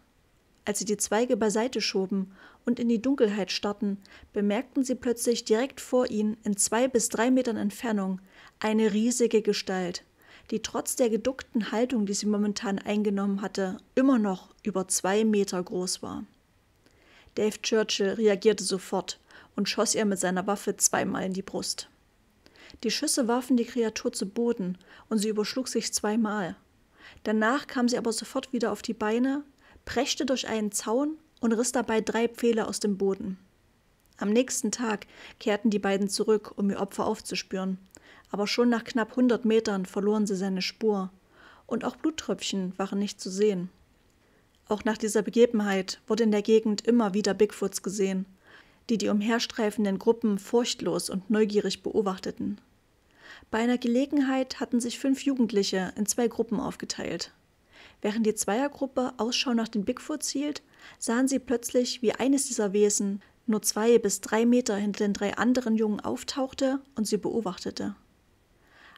Als sie die Zweige beiseite schoben und in die Dunkelheit starrten, bemerkten sie plötzlich direkt vor ihnen, in zwei bis drei Metern Entfernung, eine riesige Gestalt, die trotz der geduckten Haltung, die sie momentan eingenommen hatte, immer noch über zwei Meter groß war. Dave Churchill reagierte sofort und schoss ihr mit seiner Waffe zweimal in die Brust. Die Schüsse warfen die Kreatur zu Boden und sie überschlug sich zweimal. Danach kam sie aber sofort wieder auf die Beine, preschte durch einen Zaun und riss dabei drei Pfähle aus dem Boden. Am nächsten Tag kehrten die beiden zurück, um ihr Opfer aufzuspüren, aber schon nach knapp 100 Metern verloren sie seine Spur und auch Bluttröpfchen waren nicht zu sehen. Auch nach dieser Begebenheit wurde in der Gegend immer wieder Bigfoots gesehen, die die umherstreifenden Gruppen furchtlos und neugierig beobachteten. Bei einer Gelegenheit hatten sich fünf Jugendliche in zwei Gruppen aufgeteilt. Während die Zweiergruppe Ausschau nach den Bigfoot zielt, sahen sie plötzlich, wie eines dieser Wesen nur zwei bis drei Meter hinter den drei anderen Jungen auftauchte und sie beobachtete.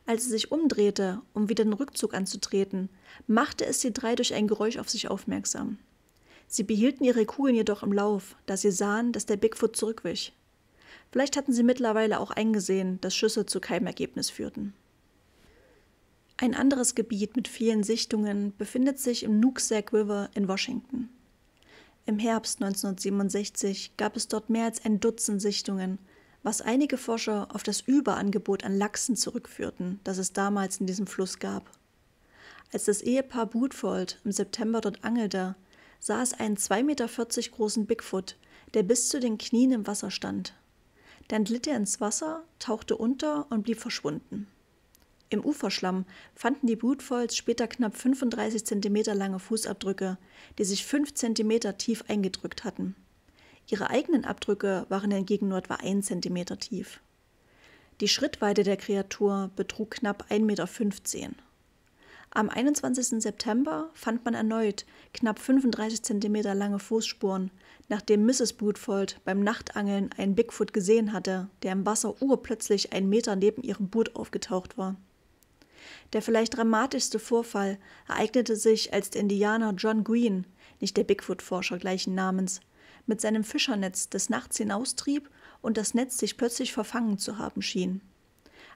Als sie sich umdrehte, um wieder den Rückzug anzutreten, machte es die drei durch ein Geräusch auf sich aufmerksam. Sie behielten ihre Kugeln jedoch im Lauf, da sie sahen, dass der Bigfoot zurückwich. Vielleicht hatten sie mittlerweile auch eingesehen, dass Schüsse zu keinem Ergebnis führten. Ein anderes Gebiet mit vielen Sichtungen befindet sich im Nooksack River in Washington. Im Herbst 1967 gab es dort mehr als ein Dutzend Sichtungen, was einige Forscher auf das Überangebot an Lachsen zurückführten, das es damals in diesem Fluss gab. Als das Ehepaar Bootfold im September dort angelte, sah es einen 2,40 Meter großen Bigfoot, der bis zu den Knien im Wasser stand. Dann glitt er ins Wasser, tauchte unter und blieb verschwunden. Im Uferschlamm fanden die Blutvolls später knapp 35 cm lange Fußabdrücke, die sich 5 cm tief eingedrückt hatten. Ihre eigenen Abdrücke waren hingegen nur etwa 1 cm tief. Die Schrittweite der Kreatur betrug knapp 1,15 m. Am 21. September fand man erneut knapp 35 cm lange Fußspuren, nachdem Mrs. Bootfold beim Nachtangeln einen Bigfoot gesehen hatte, der im Wasser urplötzlich einen Meter neben ihrem Boot aufgetaucht war. Der vielleicht dramatischste Vorfall ereignete sich, als der Indianer John Green, nicht der Bigfoot-Forscher gleichen Namens, mit seinem Fischernetz des Nachts hinaustrieb und das Netz sich plötzlich verfangen zu haben schien.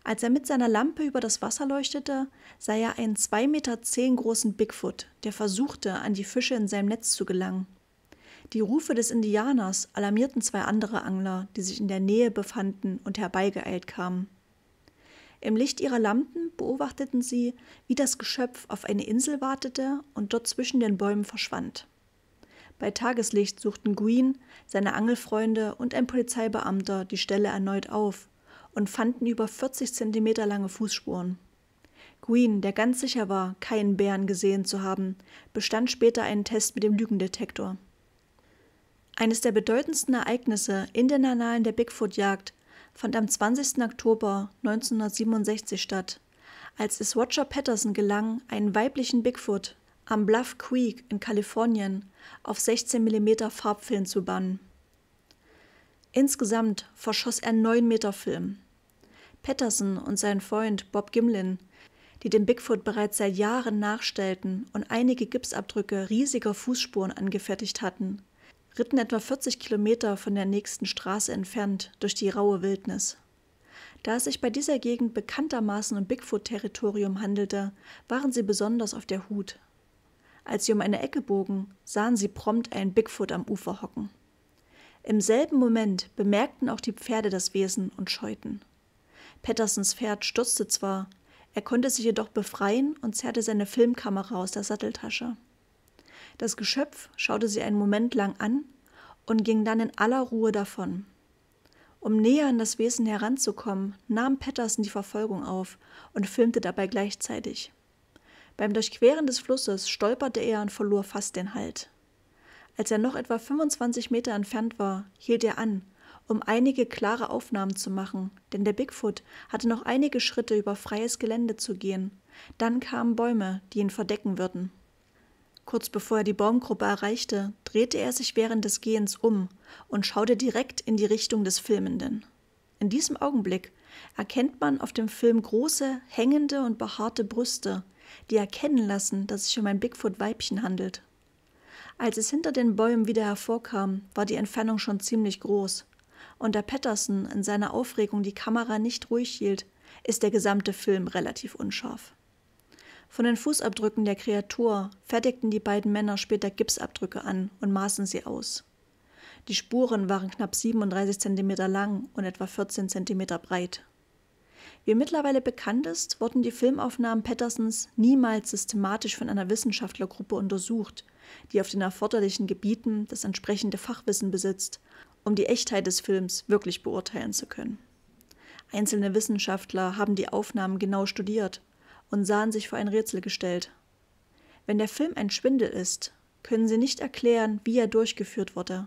Als er mit seiner Lampe über das Wasser leuchtete, sah er einen 2,10 Meter großen Bigfoot, der versuchte, an die Fische in seinem Netz zu gelangen. Die Rufe des Indianers alarmierten zwei andere Angler, die sich in der Nähe befanden und herbeigeeilt kamen. Im Licht ihrer Lampen beobachteten sie, wie das Geschöpf auf eine Insel wartete und dort zwischen den Bäumen verschwand. Bei Tageslicht suchten Green, seine Angelfreunde und ein Polizeibeamter die Stelle erneut auf und fanden über 40 Zentimeter lange Fußspuren. Green, der ganz sicher war, keinen Bären gesehen zu haben, bestand später einen Test mit dem Lügendetektor. Eines der bedeutendsten Ereignisse in den Annalen der Bigfoot-Jagd fand am 20. Oktober 1967 statt, als es Roger Patterson gelang, einen weiblichen Bigfoot am Bluff Creek in Kalifornien auf 16 mm Farbfilm zu bannen. Insgesamt verschoss er 9 Meter Film. Patterson und sein Freund Bob Gimlin, die dem Bigfoot bereits seit Jahren nachstellten und einige Gipsabdrücke riesiger Fußspuren angefertigt hatten, ritten etwa 40 Kilometer von der nächsten Straße entfernt durch die raue Wildnis. Da es sich bei dieser Gegend bekanntermaßen um Bigfoot-Territorium handelte, waren sie besonders auf der Hut. Als sie um eine Ecke bogen, sahen sie prompt einen Bigfoot am Ufer hocken. Im selben Moment bemerkten auch die Pferde das Wesen und scheuten. Pattersons Pferd stürzte zwar, er konnte sich jedoch befreien und zerrte seine Filmkamera aus der Satteltasche. Das Geschöpf schaute sie einen Moment lang an und ging dann in aller Ruhe davon. Um näher an das Wesen heranzukommen, nahm Patterson die Verfolgung auf und filmte dabei gleichzeitig. Beim Durchqueren des Flusses stolperte er und verlor fast den Halt. Als er noch etwa 25 Meter entfernt war, hielt er an, um einige klare Aufnahmen zu machen, denn der Bigfoot hatte noch einige Schritte über freies Gelände zu gehen. Dann kamen Bäume, die ihn verdecken würden. Kurz bevor er die Baumgruppe erreichte, drehte er sich während des Gehens um und schaute direkt in die Richtung des Filmenden. In diesem Augenblick erkennt man auf dem Film große, hängende und behaarte Brüste, die erkennen lassen, dass es sich um ein Bigfoot-Weibchen handelt. Als es hinter den Bäumen wieder hervorkam, war die Entfernung schon ziemlich groß. Und da Patterson in seiner Aufregung die Kamera nicht ruhig hielt, ist der gesamte Film relativ unscharf. Von den Fußabdrücken der Kreatur fertigten die beiden Männer später Gipsabdrücke an und maßen sie aus. Die Spuren waren knapp 37 cm lang und etwa 14 cm breit. Wie mittlerweile bekannt ist, wurden die Filmaufnahmen Pattersons niemals systematisch von einer Wissenschaftlergruppe untersucht, die auf den erforderlichen Gebieten das entsprechende Fachwissen besitzt, um die Echtheit des Films wirklich beurteilen zu können. Einzelne Wissenschaftler haben die Aufnahmen genau studiert und sahen sich vor ein Rätsel gestellt. Wenn der Film ein Schwindel ist, können sie nicht erklären, wie er durchgeführt wurde.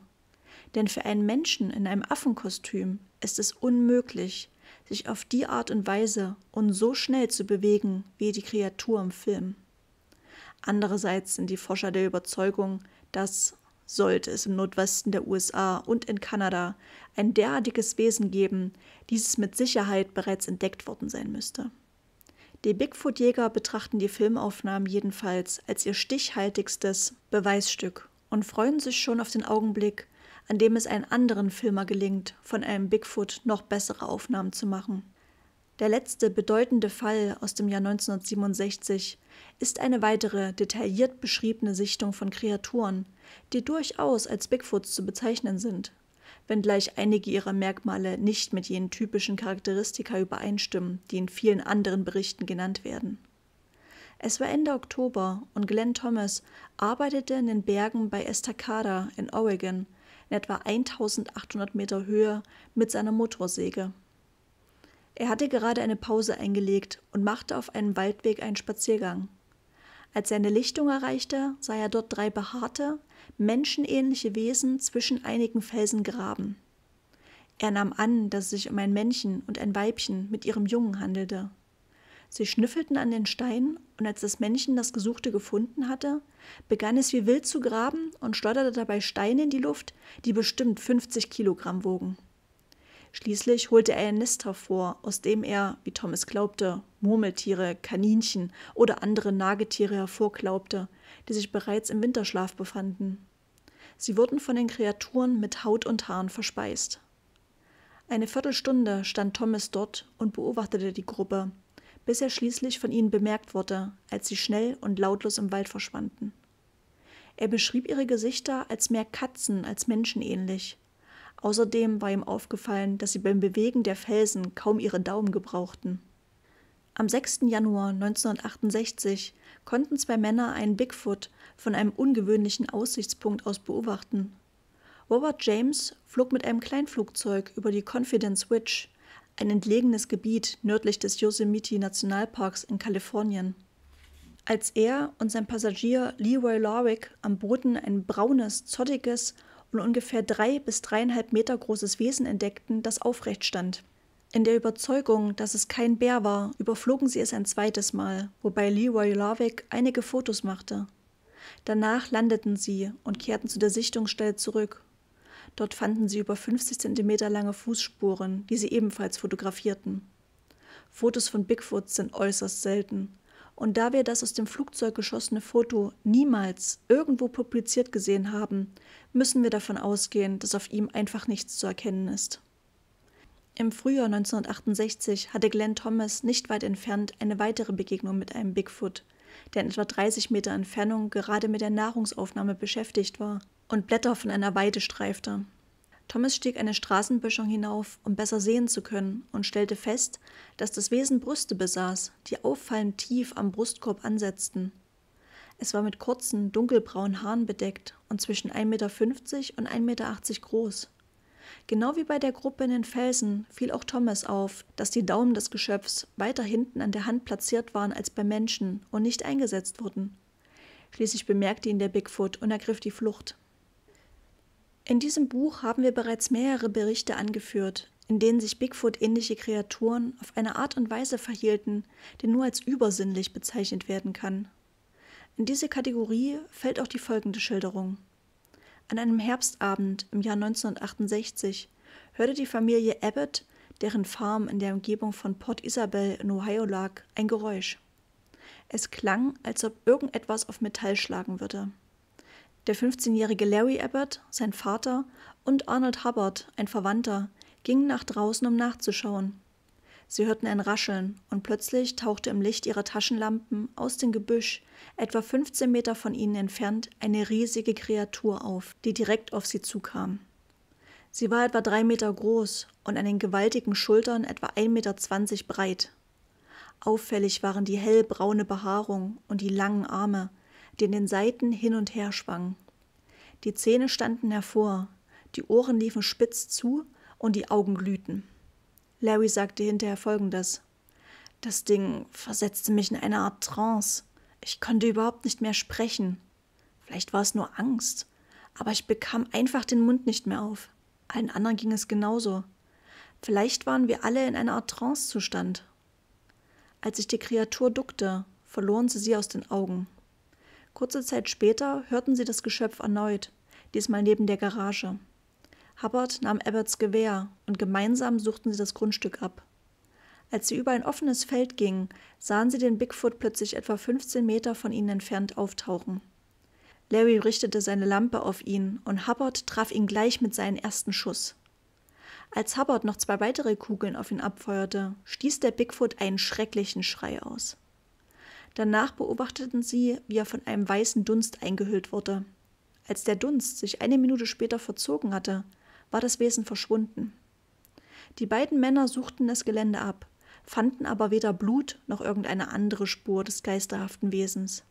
Denn für einen Menschen in einem Affenkostüm ist es unmöglich, sich auf die Art und Weise und so schnell zu bewegen wie die Kreatur im Film. Andererseits sind die Forscher der Überzeugung, dass, sollte es im Nordwesten der USA und in Kanada ein derartiges Wesen geben, dieses mit Sicherheit bereits entdeckt worden sein müsste. Die Bigfoot-Jäger betrachten die Filmaufnahmen jedenfalls als ihr stichhaltigstes Beweisstück und freuen sich schon auf den Augenblick, an dem es einem anderen Filmer gelingt, von einem Bigfoot noch bessere Aufnahmen zu machen. Der letzte bedeutende Fall aus dem Jahr 1967 ist eine weitere detailliert beschriebene Sichtung von Kreaturen, die durchaus als Bigfoots zu bezeichnen sind wenngleich einige ihrer Merkmale nicht mit jenen typischen Charakteristika übereinstimmen, die in vielen anderen Berichten genannt werden. Es war Ende Oktober und Glenn Thomas arbeitete in den Bergen bei Estacada in Oregon in etwa 1800 Meter Höhe mit seiner Motorsäge. Er hatte gerade eine Pause eingelegt und machte auf einem Waldweg einen Spaziergang. Als er eine Lichtung erreichte, sah er dort drei behaarte, menschenähnliche Wesen zwischen einigen Felsen graben. Er nahm an, dass es sich um ein Männchen und ein Weibchen mit ihrem Jungen handelte. Sie schnüffelten an den Stein, und als das Männchen das Gesuchte gefunden hatte, begann es wie wild zu graben und schleuderte dabei Steine in die Luft, die bestimmt 50 Kilogramm wogen. Schließlich holte er ein Nest hervor, aus dem er, wie Thomas glaubte, Murmeltiere, Kaninchen oder andere Nagetiere hervorklaubte, die sich bereits im Winterschlaf befanden. Sie wurden von den Kreaturen mit Haut und Haaren verspeist. Eine Viertelstunde stand Thomas dort und beobachtete die Gruppe, bis er schließlich von ihnen bemerkt wurde, als sie schnell und lautlos im Wald verschwanden. Er beschrieb ihre Gesichter als mehr Katzen als Menschen ähnlich. Außerdem war ihm aufgefallen, dass sie beim Bewegen der Felsen kaum ihre Daumen gebrauchten. Am 6. Januar 1968 konnten zwei Männer einen Bigfoot von einem ungewöhnlichen Aussichtspunkt aus beobachten. Robert James flog mit einem Kleinflugzeug über die Confidence Ridge, ein entlegenes Gebiet nördlich des Yosemite Nationalparks in Kalifornien. Als er und sein Passagier Leroy Larwick am Boden ein braunes, zottiges und ungefähr drei bis dreieinhalb Meter großes Wesen entdeckten, das aufrecht stand – in der Überzeugung, dass es kein Bär war, überflogen sie es ein zweites Mal, wobei Leroy Larvik einige Fotos machte. Danach landeten sie und kehrten zu der Sichtungsstelle zurück. Dort fanden sie über 50 cm lange Fußspuren, die sie ebenfalls fotografierten. Fotos von Bigfoots sind äußerst selten. Und da wir das aus dem Flugzeug geschossene Foto niemals irgendwo publiziert gesehen haben, müssen wir davon ausgehen, dass auf ihm einfach nichts zu erkennen ist. Im Frühjahr 1968 hatte Glenn Thomas nicht weit entfernt eine weitere Begegnung mit einem Bigfoot, der in etwa 30 Meter Entfernung gerade mit der Nahrungsaufnahme beschäftigt war und Blätter von einer Weide streifte. Thomas stieg eine Straßenböschung hinauf, um besser sehen zu können, und stellte fest, dass das Wesen Brüste besaß, die auffallend tief am Brustkorb ansetzten. Es war mit kurzen, dunkelbraunen Haaren bedeckt und zwischen 1,50 Meter und 1,80 Meter groß. Genau wie bei der Gruppe in den Felsen fiel auch Thomas auf, dass die Daumen des Geschöpfs weiter hinten an der Hand platziert waren als bei Menschen und nicht eingesetzt wurden. Schließlich bemerkte ihn der Bigfoot und ergriff die Flucht. In diesem Buch haben wir bereits mehrere Berichte angeführt, in denen sich Bigfoot-ähnliche Kreaturen auf eine Art und Weise verhielten, die nur als übersinnlich bezeichnet werden kann. In diese Kategorie fällt auch die folgende Schilderung. An einem Herbstabend im Jahr 1968 hörte die Familie Abbott, deren Farm in der Umgebung von Port Isabel in Ohio lag, ein Geräusch. Es klang, als ob irgendetwas auf Metall schlagen würde. Der 15-jährige Larry Abbott, sein Vater, und Arnold Hubbard, ein Verwandter, gingen nach draußen, um nachzuschauen. Sie hörten ein Rascheln und plötzlich tauchte im Licht ihrer Taschenlampen aus dem Gebüsch, etwa 15 Meter von ihnen entfernt, eine riesige Kreatur auf, die direkt auf sie zukam. Sie war etwa drei Meter groß und an den gewaltigen Schultern etwa 1,20 Meter breit. Auffällig waren die hellbraune Behaarung und die langen Arme, die in den Seiten hin und her schwangen. Die Zähne standen hervor, die Ohren liefen spitz zu und die Augen glühten. Larry sagte hinterher Folgendes. Das Ding versetzte mich in eine Art Trance. Ich konnte überhaupt nicht mehr sprechen. Vielleicht war es nur Angst, aber ich bekam einfach den Mund nicht mehr auf. Allen anderen ging es genauso. Vielleicht waren wir alle in einer Art Trancezustand. Als ich die Kreatur duckte, verloren sie sie aus den Augen. Kurze Zeit später hörten sie das Geschöpf erneut, diesmal neben der Garage. Hubbard nahm Abbots Gewehr und gemeinsam suchten sie das Grundstück ab. Als sie über ein offenes Feld gingen, sahen sie den Bigfoot plötzlich etwa 15 Meter von ihnen entfernt auftauchen. Larry richtete seine Lampe auf ihn und Hubbard traf ihn gleich mit seinem ersten Schuss. Als Hubbard noch zwei weitere Kugeln auf ihn abfeuerte, stieß der Bigfoot einen schrecklichen Schrei aus. Danach beobachteten sie, wie er von einem weißen Dunst eingehüllt wurde. Als der Dunst sich eine Minute später verzogen hatte, war das Wesen verschwunden. Die beiden Männer suchten das Gelände ab, fanden aber weder Blut noch irgendeine andere Spur des geisterhaften Wesens.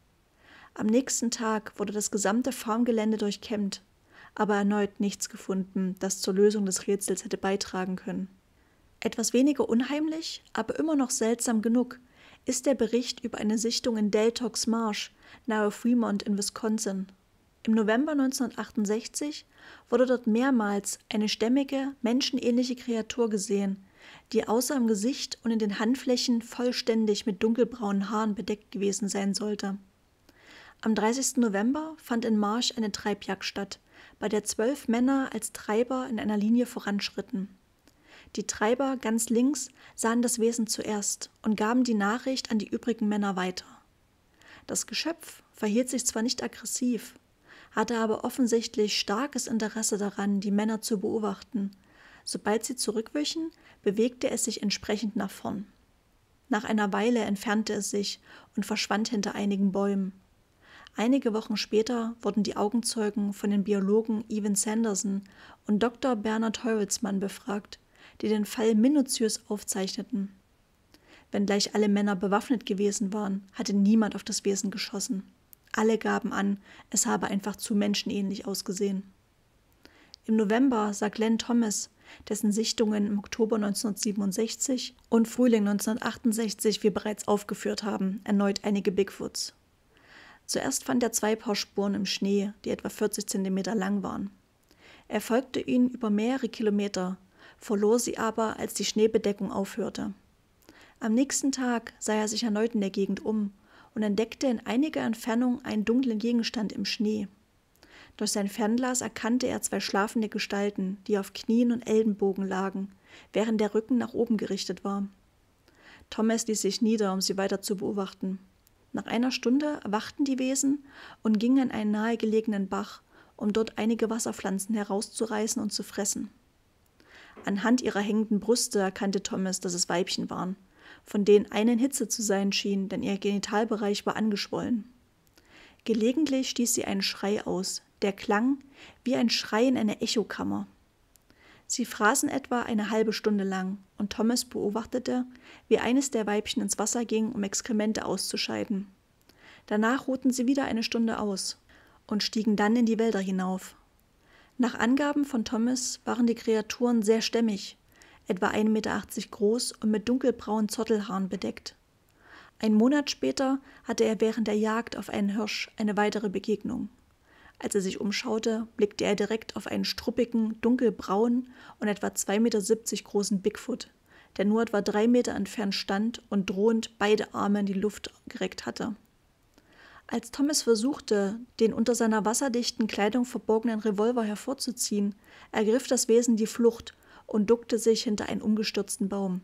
Am nächsten Tag wurde das gesamte Farmgelände durchkämmt, aber erneut nichts gefunden, das zur Lösung des Rätsels hätte beitragen können. Etwas weniger unheimlich, aber immer noch seltsam genug, ist der Bericht über eine Sichtung in Deltox Marsh nahe Fremont in Wisconsin. Im November 1968 wurde dort mehrmals eine stämmige, menschenähnliche Kreatur gesehen, die außer im Gesicht und in den Handflächen vollständig mit dunkelbraunen Haaren bedeckt gewesen sein sollte. Am 30. November fand in Marsch eine Treibjagd statt, bei der zwölf Männer als Treiber in einer Linie voranschritten. Die Treiber ganz links sahen das Wesen zuerst und gaben die Nachricht an die übrigen Männer weiter. Das Geschöpf verhielt sich zwar nicht aggressiv, hatte aber offensichtlich starkes Interesse daran, die Männer zu beobachten. Sobald sie zurückwichen, bewegte es sich entsprechend nach vorn. Nach einer Weile entfernte es sich und verschwand hinter einigen Bäumen. Einige Wochen später wurden die Augenzeugen von den Biologen Evan Sanderson und Dr. Bernhard Heurelsmann befragt, die den Fall minutiös aufzeichneten. Wenngleich alle Männer bewaffnet gewesen waren, hatte niemand auf das Wesen geschossen. Alle gaben an, es habe einfach zu menschenähnlich ausgesehen. Im November sah Glenn Thomas, dessen Sichtungen im Oktober 1967 und Frühling 1968 wir bereits aufgeführt haben, erneut einige Bigfoots. Zuerst fand er zwei Paar Spuren im Schnee, die etwa 40 cm lang waren. Er folgte ihnen über mehrere Kilometer, verlor sie aber, als die Schneebedeckung aufhörte. Am nächsten Tag sah er sich erneut in der Gegend um und entdeckte in einiger Entfernung einen dunklen Gegenstand im Schnee. Durch sein Fernglas erkannte er zwei schlafende Gestalten, die auf Knien und Ellenbogen lagen, während der Rücken nach oben gerichtet war. Thomas ließ sich nieder, um sie weiter zu beobachten. Nach einer Stunde erwachten die Wesen und gingen in einen nahegelegenen Bach, um dort einige Wasserpflanzen herauszureißen und zu fressen. Anhand ihrer hängenden Brüste erkannte Thomas, dass es Weibchen waren – von denen eine in Hitze zu sein schien, denn ihr Genitalbereich war angeschwollen. Gelegentlich stieß sie einen Schrei aus, der klang wie ein Schrei in einer Echokammer. Sie fraßen etwa eine halbe Stunde lang, und Thomas beobachtete, wie eines der Weibchen ins Wasser ging, um Exkremente auszuscheiden. Danach ruhten sie wieder eine Stunde aus und stiegen dann in die Wälder hinauf. Nach Angaben von Thomas waren die Kreaturen sehr stämmig, etwa 1,80 Meter groß und mit dunkelbraunen Zottelhaaren bedeckt. Ein Monat später hatte er während der Jagd auf einen Hirsch eine weitere Begegnung. Als er sich umschaute, blickte er direkt auf einen struppigen, dunkelbraunen und etwa 2,70 Meter großen Bigfoot, der nur etwa drei Meter entfernt stand und drohend beide Arme in die Luft gereckt hatte. Als Thomas versuchte, den unter seiner wasserdichten Kleidung verborgenen Revolver hervorzuziehen, ergriff das Wesen die Flucht und duckte sich hinter einen umgestürzten Baum.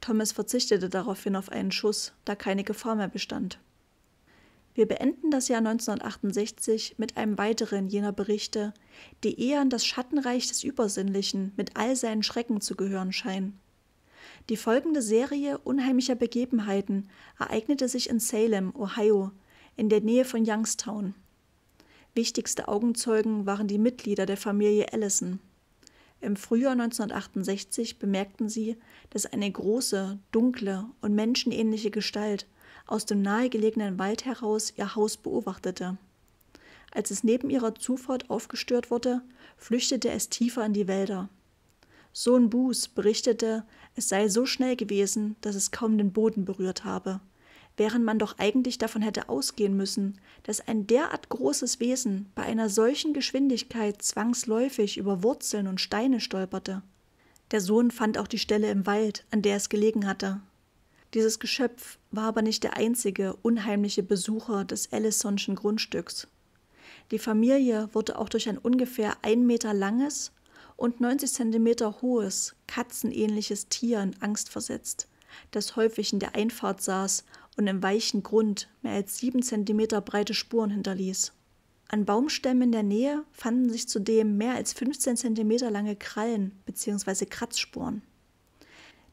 Thomas verzichtete daraufhin auf einen Schuss, da keine Gefahr mehr bestand. Wir beenden das Jahr 1968 mit einem weiteren jener Berichte, die eher an das Schattenreich des Übersinnlichen mit all seinen Schrecken zu gehören scheinen. Die folgende Serie unheimlicher Begebenheiten ereignete sich in Salem, Ohio, in der Nähe von Youngstown. Wichtigste Augenzeugen waren die Mitglieder der Familie Allison. Im Frühjahr 1968 bemerkten sie, dass eine große, dunkle und menschenähnliche Gestalt aus dem nahegelegenen Wald heraus ihr Haus beobachtete. Als es neben ihrer Zufahrt aufgestört wurde, flüchtete es tiefer in die Wälder. Sohn Buß berichtete, es sei so schnell gewesen, dass es kaum den Boden berührt habe – während man doch eigentlich davon hätte ausgehen müssen, dass ein derart großes Wesen bei einer solchen Geschwindigkeit zwangsläufig über Wurzeln und Steine stolperte. Der Sohn fand auch die Stelle im Wald, an der es gelegen hatte. Dieses Geschöpf war aber nicht der einzige unheimliche Besucher des Ellisonschen Grundstücks. Die Familie wurde auch durch ein ungefähr ein Meter langes und 90 Zentimeter hohes, katzenähnliches Tier in Angst versetzt, das häufig in der Einfahrt saß und im weichen Grund mehr als sieben Zentimeter breite Spuren hinterließ. An Baumstämmen in der Nähe fanden sich zudem mehr als 15 Zentimeter lange Krallen bzw. Kratzspuren.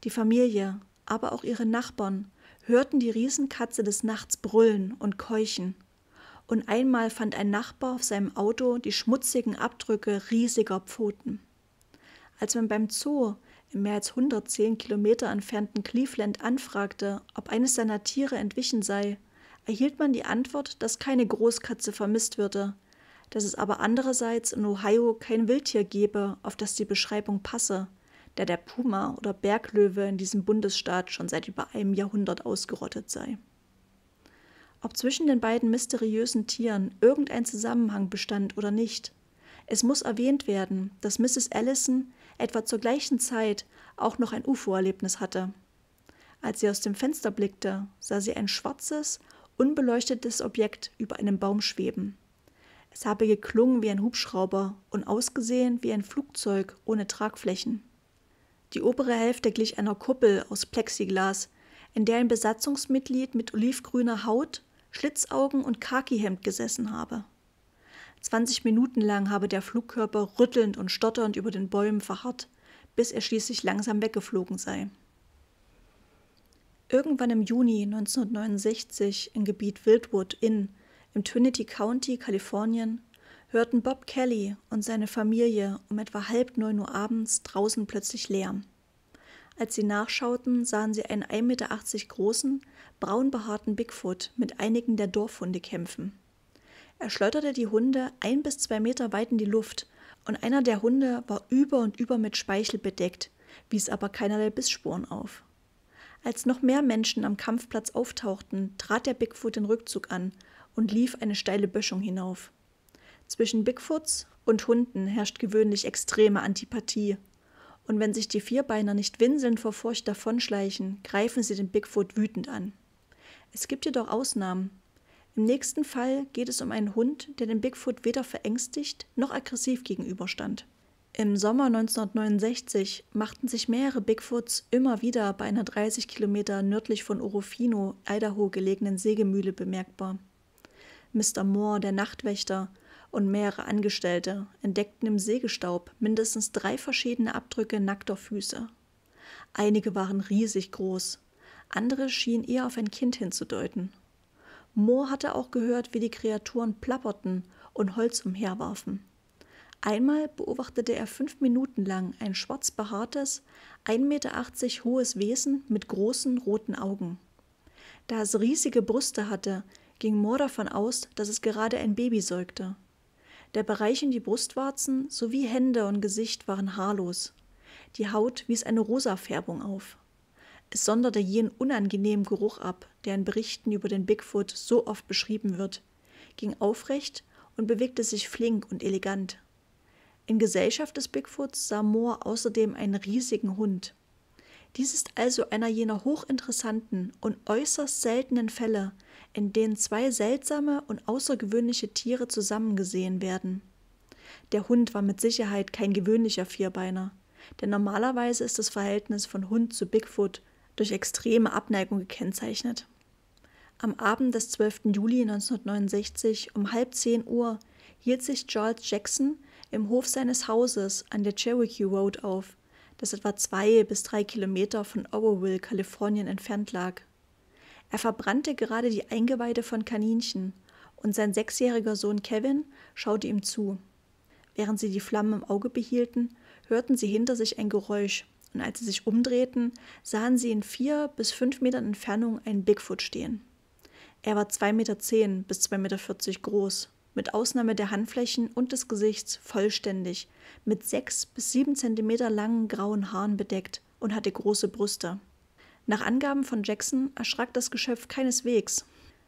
Die Familie, aber auch ihre Nachbarn hörten die Riesenkatze des Nachts brüllen und keuchen. Und einmal fand ein Nachbar auf seinem Auto die schmutzigen Abdrücke riesiger Pfoten. Als man beim Zoo im mehr als 110 Kilometer entfernten Cleveland anfragte, ob eines seiner Tiere entwichen sei, erhielt man die Antwort, dass keine Großkatze vermisst würde, dass es aber andererseits in Ohio kein Wildtier gebe, auf das die Beschreibung passe, da der Puma oder Berglöwe in diesem Bundesstaat schon seit über einem Jahrhundert ausgerottet sei. Ob zwischen den beiden mysteriösen Tieren irgendein Zusammenhang bestand oder nicht, es muss erwähnt werden, dass Mrs. Allison etwa zur gleichen Zeit auch noch ein UFO-Erlebnis hatte. Als sie aus dem Fenster blickte, sah sie ein schwarzes, unbeleuchtetes Objekt über einem Baum schweben. Es habe geklungen wie ein Hubschrauber und ausgesehen wie ein Flugzeug ohne Tragflächen. Die obere Hälfte glich einer Kuppel aus Plexiglas, in der ein Besatzungsmitglied mit olivgrüner Haut, Schlitzaugen und Khakihemd gesessen habe. 20 Minuten lang habe der Flugkörper rüttelnd und stotternd über den Bäumen verharrt, bis er schließlich langsam weggeflogen sei. Irgendwann im Juni 1969 im Gebiet Wildwood Inn im Trinity County, Kalifornien, hörten Bob Kelly und seine Familie um etwa halb neun Uhr abends draußen plötzlich Lärm. Als sie nachschauten, sahen sie einen 1,80 Meter großen, braun behaarten Bigfoot mit einigen der Dorfhunde kämpfen. Er schleuderte die Hunde ein bis zwei Meter weit in die Luft, und einer der Hunde war über und über mit Speichel bedeckt, wies aber keinerlei Bissspuren auf. Als noch mehr Menschen am Kampfplatz auftauchten, trat der Bigfoot den Rückzug an und lief eine steile Böschung hinauf. Zwischen Bigfoots und Hunden herrscht gewöhnlich extreme Antipathie. Und wenn sich die Vierbeiner nicht winselnd vor Furcht davonschleichen, greifen sie den Bigfoot wütend an. Es gibt jedoch Ausnahmen, im nächsten Fall geht es um einen Hund, der dem Bigfoot weder verängstigt noch aggressiv gegenüberstand. Im Sommer 1969 machten sich mehrere Bigfoots immer wieder bei einer 30 Kilometer nördlich von Orofino, Idaho gelegenen Sägemühle bemerkbar. Mr. Moore, der Nachtwächter, und mehrere Angestellte entdeckten im Sägestaub mindestens drei verschiedene Abdrücke nackter Füße. Einige waren riesig groß, andere schienen eher auf ein Kind hinzudeuten. Mohr hatte auch gehört, wie die Kreaturen plapperten und Holz umherwarfen. Einmal beobachtete er fünf Minuten lang ein schwarz behaartes, 1,80 Meter hohes Wesen mit großen roten Augen. Da es riesige Brüste hatte, ging Mohr davon aus, dass es gerade ein Baby säugte. Der Bereich in die Brustwarzen sowie Hände und Gesicht waren haarlos. Die Haut wies eine rosa Färbung auf. Es sonderte jenen unangenehmen Geruch ab, der in Berichten über den Bigfoot so oft beschrieben wird, ging aufrecht und bewegte sich flink und elegant. In Gesellschaft des Bigfoots sah Moore außerdem einen riesigen Hund. Dies ist also einer jener hochinteressanten und äußerst seltenen Fälle, in denen zwei seltsame und außergewöhnliche Tiere zusammengesehen werden. Der Hund war mit Sicherheit kein gewöhnlicher Vierbeiner, denn normalerweise ist das Verhältnis von Hund zu Bigfoot durch extreme Abneigung gekennzeichnet. Am Abend des 12. Juli 1969 um halb 10 Uhr hielt sich George Jackson im Hof seines Hauses an der Cherokee Road auf, das etwa zwei bis drei Kilometer von Oroville, Kalifornien entfernt lag. Er verbrannte gerade die Eingeweide von Kaninchen und sein sechsjähriger Sohn Kevin schaute ihm zu. Während sie die Flammen im Auge behielten, hörten sie hinter sich ein Geräusch, und als sie sich umdrehten, sahen sie in vier bis fünf Metern Entfernung einen Bigfoot stehen. Er war 2,10 Meter zehn bis 2,40 Meter vierzig groß, mit Ausnahme der Handflächen und des Gesichts vollständig, mit sechs bis sieben Zentimeter langen grauen Haaren bedeckt und hatte große Brüste. Nach Angaben von Jackson erschrak das Geschöpf keineswegs,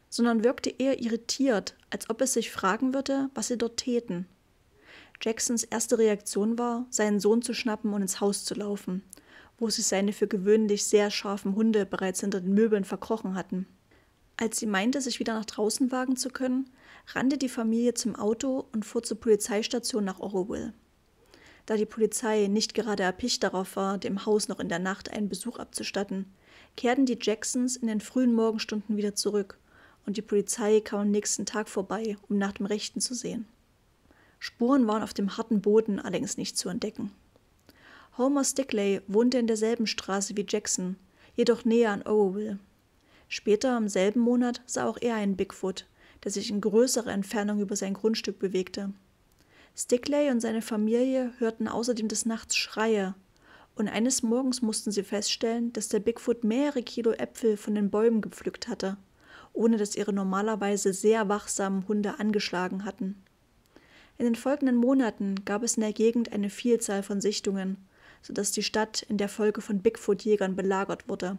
sondern wirkte eher irritiert, als ob es sich fragen würde, was sie dort täten Jacksons erste Reaktion war, seinen Sohn zu schnappen und ins Haus zu laufen, wo sie seine für gewöhnlich sehr scharfen Hunde bereits hinter den Möbeln verkrochen hatten. Als sie meinte, sich wieder nach draußen wagen zu können, rannte die Familie zum Auto und fuhr zur Polizeistation nach Oroville. Da die Polizei nicht gerade erpicht darauf war, dem Haus noch in der Nacht einen Besuch abzustatten, kehrten die Jacksons in den frühen Morgenstunden wieder zurück und die Polizei kam am nächsten Tag vorbei, um nach dem Rechten zu sehen. Spuren waren auf dem harten Boden allerdings nicht zu entdecken. Homer Stickley wohnte in derselben Straße wie Jackson, jedoch näher an Oroville. Später im selben Monat sah auch er einen Bigfoot, der sich in größerer Entfernung über sein Grundstück bewegte. Stickley und seine Familie hörten außerdem des Nachts Schreie, und eines Morgens mussten sie feststellen, dass der Bigfoot mehrere Kilo Äpfel von den Bäumen gepflückt hatte, ohne dass ihre normalerweise sehr wachsamen Hunde angeschlagen hatten. In den folgenden Monaten gab es in der Gegend eine Vielzahl von Sichtungen, sodass die Stadt in der Folge von Bigfoot-Jägern belagert wurde,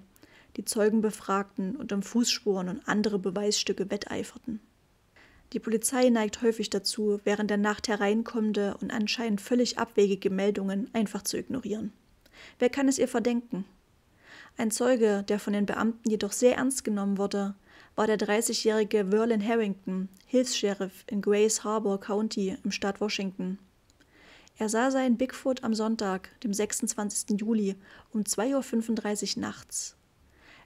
die Zeugen befragten und um Fußspuren und andere Beweisstücke wetteiferten. Die Polizei neigt häufig dazu, während der Nacht hereinkommende und anscheinend völlig abwegige Meldungen einfach zu ignorieren. Wer kann es ihr verdenken? Ein Zeuge, der von den Beamten jedoch sehr ernst genommen wurde, war der 30-jährige Verlin Harrington hilfs in Grays Harbor County im Staat Washington. Er sah seinen Bigfoot am Sonntag, dem 26. Juli, um 2.35 Uhr nachts.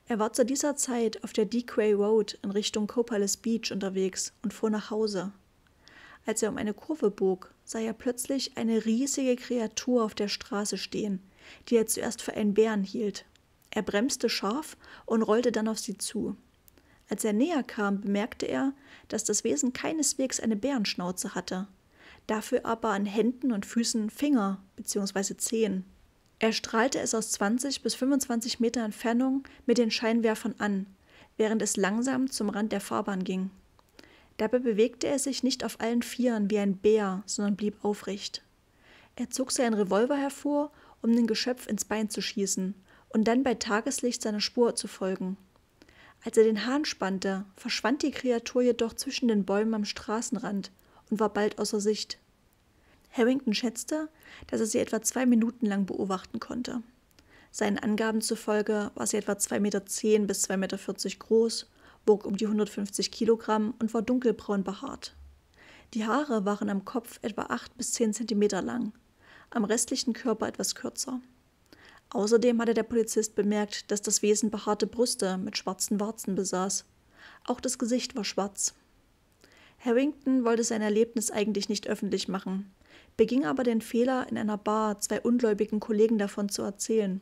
Er war zu dieser Zeit auf der Decray Road in Richtung Copalis Beach unterwegs und fuhr nach Hause. Als er um eine Kurve bog, sah er plötzlich eine riesige Kreatur auf der Straße stehen, die er zuerst für einen Bären hielt. Er bremste scharf und rollte dann auf sie zu. Als er näher kam, bemerkte er, dass das Wesen keineswegs eine Bärenschnauze hatte, dafür aber an Händen und Füßen Finger bzw. Zehen. Er strahlte es aus 20 bis 25 Meter Entfernung mit den Scheinwerfern an, während es langsam zum Rand der Fahrbahn ging. Dabei bewegte er sich nicht auf allen Vieren wie ein Bär, sondern blieb aufrecht. Er zog seinen Revolver hervor, um dem Geschöpf ins Bein zu schießen und dann bei Tageslicht seiner Spur zu folgen. Als er den Hahn spannte, verschwand die Kreatur jedoch zwischen den Bäumen am Straßenrand und war bald außer Sicht. Harrington schätzte, dass er sie etwa zwei Minuten lang beobachten konnte. Seinen Angaben zufolge war sie etwa 2,10 Meter bis 2,40 Meter groß, wog um die 150 Kilogramm und war dunkelbraun behaart. Die Haare waren am Kopf etwa 8 bis 10 Zentimeter lang, am restlichen Körper etwas kürzer. Außerdem hatte der Polizist bemerkt, dass das Wesen behaarte Brüste mit schwarzen Warzen besaß. Auch das Gesicht war schwarz. Harrington wollte sein Erlebnis eigentlich nicht öffentlich machen, beging aber den Fehler, in einer Bar zwei ungläubigen Kollegen davon zu erzählen.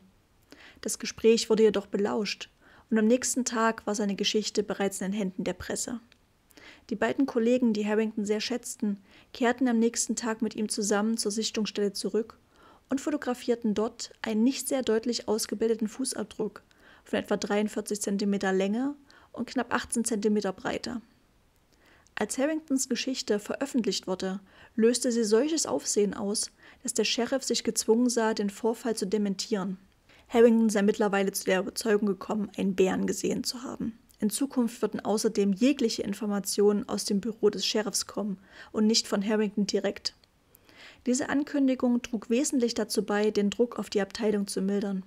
Das Gespräch wurde jedoch belauscht, und am nächsten Tag war seine Geschichte bereits in den Händen der Presse. Die beiden Kollegen, die Harrington sehr schätzten, kehrten am nächsten Tag mit ihm zusammen zur Sichtungsstelle zurück und fotografierten dort einen nicht sehr deutlich ausgebildeten Fußabdruck von etwa 43 cm Länge und knapp 18 cm Breite. Als Harringtons Geschichte veröffentlicht wurde, löste sie solches Aufsehen aus, dass der Sheriff sich gezwungen sah, den Vorfall zu dementieren. Harrington sei mittlerweile zu der Überzeugung gekommen, einen Bären gesehen zu haben. In Zukunft würden außerdem jegliche Informationen aus dem Büro des Sheriffs kommen und nicht von Harrington direkt. Diese Ankündigung trug wesentlich dazu bei, den Druck auf die Abteilung zu mildern.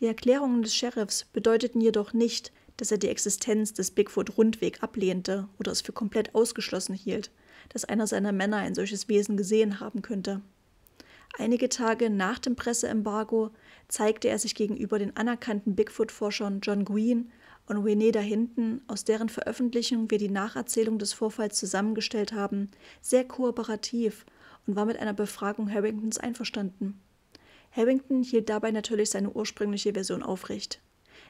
Die Erklärungen des Sheriffs bedeuteten jedoch nicht, dass er die Existenz des Bigfoot rundweg ablehnte oder es für komplett ausgeschlossen hielt, dass einer seiner Männer ein solches Wesen gesehen haben könnte. Einige Tage nach dem Presseembargo zeigte er sich gegenüber den anerkannten Bigfoot-Forschern John Green und Renee Hinton, aus deren Veröffentlichung wir die Nacherzählung des Vorfalls zusammengestellt haben, sehr kooperativ und war mit einer Befragung Harringtons einverstanden. Harrington hielt dabei natürlich seine ursprüngliche Version aufrecht.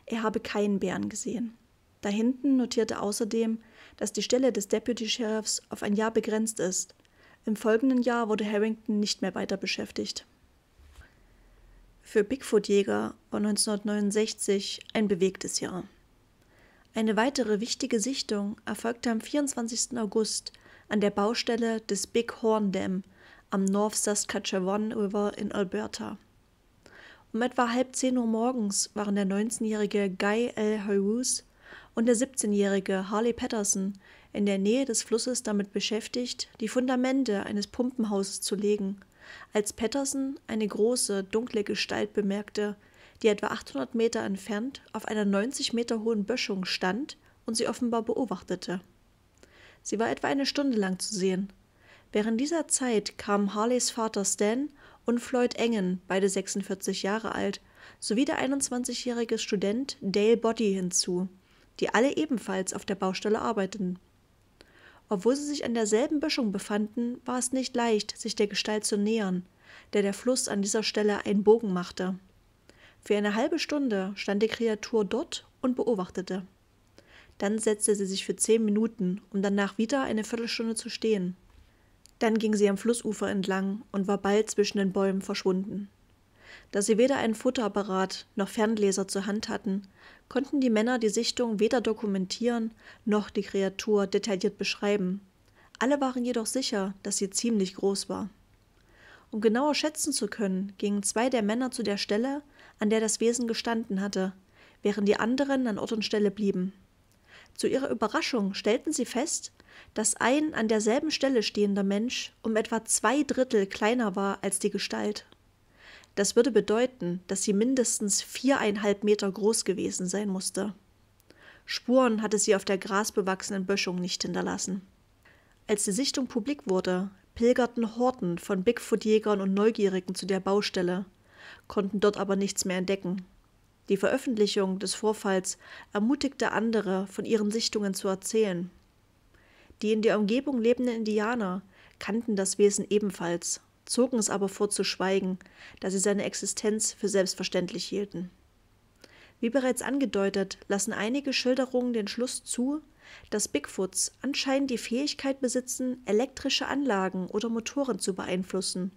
Er habe keinen Bären gesehen. Da hinten notierte außerdem, dass die Stelle des Deputy Sheriffs auf ein Jahr begrenzt ist. Im folgenden Jahr wurde Harrington nicht mehr weiter beschäftigt. Für Bigfoot-Jäger war 1969 ein bewegtes Jahr. Eine weitere wichtige Sichtung erfolgte am 24. August an der Baustelle des Big Horn Dam am North Saskatchewan River in Alberta. Um etwa halb zehn Uhr morgens waren der 19-jährige Guy L. Hoyous und der 17-jährige Harley Patterson in der Nähe des Flusses damit beschäftigt, die Fundamente eines Pumpenhauses zu legen, als Patterson eine große, dunkle Gestalt bemerkte, die etwa 800 Meter entfernt auf einer 90 Meter hohen Böschung stand und sie offenbar beobachtete. Sie war etwa eine Stunde lang zu sehen, Während dieser Zeit kamen Harleys Vater Stan und Floyd Engen, beide 46 Jahre alt, sowie der 21-jährige Student Dale Boddy hinzu, die alle ebenfalls auf der Baustelle arbeiteten. Obwohl sie sich an derselben Böschung befanden, war es nicht leicht, sich der Gestalt zu nähern, der der Fluss an dieser Stelle einen Bogen machte. Für eine halbe Stunde stand die Kreatur dort und beobachtete. Dann setzte sie sich für zehn Minuten, um danach wieder eine Viertelstunde zu stehen. Dann ging sie am Flussufer entlang und war bald zwischen den Bäumen verschwunden. Da sie weder einen Fotoapparat noch Ferngläser zur Hand hatten, konnten die Männer die Sichtung weder dokumentieren noch die Kreatur detailliert beschreiben. Alle waren jedoch sicher, dass sie ziemlich groß war. Um genauer schätzen zu können, gingen zwei der Männer zu der Stelle, an der das Wesen gestanden hatte, während die anderen an Ort und Stelle blieben. Zu ihrer Überraschung stellten sie fest, dass ein an derselben Stelle stehender Mensch um etwa zwei Drittel kleiner war als die Gestalt. Das würde bedeuten, dass sie mindestens viereinhalb Meter groß gewesen sein musste. Spuren hatte sie auf der grasbewachsenen Böschung nicht hinterlassen. Als die Sichtung publik wurde, pilgerten Horden von Bigfoot-Jägern und Neugierigen zu der Baustelle, konnten dort aber nichts mehr entdecken. Die Veröffentlichung des Vorfalls ermutigte andere, von ihren Sichtungen zu erzählen die in der Umgebung lebenden Indianer kannten das Wesen ebenfalls, zogen es aber vor zu schweigen, da sie seine Existenz für selbstverständlich hielten. Wie bereits angedeutet, lassen einige Schilderungen den Schluss zu, dass Bigfoots anscheinend die Fähigkeit besitzen, elektrische Anlagen oder Motoren zu beeinflussen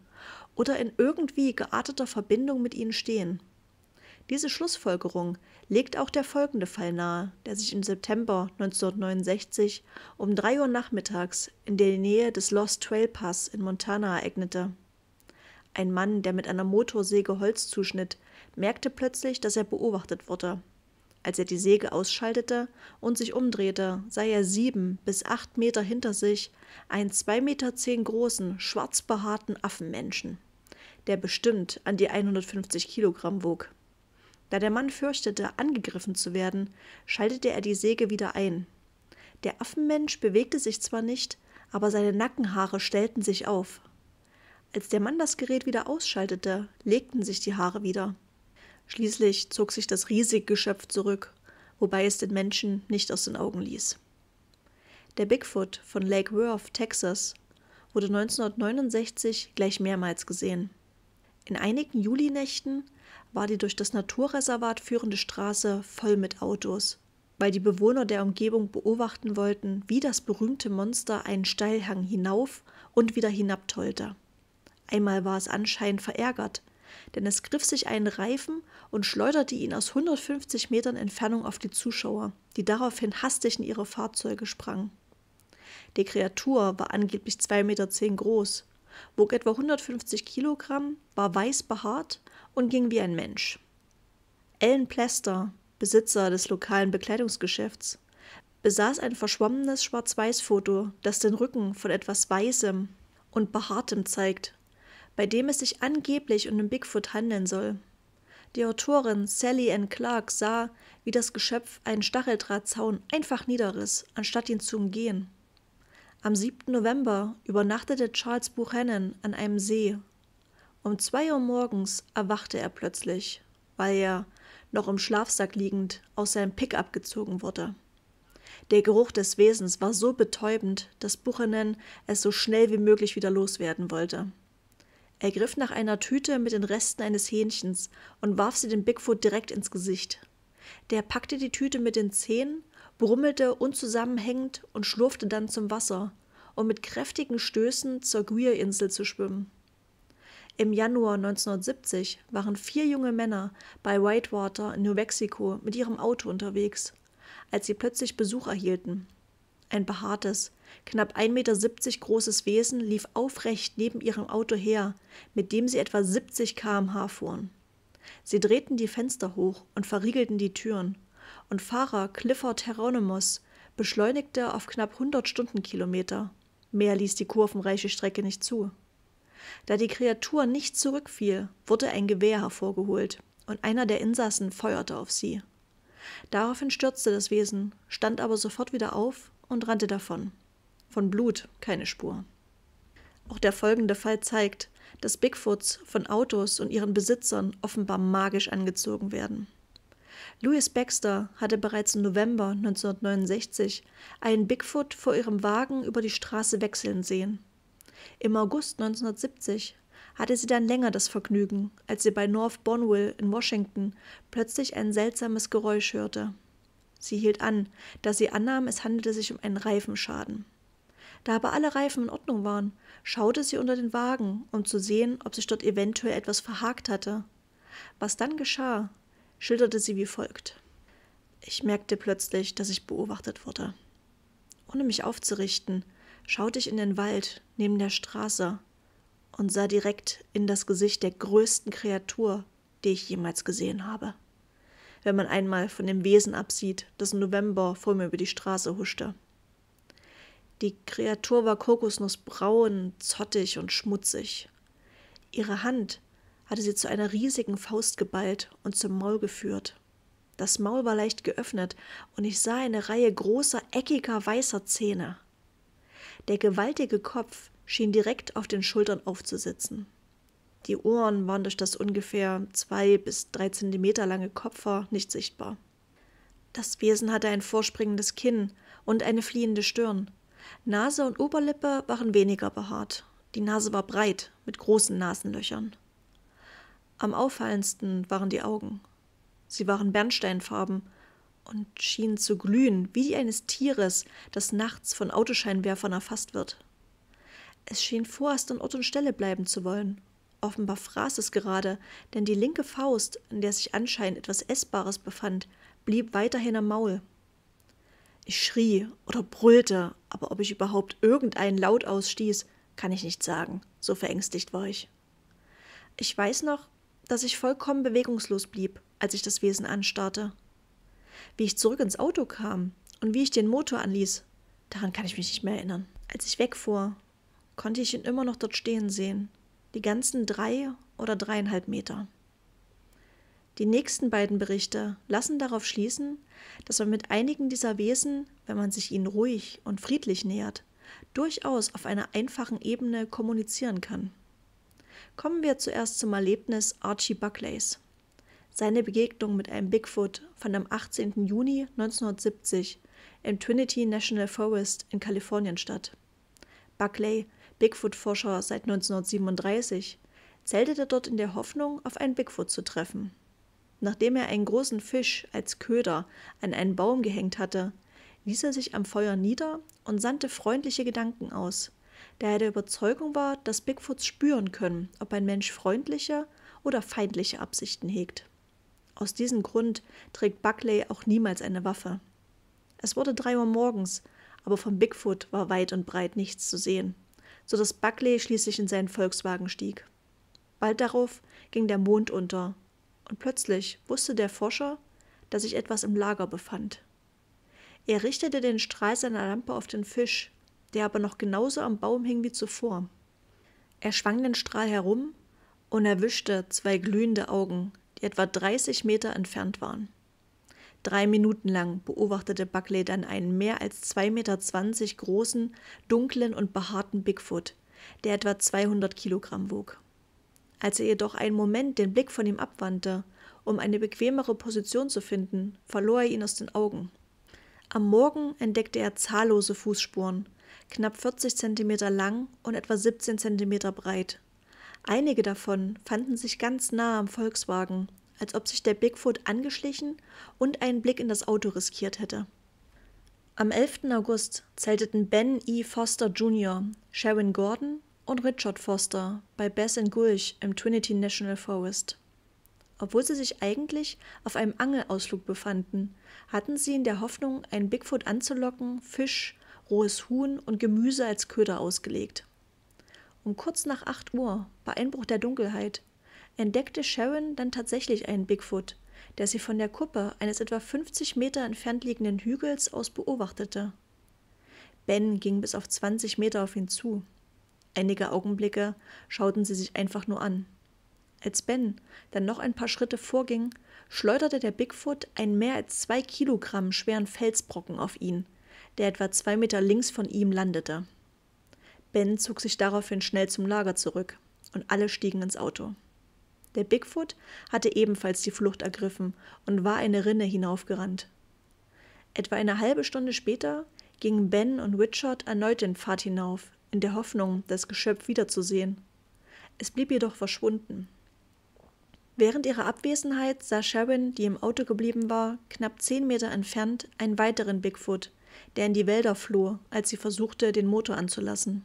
oder in irgendwie gearteter Verbindung mit ihnen stehen. Diese Schlussfolgerung legt auch der folgende Fall nahe, der sich im September 1969 um 3 Uhr nachmittags in der Nähe des Lost Trail Pass in Montana ereignete. Ein Mann, der mit einer Motorsäge Holz zuschnitt, merkte plötzlich, dass er beobachtet wurde. Als er die Säge ausschaltete und sich umdrehte, sah er sieben bis acht Meter hinter sich einen zwei Meter zehn großen, schwarz behaarten Affenmenschen, der bestimmt an die 150 Kilogramm wog. Da der Mann fürchtete, angegriffen zu werden, schaltete er die Säge wieder ein. Der Affenmensch bewegte sich zwar nicht, aber seine Nackenhaare stellten sich auf. Als der Mann das Gerät wieder ausschaltete, legten sich die Haare wieder. Schließlich zog sich das riesige Geschöpf zurück, wobei es den Menschen nicht aus den Augen ließ. Der Bigfoot von Lake Worth, Texas, wurde 1969 gleich mehrmals gesehen. In einigen Julinächten war die durch das Naturreservat führende Straße voll mit Autos, weil die Bewohner der Umgebung beobachten wollten, wie das berühmte Monster einen Steilhang hinauf und wieder hinabtollte. Einmal war es anscheinend verärgert, denn es griff sich einen Reifen und schleuderte ihn aus 150 Metern Entfernung auf die Zuschauer, die daraufhin hastig in ihre Fahrzeuge sprangen. Die Kreatur war angeblich 2,10 Meter groß, wog etwa 150 Kilogramm, war weiß behaart und ging wie ein Mensch. Ellen Plester, Besitzer des lokalen Bekleidungsgeschäfts, besaß ein verschwommenes Schwarz-Weiß-Foto, das den Rücken von etwas Weißem und Behaartem zeigt, bei dem es sich angeblich um den Bigfoot handeln soll. Die Autorin Sally Ann Clark sah, wie das Geschöpf einen Stacheldrahtzaun einfach niederriss, anstatt ihn zu umgehen. Am 7. November übernachtete Charles Buchanan an einem See um zwei Uhr morgens erwachte er plötzlich, weil er, noch im Schlafsack liegend, aus seinem Pickup gezogen wurde. Der Geruch des Wesens war so betäubend, dass Buchanan es so schnell wie möglich wieder loswerden wollte. Er griff nach einer Tüte mit den Resten eines Hähnchens und warf sie dem Bigfoot direkt ins Gesicht. Der packte die Tüte mit den Zehen, brummelte unzusammenhängend und schlurfte dann zum Wasser, um mit kräftigen Stößen zur Greer-Insel zu schwimmen. Im Januar 1970 waren vier junge Männer bei Whitewater in New Mexico mit ihrem Auto unterwegs, als sie plötzlich Besuch erhielten. Ein behaartes, knapp 1,70 Meter großes Wesen lief aufrecht neben ihrem Auto her, mit dem sie etwa 70 km/h fuhren. Sie drehten die Fenster hoch und verriegelten die Türen, und Fahrer Clifford Hieronymus beschleunigte auf knapp 100 Stundenkilometer. Mehr ließ die kurvenreiche Strecke nicht zu. Da die Kreatur nicht zurückfiel, wurde ein Gewehr hervorgeholt und einer der Insassen feuerte auf sie. Daraufhin stürzte das Wesen, stand aber sofort wieder auf und rannte davon. Von Blut keine Spur. Auch der folgende Fall zeigt, dass Bigfoots von Autos und ihren Besitzern offenbar magisch angezogen werden. Louis Baxter hatte bereits im November 1969 einen Bigfoot vor ihrem Wagen über die Straße wechseln sehen. Im August 1970 hatte sie dann länger das Vergnügen, als sie bei North Bonwell in Washington plötzlich ein seltsames Geräusch hörte. Sie hielt an, da sie annahm, es handelte sich um einen Reifenschaden. Da aber alle Reifen in Ordnung waren, schaute sie unter den Wagen, um zu sehen, ob sich dort eventuell etwas verhakt hatte. Was dann geschah, schilderte sie wie folgt. Ich merkte plötzlich, dass ich beobachtet wurde. Ohne mich aufzurichten, schaute ich in den Wald neben der Straße und sah direkt in das Gesicht der größten Kreatur, die ich jemals gesehen habe. Wenn man einmal von dem Wesen absieht, das im November vor mir über die Straße huschte. Die Kreatur war kokosnussbraun, zottig und schmutzig. Ihre Hand hatte sie zu einer riesigen Faust geballt und zum Maul geführt. Das Maul war leicht geöffnet und ich sah eine Reihe großer, eckiger, weißer Zähne. Der gewaltige Kopf schien direkt auf den Schultern aufzusitzen. Die Ohren waren durch das ungefähr zwei bis drei Zentimeter lange Kopfer nicht sichtbar. Das Wesen hatte ein vorspringendes Kinn und eine fliehende Stirn. Nase und Oberlippe waren weniger behaart. Die Nase war breit, mit großen Nasenlöchern. Am auffallendsten waren die Augen. Sie waren bernsteinfarben und schienen zu glühen, wie die eines Tieres, das nachts von Autoscheinwerfern erfasst wird. Es schien vorerst an Ort und Stelle bleiben zu wollen. Offenbar fraß es gerade, denn die linke Faust, in der sich anscheinend etwas Essbares befand, blieb weiterhin am Maul. Ich schrie oder brüllte, aber ob ich überhaupt irgendeinen Laut ausstieß, kann ich nicht sagen, so verängstigt war ich. Ich weiß noch, dass ich vollkommen bewegungslos blieb, als ich das Wesen anstarrte. Wie ich zurück ins Auto kam und wie ich den Motor anließ, daran kann ich mich nicht mehr erinnern. Als ich wegfuhr, konnte ich ihn immer noch dort stehen sehen. Die ganzen drei oder dreieinhalb Meter. Die nächsten beiden Berichte lassen darauf schließen, dass man mit einigen dieser Wesen, wenn man sich ihnen ruhig und friedlich nähert, durchaus auf einer einfachen Ebene kommunizieren kann. Kommen wir zuerst zum Erlebnis Archie Buckleys. Seine Begegnung mit einem Bigfoot fand am 18. Juni 1970 im Trinity National Forest in Kalifornien statt. Buckley, Bigfoot-Forscher seit 1937, zeltete dort in der Hoffnung, auf einen Bigfoot zu treffen. Nachdem er einen großen Fisch als Köder an einen Baum gehängt hatte, ließ er sich am Feuer nieder und sandte freundliche Gedanken aus, da er der Überzeugung war, dass Bigfoots spüren können, ob ein Mensch freundliche oder feindliche Absichten hegt. Aus diesem Grund trägt Buckley auch niemals eine Waffe. Es wurde drei Uhr morgens, aber von Bigfoot war weit und breit nichts zu sehen, so dass Buckley schließlich in seinen Volkswagen stieg. Bald darauf ging der Mond unter, und plötzlich wusste der Forscher, dass sich etwas im Lager befand. Er richtete den Strahl seiner Lampe auf den Fisch, der aber noch genauso am Baum hing wie zuvor. Er schwang den Strahl herum und erwischte zwei glühende Augen, etwa 30 Meter entfernt waren. Drei Minuten lang beobachtete Buckley dann einen mehr als 2,20 Meter großen, dunklen und behaarten Bigfoot, der etwa 200 Kilogramm wog. Als er jedoch einen Moment den Blick von ihm abwandte, um eine bequemere Position zu finden, verlor er ihn aus den Augen. Am Morgen entdeckte er zahllose Fußspuren, knapp 40 Zentimeter lang und etwa 17 Zentimeter breit, Einige davon fanden sich ganz nah am Volkswagen, als ob sich der Bigfoot angeschlichen und einen Blick in das Auto riskiert hätte. Am 11. August zelteten Ben E. Foster Jr., Sharon Gordon und Richard Foster bei Bess in Gulch im Trinity National Forest. Obwohl sie sich eigentlich auf einem Angelausflug befanden, hatten sie in der Hoffnung, einen Bigfoot anzulocken, Fisch, rohes Huhn und Gemüse als Köder ausgelegt. Um kurz nach 8 Uhr, bei Einbruch der Dunkelheit, entdeckte Sharon dann tatsächlich einen Bigfoot, der sie von der Kuppe eines etwa 50 Meter entfernt liegenden Hügels aus beobachtete. Ben ging bis auf 20 Meter auf ihn zu. Einige Augenblicke schauten sie sich einfach nur an. Als Ben dann noch ein paar Schritte vorging, schleuderte der Bigfoot einen mehr als zwei Kilogramm schweren Felsbrocken auf ihn, der etwa zwei Meter links von ihm landete. Ben zog sich daraufhin schnell zum Lager zurück und alle stiegen ins Auto. Der Bigfoot hatte ebenfalls die Flucht ergriffen und war eine Rinne hinaufgerannt. Etwa eine halbe Stunde später gingen Ben und Richard erneut den Pfad hinauf, in der Hoffnung, das Geschöpf wiederzusehen. Es blieb jedoch verschwunden. Während ihrer Abwesenheit sah Sharon, die im Auto geblieben war, knapp zehn Meter entfernt einen weiteren Bigfoot, der in die Wälder floh, als sie versuchte, den Motor anzulassen.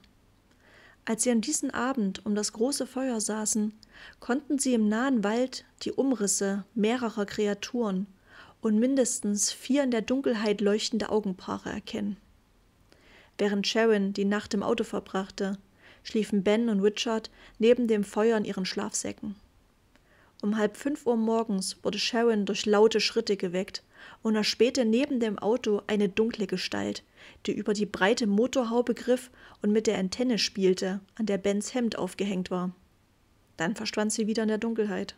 Als sie an diesem Abend um das große Feuer saßen, konnten sie im nahen Wald die Umrisse mehrerer Kreaturen und mindestens vier in der Dunkelheit leuchtende Augenpaare erkennen. Während Sharon die Nacht im Auto verbrachte, schliefen Ben und Richard neben dem Feuer in ihren Schlafsäcken. Um halb fünf Uhr morgens wurde Sharon durch laute Schritte geweckt und erspähte neben dem Auto eine dunkle Gestalt, die über die breite Motorhaube griff und mit der Antenne spielte, an der Bens Hemd aufgehängt war. Dann verschwand sie wieder in der Dunkelheit.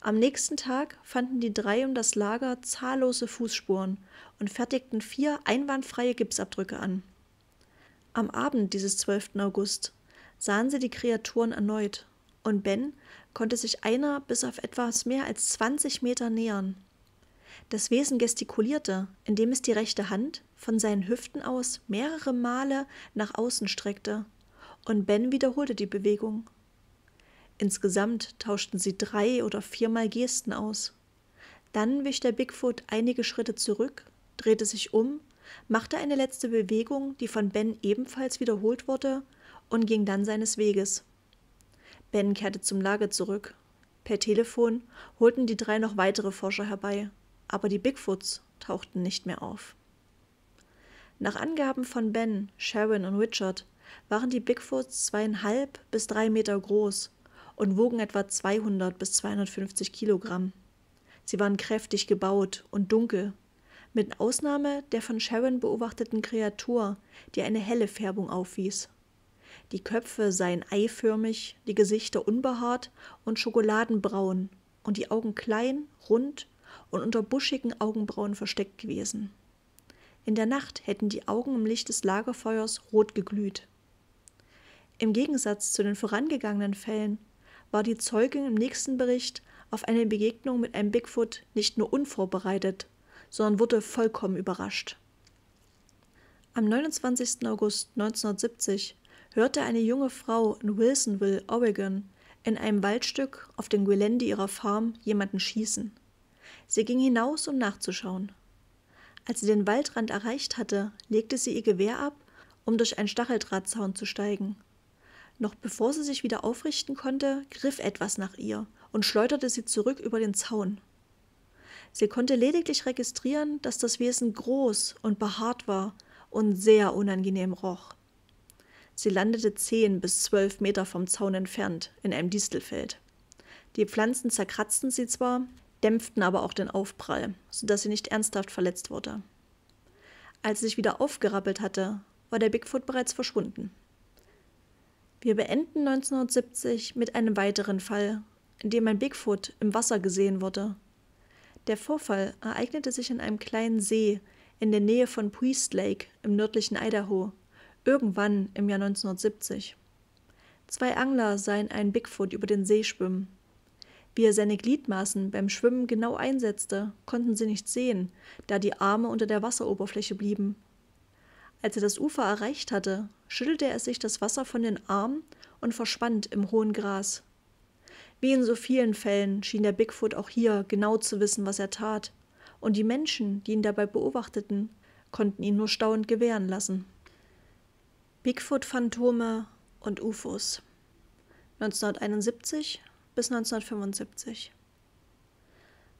Am nächsten Tag fanden die drei um das Lager zahllose Fußspuren und fertigten vier einwandfreie Gipsabdrücke an. Am Abend dieses 12. August sahen sie die Kreaturen erneut und Ben konnte sich einer bis auf etwas mehr als 20 Meter nähern. Das Wesen gestikulierte, indem es die rechte Hand, von seinen Hüften aus mehrere Male nach außen streckte, und Ben wiederholte die Bewegung. Insgesamt tauschten sie drei oder viermal Gesten aus. Dann wich der Bigfoot einige Schritte zurück, drehte sich um, machte eine letzte Bewegung, die von Ben ebenfalls wiederholt wurde, und ging dann seines Weges. Ben kehrte zum Lager zurück. Per Telefon holten die drei noch weitere Forscher herbei, aber die Bigfoots tauchten nicht mehr auf. Nach Angaben von Ben, Sharon und Richard waren die Bigfoots zweieinhalb bis drei Meter groß und wogen etwa 200 bis 250 Kilogramm. Sie waren kräftig gebaut und dunkel, mit Ausnahme der von Sharon beobachteten Kreatur, die eine helle Färbung aufwies. Die Köpfe seien eiförmig, die Gesichter unbehaart und schokoladenbraun und die Augen klein, rund und unter buschigen Augenbrauen versteckt gewesen. In der Nacht hätten die Augen im Licht des Lagerfeuers rot geglüht. Im Gegensatz zu den vorangegangenen Fällen war die Zeugin im nächsten Bericht auf eine Begegnung mit einem Bigfoot nicht nur unvorbereitet, sondern wurde vollkommen überrascht. Am 29. August 1970 hörte eine junge Frau in Wilsonville, Oregon, in einem Waldstück auf dem Gelände ihrer Farm jemanden schießen. Sie ging hinaus, um nachzuschauen. Als sie den Waldrand erreicht hatte, legte sie ihr Gewehr ab, um durch einen Stacheldrahtzaun zu steigen. Noch bevor sie sich wieder aufrichten konnte, griff etwas nach ihr und schleuderte sie zurück über den Zaun. Sie konnte lediglich registrieren, dass das Wesen groß und behaart war und sehr unangenehm roch. Sie landete zehn bis zwölf Meter vom Zaun entfernt in einem Distelfeld. Die Pflanzen zerkratzten sie zwar, dämpften aber auch den Aufprall, sodass sie nicht ernsthaft verletzt wurde. Als sie sich wieder aufgerappelt hatte, war der Bigfoot bereits verschwunden. Wir beenden 1970 mit einem weiteren Fall, in dem ein Bigfoot im Wasser gesehen wurde. Der Vorfall ereignete sich in einem kleinen See in der Nähe von Priest Lake im nördlichen Idaho, irgendwann im Jahr 1970. Zwei Angler sahen einen Bigfoot über den See schwimmen. Wie er seine Gliedmaßen beim Schwimmen genau einsetzte, konnten sie nicht sehen, da die Arme unter der Wasseroberfläche blieben. Als er das Ufer erreicht hatte, schüttelte er sich das Wasser von den Armen und verschwand im hohen Gras. Wie in so vielen Fällen schien der Bigfoot auch hier genau zu wissen, was er tat, und die Menschen, die ihn dabei beobachteten, konnten ihn nur staunend gewähren lassen. Bigfoot-Phantome und UFOs. 1971 bis 1975.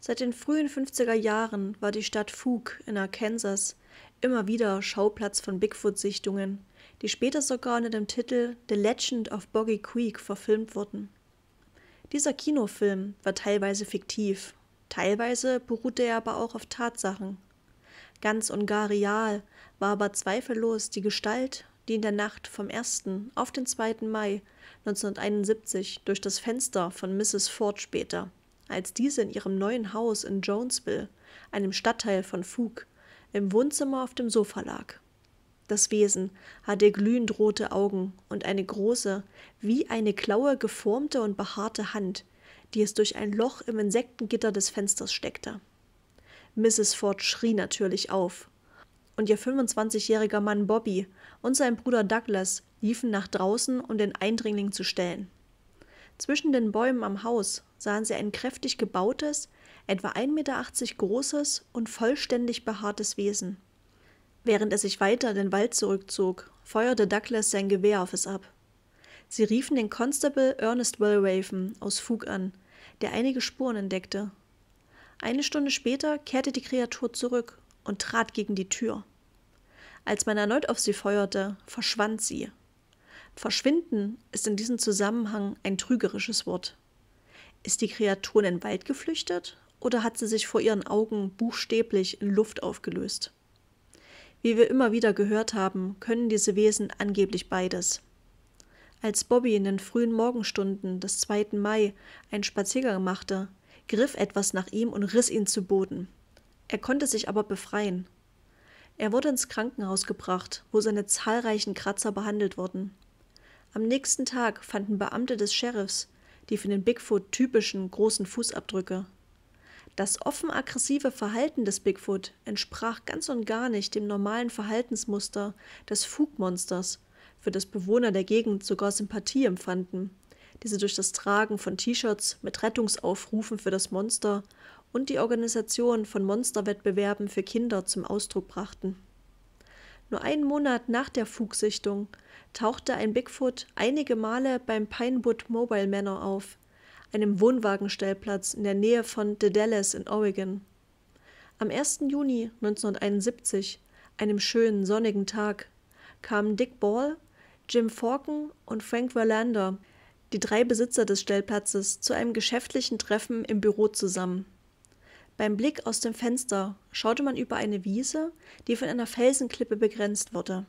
Seit den frühen 50er Jahren war die Stadt Fook in Arkansas immer wieder Schauplatz von Bigfoot-Sichtungen, die später sogar unter dem Titel The Legend of Boggy Creek verfilmt wurden. Dieser Kinofilm war teilweise fiktiv, teilweise beruhte er aber auch auf Tatsachen. Ganz und gar real war aber zweifellos die Gestalt die in der Nacht vom 1. auf den 2. Mai 1971 durch das Fenster von Mrs. Ford spähte, als diese in ihrem neuen Haus in Jonesville, einem Stadtteil von Fug, im Wohnzimmer auf dem Sofa lag. Das Wesen hatte glühend rote Augen und eine große, wie eine Klaue geformte und behaarte Hand, die es durch ein Loch im Insektengitter des Fensters steckte. Mrs. Ford schrie natürlich auf und ihr 25-jähriger Mann Bobby und sein Bruder Douglas liefen nach draußen, um den Eindringling zu stellen. Zwischen den Bäumen am Haus sahen sie ein kräftig gebautes, etwa 1,80 Meter großes und vollständig behaartes Wesen. Während er sich weiter in den Wald zurückzog, feuerte Douglas sein Gewehr auf es ab. Sie riefen den Constable Ernest Wellraven aus Fug an, der einige Spuren entdeckte. Eine Stunde später kehrte die Kreatur zurück und trat gegen die Tür. Als man erneut auf sie feuerte, verschwand sie. Verschwinden ist in diesem Zusammenhang ein trügerisches Wort. Ist die Kreatur in den Wald geflüchtet oder hat sie sich vor ihren Augen buchstäblich in Luft aufgelöst? Wie wir immer wieder gehört haben, können diese Wesen angeblich beides. Als Bobby in den frühen Morgenstunden des 2. Mai einen Spaziergang machte, griff etwas nach ihm und riss ihn zu Boden. Er konnte sich aber befreien. Er wurde ins Krankenhaus gebracht, wo seine zahlreichen Kratzer behandelt wurden. Am nächsten Tag fanden Beamte des Sheriffs die für den Bigfoot typischen großen Fußabdrücke. Das offen aggressive Verhalten des Bigfoot entsprach ganz und gar nicht dem normalen Verhaltensmuster des Fugmonsters, für das Bewohner der Gegend sogar Sympathie empfanden, die sie durch das Tragen von T-Shirts mit Rettungsaufrufen für das Monster und die Organisation von Monsterwettbewerben für Kinder zum Ausdruck brachten. Nur einen Monat nach der Fugsichtung tauchte ein Bigfoot einige Male beim Pinewood Mobile Manor auf, einem Wohnwagenstellplatz in der Nähe von The Dallas in Oregon. Am 1. Juni 1971, einem schönen sonnigen Tag, kamen Dick Ball, Jim Forken und Frank Verlander, die drei Besitzer des Stellplatzes, zu einem geschäftlichen Treffen im Büro zusammen. Beim Blick aus dem Fenster schaute man über eine Wiese, die von einer Felsenklippe begrenzt wurde.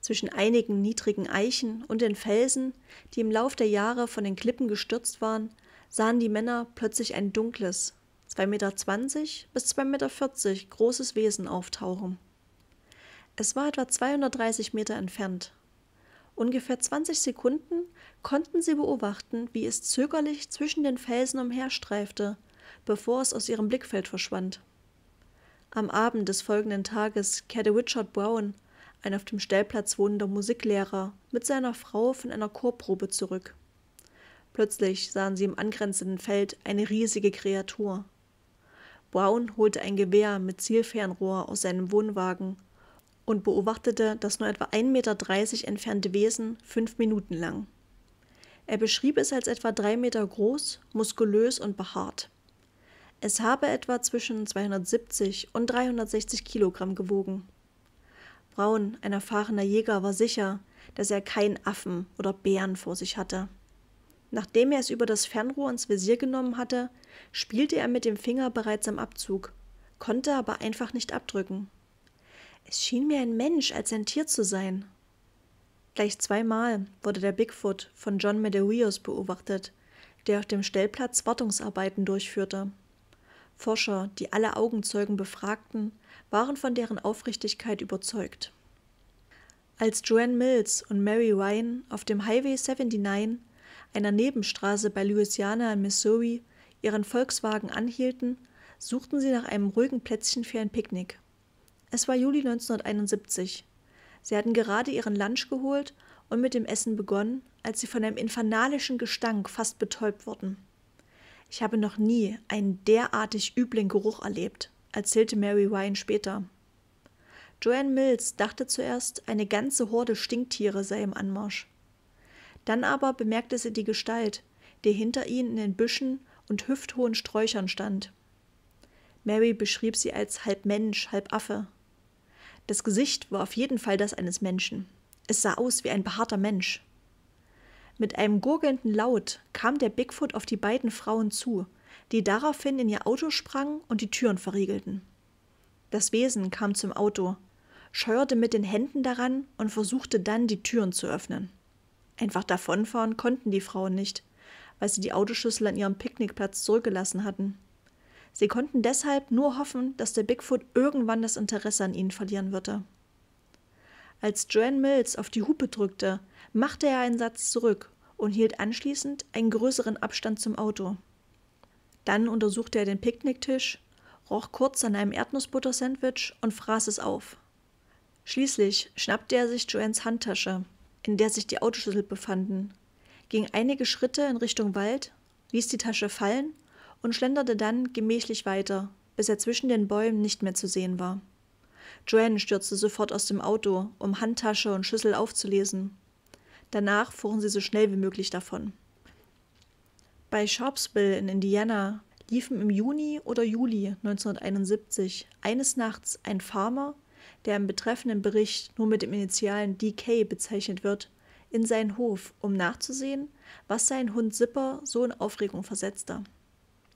Zwischen einigen niedrigen Eichen und den Felsen, die im Lauf der Jahre von den Klippen gestürzt waren, sahen die Männer plötzlich ein dunkles, 2,20 Meter bis 2,40 Meter großes Wesen auftauchen. Es war etwa 230 Meter entfernt. Ungefähr 20 Sekunden konnten sie beobachten, wie es zögerlich zwischen den Felsen umherstreifte bevor es aus ihrem Blickfeld verschwand. Am Abend des folgenden Tages kehrte Richard Brown, ein auf dem Stellplatz wohnender Musiklehrer, mit seiner Frau von einer Chorprobe zurück. Plötzlich sahen sie im angrenzenden Feld eine riesige Kreatur. Brown holte ein Gewehr mit Zielfernrohr aus seinem Wohnwagen und beobachtete das nur etwa 1,30 Meter entfernte Wesen fünf Minuten lang. Er beschrieb es als etwa drei Meter groß, muskulös und behaart. Es habe etwa zwischen 270 und 360 Kilogramm gewogen. Braun, ein erfahrener Jäger, war sicher, dass er keinen Affen oder Bären vor sich hatte. Nachdem er es über das Fernrohr ins Visier genommen hatte, spielte er mit dem Finger bereits am Abzug, konnte aber einfach nicht abdrücken. Es schien mir ein Mensch als ein Tier zu sein. Gleich zweimal wurde der Bigfoot von John Medeiros beobachtet, der auf dem Stellplatz Wartungsarbeiten durchführte. Forscher, die alle Augenzeugen befragten, waren von deren Aufrichtigkeit überzeugt. Als Joanne Mills und Mary Ryan auf dem Highway 79, einer Nebenstraße bei Louisiana in Missouri, ihren Volkswagen anhielten, suchten sie nach einem ruhigen Plätzchen für ein Picknick. Es war Juli 1971. Sie hatten gerade ihren Lunch geholt und mit dem Essen begonnen, als sie von einem infernalischen Gestank fast betäubt wurden. Ich habe noch nie einen derartig üblen Geruch erlebt, erzählte Mary Ryan später. Joanne Mills dachte zuerst, eine ganze Horde Stinktiere sei im Anmarsch. Dann aber bemerkte sie die Gestalt, die hinter ihnen in den Büschen und hüfthohen Sträuchern stand. Mary beschrieb sie als halb Mensch, halb Affe. Das Gesicht war auf jeden Fall das eines Menschen. Es sah aus wie ein behaarter Mensch. Mit einem gurgelnden Laut kam der Bigfoot auf die beiden Frauen zu, die daraufhin in ihr Auto sprangen und die Türen verriegelten. Das Wesen kam zum Auto, scheuerte mit den Händen daran und versuchte dann, die Türen zu öffnen. Einfach davonfahren konnten die Frauen nicht, weil sie die Autoschüssel an ihrem Picknickplatz zurückgelassen hatten. Sie konnten deshalb nur hoffen, dass der Bigfoot irgendwann das Interesse an ihnen verlieren würde. Als Joanne Mills auf die Hupe drückte, machte er einen Satz zurück und hielt anschließend einen größeren Abstand zum Auto. Dann untersuchte er den Picknicktisch, roch kurz an einem Erdnussbutter-Sandwich und fraß es auf. Schließlich schnappte er sich Joannes Handtasche, in der sich die Autoschlüssel befanden, ging einige Schritte in Richtung Wald, ließ die Tasche fallen und schlenderte dann gemächlich weiter, bis er zwischen den Bäumen nicht mehr zu sehen war. Joanne stürzte sofort aus dem Auto, um Handtasche und Schüssel aufzulesen. Danach fuhren sie so schnell wie möglich davon. Bei Sharpsville in Indiana liefen im Juni oder Juli 1971 eines Nachts ein Farmer, der im betreffenden Bericht nur mit dem Initialen DK bezeichnet wird, in seinen Hof, um nachzusehen, was seinen Hund Zipper so in Aufregung versetzte.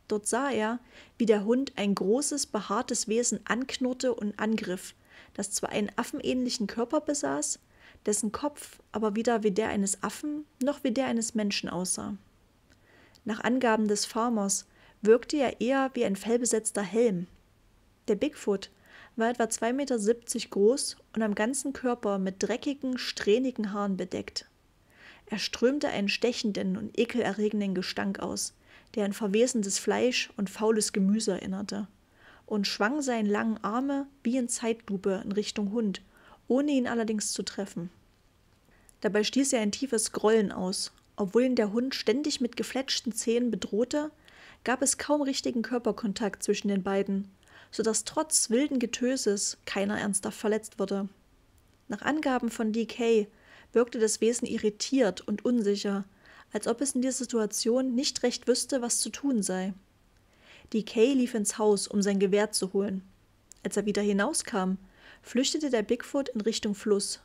Dort sah er, wie der Hund ein großes, behaartes Wesen anknurrte und angriff, das zwar einen affenähnlichen Körper besaß, dessen Kopf aber weder wie der eines Affen noch wie der eines Menschen aussah. Nach Angaben des Farmers wirkte er eher wie ein fellbesetzter Helm. Der Bigfoot war etwa 2,70 Meter groß und am ganzen Körper mit dreckigen, strähnigen Haaren bedeckt. Er strömte einen stechenden und ekelerregenden Gestank aus, der an verwesendes Fleisch und faules Gemüse erinnerte, und schwang seinen langen Arme wie in Zeitlupe in Richtung Hund ohne ihn allerdings zu treffen. Dabei stieß er ein tiefes Grollen aus. Obwohl ihn der Hund ständig mit gefletschten Zähnen bedrohte, gab es kaum richtigen Körperkontakt zwischen den beiden, so dass trotz wilden Getöses keiner ernsthaft verletzt wurde. Nach Angaben von DK wirkte das Wesen irritiert und unsicher, als ob es in dieser Situation nicht recht wüsste, was zu tun sei. DK lief ins Haus, um sein Gewehr zu holen. Als er wieder hinauskam, flüchtete der Bigfoot in Richtung Fluss.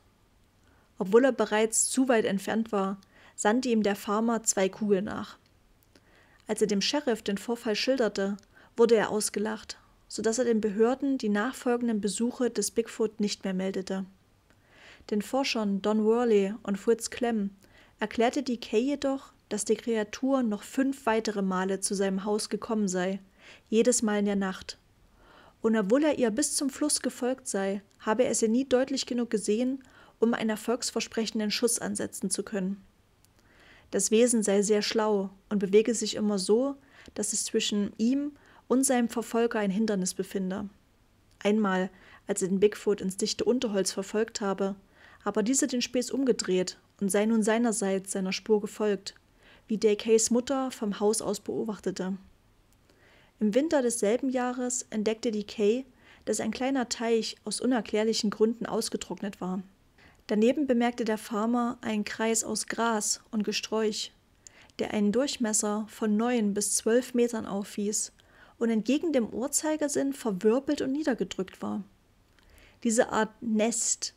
Obwohl er bereits zu weit entfernt war, sandte ihm der Farmer zwei Kugeln nach. Als er dem Sheriff den Vorfall schilderte, wurde er ausgelacht, sodass er den Behörden die nachfolgenden Besuche des Bigfoot nicht mehr meldete. Den Forschern Don Worley und Fritz Clem erklärte die Kay jedoch, dass die Kreatur noch fünf weitere Male zu seinem Haus gekommen sei, jedes Mal in der Nacht. Und obwohl er ihr bis zum Fluss gefolgt sei, habe er sie nie deutlich genug gesehen, um einen erfolgsversprechenden Schuss ansetzen zu können. Das Wesen sei sehr schlau und bewege sich immer so, dass es zwischen ihm und seinem Verfolger ein Hindernis befinde. Einmal, als er den Bigfoot ins dichte Unterholz verfolgt habe, aber dieser den Späß umgedreht und sei nun seinerseits seiner Spur gefolgt, wie Dakays Mutter vom Haus aus beobachtete. Im Winter desselben Jahres entdeckte die Kay, dass ein kleiner Teich aus unerklärlichen Gründen ausgetrocknet war. Daneben bemerkte der Farmer einen Kreis aus Gras und Gesträuch, der einen Durchmesser von neun bis zwölf Metern aufwies und entgegen dem Uhrzeigersinn verwirbelt und niedergedrückt war. Diese Art Nest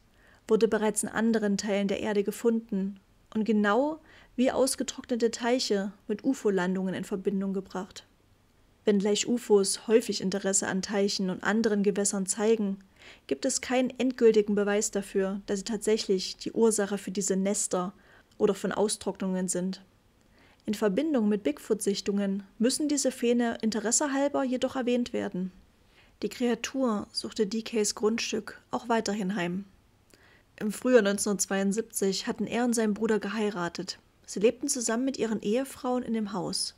wurde bereits in anderen Teilen der Erde gefunden und genau wie ausgetrocknete Teiche mit UFO-Landungen in Verbindung gebracht. Wenngleich UFOs häufig Interesse an Teichen und anderen Gewässern zeigen, gibt es keinen endgültigen Beweis dafür, dass sie tatsächlich die Ursache für diese Nester oder von Austrocknungen sind. In Verbindung mit Bigfoot-Sichtungen müssen diese Phäne interessehalber jedoch erwähnt werden. Die Kreatur suchte DKs Grundstück auch weiterhin heim. Im Frühjahr 1972 hatten er und sein Bruder geheiratet. Sie lebten zusammen mit ihren Ehefrauen in dem Haus.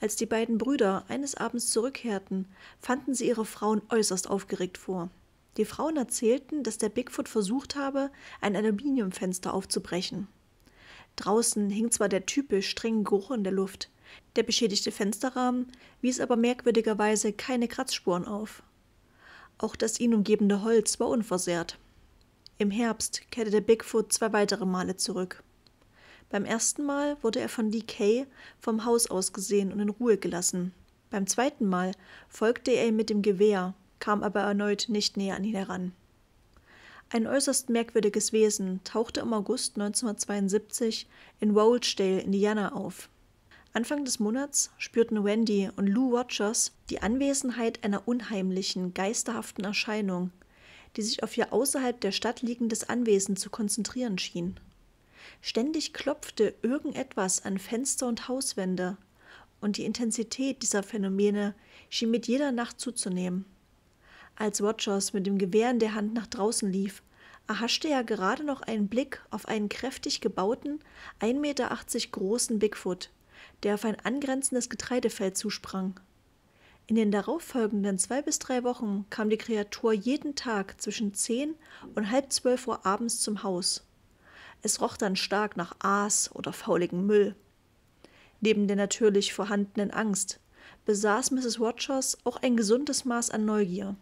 Als die beiden Brüder eines Abends zurückkehrten, fanden sie ihre Frauen äußerst aufgeregt vor. Die Frauen erzählten, dass der Bigfoot versucht habe, ein Aluminiumfenster aufzubrechen. Draußen hing zwar der typisch strenge Geruch in der Luft, der beschädigte Fensterrahmen wies aber merkwürdigerweise keine Kratzspuren auf. Auch das ihn umgebende Holz war unversehrt. Im Herbst kehrte der Bigfoot zwei weitere Male zurück. Beim ersten Mal wurde er von Li Kei vom Haus aus gesehen und in Ruhe gelassen. Beim zweiten Mal folgte er ihm mit dem Gewehr, kam aber erneut nicht näher an ihn heran. Ein äußerst merkwürdiges Wesen tauchte im August 1972 in Roldale, Indiana auf. Anfang des Monats spürten Wendy und Lou Rogers die Anwesenheit einer unheimlichen, geisterhaften Erscheinung, die sich auf ihr außerhalb der Stadt liegendes Anwesen zu konzentrieren schien. Ständig klopfte irgendetwas an Fenster und Hauswände, und die Intensität dieser Phänomene schien mit jeder Nacht zuzunehmen. Als Rogers mit dem Gewehr in der Hand nach draußen lief, erhaschte er gerade noch einen Blick auf einen kräftig gebauten, 1,80 Meter großen Bigfoot, der auf ein angrenzendes Getreidefeld zusprang. In den darauffolgenden zwei bis drei Wochen kam die Kreatur jeden Tag zwischen zehn und halb zwölf Uhr abends zum Haus. Es roch dann stark nach Aas oder fauligem Müll. Neben der natürlich vorhandenen Angst besaß Mrs. Rogers auch ein gesundes Maß an Neugier.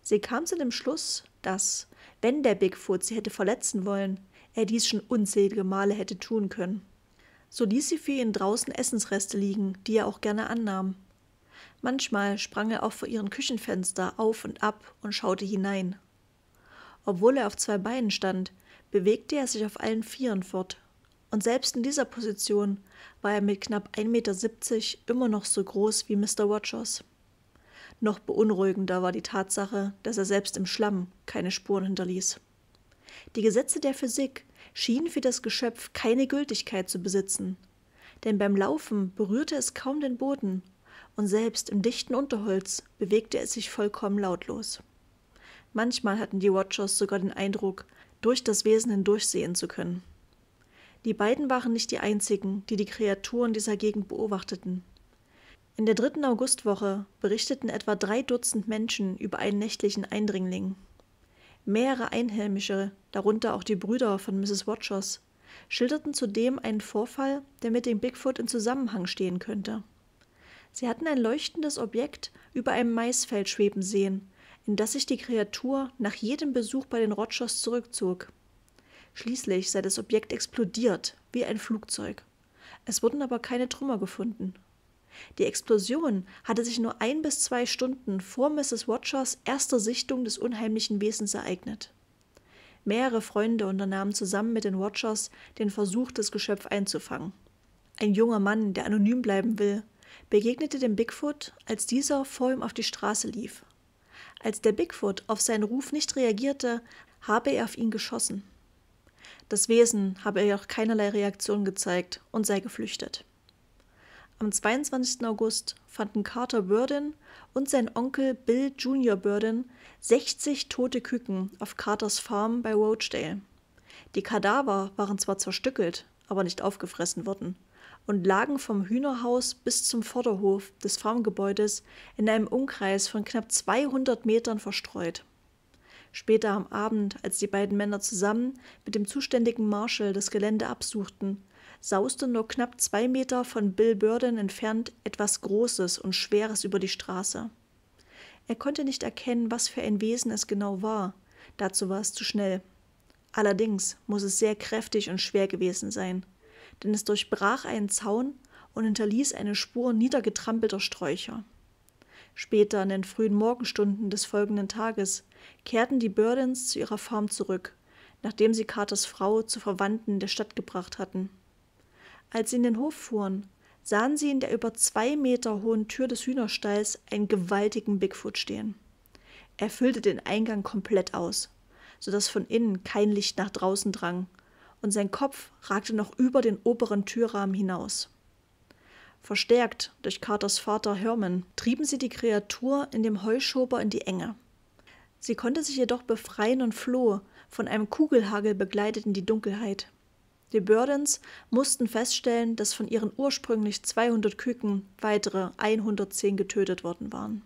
Sie kam zu dem Schluss, dass, wenn der Bigfoot sie hätte verletzen wollen, er dies schon unzählige Male hätte tun können. So ließ sie für ihn draußen Essensreste liegen, die er auch gerne annahm. Manchmal sprang er auch vor ihren Küchenfenster auf und ab und schaute hinein. Obwohl er auf zwei Beinen stand, bewegte er sich auf allen Vieren fort. Und selbst in dieser Position war er mit knapp 1,70 Meter immer noch so groß wie Mr. Rogers. Noch beunruhigender war die Tatsache, dass er selbst im Schlamm keine Spuren hinterließ. Die Gesetze der Physik schienen für das Geschöpf keine Gültigkeit zu besitzen, denn beim Laufen berührte es kaum den Boden, und selbst im dichten Unterholz bewegte es sich vollkommen lautlos. Manchmal hatten die Watchers sogar den Eindruck, durch das Wesen hindurchsehen zu können. Die beiden waren nicht die einzigen, die die Kreaturen dieser Gegend beobachteten. In der dritten Augustwoche berichteten etwa drei Dutzend Menschen über einen nächtlichen Eindringling. Mehrere Einheimische, darunter auch die Brüder von Mrs. Watchers, schilderten zudem einen Vorfall, der mit dem Bigfoot in Zusammenhang stehen könnte. Sie hatten ein leuchtendes Objekt über einem Maisfeld schweben sehen in das sich die Kreatur nach jedem Besuch bei den Rogers zurückzog. Schließlich sei das Objekt explodiert, wie ein Flugzeug. Es wurden aber keine Trümmer gefunden. Die Explosion hatte sich nur ein bis zwei Stunden vor Mrs. Watchers erster Sichtung des unheimlichen Wesens ereignet. Mehrere Freunde unternahmen zusammen mit den Watchers den Versuch, das Geschöpf einzufangen. Ein junger Mann, der anonym bleiben will, begegnete dem Bigfoot, als dieser vor ihm auf die Straße lief. Als der Bigfoot auf seinen Ruf nicht reagierte, habe er auf ihn geschossen. Das Wesen habe jedoch keinerlei Reaktion gezeigt und sei geflüchtet. Am 22. August fanden Carter Burden und sein Onkel Bill Jr. Burden 60 tote Küken auf Carters Farm bei Rochdale. Die Kadaver waren zwar zerstückelt, aber nicht aufgefressen worden und lagen vom Hühnerhaus bis zum Vorderhof des Farmgebäudes in einem Umkreis von knapp 200 Metern verstreut. Später am Abend, als die beiden Männer zusammen mit dem zuständigen Marshall das Gelände absuchten, sauste nur knapp zwei Meter von Bill Burden entfernt etwas Großes und Schweres über die Straße. Er konnte nicht erkennen, was für ein Wesen es genau war. Dazu war es zu schnell. Allerdings muss es sehr kräftig und schwer gewesen sein denn es durchbrach einen Zaun und hinterließ eine Spur niedergetrampelter Sträucher. Später in den frühen Morgenstunden des folgenden Tages kehrten die Burdens zu ihrer Farm zurück, nachdem sie Carters Frau zu Verwandten der Stadt gebracht hatten. Als sie in den Hof fuhren, sahen sie in der über zwei Meter hohen Tür des Hühnerstalls einen gewaltigen Bigfoot stehen. Er füllte den Eingang komplett aus, so dass von innen kein Licht nach draußen drang und sein Kopf ragte noch über den oberen Türrahmen hinaus. Verstärkt durch Carters Vater Herman trieben sie die Kreatur in dem Heuschober in die Enge. Sie konnte sich jedoch befreien und floh, von einem Kugelhagel begleitet in die Dunkelheit. Die Burdens mussten feststellen, dass von ihren ursprünglich 200 Küken weitere 110 getötet worden waren.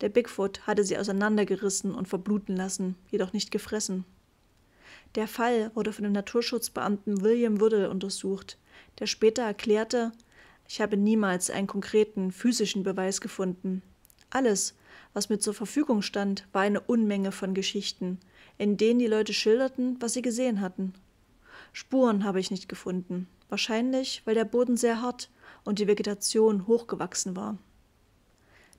Der Bigfoot hatte sie auseinandergerissen und verbluten lassen, jedoch nicht gefressen. Der Fall wurde von dem Naturschutzbeamten William Woodall untersucht, der später erklärte, ich habe niemals einen konkreten physischen Beweis gefunden. Alles, was mir zur Verfügung stand, war eine Unmenge von Geschichten, in denen die Leute schilderten, was sie gesehen hatten. Spuren habe ich nicht gefunden, wahrscheinlich weil der Boden sehr hart und die Vegetation hochgewachsen war.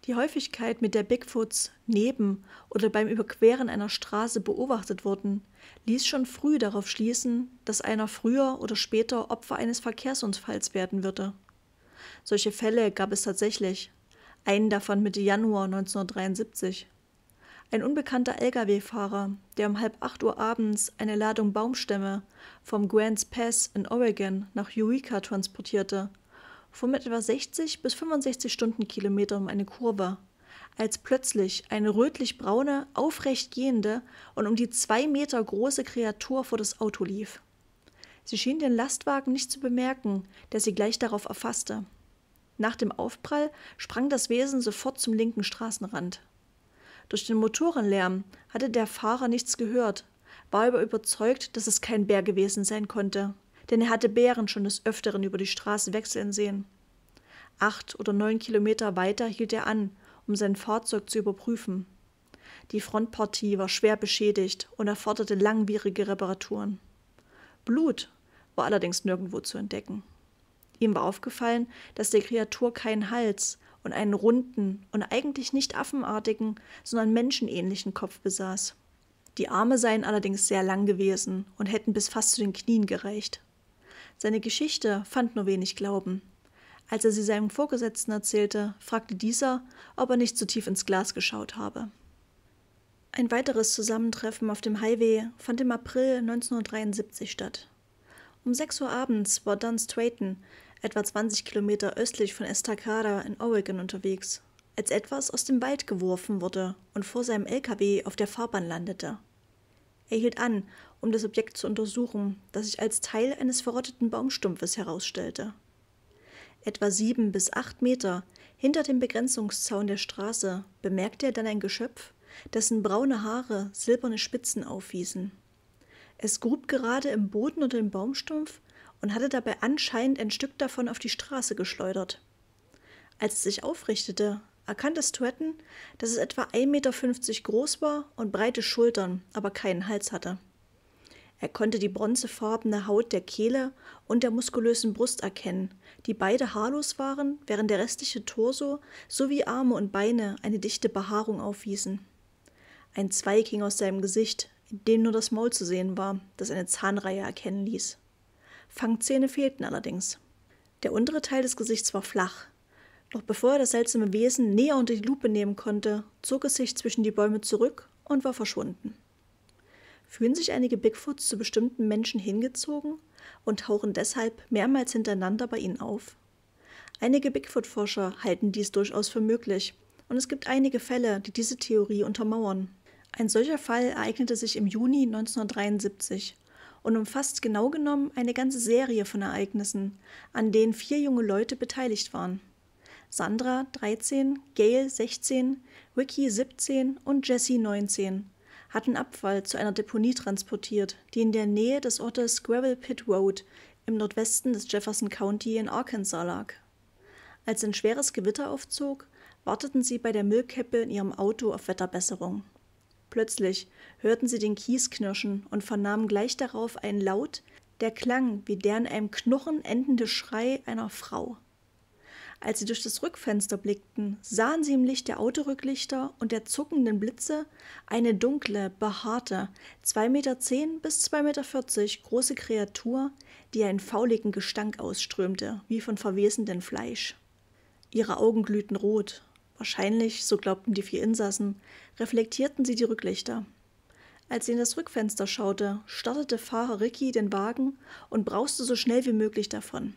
Die Häufigkeit, mit der Bigfoots neben oder beim Überqueren einer Straße beobachtet wurden, ließ schon früh darauf schließen, dass einer früher oder später Opfer eines Verkehrsunfalls werden würde. Solche Fälle gab es tatsächlich, einen davon Mitte Januar 1973. Ein unbekannter Lkw-Fahrer, der um halb acht Uhr abends eine Ladung Baumstämme vom Grants Pass in Oregon nach Eureka transportierte, fuhr mit etwa 60 bis 65 Stundenkilometer um eine Kurve, als plötzlich eine rötlich-braune, aufrecht gehende und um die zwei Meter große Kreatur vor das Auto lief. Sie schien den Lastwagen nicht zu bemerken, der sie gleich darauf erfasste. Nach dem Aufprall sprang das Wesen sofort zum linken Straßenrand. Durch den Motorenlärm hatte der Fahrer nichts gehört, war aber überzeugt, dass es kein Bär gewesen sein konnte denn er hatte Bären schon des Öfteren über die Straße wechseln sehen. Acht oder neun Kilometer weiter hielt er an, um sein Fahrzeug zu überprüfen. Die Frontpartie war schwer beschädigt und erforderte langwierige Reparaturen. Blut war allerdings nirgendwo zu entdecken. Ihm war aufgefallen, dass der Kreatur keinen Hals und einen runden und eigentlich nicht affenartigen, sondern menschenähnlichen Kopf besaß. Die Arme seien allerdings sehr lang gewesen und hätten bis fast zu den Knien gereicht. Seine Geschichte fand nur wenig Glauben. Als er sie seinem Vorgesetzten erzählte, fragte dieser, ob er nicht zu tief ins Glas geschaut habe. Ein weiteres Zusammentreffen auf dem Highway fand im April 1973 statt. Um 6 Uhr abends war Don Strayton, etwa 20 Kilometer östlich von Estacada in Oregon unterwegs, als etwas aus dem Wald geworfen wurde und vor seinem LKW auf der Fahrbahn landete. Er hielt an um das Objekt zu untersuchen, das sich als Teil eines verrotteten Baumstumpfes herausstellte. Etwa sieben bis acht Meter hinter dem Begrenzungszaun der Straße bemerkte er dann ein Geschöpf, dessen braune Haare silberne Spitzen aufwiesen. Es grub gerade im Boden unter dem Baumstumpf und hatte dabei anscheinend ein Stück davon auf die Straße geschleudert. Als es sich aufrichtete, erkannte Stratton, dass es etwa 1,50 Meter groß war und breite Schultern, aber keinen Hals hatte. Er konnte die bronzefarbene Haut der Kehle und der muskulösen Brust erkennen, die beide haarlos waren, während der restliche Torso sowie Arme und Beine eine dichte Behaarung aufwiesen. Ein Zweig hing aus seinem Gesicht, in dem nur das Maul zu sehen war, das eine Zahnreihe erkennen ließ. Fangzähne fehlten allerdings. Der untere Teil des Gesichts war flach. Doch bevor er das seltsame Wesen näher unter die Lupe nehmen konnte, zog es sich zwischen die Bäume zurück und war verschwunden fühlen sich einige Bigfoots zu bestimmten Menschen hingezogen und tauchen deshalb mehrmals hintereinander bei ihnen auf. Einige Bigfoot-Forscher halten dies durchaus für möglich und es gibt einige Fälle, die diese Theorie untermauern. Ein solcher Fall ereignete sich im Juni 1973 und umfasst genau genommen eine ganze Serie von Ereignissen, an denen vier junge Leute beteiligt waren. Sandra 13, Gail 16, Ricky 17 und Jesse 19, hatten Abfall zu einer Deponie transportiert, die in der Nähe des Ortes Gravel Pit Road im Nordwesten des Jefferson County in Arkansas lag. Als ein schweres Gewitter aufzog, warteten sie bei der Müllkippe in ihrem Auto auf Wetterbesserung. Plötzlich hörten sie den Kies knirschen und vernahmen gleich darauf einen Laut, der klang wie der in einem Knochen endende Schrei einer Frau. Als sie durch das Rückfenster blickten, sahen sie im Licht der Autorücklichter und der zuckenden Blitze eine dunkle, behaarte, 2,10 Meter bis 2,40 Meter große Kreatur, die einen fauligen Gestank ausströmte, wie von verwesendem Fleisch. Ihre Augen glühten rot. Wahrscheinlich, so glaubten die vier Insassen, reflektierten sie die Rücklichter. Als sie in das Rückfenster schaute, startete Fahrer Ricky den Wagen und brauste so schnell wie möglich davon.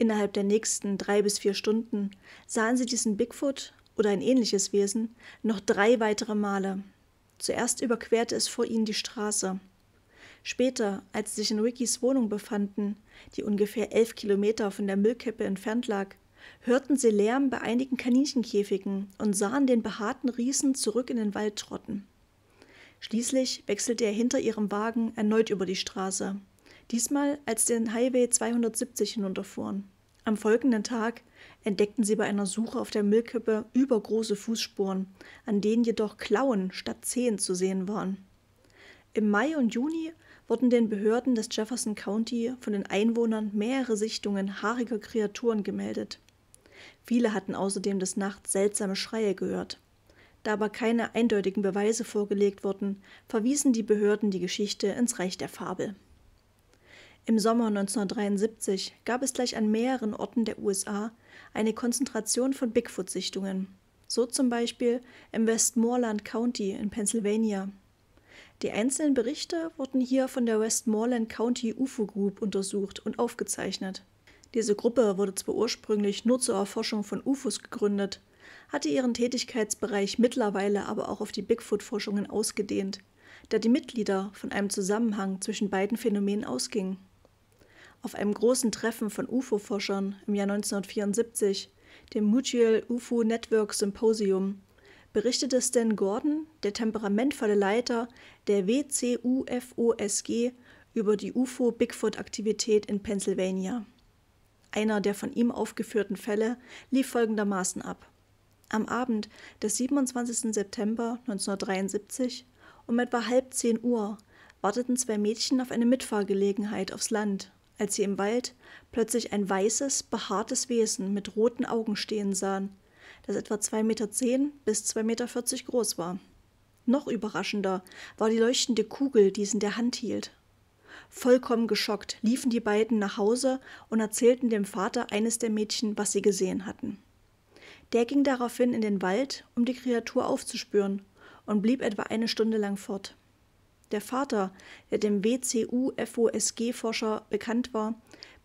Innerhalb der nächsten drei bis vier Stunden sahen sie diesen Bigfoot oder ein ähnliches Wesen noch drei weitere Male. Zuerst überquerte es vor ihnen die Straße. Später, als sie sich in Rickys Wohnung befanden, die ungefähr elf Kilometer von der Müllkippe entfernt lag, hörten sie Lärm bei einigen Kaninchenkäfigen und sahen den behaarten Riesen zurück in den Wald trotten. Schließlich wechselte er hinter ihrem Wagen erneut über die Straße diesmal als den Highway 270 hinunterfuhren. Am folgenden Tag entdeckten sie bei einer Suche auf der Müllkippe übergroße Fußspuren, an denen jedoch Klauen statt Zehen zu sehen waren. Im Mai und Juni wurden den Behörden des Jefferson County von den Einwohnern mehrere Sichtungen haariger Kreaturen gemeldet. Viele hatten außerdem des Nachts seltsame Schreie gehört. Da aber keine eindeutigen Beweise vorgelegt wurden, verwiesen die Behörden die Geschichte ins Reich der Fabel. Im Sommer 1973 gab es gleich an mehreren Orten der USA eine Konzentration von Bigfoot-Sichtungen, so zum Beispiel im Westmoreland County in Pennsylvania. Die einzelnen Berichte wurden hier von der Westmoreland County UFO Group untersucht und aufgezeichnet. Diese Gruppe wurde zwar ursprünglich nur zur Erforschung von UFOs gegründet, hatte ihren Tätigkeitsbereich mittlerweile aber auch auf die Bigfoot-Forschungen ausgedehnt, da die Mitglieder von einem Zusammenhang zwischen beiden Phänomenen ausgingen auf einem großen Treffen von UFO-Forschern im Jahr 1974, dem Mutual UFO Network Symposium, berichtete Stan Gordon, der temperamentvolle Leiter der WCUFOSG, über die UFO-Bigfoot-Aktivität in Pennsylvania. Einer der von ihm aufgeführten Fälle lief folgendermaßen ab. Am Abend des 27. September 1973 um etwa halb 10 Uhr warteten zwei Mädchen auf eine Mitfahrgelegenheit aufs Land als sie im Wald plötzlich ein weißes, behaartes Wesen mit roten Augen stehen sahen, das etwa 2,10 Meter bis 2,40 Meter groß war. Noch überraschender war die leuchtende Kugel, die es in der Hand hielt. Vollkommen geschockt liefen die beiden nach Hause und erzählten dem Vater eines der Mädchen, was sie gesehen hatten. Der ging daraufhin in den Wald, um die Kreatur aufzuspüren, und blieb etwa eine Stunde lang fort. Der Vater, der dem WCU-FOSG-Forscher bekannt war,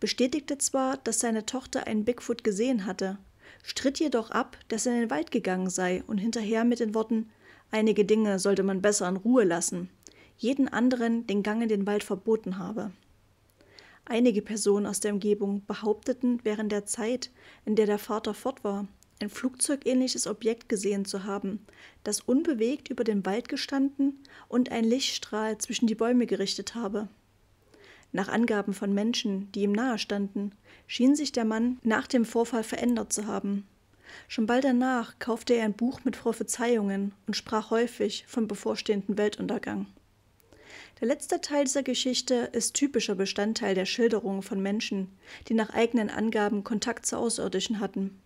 bestätigte zwar, dass seine Tochter einen Bigfoot gesehen hatte, stritt jedoch ab, dass er in den Wald gegangen sei und hinterher mit den Worten Einige Dinge sollte man besser in Ruhe lassen, jeden anderen den Gang in den Wald verboten habe. Einige Personen aus der Umgebung behaupteten während der Zeit, in der der Vater fort war, ein flugzeugähnliches Objekt gesehen zu haben, das unbewegt über dem Wald gestanden und einen Lichtstrahl zwischen die Bäume gerichtet habe. Nach Angaben von Menschen, die ihm nahe standen, schien sich der Mann nach dem Vorfall verändert zu haben. Schon bald danach kaufte er ein Buch mit Prophezeiungen und sprach häufig vom bevorstehenden Weltuntergang. Der letzte Teil dieser Geschichte ist typischer Bestandteil der Schilderungen von Menschen, die nach eigenen Angaben Kontakt zu Außerirdischen hatten.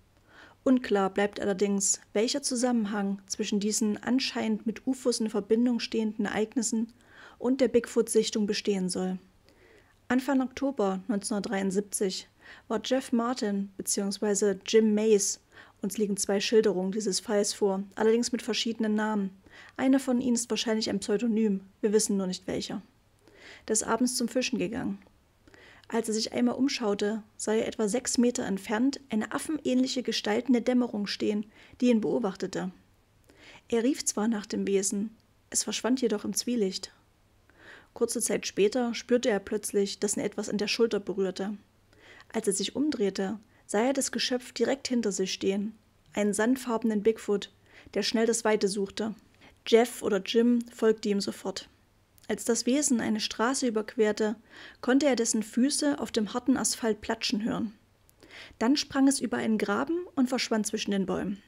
Unklar bleibt allerdings, welcher Zusammenhang zwischen diesen anscheinend mit UFOs in Verbindung stehenden Ereignissen und der Bigfoot-Sichtung bestehen soll. Anfang Oktober 1973 war Jeff Martin bzw. Jim Mays, uns liegen zwei Schilderungen dieses Falls vor, allerdings mit verschiedenen Namen. Einer von ihnen ist wahrscheinlich ein Pseudonym, wir wissen nur nicht welcher. Des Abends zum Fischen gegangen. Als er sich einmal umschaute, sah er etwa sechs Meter entfernt eine affenähnliche Gestalt in der Dämmerung stehen, die ihn beobachtete. Er rief zwar nach dem Wesen, es verschwand jedoch im Zwielicht. Kurze Zeit später spürte er plötzlich, dass ihn etwas an der Schulter berührte. Als er sich umdrehte, sah er das Geschöpf direkt hinter sich stehen, einen sandfarbenen Bigfoot, der schnell das Weite suchte. Jeff oder Jim folgte ihm sofort. Als das Wesen eine Straße überquerte, konnte er dessen Füße auf dem harten Asphalt platschen hören. Dann sprang es über einen Graben und verschwand zwischen den Bäumen.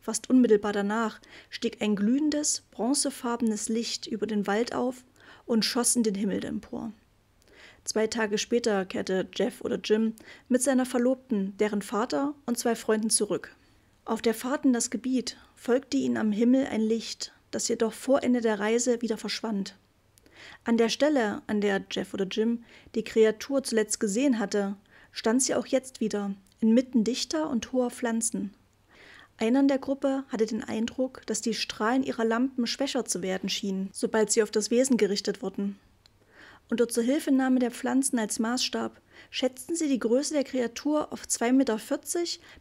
Fast unmittelbar danach stieg ein glühendes, bronzefarbenes Licht über den Wald auf und schoss in den Himmel empor. Zwei Tage später kehrte Jeff oder Jim mit seiner Verlobten, deren Vater und zwei Freunden zurück. Auf der Fahrt in das Gebiet folgte ihnen am Himmel ein Licht, das jedoch vor Ende der Reise wieder verschwand. An der Stelle, an der Jeff oder Jim die Kreatur zuletzt gesehen hatte, stand sie auch jetzt wieder, inmitten dichter und hoher Pflanzen. Einer in der Gruppe hatte den Eindruck, dass die Strahlen ihrer Lampen schwächer zu werden schienen, sobald sie auf das Wesen gerichtet wurden. Unter Zuhilfenahme der Pflanzen als Maßstab schätzten sie die Größe der Kreatur auf 2,40 Meter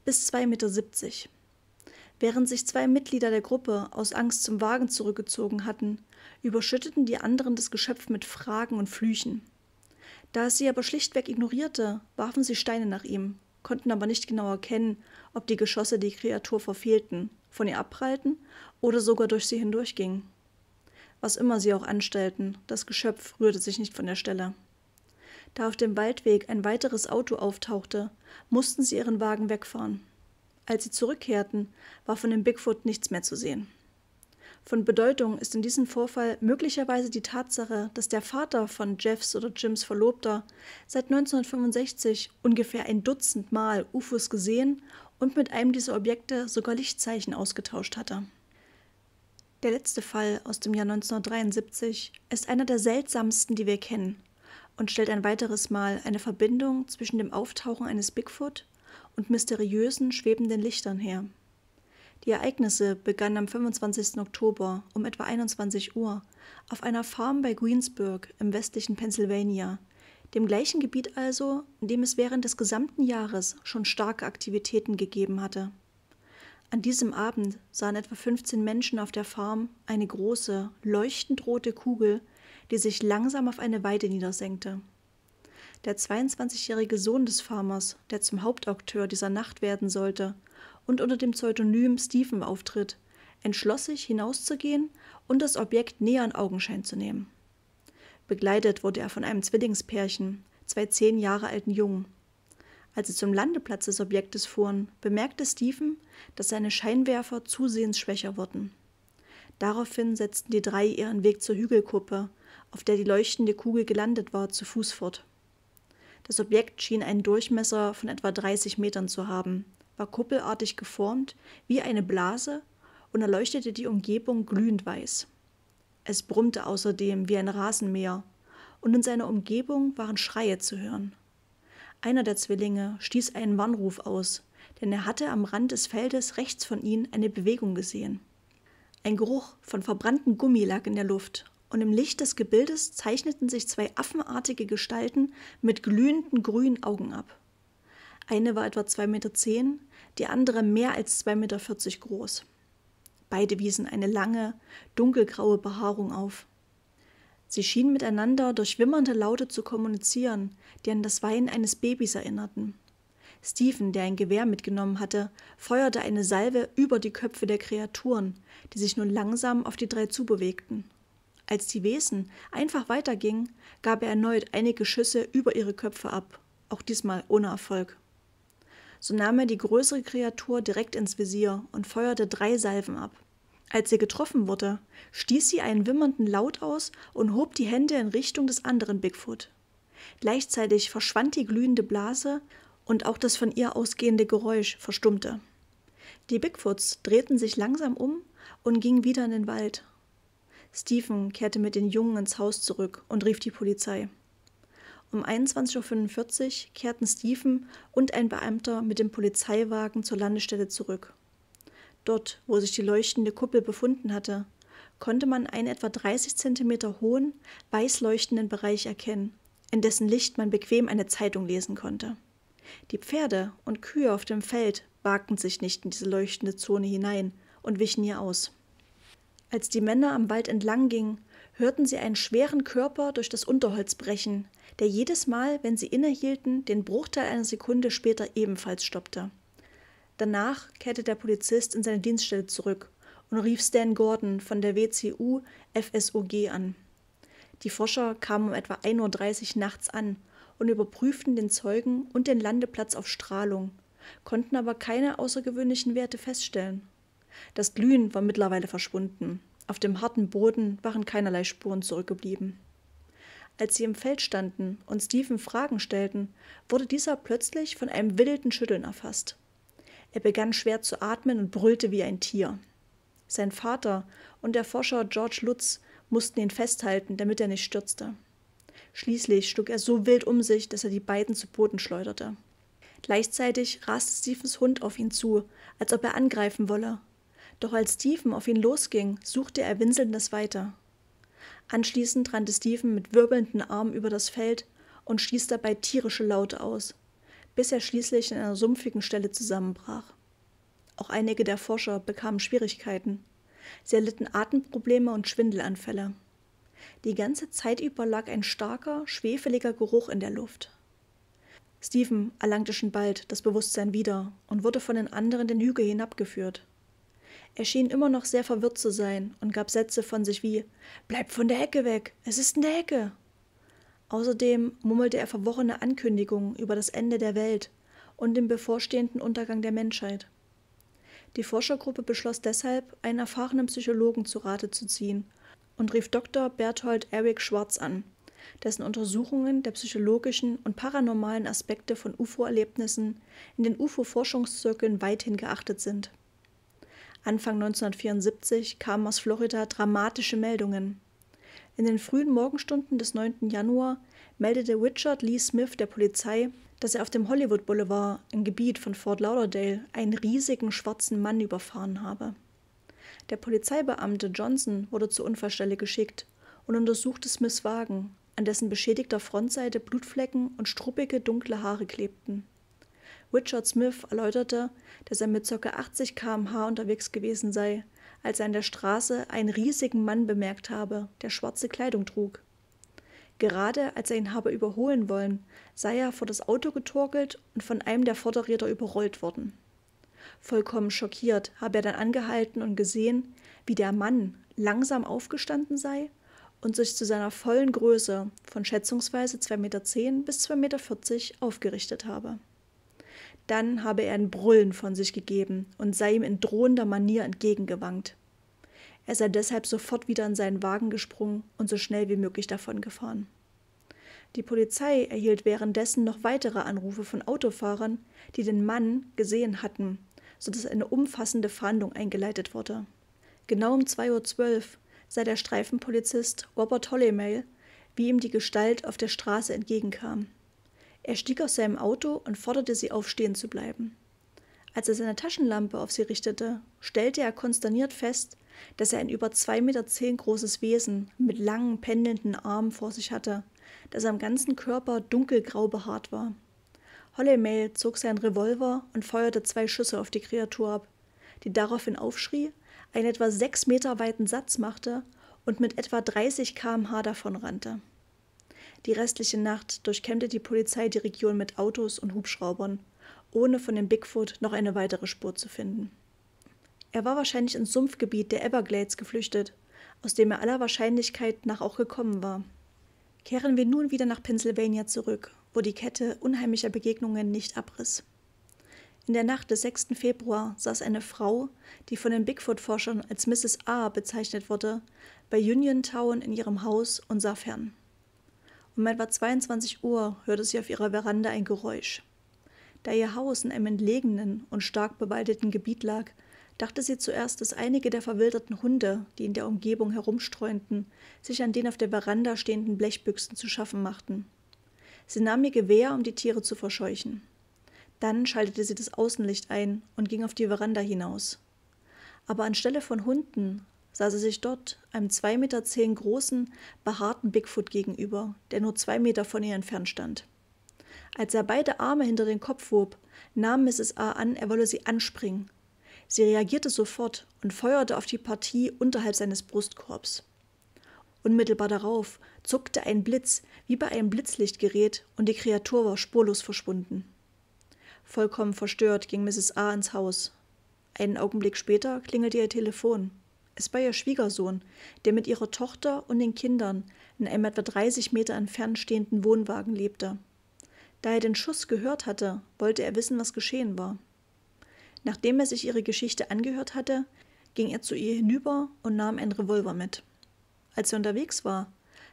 bis 2,70 Meter. Während sich zwei Mitglieder der Gruppe aus Angst zum Wagen zurückgezogen hatten, überschütteten die anderen das Geschöpf mit Fragen und Flüchen. Da es sie aber schlichtweg ignorierte, warfen sie Steine nach ihm, konnten aber nicht genau erkennen, ob die Geschosse die Kreatur verfehlten, von ihr abprallten oder sogar durch sie hindurchgingen. Was immer sie auch anstellten, das Geschöpf rührte sich nicht von der Stelle. Da auf dem Waldweg ein weiteres Auto auftauchte, mussten sie ihren Wagen wegfahren. Als sie zurückkehrten, war von dem Bigfoot nichts mehr zu sehen. Von Bedeutung ist in diesem Vorfall möglicherweise die Tatsache, dass der Vater von Jeffs oder Jims Verlobter seit 1965 ungefähr ein Dutzend Mal UFOs gesehen und mit einem dieser Objekte sogar Lichtzeichen ausgetauscht hatte. Der letzte Fall aus dem Jahr 1973 ist einer der seltsamsten, die wir kennen und stellt ein weiteres Mal eine Verbindung zwischen dem Auftauchen eines Bigfoot und mysteriösen schwebenden Lichtern her. Die Ereignisse begannen am 25. Oktober um etwa 21 Uhr auf einer Farm bei Greensburg im westlichen Pennsylvania, dem gleichen Gebiet also, in dem es während des gesamten Jahres schon starke Aktivitäten gegeben hatte. An diesem Abend sahen etwa 15 Menschen auf der Farm eine große, leuchtend rote Kugel, die sich langsam auf eine Weide niedersenkte. Der 22-jährige Sohn des Farmers, der zum Hauptakteur dieser Nacht werden sollte, und unter dem Pseudonym Stephen auftritt, entschloss sich, hinauszugehen und das Objekt näher in Augenschein zu nehmen. Begleitet wurde er von einem Zwillingspärchen, zwei zehn Jahre alten Jungen. Als sie zum Landeplatz des Objektes fuhren, bemerkte Stephen, dass seine Scheinwerfer zusehends schwächer wurden. Daraufhin setzten die drei ihren Weg zur Hügelkuppe, auf der die leuchtende Kugel gelandet war, zu Fuß fort. Das Objekt schien einen Durchmesser von etwa 30 Metern zu haben, war kuppelartig geformt wie eine Blase und erleuchtete die Umgebung glühend weiß. Es brummte außerdem wie ein Rasenmäher, und in seiner Umgebung waren Schreie zu hören. Einer der Zwillinge stieß einen Warnruf aus, denn er hatte am Rand des Feldes rechts von ihnen eine Bewegung gesehen. Ein Geruch von verbranntem Gummi lag in der Luft, und im Licht des Gebildes zeichneten sich zwei affenartige Gestalten mit glühenden grünen Augen ab. Eine war etwa 2,10 Meter die andere mehr als 2,40 Meter groß. Beide wiesen eine lange, dunkelgraue Behaarung auf. Sie schienen miteinander durch wimmernde Laute zu kommunizieren, die an das Weinen eines Babys erinnerten. Stephen, der ein Gewehr mitgenommen hatte, feuerte eine Salve über die Köpfe der Kreaturen, die sich nun langsam auf die drei zubewegten. Als die Wesen einfach weitergingen, gab er erneut einige Schüsse über ihre Köpfe ab, auch diesmal ohne Erfolg. So nahm er die größere Kreatur direkt ins Visier und feuerte drei Salven ab. Als sie getroffen wurde, stieß sie einen wimmernden Laut aus und hob die Hände in Richtung des anderen Bigfoot. Gleichzeitig verschwand die glühende Blase und auch das von ihr ausgehende Geräusch verstummte. Die Bigfoots drehten sich langsam um und gingen wieder in den Wald. Stephen kehrte mit den Jungen ins Haus zurück und rief die Polizei. Um 21.45 Uhr kehrten Stephen und ein Beamter mit dem Polizeiwagen zur Landestelle zurück. Dort, wo sich die leuchtende Kuppel befunden hatte, konnte man einen etwa 30 Zentimeter hohen, weiß leuchtenden Bereich erkennen, in dessen Licht man bequem eine Zeitung lesen konnte. Die Pferde und Kühe auf dem Feld wagten sich nicht in diese leuchtende Zone hinein und wichen ihr aus. Als die Männer am Wald entlang gingen, hörten sie einen schweren Körper durch das Unterholz brechen, der jedes Mal, wenn sie innehielten, den Bruchteil einer Sekunde später ebenfalls stoppte. Danach kehrte der Polizist in seine Dienststelle zurück und rief Stan Gordon von der WCU FSOG an. Die Forscher kamen um etwa 1.30 Uhr nachts an und überprüften den Zeugen und den Landeplatz auf Strahlung, konnten aber keine außergewöhnlichen Werte feststellen. Das Glühen war mittlerweile verschwunden. Auf dem harten Boden waren keinerlei Spuren zurückgeblieben. Als sie im Feld standen und Stephen Fragen stellten, wurde dieser plötzlich von einem wilden Schütteln erfasst. Er begann schwer zu atmen und brüllte wie ein Tier. Sein Vater und der Forscher George Lutz mussten ihn festhalten, damit er nicht stürzte. Schließlich schlug er so wild um sich, dass er die beiden zu Boden schleuderte. Gleichzeitig raste Stephens Hund auf ihn zu, als ob er angreifen wolle, doch als Stephen auf ihn losging, suchte er Winselndes weiter. Anschließend rannte Stephen mit wirbelnden Armen über das Feld und stieß dabei tierische Laute aus, bis er schließlich in einer sumpfigen Stelle zusammenbrach. Auch einige der Forscher bekamen Schwierigkeiten. Sie erlitten Atemprobleme und Schwindelanfälle. Die ganze Zeit über lag ein starker, schwefeliger Geruch in der Luft. Stephen erlangte schon bald das Bewusstsein wieder und wurde von den anderen den Hügel hinabgeführt. Er schien immer noch sehr verwirrt zu sein und gab Sätze von sich wie Bleib von der Hecke weg, es ist in ne der Hecke. Außerdem murmelte er verworrene Ankündigungen über das Ende der Welt und den bevorstehenden Untergang der Menschheit. Die Forschergruppe beschloss deshalb, einen erfahrenen Psychologen zu Rate zu ziehen und rief Dr. Berthold Eric Schwarz an, dessen Untersuchungen der psychologischen und paranormalen Aspekte von UFO-Erlebnissen in den UFO-Forschungszirkeln weithin geachtet sind. Anfang 1974 kamen aus Florida dramatische Meldungen. In den frühen Morgenstunden des 9. Januar meldete Richard Lee Smith der Polizei, dass er auf dem Hollywood Boulevard im Gebiet von Fort Lauderdale einen riesigen schwarzen Mann überfahren habe. Der Polizeibeamte Johnson wurde zur Unfallstelle geschickt und untersuchte Smiths Wagen, an dessen beschädigter Frontseite Blutflecken und struppige dunkle Haare klebten. Richard Smith erläuterte, dass er mit ca. 80 km/h unterwegs gewesen sei, als er an der Straße einen riesigen Mann bemerkt habe, der schwarze Kleidung trug. Gerade als er ihn habe überholen wollen, sei er vor das Auto getorkelt und von einem der Vorderräder überrollt worden. Vollkommen schockiert habe er dann angehalten und gesehen, wie der Mann langsam aufgestanden sei und sich zu seiner vollen Größe von schätzungsweise 2,10 Meter bis 2,40 Meter aufgerichtet habe. Dann habe er ein Brüllen von sich gegeben und sei ihm in drohender Manier entgegengewankt. Er sei deshalb sofort wieder in seinen Wagen gesprungen und so schnell wie möglich davongefahren. Die Polizei erhielt währenddessen noch weitere Anrufe von Autofahrern, die den Mann gesehen hatten, sodass eine umfassende Fahndung eingeleitet wurde. Genau um 2.12 Uhr sei der Streifenpolizist Robert Hollymale, wie ihm die Gestalt auf der Straße entgegenkam. Er stieg aus seinem Auto und forderte sie auf, stehen zu bleiben. Als er seine Taschenlampe auf sie richtete, stellte er konsterniert fest, dass er ein über 2,10 Meter großes Wesen mit langen, pendelnden Armen vor sich hatte, das am ganzen Körper dunkelgrau behaart war. Hollemail zog seinen Revolver und feuerte zwei Schüsse auf die Kreatur ab, die daraufhin aufschrie, einen etwa sechs Meter weiten Satz machte und mit etwa 30 km/h davonrannte. Die restliche Nacht durchkämmte die Polizei die Region mit Autos und Hubschraubern, ohne von dem Bigfoot noch eine weitere Spur zu finden. Er war wahrscheinlich ins Sumpfgebiet der Everglades geflüchtet, aus dem er aller Wahrscheinlichkeit nach auch gekommen war. Kehren wir nun wieder nach Pennsylvania zurück, wo die Kette unheimlicher Begegnungen nicht abriss. In der Nacht des 6. Februar saß eine Frau, die von den Bigfoot-Forschern als Mrs. A bezeichnet wurde, bei Union Town in ihrem Haus und sah fern. Um etwa 22 Uhr hörte sie auf ihrer Veranda ein Geräusch. Da ihr Haus in einem entlegenen und stark bewaldeten Gebiet lag, dachte sie zuerst, dass einige der verwilderten Hunde, die in der Umgebung herumstreunten, sich an den auf der Veranda stehenden Blechbüchsen zu schaffen machten. Sie nahm ihr Gewehr, um die Tiere zu verscheuchen. Dann schaltete sie das Außenlicht ein und ging auf die Veranda hinaus. Aber anstelle von Hunden sah sie sich dort einem 2,10 Meter großen, behaarten Bigfoot gegenüber, der nur zwei Meter von ihr entfernt stand. Als er beide Arme hinter den Kopf hob, nahm Mrs. A. an, er wolle sie anspringen. Sie reagierte sofort und feuerte auf die Partie unterhalb seines Brustkorbs. Unmittelbar darauf zuckte ein Blitz wie bei einem Blitzlichtgerät und die Kreatur war spurlos verschwunden. Vollkommen verstört ging Mrs. A. ins Haus. Einen Augenblick später klingelte ihr Telefon. Es war ihr Schwiegersohn, der mit ihrer Tochter und den Kindern in einem etwa 30 Meter entfernt stehenden Wohnwagen lebte. Da er den Schuss gehört hatte, wollte er wissen, was geschehen war. Nachdem er sich ihre Geschichte angehört hatte, ging er zu ihr hinüber und nahm einen Revolver mit. Als er unterwegs war,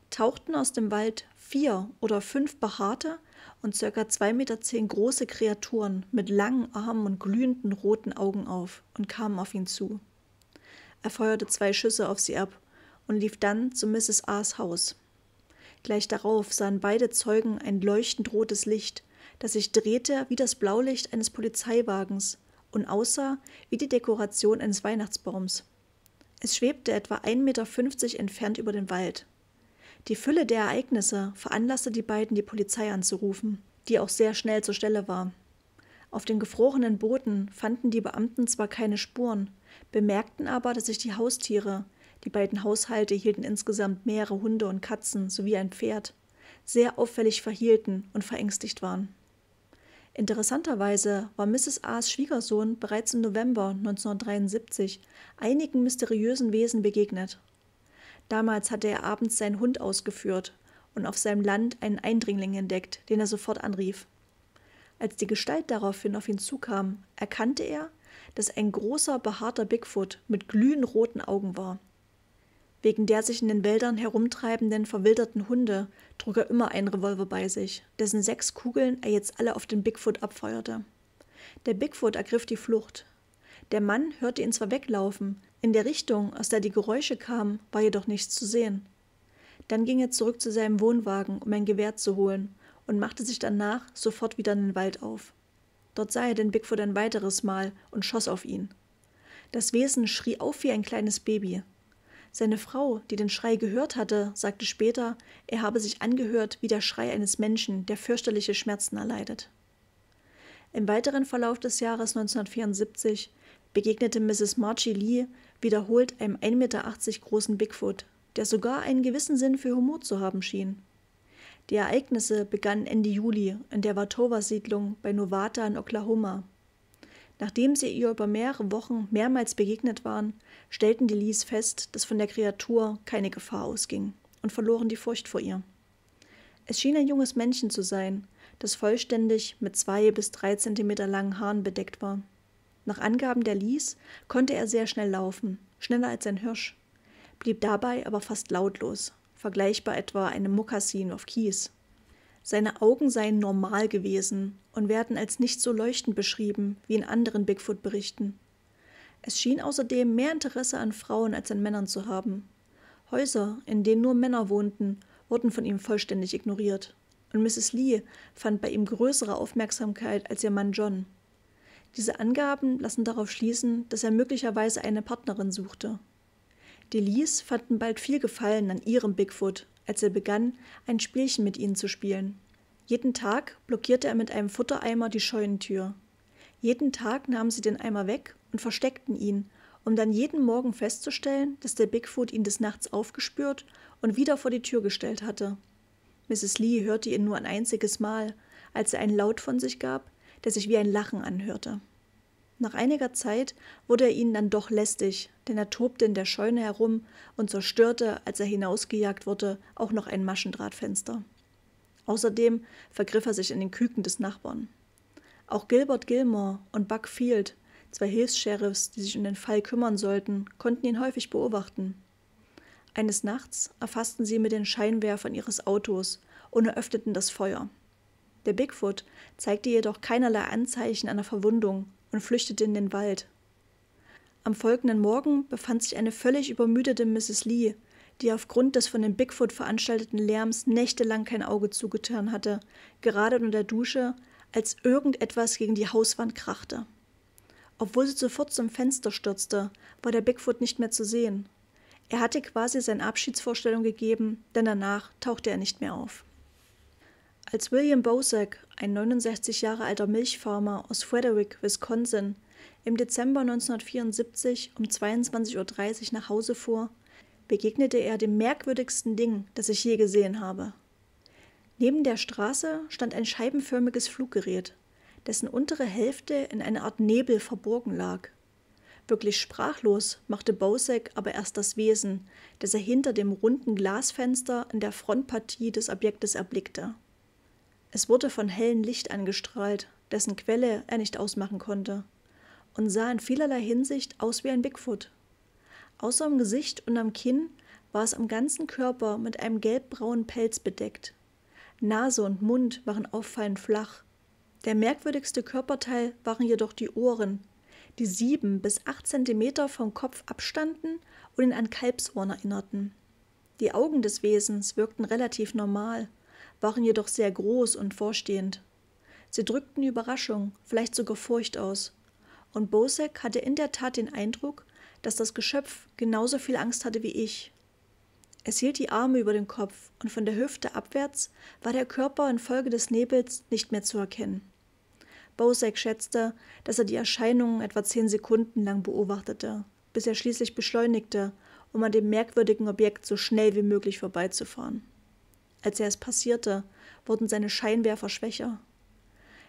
tauchten aus dem Wald vier oder fünf behaarte und ca. 2,10 Meter zehn große Kreaturen mit langen Armen und glühenden roten Augen auf und kamen auf ihn zu. Er feuerte zwei Schüsse auf sie ab und lief dann zu Mrs. A's Haus. Gleich darauf sahen beide Zeugen ein leuchtend rotes Licht, das sich drehte wie das Blaulicht eines Polizeiwagens und aussah wie die Dekoration eines Weihnachtsbaums. Es schwebte etwa 1,50 Meter entfernt über den Wald. Die Fülle der Ereignisse veranlasste die beiden, die Polizei anzurufen, die auch sehr schnell zur Stelle war. Auf den gefrorenen Booten fanden die Beamten zwar keine Spuren, bemerkten aber, dass sich die Haustiere, die beiden Haushalte hielten insgesamt mehrere Hunde und Katzen sowie ein Pferd, sehr auffällig verhielten und verängstigt waren. Interessanterweise war Mrs. A's Schwiegersohn bereits im November 1973 einigen mysteriösen Wesen begegnet. Damals hatte er abends seinen Hund ausgeführt und auf seinem Land einen Eindringling entdeckt, den er sofort anrief. Als die Gestalt daraufhin auf ihn zukam, erkannte er, dass ein großer, behaarter Bigfoot mit glühend roten Augen war. Wegen der sich in den Wäldern herumtreibenden, verwilderten Hunde trug er immer einen Revolver bei sich, dessen sechs Kugeln er jetzt alle auf den Bigfoot abfeuerte. Der Bigfoot ergriff die Flucht. Der Mann hörte ihn zwar weglaufen, in der Richtung, aus der die Geräusche kamen, war jedoch nichts zu sehen. Dann ging er zurück zu seinem Wohnwagen, um ein Gewehr zu holen, und machte sich danach sofort wieder in den Wald auf. Dort sah er den Bigfoot ein weiteres Mal und schoss auf ihn. Das Wesen schrie auf wie ein kleines Baby. Seine Frau, die den Schrei gehört hatte, sagte später, er habe sich angehört wie der Schrei eines Menschen, der fürchterliche Schmerzen erleidet. Im weiteren Verlauf des Jahres 1974 begegnete Mrs. Marchie Lee wiederholt einem 1,80 Meter großen Bigfoot, der sogar einen gewissen Sinn für Humor zu haben schien. Die Ereignisse begannen Ende Juli in der Watova-Siedlung bei Novata in Oklahoma. Nachdem sie ihr über mehrere Wochen mehrmals begegnet waren, stellten die Lees fest, dass von der Kreatur keine Gefahr ausging und verloren die Furcht vor ihr. Es schien ein junges Männchen zu sein, das vollständig mit zwei bis drei Zentimeter langen Haaren bedeckt war. Nach Angaben der Lies konnte er sehr schnell laufen, schneller als ein Hirsch, blieb dabei aber fast lautlos vergleichbar etwa einem Mokassin auf Kies. Seine Augen seien normal gewesen und werden als nicht so leuchtend beschrieben wie in anderen Bigfoot-Berichten. Es schien außerdem mehr Interesse an Frauen als an Männern zu haben. Häuser, in denen nur Männer wohnten, wurden von ihm vollständig ignoriert. Und Mrs. Lee fand bei ihm größere Aufmerksamkeit als ihr Mann John. Diese Angaben lassen darauf schließen, dass er möglicherweise eine Partnerin suchte. Die Lees fanden bald viel Gefallen an ihrem Bigfoot, als er begann, ein Spielchen mit ihnen zu spielen. Jeden Tag blockierte er mit einem Futtereimer die Scheunentür. Jeden Tag nahmen sie den Eimer weg und versteckten ihn, um dann jeden Morgen festzustellen, dass der Bigfoot ihn des Nachts aufgespürt und wieder vor die Tür gestellt hatte. Mrs. Lee hörte ihn nur ein einziges Mal, als er einen Laut von sich gab, der sich wie ein Lachen anhörte. Nach einiger Zeit wurde er ihnen dann doch lästig, denn er tobte in der Scheune herum und zerstörte, als er hinausgejagt wurde, auch noch ein Maschendrahtfenster. Außerdem vergriff er sich in den Küken des Nachbarn. Auch Gilbert Gilmore und Buck Field, zwei Hilfs-Sheriffs, die sich um den Fall kümmern sollten, konnten ihn häufig beobachten. Eines Nachts erfassten sie mit den Scheinwerfern ihres Autos und eröffneten das Feuer. Der Bigfoot zeigte jedoch keinerlei Anzeichen einer Verwundung und flüchtete in den Wald. Am folgenden Morgen befand sich eine völlig übermüdete Mrs. Lee, die aufgrund des von dem Bigfoot veranstalteten Lärms nächtelang kein Auge zugetan hatte, gerade unter der Dusche, als irgendetwas gegen die Hauswand krachte. Obwohl sie sofort zum Fenster stürzte, war der Bigfoot nicht mehr zu sehen. Er hatte quasi seine Abschiedsvorstellung gegeben, denn danach tauchte er nicht mehr auf. Als William Bosack, ein 69 Jahre alter Milchfarmer aus Frederick, Wisconsin, im Dezember 1974 um 22.30 Uhr nach Hause fuhr, begegnete er dem merkwürdigsten Ding, das ich je gesehen habe. Neben der Straße stand ein scheibenförmiges Fluggerät, dessen untere Hälfte in einer Art Nebel verborgen lag. Wirklich sprachlos machte Bosek aber erst das Wesen, das er hinter dem runden Glasfenster in der Frontpartie des Objektes erblickte. Es wurde von hellem Licht angestrahlt, dessen Quelle er nicht ausmachen konnte, und sah in vielerlei Hinsicht aus wie ein Bigfoot. Außer am Gesicht und am Kinn war es am ganzen Körper mit einem gelbbraunen Pelz bedeckt. Nase und Mund waren auffallend flach. Der merkwürdigste Körperteil waren jedoch die Ohren, die sieben bis acht Zentimeter vom Kopf abstanden und ihn an Kalbsohren erinnerten. Die Augen des Wesens wirkten relativ normal waren jedoch sehr groß und vorstehend. Sie drückten Überraschung, vielleicht sogar Furcht aus. Und Bosek hatte in der Tat den Eindruck, dass das Geschöpf genauso viel Angst hatte wie ich. Es hielt die Arme über dem Kopf und von der Hüfte abwärts war der Körper infolge des Nebels nicht mehr zu erkennen. Bosek schätzte, dass er die Erscheinung etwa zehn Sekunden lang beobachtete, bis er schließlich beschleunigte, um an dem merkwürdigen Objekt so schnell wie möglich vorbeizufahren. Als er es passierte, wurden seine Scheinwerfer schwächer.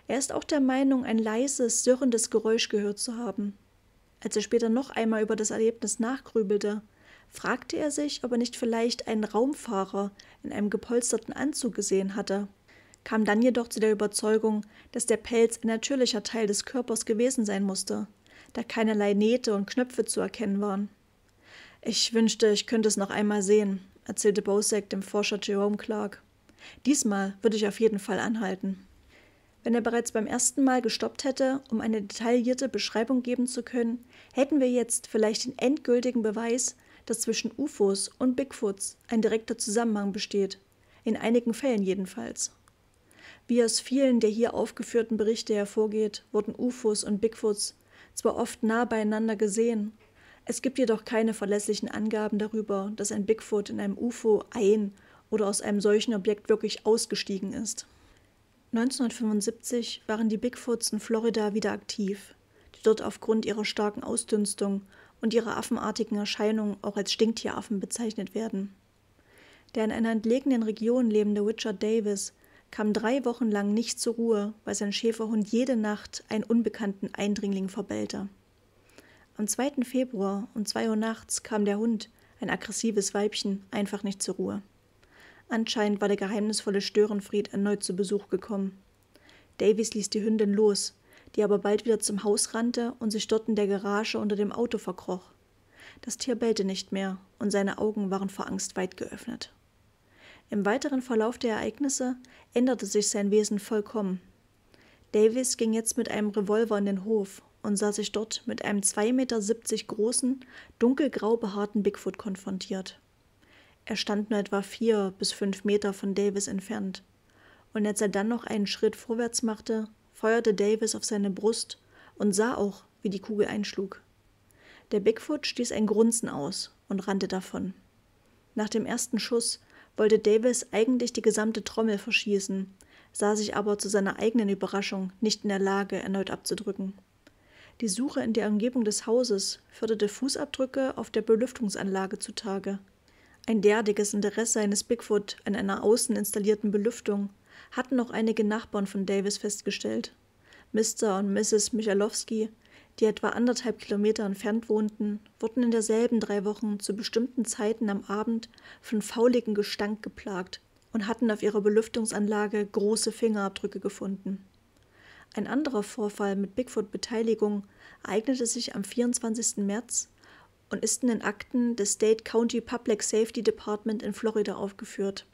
Er ist auch der Meinung, ein leises, surrendes Geräusch gehört zu haben. Als er später noch einmal über das Erlebnis nachgrübelte, fragte er sich, ob er nicht vielleicht einen Raumfahrer in einem gepolsterten Anzug gesehen hatte, kam dann jedoch zu der Überzeugung, dass der Pelz ein natürlicher Teil des Körpers gewesen sein musste, da keinerlei Nähte und Knöpfe zu erkennen waren. Ich wünschte, ich könnte es noch einmal sehen, erzählte Bosek dem Forscher Jerome Clark. Diesmal würde ich auf jeden Fall anhalten. Wenn er bereits beim ersten Mal gestoppt hätte, um eine detaillierte Beschreibung geben zu können, hätten wir jetzt vielleicht den endgültigen Beweis, dass zwischen UFOs und Bigfoots ein direkter Zusammenhang besteht. In einigen Fällen jedenfalls. Wie aus vielen der hier aufgeführten Berichte hervorgeht, wurden UFOs und Bigfoots zwar oft nah beieinander gesehen, es gibt jedoch keine verlässlichen Angaben darüber, dass ein Bigfoot in einem UFO ein oder aus einem solchen Objekt wirklich ausgestiegen ist. 1975 waren die Bigfoots in Florida wieder aktiv, die dort aufgrund ihrer starken Ausdünstung und ihrer affenartigen Erscheinung auch als Stinktieraffen bezeichnet werden. Der in einer entlegenen Region lebende Richard Davis kam drei Wochen lang nicht zur Ruhe, weil sein Schäferhund jede Nacht einen unbekannten Eindringling verbellte. Am 2. Februar um 2 Uhr nachts kam der Hund, ein aggressives Weibchen, einfach nicht zur Ruhe. Anscheinend war der geheimnisvolle Störenfried erneut zu Besuch gekommen. Davies ließ die Hündin los, die aber bald wieder zum Haus rannte und sich dort in der Garage unter dem Auto verkroch. Das Tier bellte nicht mehr und seine Augen waren vor Angst weit geöffnet. Im weiteren Verlauf der Ereignisse änderte sich sein Wesen vollkommen. Davies ging jetzt mit einem Revolver in den Hof und sah sich dort mit einem 2,70 Meter großen, dunkelgrau behaarten Bigfoot konfrontiert. Er stand nur etwa vier bis fünf Meter von Davis entfernt. Und als er dann noch einen Schritt vorwärts machte, feuerte Davis auf seine Brust und sah auch, wie die Kugel einschlug. Der Bigfoot stieß ein Grunzen aus und rannte davon. Nach dem ersten Schuss wollte Davis eigentlich die gesamte Trommel verschießen, sah sich aber zu seiner eigenen Überraschung nicht in der Lage, erneut abzudrücken. Die Suche in der Umgebung des Hauses förderte Fußabdrücke auf der Belüftungsanlage zutage. Ein derartiges Interesse eines Bigfoot an einer außen installierten Belüftung hatten auch einige Nachbarn von Davis festgestellt. Mr. und Mrs. Michalowski, die etwa anderthalb Kilometer entfernt wohnten, wurden in derselben drei Wochen zu bestimmten Zeiten am Abend von fauligem Gestank geplagt und hatten auf ihrer Belüftungsanlage große Fingerabdrücke gefunden. Ein anderer Vorfall mit Bigfoot-Beteiligung ereignete sich am 24. März und ist in den Akten des State County Public Safety Department in Florida aufgeführt.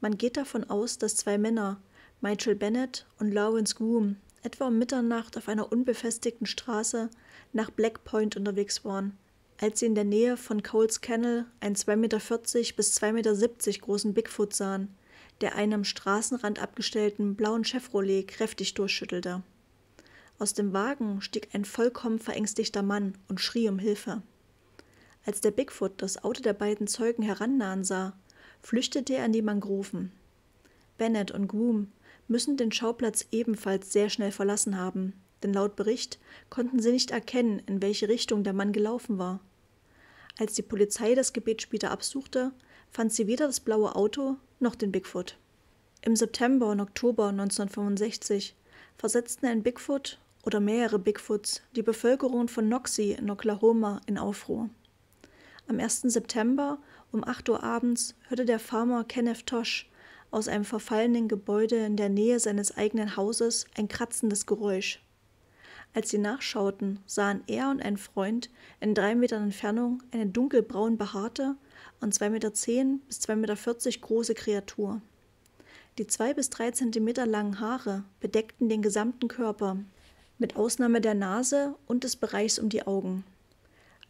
Man geht davon aus, dass zwei Männer, Michael Bennett und Lawrence Groom, etwa um Mitternacht auf einer unbefestigten Straße nach Black Point unterwegs waren, als sie in der Nähe von Coles Kennel einen 2,40 Meter bis 2,70 Meter großen Bigfoot sahen, der einen am Straßenrand abgestellten blauen Chevrolet kräftig durchschüttelte. Aus dem Wagen stieg ein vollkommen verängstigter Mann und schrie um Hilfe. Als der Bigfoot das Auto der beiden Zeugen herannahen sah, flüchtete er in die Mangroven. Bennett und Groom müssen den Schauplatz ebenfalls sehr schnell verlassen haben, denn laut Bericht konnten sie nicht erkennen, in welche Richtung der Mann gelaufen war. Als die Polizei das Gebet später absuchte, fand sie weder das blaue Auto noch den Bigfoot. Im September und Oktober 1965 versetzten ein Bigfoot oder mehrere Bigfoots die Bevölkerung von Noxie in Oklahoma in Aufruhr. Am 1. September um 8 Uhr abends hörte der Farmer Kenneth Tosh aus einem verfallenen Gebäude in der Nähe seines eigenen Hauses ein kratzendes Geräusch. Als sie nachschauten, sahen er und ein Freund in drei Metern Entfernung eine dunkelbraun behaarte und 2,10 Meter bis 2,40 Meter große Kreatur. Die 2 bis 3 Zentimeter langen Haare bedeckten den gesamten Körper, mit Ausnahme der Nase und des Bereichs um die Augen.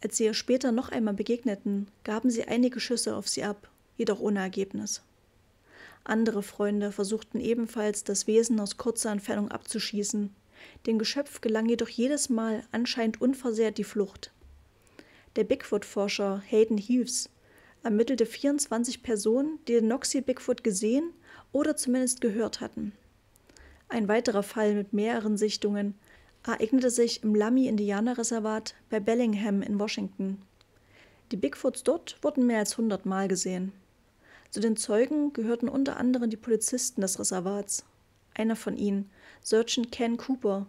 Als sie ihr später noch einmal begegneten, gaben sie einige Schüsse auf sie ab, jedoch ohne Ergebnis. Andere Freunde versuchten ebenfalls, das Wesen aus kurzer Entfernung abzuschießen. Dem Geschöpf gelang jedoch jedes Mal anscheinend unversehrt die Flucht. Der Bigfoot-Forscher Hayden Hughes ermittelte 24 Personen, die den Noxie Bigfoot gesehen oder zumindest gehört hatten. Ein weiterer Fall mit mehreren Sichtungen ereignete sich im Lummi-Indianerreservat bei Bellingham in Washington. Die Bigfoots dort wurden mehr als 100 Mal gesehen. Zu den Zeugen gehörten unter anderem die Polizisten des Reservats. Einer von ihnen, Sergeant Ken Cooper,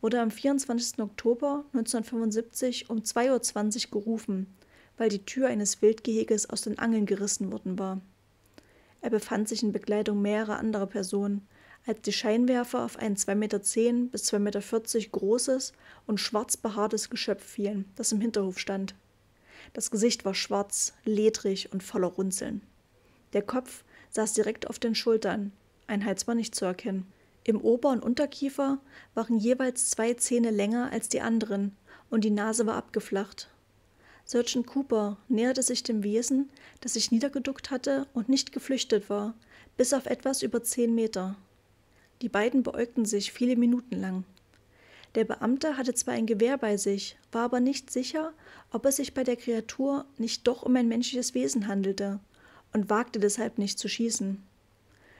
wurde am 24. Oktober 1975 um 2.20 Uhr gerufen, weil die Tür eines Wildgeheges aus den Angeln gerissen worden war. Er befand sich in Begleitung mehrerer anderer Personen, als die Scheinwerfer auf ein 2,10 Meter bis 2,40 Meter großes und schwarz behaartes Geschöpf fielen, das im Hinterhof stand. Das Gesicht war schwarz, ledrig und voller Runzeln. Der Kopf saß direkt auf den Schultern, ein Hals war nicht zu erkennen. Im Ober- und Unterkiefer waren jeweils zwei Zähne länger als die anderen und die Nase war abgeflacht, Sergeant Cooper näherte sich dem Wesen, das sich niedergeduckt hatte und nicht geflüchtet war, bis auf etwas über zehn Meter. Die beiden beäugten sich viele Minuten lang. Der Beamte hatte zwar ein Gewehr bei sich, war aber nicht sicher, ob es sich bei der Kreatur nicht doch um ein menschliches Wesen handelte und wagte deshalb nicht zu schießen.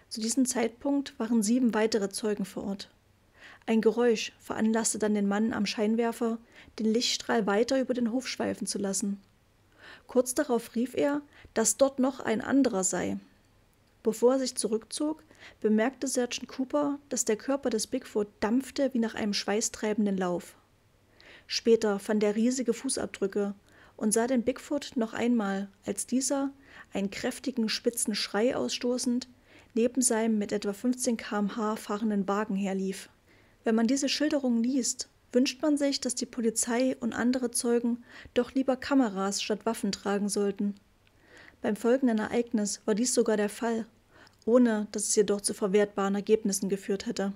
Zu diesem Zeitpunkt waren sieben weitere Zeugen vor Ort. Ein Geräusch veranlasste dann den Mann am Scheinwerfer, den Lichtstrahl weiter über den Hof schweifen zu lassen. Kurz darauf rief er, dass dort noch ein anderer sei. Bevor er sich zurückzog, bemerkte Sergeant Cooper, dass der Körper des Bigfoot dampfte wie nach einem schweißtreibenden Lauf. Später fand er riesige Fußabdrücke und sah den Bigfoot noch einmal, als dieser, einen kräftigen, spitzen Schrei ausstoßend, neben seinem mit etwa 15 km/h fahrenden Wagen herlief. Wenn man diese Schilderung liest, wünscht man sich, dass die Polizei und andere Zeugen doch lieber Kameras statt Waffen tragen sollten. Beim folgenden Ereignis war dies sogar der Fall, ohne dass es jedoch zu verwertbaren Ergebnissen geführt hätte.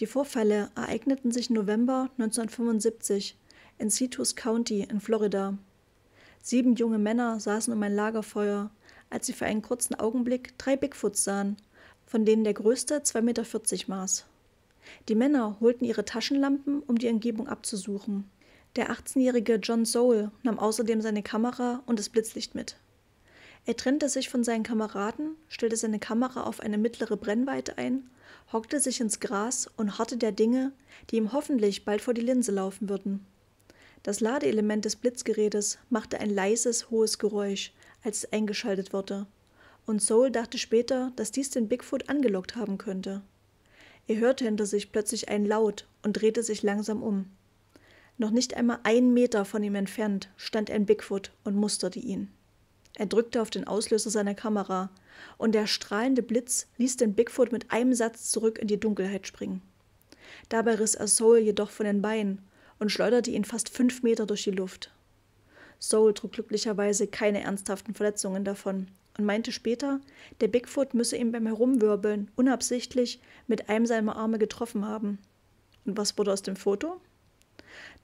Die Vorfälle ereigneten sich November 1975 in Citrus County in Florida. Sieben junge Männer saßen um ein Lagerfeuer, als sie für einen kurzen Augenblick drei Bigfoots sahen, von denen der größte 2,40 Meter maß. Die Männer holten ihre Taschenlampen, um die Umgebung abzusuchen. Der 18-jährige John Sowell nahm außerdem seine Kamera und das Blitzlicht mit. Er trennte sich von seinen Kameraden, stellte seine Kamera auf eine mittlere Brennweite ein, hockte sich ins Gras und harrte der Dinge, die ihm hoffentlich bald vor die Linse laufen würden. Das Ladeelement des Blitzgerätes machte ein leises, hohes Geräusch, als es eingeschaltet wurde, und Sowell dachte später, dass dies den Bigfoot angelockt haben könnte. Er hörte hinter sich plötzlich einen Laut und drehte sich langsam um. Noch nicht einmal einen Meter von ihm entfernt stand ein Bigfoot und musterte ihn. Er drückte auf den Auslöser seiner Kamera und der strahlende Blitz ließ den Bigfoot mit einem Satz zurück in die Dunkelheit springen. Dabei riss er Soul jedoch von den Beinen und schleuderte ihn fast fünf Meter durch die Luft. Soul trug glücklicherweise keine ernsthaften Verletzungen davon, und meinte später, der Bigfoot müsse ihn beim Herumwirbeln unabsichtlich mit einem seiner Arme getroffen haben. Und was wurde aus dem Foto?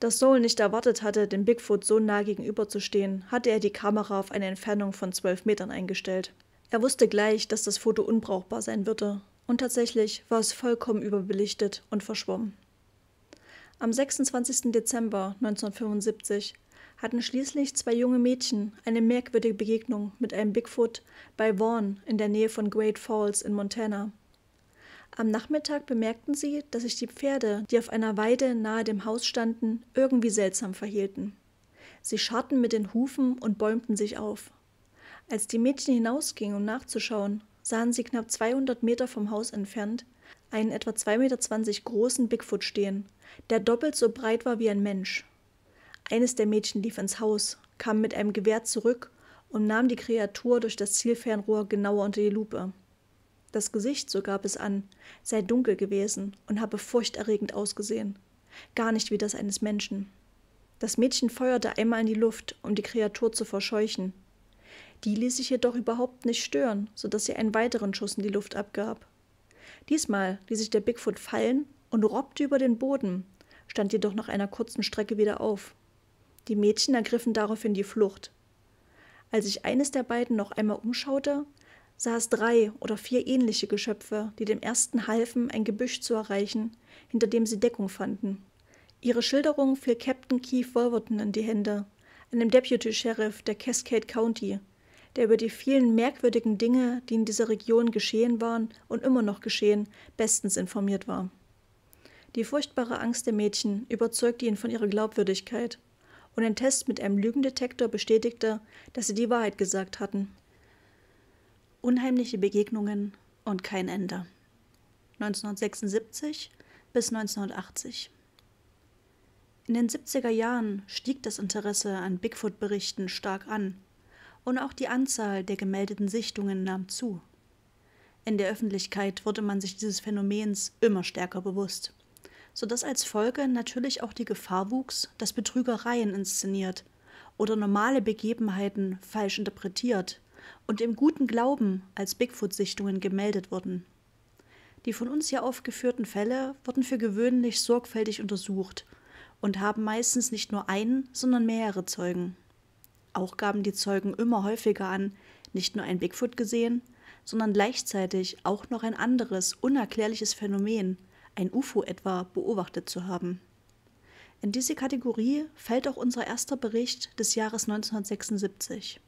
Dass Sol nicht erwartet hatte, dem Bigfoot so nah gegenüberzustehen, hatte er die Kamera auf eine Entfernung von zwölf Metern eingestellt. Er wusste gleich, dass das Foto unbrauchbar sein würde, und tatsächlich war es vollkommen überbelichtet und verschwommen. Am 26. Dezember 1975 hatten schließlich zwei junge Mädchen eine merkwürdige Begegnung mit einem Bigfoot bei Vaughan in der Nähe von Great Falls in Montana. Am Nachmittag bemerkten sie, dass sich die Pferde, die auf einer Weide nahe dem Haus standen, irgendwie seltsam verhielten. Sie scharrten mit den Hufen und bäumten sich auf. Als die Mädchen hinausgingen, um nachzuschauen, sahen sie knapp 200 Meter vom Haus entfernt einen etwa 2,20 Meter großen Bigfoot stehen, der doppelt so breit war wie ein Mensch eines der Mädchen lief ins Haus, kam mit einem Gewehr zurück und nahm die Kreatur durch das Zielfernrohr genauer unter die Lupe. Das Gesicht, so gab es an, sei dunkel gewesen und habe furchterregend ausgesehen, gar nicht wie das eines Menschen. Das Mädchen feuerte einmal in die Luft, um die Kreatur zu verscheuchen. Die ließ sich jedoch überhaupt nicht stören, so dass sie einen weiteren Schuss in die Luft abgab. Diesmal ließ sich der Bigfoot fallen und robbte über den Boden, stand jedoch nach einer kurzen Strecke wieder auf. Die Mädchen ergriffen daraufhin die Flucht. Als ich eines der beiden noch einmal umschaute, sah es drei oder vier ähnliche Geschöpfe, die dem ersten halfen, ein Gebüsch zu erreichen, hinter dem sie Deckung fanden. Ihre Schilderung fiel Captain Keith Wolverton in die Hände, einem Deputy Sheriff der Cascade County, der über die vielen merkwürdigen Dinge, die in dieser Region geschehen waren und immer noch geschehen, bestens informiert war. Die furchtbare Angst der Mädchen überzeugte ihn von ihrer Glaubwürdigkeit und ein Test mit einem Lügendetektor bestätigte, dass sie die Wahrheit gesagt hatten. Unheimliche Begegnungen und kein Ende. 1976 bis 1980. In den 70er Jahren stieg das Interesse an Bigfoot-Berichten stark an und auch die Anzahl der gemeldeten Sichtungen nahm zu. In der Öffentlichkeit wurde man sich dieses Phänomens immer stärker bewusst sodass als Folge natürlich auch die Gefahr wuchs, dass Betrügereien inszeniert oder normale Begebenheiten falsch interpretiert und im guten Glauben als Bigfoot-Sichtungen gemeldet wurden. Die von uns hier aufgeführten Fälle wurden für gewöhnlich sorgfältig untersucht und haben meistens nicht nur einen, sondern mehrere Zeugen. Auch gaben die Zeugen immer häufiger an, nicht nur ein Bigfoot gesehen, sondern gleichzeitig auch noch ein anderes, unerklärliches Phänomen, ein UFO etwa beobachtet zu haben. In diese Kategorie fällt auch unser erster Bericht des Jahres 1976.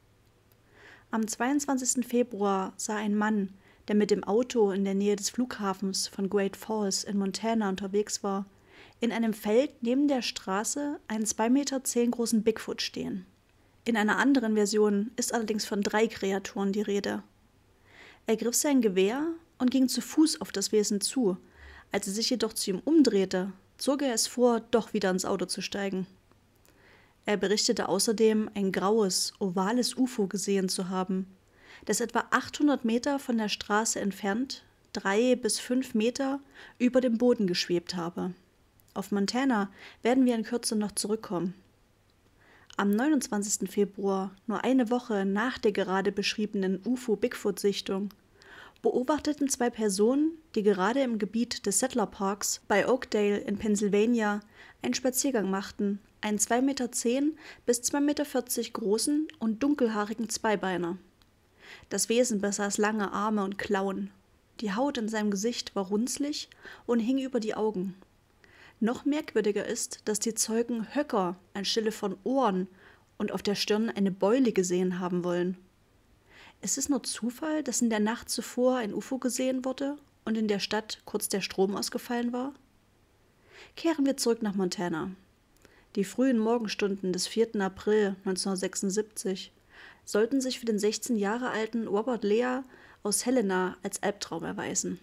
Am 22. Februar sah ein Mann, der mit dem Auto in der Nähe des Flughafens von Great Falls in Montana unterwegs war, in einem Feld neben der Straße einen 2,10 Meter großen Bigfoot stehen. In einer anderen Version ist allerdings von drei Kreaturen die Rede. Er griff sein Gewehr und ging zu Fuß auf das Wesen zu, als er sich jedoch zu ihm umdrehte, zog er es vor, doch wieder ins Auto zu steigen. Er berichtete außerdem, ein graues, ovales UFO gesehen zu haben, das etwa 800 Meter von der Straße entfernt, drei bis fünf Meter über dem Boden geschwebt habe. Auf Montana werden wir in Kürze noch zurückkommen. Am 29. Februar, nur eine Woche nach der gerade beschriebenen UFO-Bigfoot-Sichtung, beobachteten zwei Personen, die gerade im Gebiet des Settler Parks bei Oakdale in Pennsylvania einen Spaziergang machten, einen 2,10 Meter bis 2,40 Meter großen und dunkelhaarigen Zweibeiner. Das Wesen besaß lange Arme und Klauen. Die Haut in seinem Gesicht war runzlig und hing über die Augen. Noch merkwürdiger ist, dass die Zeugen Höcker anstelle von Ohren und auf der Stirn eine Beule gesehen haben wollen. Ist es nur Zufall, dass in der Nacht zuvor ein UFO gesehen wurde und in der Stadt kurz der Strom ausgefallen war? Kehren wir zurück nach Montana. Die frühen Morgenstunden des 4. April 1976 sollten sich für den 16 Jahre alten Robert Lea aus Helena als Albtraum erweisen.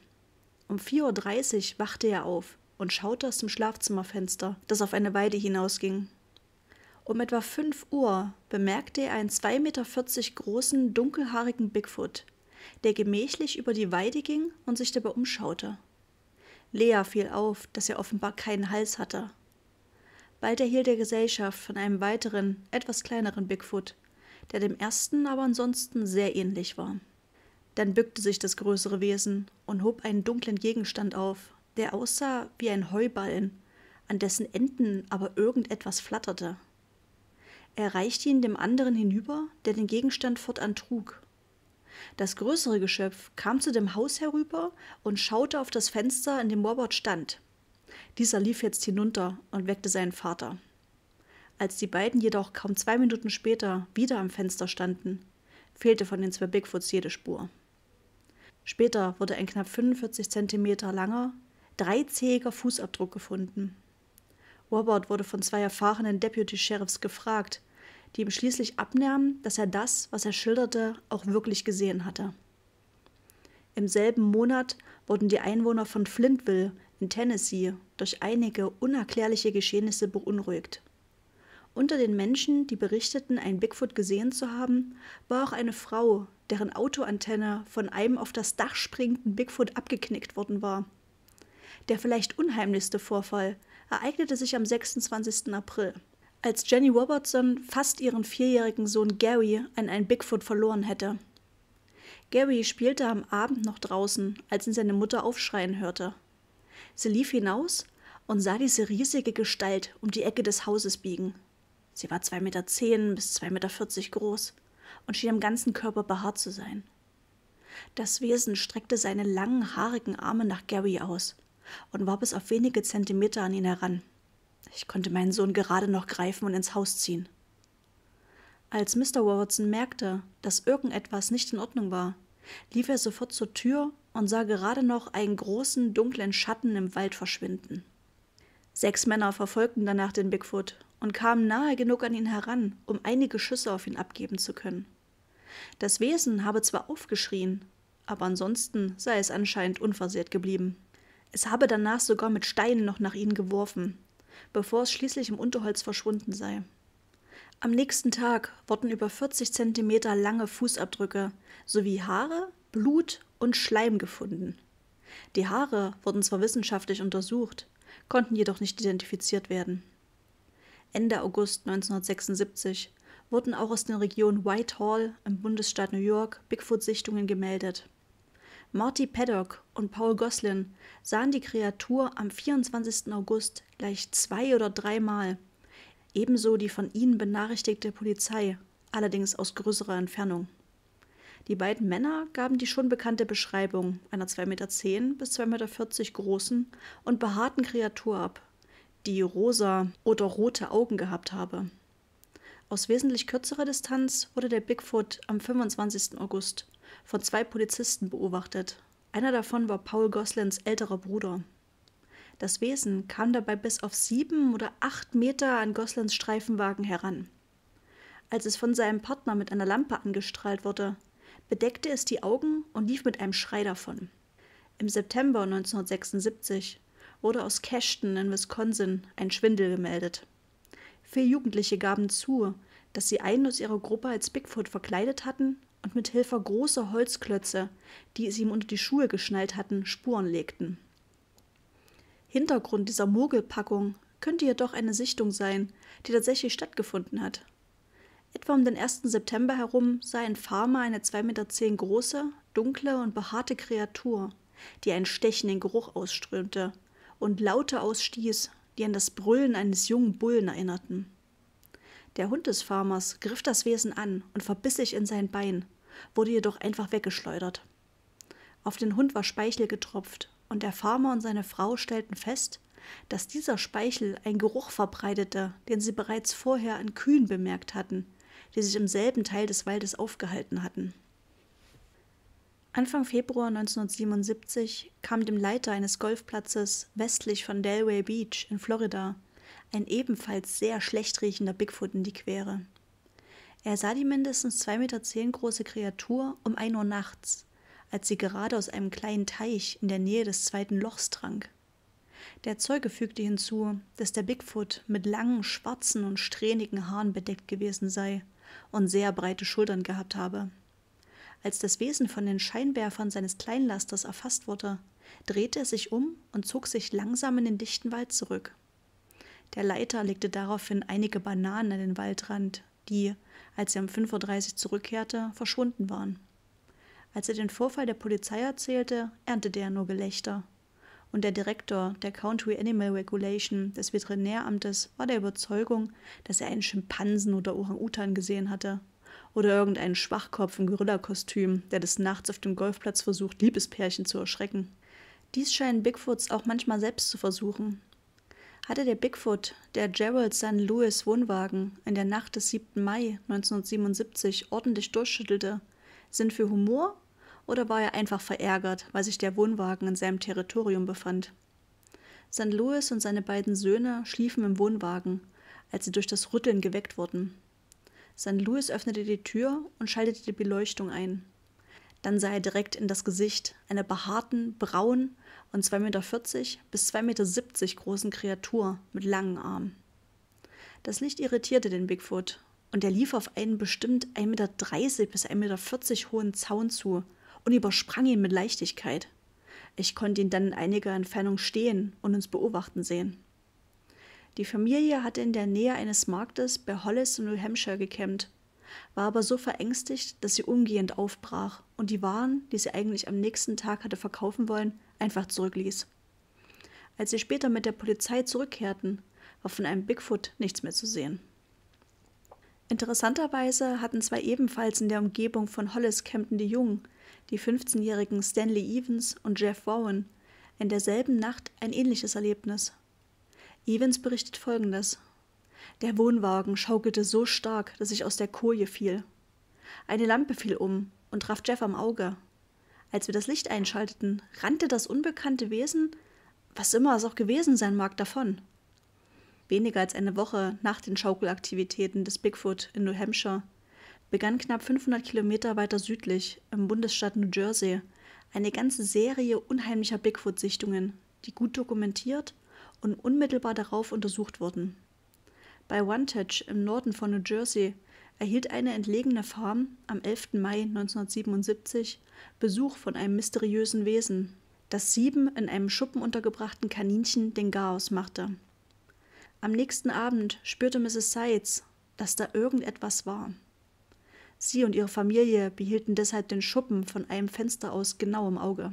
Um 4.30 Uhr wachte er auf und schaute aus dem Schlafzimmerfenster, das auf eine Weide hinausging. Um etwa 5 Uhr bemerkte er einen 2,40 Meter großen, dunkelhaarigen Bigfoot, der gemächlich über die Weide ging und sich dabei umschaute. Lea fiel auf, dass er offenbar keinen Hals hatte. Bald erhielt er Gesellschaft von einem weiteren, etwas kleineren Bigfoot, der dem ersten aber ansonsten sehr ähnlich war. Dann bückte sich das größere Wesen und hob einen dunklen Gegenstand auf, der aussah wie ein Heuballen, an dessen Enden aber irgendetwas flatterte. Er reichte ihn dem anderen hinüber, der den Gegenstand fortan trug. Das größere Geschöpf kam zu dem Haus herüber und schaute auf das Fenster, in dem Robert stand. Dieser lief jetzt hinunter und weckte seinen Vater. Als die beiden jedoch kaum zwei Minuten später wieder am Fenster standen, fehlte von den zwei Bigfoots jede Spur. Später wurde ein knapp 45 Zentimeter langer, dreizähiger Fußabdruck gefunden. Robert wurde von zwei erfahrenen Deputy Sheriffs gefragt, die ihm schließlich abnahmen, dass er das, was er schilderte, auch wirklich gesehen hatte. Im selben Monat wurden die Einwohner von Flintville in Tennessee durch einige unerklärliche Geschehnisse beunruhigt. Unter den Menschen, die berichteten, einen Bigfoot gesehen zu haben, war auch eine Frau, deren Autoantenne von einem auf das Dach springenden Bigfoot abgeknickt worden war. Der vielleicht unheimlichste Vorfall ereignete sich am 26. April als Jenny Robertson fast ihren vierjährigen Sohn Gary an einen Bigfoot verloren hätte. Gary spielte am Abend noch draußen, als ihn seine Mutter aufschreien hörte. Sie lief hinaus und sah diese riesige Gestalt um die Ecke des Hauses biegen. Sie war 2,10 Meter bis 2,40 Meter groß und schien am ganzen Körper behaart zu sein. Das Wesen streckte seine langen, haarigen Arme nach Gary aus und war bis auf wenige Zentimeter an ihn heran. Ich konnte meinen Sohn gerade noch greifen und ins Haus ziehen. Als Mr. Robertson merkte, dass irgendetwas nicht in Ordnung war, lief er sofort zur Tür und sah gerade noch einen großen, dunklen Schatten im Wald verschwinden. Sechs Männer verfolgten danach den Bigfoot und kamen nahe genug an ihn heran, um einige Schüsse auf ihn abgeben zu können. Das Wesen habe zwar aufgeschrien, aber ansonsten sei es anscheinend unversehrt geblieben. Es habe danach sogar mit Steinen noch nach ihnen geworfen, bevor es schließlich im Unterholz verschwunden sei. Am nächsten Tag wurden über 40 Zentimeter lange Fußabdrücke sowie Haare, Blut und Schleim gefunden. Die Haare wurden zwar wissenschaftlich untersucht, konnten jedoch nicht identifiziert werden. Ende August 1976 wurden auch aus der Region Whitehall im Bundesstaat New York Bigfoot-Sichtungen gemeldet. Marty Paddock und Paul Goslin sahen die Kreatur am 24. August gleich zwei oder dreimal. Ebenso die von ihnen benachrichtigte Polizei, allerdings aus größerer Entfernung. Die beiden Männer gaben die schon bekannte Beschreibung einer 2,10 Meter bis 2,40 Meter großen und behaarten Kreatur ab, die rosa oder rote Augen gehabt habe. Aus wesentlich kürzerer Distanz wurde der Bigfoot am 25. August von zwei Polizisten beobachtet einer davon war Paul Goslins älterer Bruder. Das Wesen kam dabei bis auf sieben oder acht Meter an Goslins Streifenwagen heran. Als es von seinem Partner mit einer Lampe angestrahlt wurde, bedeckte es die Augen und lief mit einem Schrei davon. Im September 1976 wurde aus Cashton in Wisconsin ein Schwindel gemeldet. Vier Jugendliche gaben zu, dass sie einen aus ihrer Gruppe als Bigfoot verkleidet hatten und mit Hilfe großer Holzklötze, die sie ihm unter die Schuhe geschnallt hatten, Spuren legten. Hintergrund dieser Mogelpackung könnte jedoch eine Sichtung sein, die tatsächlich stattgefunden hat. Etwa um den 1. September herum sah ein Farmer eine 2,10 Meter große, dunkle und behaarte Kreatur, die einen stechenden Geruch ausströmte und Laute ausstieß, die an das Brüllen eines jungen Bullen erinnerten. Der Hund des Farmers griff das Wesen an und verbiss sich in sein Bein, wurde jedoch einfach weggeschleudert. Auf den Hund war Speichel getropft und der Farmer und seine Frau stellten fest, dass dieser Speichel einen Geruch verbreitete, den sie bereits vorher an Kühen bemerkt hatten, die sich im selben Teil des Waldes aufgehalten hatten. Anfang Februar 1977 kam dem Leiter eines Golfplatzes westlich von Delray Beach in Florida ein ebenfalls sehr schlecht riechender Bigfoot in die Quere. Er sah die mindestens 2,10 Meter große Kreatur um 1 Uhr nachts, als sie gerade aus einem kleinen Teich in der Nähe des zweiten Lochs trank. Der Zeuge fügte hinzu, dass der Bigfoot mit langen, schwarzen und strähnigen Haaren bedeckt gewesen sei und sehr breite Schultern gehabt habe. Als das Wesen von den Scheinwerfern seines Kleinlasters erfasst wurde, drehte es sich um und zog sich langsam in den dichten Wald zurück. Der Leiter legte daraufhin einige Bananen an den Waldrand, die, als er um 5.30 Uhr zurückkehrte, verschwunden waren. Als er den Vorfall der Polizei erzählte, erntete er nur Gelächter. Und der Direktor der Country Animal Regulation des Veterinäramtes war der Überzeugung, dass er einen Schimpansen oder Orang-Utan gesehen hatte. Oder irgendeinen Schwachkopf im Gorillakostüm, der des Nachts auf dem Golfplatz versucht, Liebespärchen zu erschrecken. Dies scheinen Bigfoots auch manchmal selbst zu versuchen, hatte der Bigfoot, der Gerald St. Louis Wohnwagen in der Nacht des 7. Mai 1977 ordentlich durchschüttelte, Sinn für Humor oder war er einfach verärgert, weil sich der Wohnwagen in seinem Territorium befand? St. Louis und seine beiden Söhne schliefen im Wohnwagen, als sie durch das Rütteln geweckt wurden. St. Louis öffnete die Tür und schaltete die Beleuchtung ein. Dann sah er direkt in das Gesicht einer behaarten, braunen, und 2,40 Meter bis 2,70 Meter großen Kreatur mit langen Armen. Das Licht irritierte den Bigfoot und er lief auf einen bestimmt 1,30 Meter bis 1,40 Meter hohen Zaun zu und übersprang ihn mit Leichtigkeit. Ich konnte ihn dann in einiger Entfernung stehen und uns beobachten sehen. Die Familie hatte in der Nähe eines Marktes bei Hollis in New Hampshire gekämmt, war aber so verängstigt, dass sie umgehend aufbrach und die Waren, die sie eigentlich am nächsten Tag hatte verkaufen wollen, einfach zurückließ. Als sie später mit der Polizei zurückkehrten, war von einem Bigfoot nichts mehr zu sehen. Interessanterweise hatten zwei ebenfalls in der Umgebung von Hollis Campton Jungen, die 15-jährigen Stanley Evans und Jeff Warren, in derselben Nacht ein ähnliches Erlebnis. Evans berichtet folgendes: Der Wohnwagen schaukelte so stark, dass ich aus der Koje fiel. Eine Lampe fiel um und traf Jeff am Auge, als wir das Licht einschalteten, rannte das unbekannte Wesen, was immer es auch gewesen sein mag, davon. Weniger als eine Woche nach den Schaukelaktivitäten des Bigfoot in New Hampshire begann knapp 500 Kilometer weiter südlich im Bundesstaat New Jersey eine ganze Serie unheimlicher Bigfoot-Sichtungen, die gut dokumentiert und unmittelbar darauf untersucht wurden. Bei One im Norden von New Jersey erhielt eine entlegene Farm am 11. Mai 1977 Besuch von einem mysteriösen Wesen, das sieben in einem Schuppen untergebrachten Kaninchen den Chaos machte. Am nächsten Abend spürte Mrs. Seitz, dass da irgendetwas war. Sie und ihre Familie behielten deshalb den Schuppen von einem Fenster aus genau im Auge.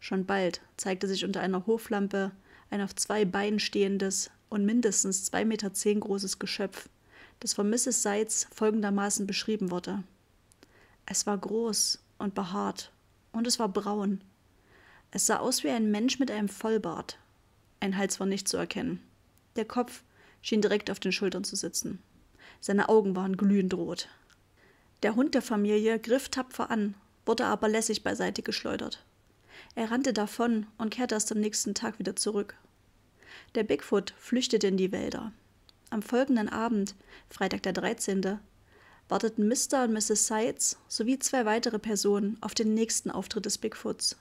Schon bald zeigte sich unter einer Hoflampe ein auf zwei Beinen stehendes und mindestens 2,10 Meter großes Geschöpf, das von Mrs. Seitz folgendermaßen beschrieben wurde. Es war groß und behaart und es war braun. Es sah aus wie ein Mensch mit einem Vollbart. Ein Hals war nicht zu erkennen. Der Kopf schien direkt auf den Schultern zu sitzen. Seine Augen waren glühend rot. Der Hund der Familie griff tapfer an, wurde aber lässig beiseite geschleudert. Er rannte davon und kehrte erst am nächsten Tag wieder zurück. Der Bigfoot flüchtete in die Wälder, am folgenden Abend, Freitag der 13., warteten Mr. und Mrs. Seitz sowie zwei weitere Personen auf den nächsten Auftritt des Bigfoots.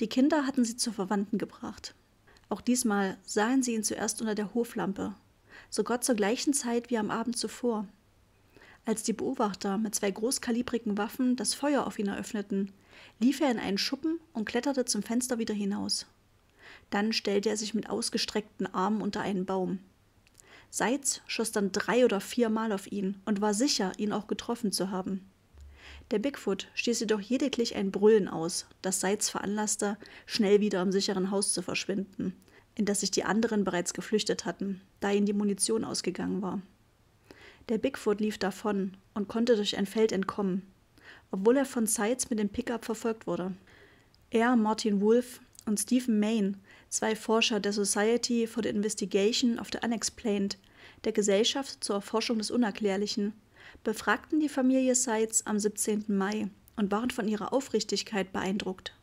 Die Kinder hatten sie zu Verwandten gebracht. Auch diesmal sahen sie ihn zuerst unter der Hoflampe, sogar zur gleichen Zeit wie am Abend zuvor. Als die Beobachter mit zwei großkalibrigen Waffen das Feuer auf ihn eröffneten, lief er in einen Schuppen und kletterte zum Fenster wieder hinaus. Dann stellte er sich mit ausgestreckten Armen unter einen Baum. Seitz schoss dann drei oder viermal auf ihn und war sicher, ihn auch getroffen zu haben. Der Bigfoot stieß jedoch lediglich ein Brüllen aus, das Seitz veranlasste, schnell wieder im sicheren Haus zu verschwinden, in das sich die anderen bereits geflüchtet hatten, da ihnen die Munition ausgegangen war. Der Bigfoot lief davon und konnte durch ein Feld entkommen, obwohl er von Seitz mit dem Pickup verfolgt wurde. Er, Martin Wolf und Stephen Main zwei Forscher der Society for the Investigation of the Unexplained, der Gesellschaft zur Erforschung des Unerklärlichen, befragten die Familie Seitz am 17. Mai und waren von ihrer Aufrichtigkeit beeindruckt.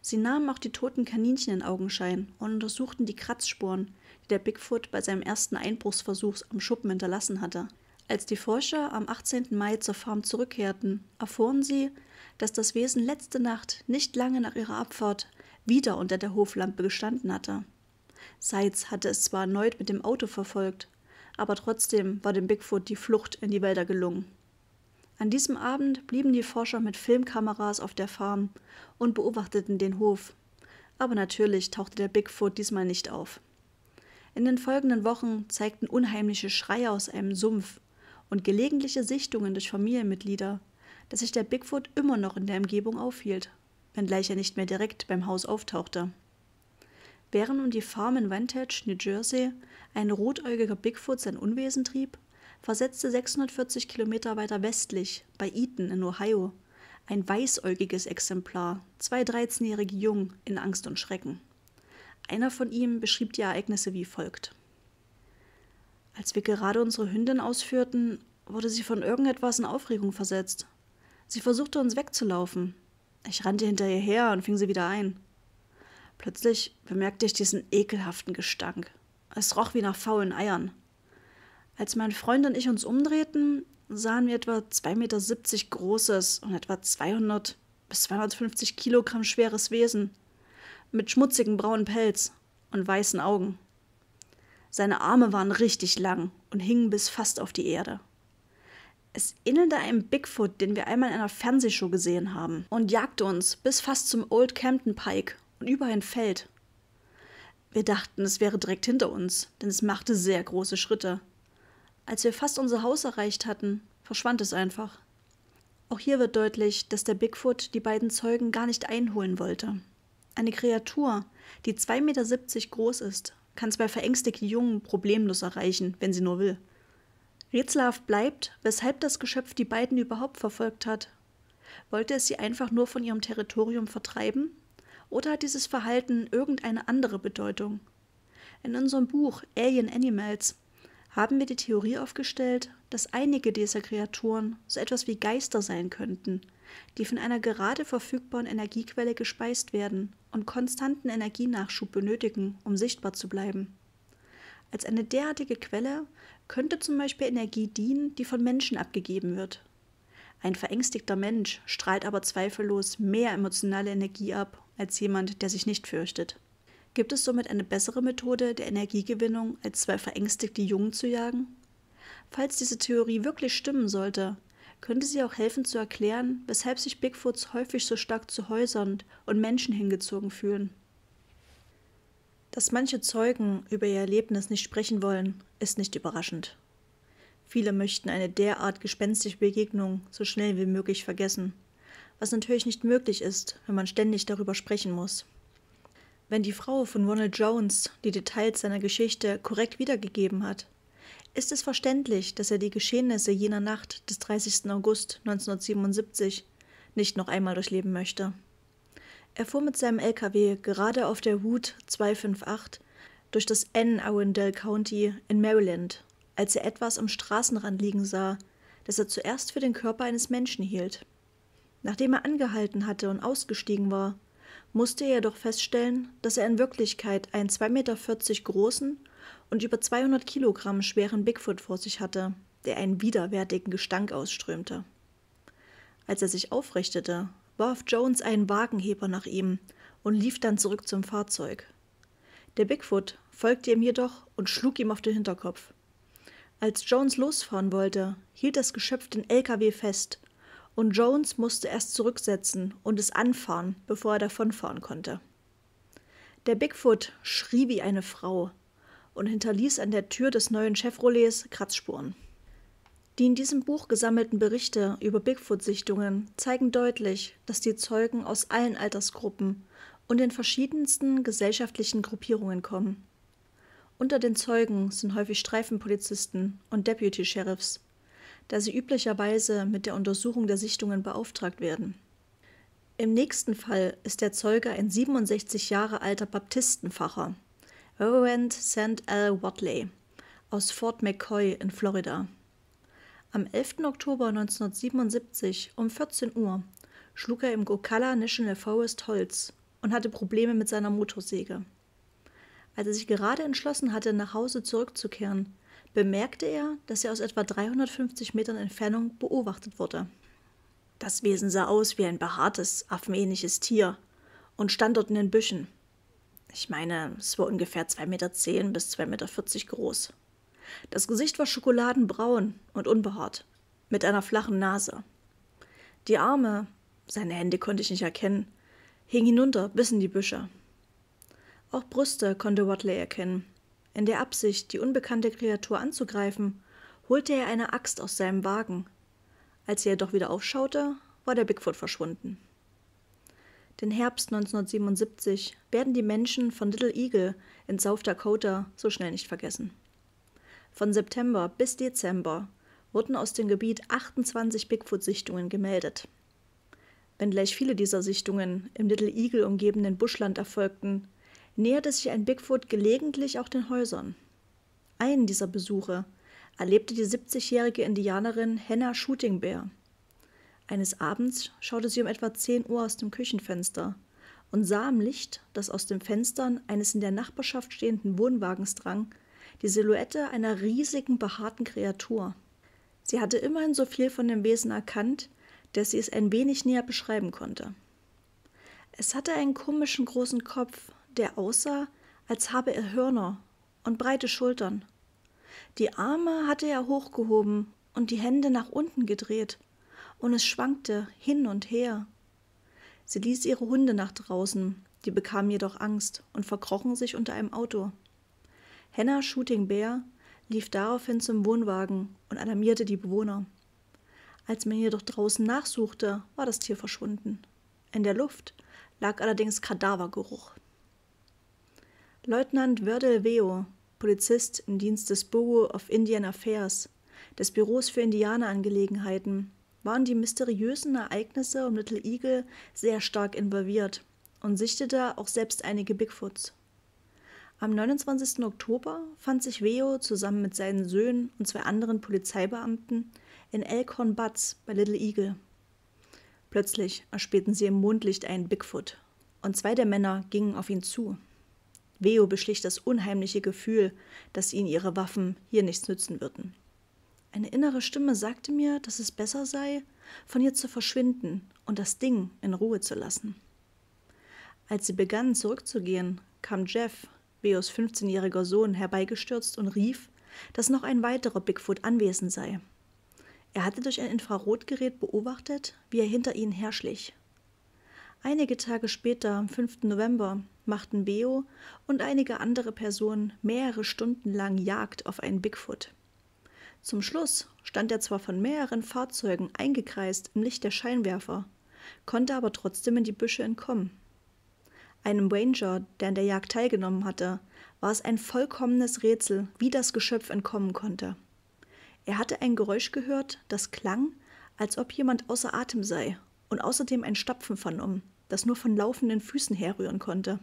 Sie nahmen auch die toten Kaninchen in Augenschein und untersuchten die Kratzspuren, die der Bigfoot bei seinem ersten Einbruchsversuch am Schuppen hinterlassen hatte. Als die Forscher am 18. Mai zur Farm zurückkehrten, erfuhren sie, dass das Wesen letzte Nacht nicht lange nach ihrer Abfahrt wieder unter der Hoflampe gestanden hatte. Seitz hatte es zwar erneut mit dem Auto verfolgt, aber trotzdem war dem Bigfoot die Flucht in die Wälder gelungen. An diesem Abend blieben die Forscher mit Filmkameras auf der Farm und beobachteten den Hof. Aber natürlich tauchte der Bigfoot diesmal nicht auf. In den folgenden Wochen zeigten unheimliche Schreie aus einem Sumpf und gelegentliche Sichtungen durch Familienmitglieder, dass sich der Bigfoot immer noch in der Umgebung aufhielt wenngleich er nicht mehr direkt beim Haus auftauchte. Während um die Farm in Vantage, New Jersey, ein rotäugiger Bigfoot sein Unwesen trieb, versetzte 640 Kilometer weiter westlich, bei Eaton in Ohio, ein weißäugiges Exemplar, zwei 13-jährige Jungen in Angst und Schrecken. Einer von ihm beschrieb die Ereignisse wie folgt. Als wir gerade unsere Hündin ausführten, wurde sie von irgendetwas in Aufregung versetzt. Sie versuchte uns wegzulaufen, ich rannte hinter ihr her und fing sie wieder ein. Plötzlich bemerkte ich diesen ekelhaften Gestank. Es roch wie nach faulen Eiern. Als mein Freund und ich uns umdrehten, sahen wir etwa 2,70 Meter großes und etwa 200 bis 250 Kilogramm schweres Wesen mit schmutzigem braunen Pelz und weißen Augen. Seine Arme waren richtig lang und hingen bis fast auf die Erde. Es ähnelte einem Bigfoot, den wir einmal in einer Fernsehshow gesehen haben, und jagte uns bis fast zum Old Campton Pike und über ein Feld. Wir dachten, es wäre direkt hinter uns, denn es machte sehr große Schritte. Als wir fast unser Haus erreicht hatten, verschwand es einfach. Auch hier wird deutlich, dass der Bigfoot die beiden Zeugen gar nicht einholen wollte. Eine Kreatur, die 2,70 Meter groß ist, kann zwei verängstigte Jungen problemlos erreichen, wenn sie nur will. Rätselhaft bleibt, weshalb das Geschöpf die beiden überhaupt verfolgt hat. Wollte es sie einfach nur von ihrem Territorium vertreiben? Oder hat dieses Verhalten irgendeine andere Bedeutung? In unserem Buch Alien Animals haben wir die Theorie aufgestellt, dass einige dieser Kreaturen so etwas wie Geister sein könnten, die von einer gerade verfügbaren Energiequelle gespeist werden und konstanten Energienachschub benötigen, um sichtbar zu bleiben. Als eine derartige Quelle könnte zum Beispiel Energie dienen, die von Menschen abgegeben wird. Ein verängstigter Mensch strahlt aber zweifellos mehr emotionale Energie ab als jemand, der sich nicht fürchtet. Gibt es somit eine bessere Methode der Energiegewinnung, als zwei verängstigte Jungen zu jagen? Falls diese Theorie wirklich stimmen sollte, könnte sie auch helfen zu erklären, weshalb sich Bigfoots häufig so stark zu Häusern und Menschen hingezogen fühlen. Dass manche Zeugen über ihr Erlebnis nicht sprechen wollen, ist nicht überraschend. Viele möchten eine derart gespenstische Begegnung so schnell wie möglich vergessen, was natürlich nicht möglich ist, wenn man ständig darüber sprechen muss. Wenn die Frau von Ronald Jones die Details seiner Geschichte korrekt wiedergegeben hat, ist es verständlich, dass er die Geschehnisse jener Nacht des 30. August 1977 nicht noch einmal durchleben möchte. Er fuhr mit seinem LKW gerade auf der Route 258 durch das N. arundel County in Maryland, als er etwas am Straßenrand liegen sah, das er zuerst für den Körper eines Menschen hielt. Nachdem er angehalten hatte und ausgestiegen war, musste er jedoch feststellen, dass er in Wirklichkeit einen 2,40 Meter großen und über 200 Kilogramm schweren Bigfoot vor sich hatte, der einen widerwärtigen Gestank ausströmte. Als er sich aufrichtete, warf Jones einen Wagenheber nach ihm und lief dann zurück zum Fahrzeug. Der Bigfoot folgte ihm jedoch und schlug ihm auf den Hinterkopf. Als Jones losfahren wollte, hielt das Geschöpf den LKW fest und Jones musste erst zurücksetzen und es anfahren, bevor er davonfahren konnte. Der Bigfoot schrie wie eine Frau und hinterließ an der Tür des neuen Chevrolets Kratzspuren. Die in diesem Buch gesammelten Berichte über Bigfoot-Sichtungen zeigen deutlich, dass die Zeugen aus allen Altersgruppen und den verschiedensten gesellschaftlichen Gruppierungen kommen. Unter den Zeugen sind häufig Streifenpolizisten und Deputy Sheriffs, da sie üblicherweise mit der Untersuchung der Sichtungen beauftragt werden. Im nächsten Fall ist der Zeuge ein 67 Jahre alter Baptistenfacher, Reverend St. L. Watley aus Fort McCoy in Florida. Am 11. Oktober 1977 um 14 Uhr schlug er im Gokala National Forest Holz und hatte Probleme mit seiner Motorsäge. Als er sich gerade entschlossen hatte, nach Hause zurückzukehren, bemerkte er, dass er aus etwa 350 Metern Entfernung beobachtet wurde. Das Wesen sah aus wie ein behaartes, affenähnliches Tier und stand dort in den Büschen. Ich meine, es war ungefähr 2,10 Meter bis 2,40 Meter groß. Das Gesicht war schokoladenbraun und unbehaart, mit einer flachen Nase. Die Arme, seine Hände konnte ich nicht erkennen, hingen hinunter bis in die Büsche. Auch Brüste konnte Watley erkennen. In der Absicht, die unbekannte Kreatur anzugreifen, holte er eine Axt aus seinem Wagen. Als er jedoch wieder aufschaute, war der Bigfoot verschwunden. Den Herbst 1977 werden die Menschen von Little Eagle in South Dakota so schnell nicht vergessen. Von September bis Dezember wurden aus dem Gebiet 28 Bigfoot-Sichtungen gemeldet. Wenngleich viele dieser Sichtungen im Little Eagle umgebenden Buschland erfolgten, näherte sich ein Bigfoot gelegentlich auch den Häusern. Einen dieser Besuche erlebte die 70-jährige Indianerin Hannah Shooting Bear. Eines Abends schaute sie um etwa 10 Uhr aus dem Küchenfenster und sah am Licht, das aus den Fenstern eines in der Nachbarschaft stehenden Wohnwagens drang, die Silhouette einer riesigen, behaarten Kreatur. Sie hatte immerhin so viel von dem Wesen erkannt, dass sie es ein wenig näher beschreiben konnte. Es hatte einen komischen großen Kopf, der aussah, als habe er Hörner und breite Schultern. Die Arme hatte er hochgehoben und die Hände nach unten gedreht, und es schwankte hin und her. Sie ließ ihre Hunde nach draußen, die bekamen jedoch Angst und verkrochen sich unter einem Auto. Hannah shooting Bear lief daraufhin zum Wohnwagen und alarmierte die Bewohner. Als man jedoch draußen nachsuchte, war das Tier verschwunden. In der Luft lag allerdings Kadavergeruch. Leutnant Wördel Veo, Polizist im Dienst des Bureau of Indian Affairs, des Büros für Indianerangelegenheiten, waren die mysteriösen Ereignisse um Little Eagle sehr stark involviert und sichtete auch selbst einige Bigfoots. Am 29. Oktober fand sich Veo zusammen mit seinen Söhnen und zwei anderen Polizeibeamten in Elkhorn Butts bei Little Eagle. Plötzlich erspähten sie im Mondlicht einen Bigfoot und zwei der Männer gingen auf ihn zu. Veo beschlich das unheimliche Gefühl, dass ihnen ihre Waffen hier nichts nützen würden. Eine innere Stimme sagte mir, dass es besser sei, von hier zu verschwinden und das Ding in Ruhe zu lassen. Als sie begannen zurückzugehen, kam Jeff, Beos 15-jähriger Sohn, herbeigestürzt und rief, dass noch ein weiterer Bigfoot anwesend sei. Er hatte durch ein Infrarotgerät beobachtet, wie er hinter ihnen herschlich. Einige Tage später, am 5. November, machten Beo und einige andere Personen mehrere Stunden lang Jagd auf einen Bigfoot. Zum Schluss stand er zwar von mehreren Fahrzeugen eingekreist im Licht der Scheinwerfer, konnte aber trotzdem in die Büsche entkommen einem Ranger, der an der Jagd teilgenommen hatte, war es ein vollkommenes Rätsel, wie das Geschöpf entkommen konnte. Er hatte ein Geräusch gehört, das klang, als ob jemand außer Atem sei, und außerdem ein Stapfen vernommen, das nur von laufenden Füßen herrühren konnte.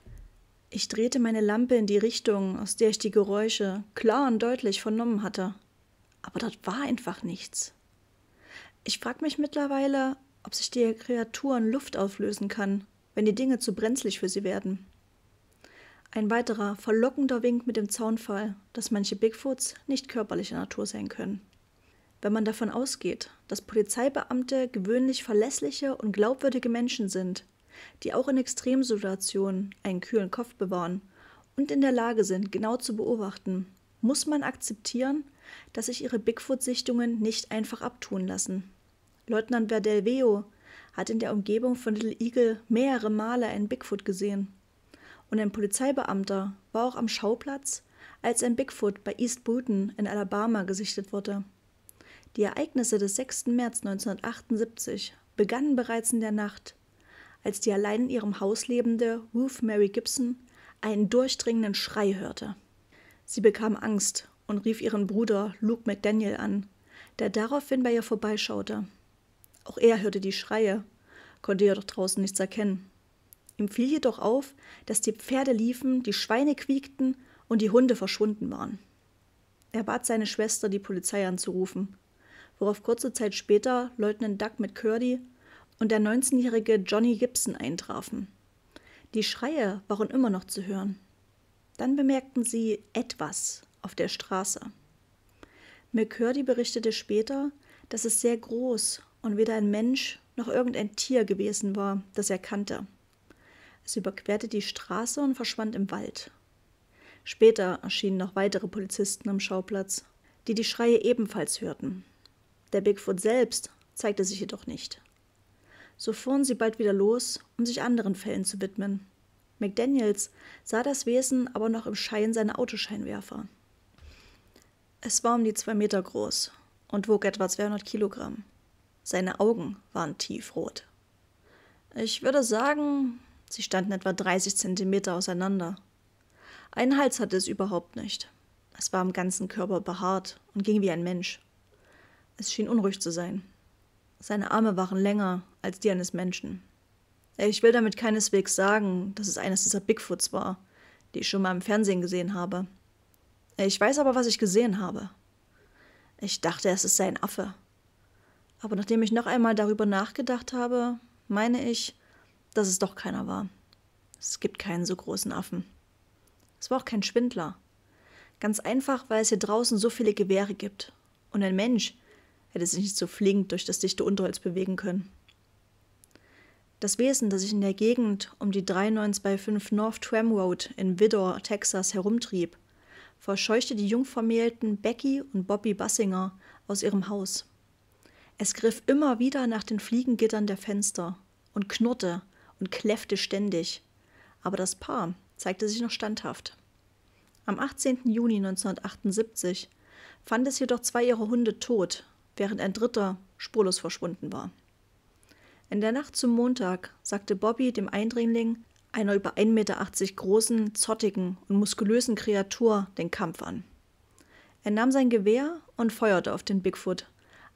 Ich drehte meine Lampe in die Richtung, aus der ich die Geräusche klar und deutlich vernommen hatte. Aber dort war einfach nichts. Ich frag mich mittlerweile, ob sich die in Luft auflösen kann wenn die Dinge zu brenzlig für sie werden. Ein weiterer verlockender Wink mit dem Zaunfall, dass manche Bigfoots nicht körperlicher Natur sein können. Wenn man davon ausgeht, dass Polizeibeamte gewöhnlich verlässliche und glaubwürdige Menschen sind, die auch in Extremsituationen einen kühlen Kopf bewahren und in der Lage sind, genau zu beobachten, muss man akzeptieren, dass sich ihre Bigfoot-Sichtungen nicht einfach abtun lassen. Leutnant Verdelveo, hat in der Umgebung von Little Eagle mehrere Male einen Bigfoot gesehen. Und ein Polizeibeamter war auch am Schauplatz, als ein Bigfoot bei East Bruton in Alabama gesichtet wurde. Die Ereignisse des 6. März 1978 begannen bereits in der Nacht, als die allein in ihrem Haus lebende Ruth Mary Gibson einen durchdringenden Schrei hörte. Sie bekam Angst und rief ihren Bruder Luke McDaniel an, der daraufhin bei ihr vorbeischaute auch er hörte die Schreie, konnte jedoch draußen nichts erkennen. Ihm fiel jedoch auf, dass die Pferde liefen, die Schweine quiekten und die Hunde verschwunden waren. Er bat seine Schwester, die Polizei anzurufen, worauf kurze Zeit später Leutnant Doug McCurdy und der 19-jährige Johnny Gibson eintrafen. Die Schreie waren immer noch zu hören. Dann bemerkten sie etwas auf der Straße. McCurdy berichtete später, dass es sehr groß und weder ein Mensch noch irgendein Tier gewesen war, das er kannte. Es überquerte die Straße und verschwand im Wald. Später erschienen noch weitere Polizisten am Schauplatz, die die Schreie ebenfalls hörten. Der Bigfoot selbst zeigte sich jedoch nicht. So fuhren sie bald wieder los, um sich anderen Fällen zu widmen. McDaniels sah das Wesen aber noch im Schein seiner Autoscheinwerfer. Es war um die zwei Meter groß und wog etwa 200 Kilogramm. Seine Augen waren tiefrot. Ich würde sagen, sie standen etwa 30 Zentimeter auseinander. Einen Hals hatte es überhaupt nicht. Es war am ganzen Körper behaart und ging wie ein Mensch. Es schien unruhig zu sein. Seine Arme waren länger als die eines Menschen. Ich will damit keineswegs sagen, dass es eines dieser Bigfoots war, die ich schon mal im Fernsehen gesehen habe. Ich weiß aber, was ich gesehen habe. Ich dachte, es ist sein Affe. Aber nachdem ich noch einmal darüber nachgedacht habe, meine ich, dass es doch keiner war. Es gibt keinen so großen Affen. Es war auch kein Schwindler. Ganz einfach, weil es hier draußen so viele Gewehre gibt. Und ein Mensch hätte sich nicht so flink durch das dichte Unterholz bewegen können. Das Wesen, das sich in der Gegend um die 3925 North Tram Road in Widor, Texas herumtrieb, verscheuchte die jungvermählten Becky und Bobby Bassinger aus ihrem Haus. Es griff immer wieder nach den Fliegengittern der Fenster und knurrte und kläffte ständig. Aber das Paar zeigte sich noch standhaft. Am 18. Juni 1978 fand es jedoch zwei ihrer Hunde tot, während ein dritter spurlos verschwunden war. In der Nacht zum Montag sagte Bobby dem Eindringling, einer über 1,80 Meter großen, zottigen und muskulösen Kreatur, den Kampf an. Er nahm sein Gewehr und feuerte auf den Bigfoot,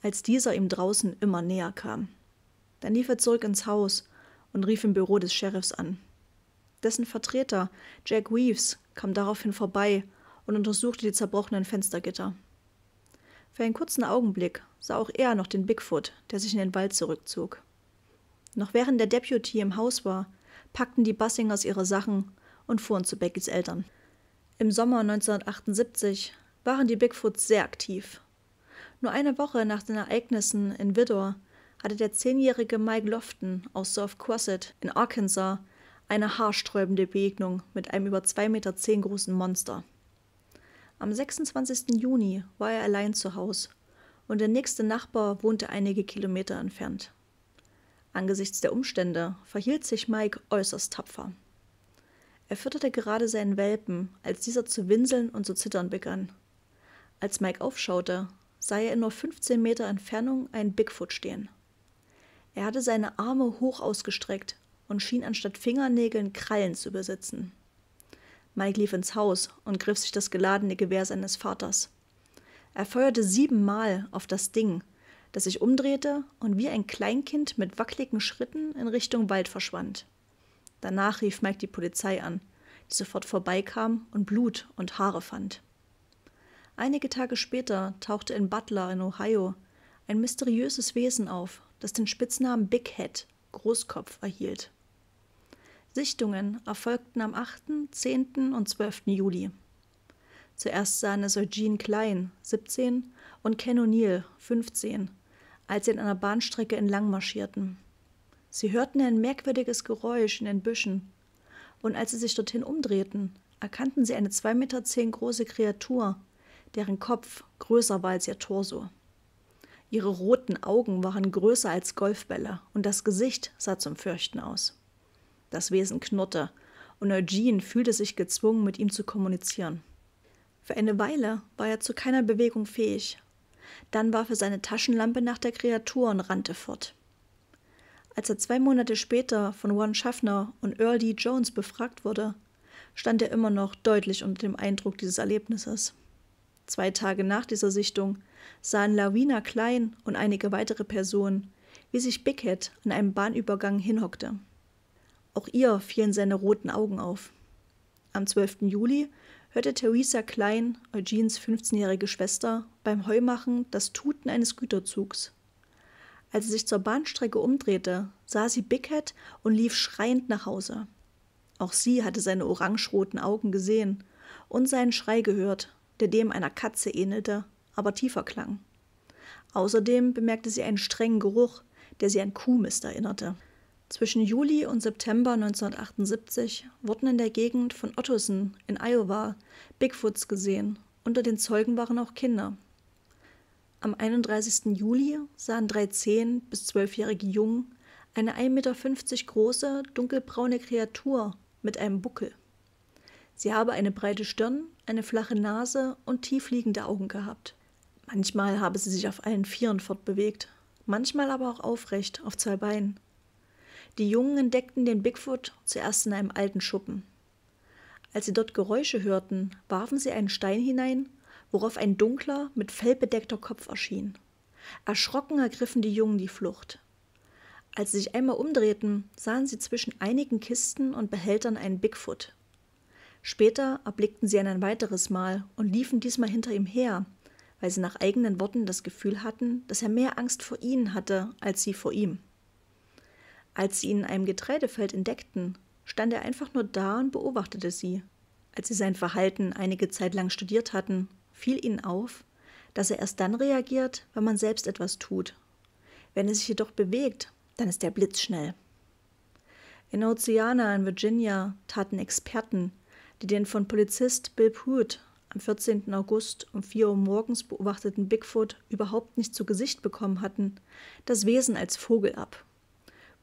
als dieser ihm draußen immer näher kam. Dann lief er zurück ins Haus und rief im Büro des Sheriffs an. Dessen Vertreter, Jack Weaves, kam daraufhin vorbei und untersuchte die zerbrochenen Fenstergitter. Für einen kurzen Augenblick sah auch er noch den Bigfoot, der sich in den Wald zurückzog. Noch während der Deputy im Haus war, packten die Bassingers ihre Sachen und fuhren zu Beckys Eltern. Im Sommer 1978 waren die Bigfoots sehr aktiv nur eine Woche nach den Ereignissen in Widor hatte der zehnjährige Mike Lofton aus South Quosset in Arkansas eine haarsträubende Begegnung mit einem über 2,10 Meter großen Monster. Am 26. Juni war er allein zu Hause und der nächste Nachbar wohnte einige Kilometer entfernt. Angesichts der Umstände verhielt sich Mike äußerst tapfer. Er fütterte gerade seinen Welpen, als dieser zu winseln und zu zittern begann. Als Mike aufschaute, sah er in nur 15 Meter Entfernung einen Bigfoot stehen. Er hatte seine Arme hoch ausgestreckt und schien anstatt Fingernägeln Krallen zu besitzen. Mike lief ins Haus und griff sich das geladene Gewehr seines Vaters. Er feuerte siebenmal auf das Ding, das sich umdrehte und wie ein Kleinkind mit wackeligen Schritten in Richtung Wald verschwand. Danach rief Mike die Polizei an, die sofort vorbeikam und Blut und Haare fand. Einige Tage später tauchte in Butler in Ohio ein mysteriöses Wesen auf, das den Spitznamen Big Head, Großkopf, erhielt. Sichtungen erfolgten am 8., 10. und 12. Juli. Zuerst sahen es Eugene Klein, 17, und Ken O'Neill, 15, als sie in einer Bahnstrecke entlang marschierten. Sie hörten ein merkwürdiges Geräusch in den Büschen, und als sie sich dorthin umdrehten, erkannten sie eine 2,10 Meter große Kreatur deren Kopf größer war als ihr Torso. Ihre roten Augen waren größer als Golfbälle und das Gesicht sah zum Fürchten aus. Das Wesen knurrte und Eugene fühlte sich gezwungen, mit ihm zu kommunizieren. Für eine Weile war er zu keiner Bewegung fähig. Dann warf er seine Taschenlampe nach der Kreatur und rannte fort. Als er zwei Monate später von Warren Schaffner und Earl D. Jones befragt wurde, stand er immer noch deutlich unter dem Eindruck dieses Erlebnisses. Zwei Tage nach dieser Sichtung sahen Lawina Klein und einige weitere Personen, wie sich Bickett an einem Bahnübergang hinhockte. Auch ihr fielen seine roten Augen auf. Am 12. Juli hörte Theresa Klein, Eugenes 15-jährige Schwester, beim Heumachen das Tuten eines Güterzugs. Als sie sich zur Bahnstrecke umdrehte, sah sie Bickett und lief schreiend nach Hause. Auch sie hatte seine orangeroten Augen gesehen und seinen Schrei gehört, der dem einer Katze ähnelte, aber tiefer klang. Außerdem bemerkte sie einen strengen Geruch, der sie an Kuhmist erinnerte. Zwischen Juli und September 1978 wurden in der Gegend von Ottosen in Iowa Bigfoots gesehen. Unter den Zeugen waren auch Kinder. Am 31. Juli sahen drei 10- bis 12-jährige Jungen eine 1,50 Meter große, dunkelbraune Kreatur mit einem Buckel. Sie habe eine breite Stirn, eine flache Nase und tiefliegende Augen gehabt. Manchmal habe sie sich auf allen Vieren fortbewegt, manchmal aber auch aufrecht, auf zwei Beinen. Die Jungen entdeckten den Bigfoot zuerst in einem alten Schuppen. Als sie dort Geräusche hörten, warfen sie einen Stein hinein, worauf ein dunkler, mit Fell bedeckter Kopf erschien. Erschrocken ergriffen die Jungen die Flucht. Als sie sich einmal umdrehten, sahen sie zwischen einigen Kisten und Behältern einen Bigfoot, Später erblickten sie ihn ein weiteres Mal und liefen diesmal hinter ihm her, weil sie nach eigenen Worten das Gefühl hatten, dass er mehr Angst vor ihnen hatte als sie vor ihm. Als sie ihn in einem Getreidefeld entdeckten, stand er einfach nur da und beobachtete sie. Als sie sein Verhalten einige Zeit lang studiert hatten, fiel ihnen auf, dass er erst dann reagiert, wenn man selbst etwas tut. Wenn er sich jedoch bewegt, dann ist er blitzschnell. In Oceana in Virginia taten Experten die den von Polizist Bill Pruitt am 14. August um 4 Uhr morgens beobachteten Bigfoot überhaupt nicht zu Gesicht bekommen hatten, das Wesen als Vogel ab.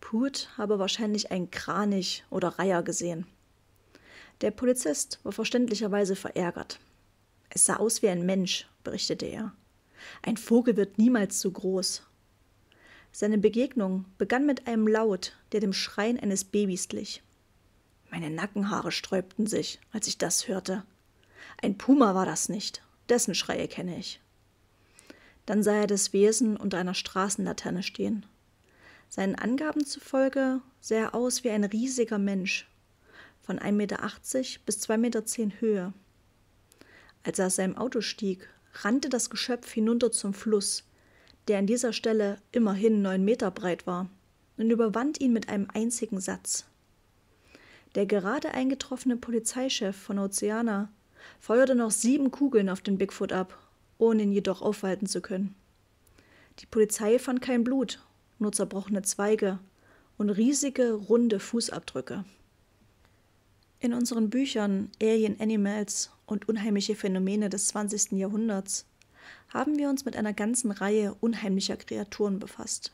Pruitt habe wahrscheinlich einen Kranich oder Reiher gesehen. Der Polizist war verständlicherweise verärgert. Es sah aus wie ein Mensch, berichtete er. Ein Vogel wird niemals so groß. Seine Begegnung begann mit einem Laut, der dem Schreien eines Babys glich. Meine Nackenhaare sträubten sich, als ich das hörte. Ein Puma war das nicht, dessen Schreie kenne ich. Dann sah er das Wesen unter einer Straßenlaterne stehen. Seinen Angaben zufolge sah er aus wie ein riesiger Mensch, von 1,80 Meter bis 2,10 Meter Höhe. Als er aus seinem Auto stieg, rannte das Geschöpf hinunter zum Fluss, der an dieser Stelle immerhin neun Meter breit war, und überwand ihn mit einem einzigen Satz. Der gerade eingetroffene Polizeichef von Oceana feuerte noch sieben Kugeln auf den Bigfoot ab, ohne ihn jedoch aufhalten zu können. Die Polizei fand kein Blut, nur zerbrochene Zweige und riesige, runde Fußabdrücke. In unseren Büchern Alien Animals und unheimliche Phänomene des 20. Jahrhunderts haben wir uns mit einer ganzen Reihe unheimlicher Kreaturen befasst.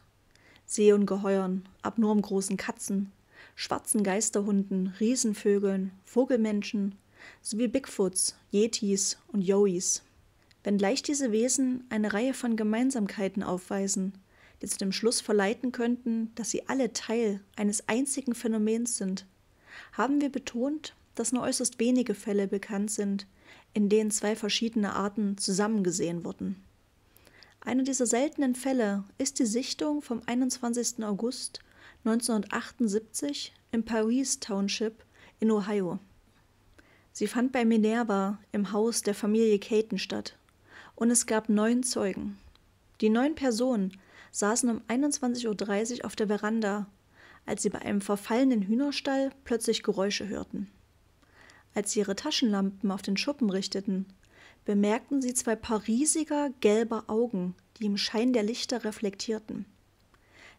Seeungeheuern, abnorm großen Katzen, schwarzen Geisterhunden, Riesenvögeln, Vogelmenschen sowie Bigfoots, Yetis und Yois. Wenngleich diese Wesen eine Reihe von Gemeinsamkeiten aufweisen, die zu dem Schluss verleiten könnten, dass sie alle Teil eines einzigen Phänomens sind, haben wir betont, dass nur äußerst wenige Fälle bekannt sind, in denen zwei verschiedene Arten zusammengesehen wurden. Einer dieser seltenen Fälle ist die Sichtung vom 21. August 1978 im Paris Township in Ohio. Sie fand bei Minerva im Haus der Familie Caton statt und es gab neun Zeugen. Die neun Personen saßen um 21.30 Uhr auf der Veranda, als sie bei einem verfallenen Hühnerstall plötzlich Geräusche hörten. Als sie ihre Taschenlampen auf den Schuppen richteten, bemerkten sie zwei paar riesiger gelber Augen, die im Schein der Lichter reflektierten.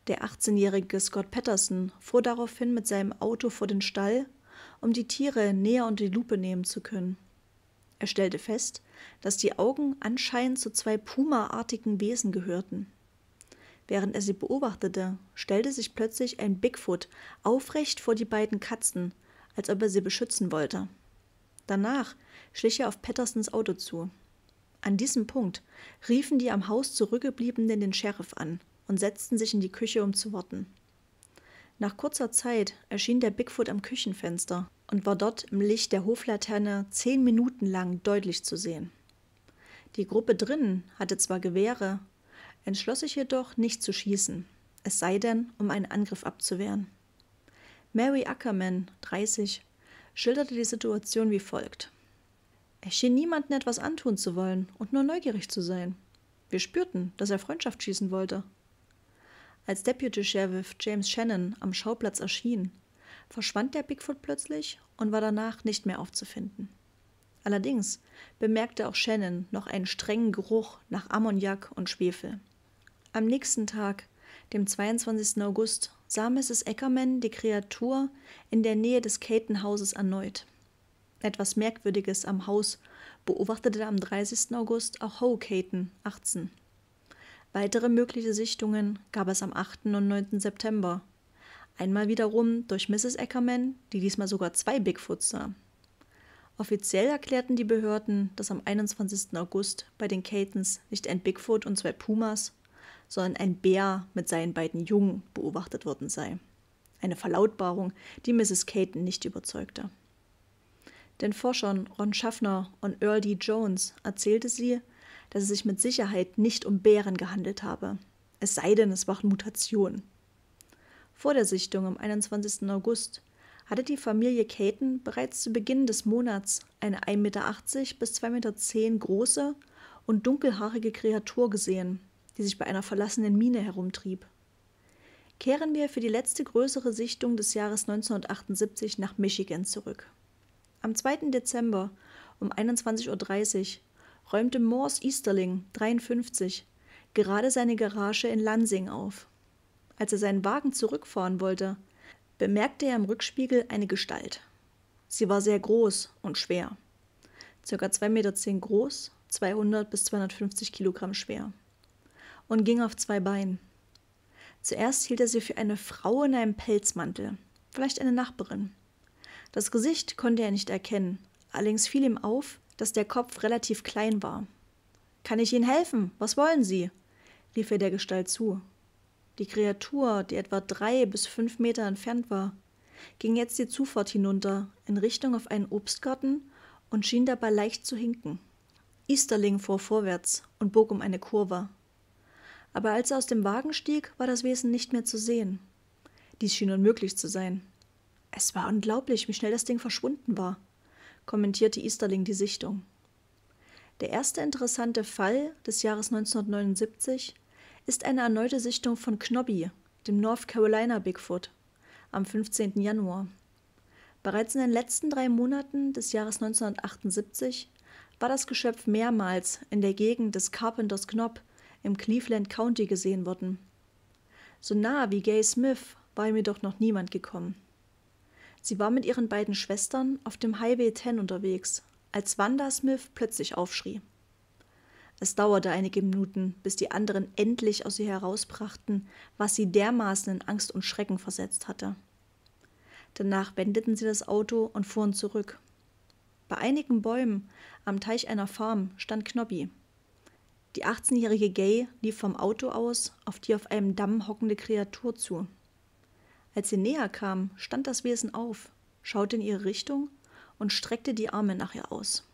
Der 18-jährige Scott Patterson fuhr daraufhin mit seinem Auto vor den Stall, um die Tiere näher unter die Lupe nehmen zu können. Er stellte fest, dass die Augen anscheinend zu zwei Puma-artigen Wesen gehörten. Während er sie beobachtete, stellte sich plötzlich ein Bigfoot aufrecht vor die beiden Katzen, als ob er sie beschützen wollte. Danach schlich er auf Pattersons Auto zu. An diesem Punkt riefen die am Haus zurückgebliebenen den Sheriff an, und setzten sich in die Küche, um zu warten. Nach kurzer Zeit erschien der Bigfoot am Küchenfenster und war dort im Licht der Hoflaterne zehn Minuten lang deutlich zu sehen. Die Gruppe drinnen hatte zwar Gewehre, entschloss sich jedoch nicht zu schießen, es sei denn, um einen Angriff abzuwehren. Mary Ackerman, 30, schilderte die Situation wie folgt. Er schien niemanden etwas antun zu wollen und nur neugierig zu sein. Wir spürten, dass er Freundschaft schießen wollte. Als Deputy Sheriff James Shannon am Schauplatz erschien, verschwand der Bigfoot plötzlich und war danach nicht mehr aufzufinden. Allerdings bemerkte auch Shannon noch einen strengen Geruch nach Ammoniak und Schwefel. Am nächsten Tag, dem 22. August, sah Mrs. Eckerman die Kreatur in der Nähe des Caton-Hauses erneut. Etwas Merkwürdiges am Haus beobachtete am 30. August auch Howe Caton, 18. Weitere mögliche Sichtungen gab es am 8. und 9. September. Einmal wiederum durch Mrs. Ackerman, die diesmal sogar zwei Bigfoots sah. Offiziell erklärten die Behörden, dass am 21. August bei den Catons nicht ein Bigfoot und zwei Pumas, sondern ein Bär mit seinen beiden Jungen beobachtet worden sei. Eine Verlautbarung, die Mrs. Caton nicht überzeugte. Den Forschern Ron Schaffner und Earl D. Jones erzählte sie, dass es sich mit Sicherheit nicht um Bären gehandelt habe. Es sei denn, es waren Mutationen. Vor der Sichtung am 21. August hatte die Familie Caton bereits zu Beginn des Monats eine 1,80 Meter bis 2,10 Meter große und dunkelhaarige Kreatur gesehen, die sich bei einer verlassenen Mine herumtrieb. Kehren wir für die letzte größere Sichtung des Jahres 1978 nach Michigan zurück. Am 2. Dezember um 21.30 Uhr räumte Morse Easterling, 53, gerade seine Garage in Lansing auf. Als er seinen Wagen zurückfahren wollte, bemerkte er im Rückspiegel eine Gestalt. Sie war sehr groß und schwer. Circa 2,10 Meter groß, 200 bis 250 Kilogramm schwer. Und ging auf zwei Beinen. Zuerst hielt er sie für eine Frau in einem Pelzmantel, vielleicht eine Nachbarin. Das Gesicht konnte er nicht erkennen, allerdings fiel ihm auf, dass der Kopf relativ klein war. Kann ich Ihnen helfen? Was wollen Sie? rief er der Gestalt zu. Die Kreatur, die etwa drei bis fünf Meter entfernt war, ging jetzt die Zufahrt hinunter in Richtung auf einen Obstgarten und schien dabei leicht zu hinken. Easterling fuhr vorwärts und bog um eine Kurve. Aber als er aus dem Wagen stieg, war das Wesen nicht mehr zu sehen. Dies schien unmöglich zu sein. Es war unglaublich, wie schnell das Ding verschwunden war kommentierte Easterling die Sichtung. Der erste interessante Fall des Jahres 1979 ist eine erneute Sichtung von Knobby, dem North Carolina Bigfoot, am 15. Januar. Bereits in den letzten drei Monaten des Jahres 1978 war das Geschöpf mehrmals in der Gegend des Carpenters Knob im Cleveland County gesehen worden. So nah wie Gay Smith war ihm jedoch noch niemand gekommen. Sie war mit ihren beiden Schwestern auf dem Highway 10 unterwegs, als Wanda Smith plötzlich aufschrie. Es dauerte einige Minuten, bis die anderen endlich aus ihr herausbrachten, was sie dermaßen in Angst und Schrecken versetzt hatte. Danach wendeten sie das Auto und fuhren zurück. Bei einigen Bäumen am Teich einer Farm stand Knobby. Die 18-jährige Gay lief vom Auto aus auf die auf einem Damm hockende Kreatur zu. Als sie näher kam, stand das Wesen auf, schaute in ihre Richtung und streckte die Arme nach ihr aus.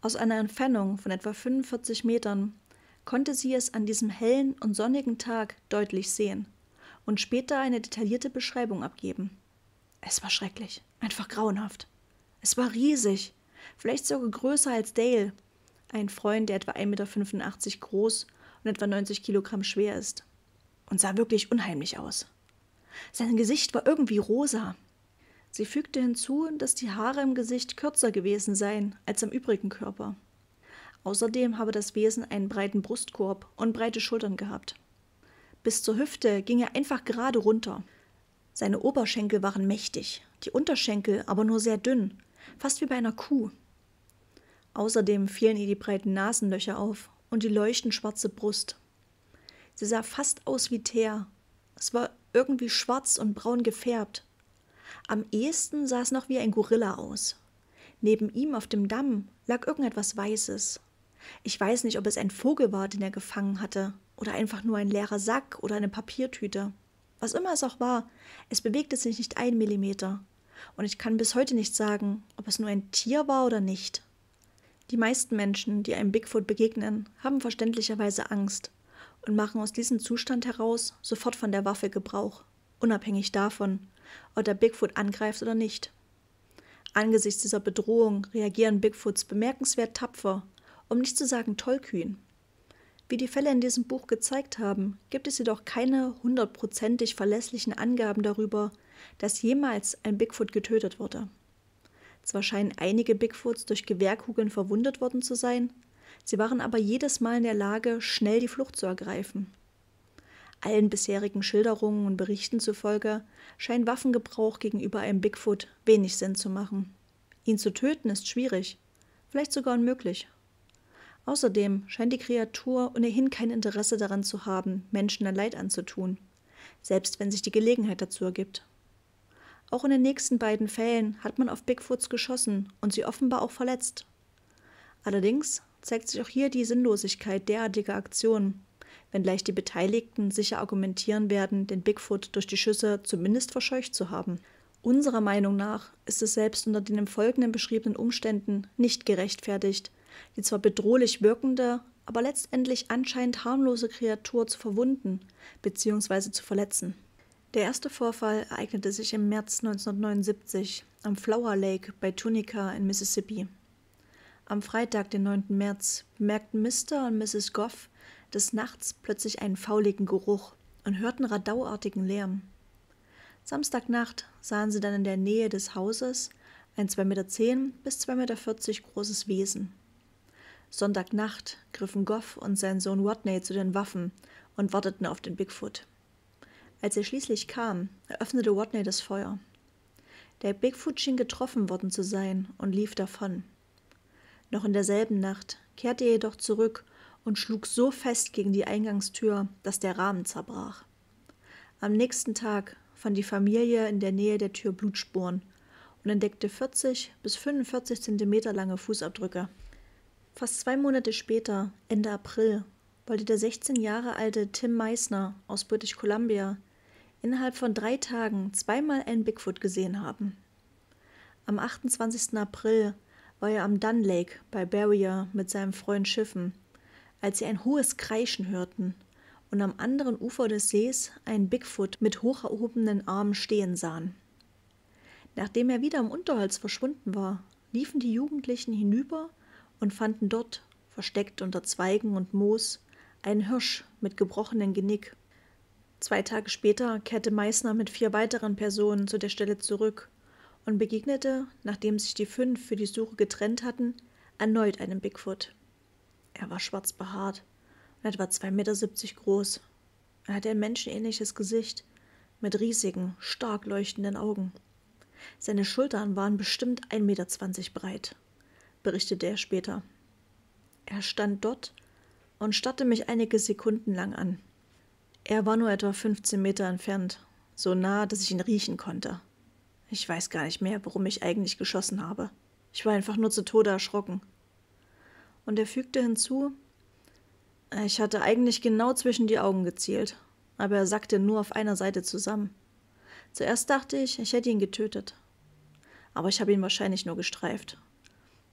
Aus einer Entfernung von etwa 45 Metern konnte sie es an diesem hellen und sonnigen Tag deutlich sehen und später eine detaillierte Beschreibung abgeben. Es war schrecklich, einfach grauenhaft. Es war riesig, vielleicht sogar größer als Dale, ein Freund, der etwa 1,85 Meter groß und etwa 90 Kilogramm schwer ist, und sah wirklich unheimlich aus. Sein Gesicht war irgendwie rosa. Sie fügte hinzu, dass die Haare im Gesicht kürzer gewesen seien als am übrigen Körper. Außerdem habe das Wesen einen breiten Brustkorb und breite Schultern gehabt. Bis zur Hüfte ging er einfach gerade runter. Seine Oberschenkel waren mächtig, die Unterschenkel aber nur sehr dünn, fast wie bei einer Kuh. Außerdem fielen ihr die breiten Nasenlöcher auf und die leuchtend schwarze Brust. Sie sah fast aus wie Teer. Es war irgendwie schwarz und braun gefärbt. Am ehesten sah es noch wie ein Gorilla aus. Neben ihm auf dem Damm lag irgendetwas Weißes. Ich weiß nicht, ob es ein Vogel war, den er gefangen hatte, oder einfach nur ein leerer Sack oder eine Papiertüte. Was immer es auch war, es bewegte sich nicht ein Millimeter. Und ich kann bis heute nicht sagen, ob es nur ein Tier war oder nicht. Die meisten Menschen, die einem Bigfoot begegnen, haben verständlicherweise Angst und machen aus diesem Zustand heraus sofort von der Waffe Gebrauch, unabhängig davon, ob der Bigfoot angreift oder nicht. Angesichts dieser Bedrohung reagieren Bigfoots bemerkenswert tapfer, um nicht zu sagen tollkühn. Wie die Fälle in diesem Buch gezeigt haben, gibt es jedoch keine hundertprozentig verlässlichen Angaben darüber, dass jemals ein Bigfoot getötet wurde. Zwar scheinen einige Bigfoots durch Gewehrkugeln verwundet worden zu sein, Sie waren aber jedes Mal in der Lage, schnell die Flucht zu ergreifen. Allen bisherigen Schilderungen und Berichten zufolge scheint Waffengebrauch gegenüber einem Bigfoot wenig Sinn zu machen. Ihn zu töten ist schwierig, vielleicht sogar unmöglich. Außerdem scheint die Kreatur ohnehin kein Interesse daran zu haben, Menschen ein Leid anzutun, selbst wenn sich die Gelegenheit dazu ergibt. Auch in den nächsten beiden Fällen hat man auf Bigfoots geschossen und sie offenbar auch verletzt. Allerdings zeigt sich auch hier die Sinnlosigkeit derartiger Aktionen, wenngleich die Beteiligten sicher argumentieren werden, den Bigfoot durch die Schüsse zumindest verscheucht zu haben. Unserer Meinung nach ist es selbst unter den im Folgenden beschriebenen Umständen nicht gerechtfertigt, die zwar bedrohlich wirkende, aber letztendlich anscheinend harmlose Kreatur zu verwunden bzw. zu verletzen. Der erste Vorfall ereignete sich im März 1979 am Flower Lake bei Tunica in Mississippi. Am Freitag, den 9. März, bemerkten Mr. und Mrs. Goff des Nachts plötzlich einen fauligen Geruch und hörten radauartigen Lärm. Samstagnacht sahen sie dann in der Nähe des Hauses ein 2,10 Meter bis 2,40 Meter großes Wesen. Sonntagnacht griffen Goff und sein Sohn Watney zu den Waffen und warteten auf den Bigfoot. Als er schließlich kam, eröffnete Watney das Feuer. Der Bigfoot schien getroffen worden zu sein und lief davon. Noch in derselben Nacht kehrte er jedoch zurück und schlug so fest gegen die Eingangstür, dass der Rahmen zerbrach. Am nächsten Tag fand die Familie in der Nähe der Tür Blutspuren und entdeckte 40 bis 45 Zentimeter lange Fußabdrücke. Fast zwei Monate später, Ende April, wollte der 16 Jahre alte Tim Meissner aus British Columbia innerhalb von drei Tagen zweimal einen Bigfoot gesehen haben. Am 28. April war er am Dunlake bei Barrier mit seinem Freund Schiffen, als sie ein hohes Kreischen hörten und am anderen Ufer des Sees einen Bigfoot mit hoch erhobenen Armen stehen sahen. Nachdem er wieder im Unterholz verschwunden war, liefen die Jugendlichen hinüber und fanden dort, versteckt unter Zweigen und Moos, einen Hirsch mit gebrochenem Genick. Zwei Tage später kehrte Meißner mit vier weiteren Personen zu der Stelle zurück und begegnete, nachdem sich die fünf für die Suche getrennt hatten, erneut einem Bigfoot. Er war schwarz behaart und etwa 2,70 Meter groß. Er hatte ein menschenähnliches Gesicht mit riesigen, stark leuchtenden Augen. Seine Schultern waren bestimmt 1,20 Meter breit, berichtete er später. Er stand dort und starrte mich einige Sekunden lang an. Er war nur etwa 15 Meter entfernt, so nah, dass ich ihn riechen konnte. Ich weiß gar nicht mehr, warum ich eigentlich geschossen habe. Ich war einfach nur zu Tode erschrocken. Und er fügte hinzu, äh, ich hatte eigentlich genau zwischen die Augen gezielt, aber er sackte nur auf einer Seite zusammen. Zuerst dachte ich, ich hätte ihn getötet. Aber ich habe ihn wahrscheinlich nur gestreift.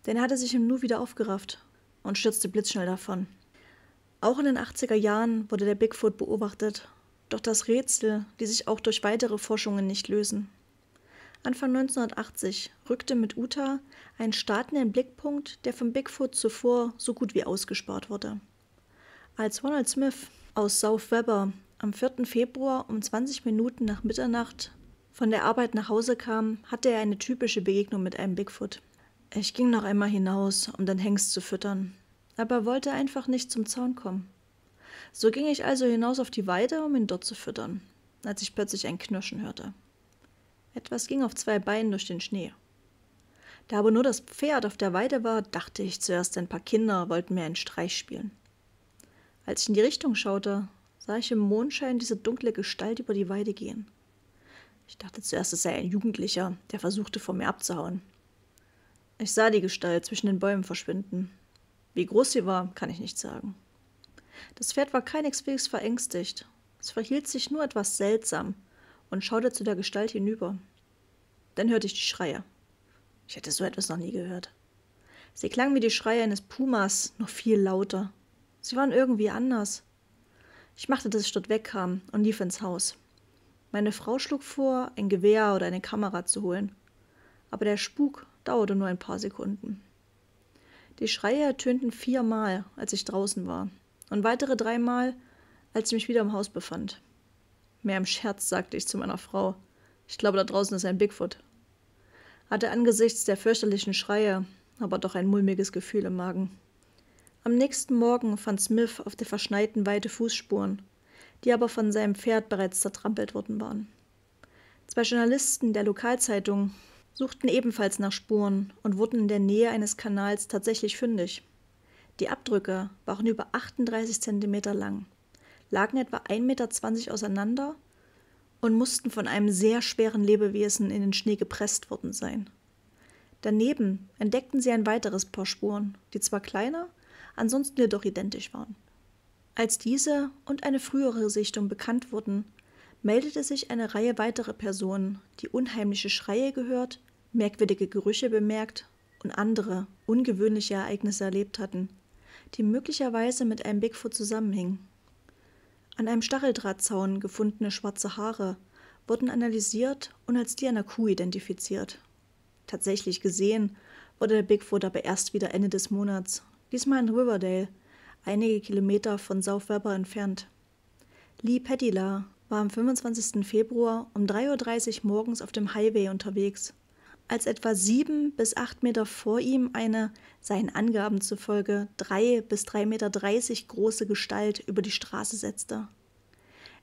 Denn er hatte sich im Nu wieder aufgerafft und stürzte blitzschnell davon. Auch in den 80er Jahren wurde der Bigfoot beobachtet, doch das Rätsel ließ sich auch durch weitere Forschungen nicht lösen. Anfang 1980 rückte mit Utah ein Staat in den Blickpunkt, der von Bigfoot zuvor so gut wie ausgespart wurde. Als Ronald Smith aus South Weber am 4. Februar um 20 Minuten nach Mitternacht von der Arbeit nach Hause kam, hatte er eine typische Begegnung mit einem Bigfoot. Ich ging noch einmal hinaus, um den Hengst zu füttern, aber wollte einfach nicht zum Zaun kommen. So ging ich also hinaus auf die Weide, um ihn dort zu füttern, als ich plötzlich ein Knirschen hörte. Etwas ging auf zwei Beinen durch den Schnee. Da aber nur das Pferd auf der Weide war, dachte ich zuerst, ein paar Kinder wollten mir einen Streich spielen. Als ich in die Richtung schaute, sah ich im Mondschein diese dunkle Gestalt über die Weide gehen. Ich dachte zuerst, es sei ein Jugendlicher, der versuchte, vor mir abzuhauen. Ich sah die Gestalt zwischen den Bäumen verschwinden. Wie groß sie war, kann ich nicht sagen. Das Pferd war keineswegs verängstigt. Es verhielt sich nur etwas seltsam, und schaute zu der Gestalt hinüber. Dann hörte ich die Schreie. Ich hätte so etwas noch nie gehört. Sie klangen wie die Schreie eines Pumas, noch viel lauter. Sie waren irgendwie anders. Ich machte, dass ich dort wegkam und lief ins Haus. Meine Frau schlug vor, ein Gewehr oder eine Kamera zu holen. Aber der Spuk dauerte nur ein paar Sekunden. Die Schreie ertönten viermal, als ich draußen war, und weitere dreimal, als ich mich wieder im Haus befand. Mehr im Scherz sagte ich zu meiner Frau. Ich glaube, da draußen ist ein Bigfoot. Hatte angesichts der fürchterlichen Schreie aber doch ein mulmiges Gefühl im Magen. Am nächsten Morgen fand Smith auf der verschneiten Weite Fußspuren, die aber von seinem Pferd bereits zertrampelt worden waren. Zwei Journalisten der Lokalzeitung suchten ebenfalls nach Spuren und wurden in der Nähe eines Kanals tatsächlich fündig. Die Abdrücke waren über 38 Zentimeter lang lagen etwa 1,20 Meter auseinander und mussten von einem sehr schweren Lebewesen in den Schnee gepresst worden sein. Daneben entdeckten sie ein weiteres Paar Spuren, die zwar kleiner, ansonsten jedoch identisch waren. Als diese und eine frühere Sichtung bekannt wurden, meldete sich eine Reihe weiterer Personen, die unheimliche Schreie gehört, merkwürdige Gerüche bemerkt und andere ungewöhnliche Ereignisse erlebt hatten, die möglicherweise mit einem Bigfoot zusammenhingen. An einem Stacheldrahtzaun gefundene schwarze Haare wurden analysiert und als die einer Kuh identifiziert. Tatsächlich gesehen wurde der Bigfoot aber erst wieder Ende des Monats, diesmal in Riverdale, einige Kilometer von South Weber entfernt. Lee Pettila war am 25. Februar um 3.30 Uhr morgens auf dem Highway unterwegs als etwa sieben bis acht Meter vor ihm eine, seinen Angaben zufolge, drei bis drei Meter dreißig große Gestalt über die Straße setzte.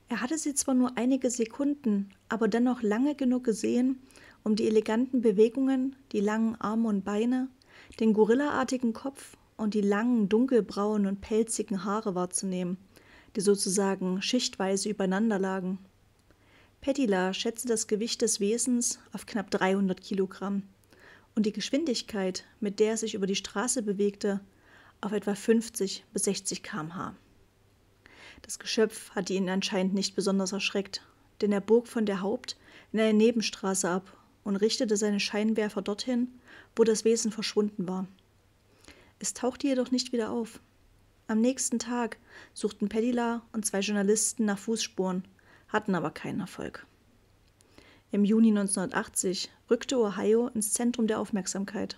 Er hatte sie zwar nur einige Sekunden, aber dennoch lange genug gesehen, um die eleganten Bewegungen, die langen Arme und Beine, den gorillaartigen Kopf und die langen, dunkelbraunen und pelzigen Haare wahrzunehmen, die sozusagen schichtweise übereinander lagen. Pettila schätzte das Gewicht des Wesens auf knapp 300 Kilogramm und die Geschwindigkeit, mit der er sich über die Straße bewegte, auf etwa 50 bis 60 km/h. Das Geschöpf hatte ihn anscheinend nicht besonders erschreckt, denn er bog von der Haupt in eine Nebenstraße ab und richtete seine Scheinwerfer dorthin, wo das Wesen verschwunden war. Es tauchte jedoch nicht wieder auf. Am nächsten Tag suchten Pedila und zwei Journalisten nach Fußspuren hatten aber keinen Erfolg. Im Juni 1980 rückte Ohio ins Zentrum der Aufmerksamkeit.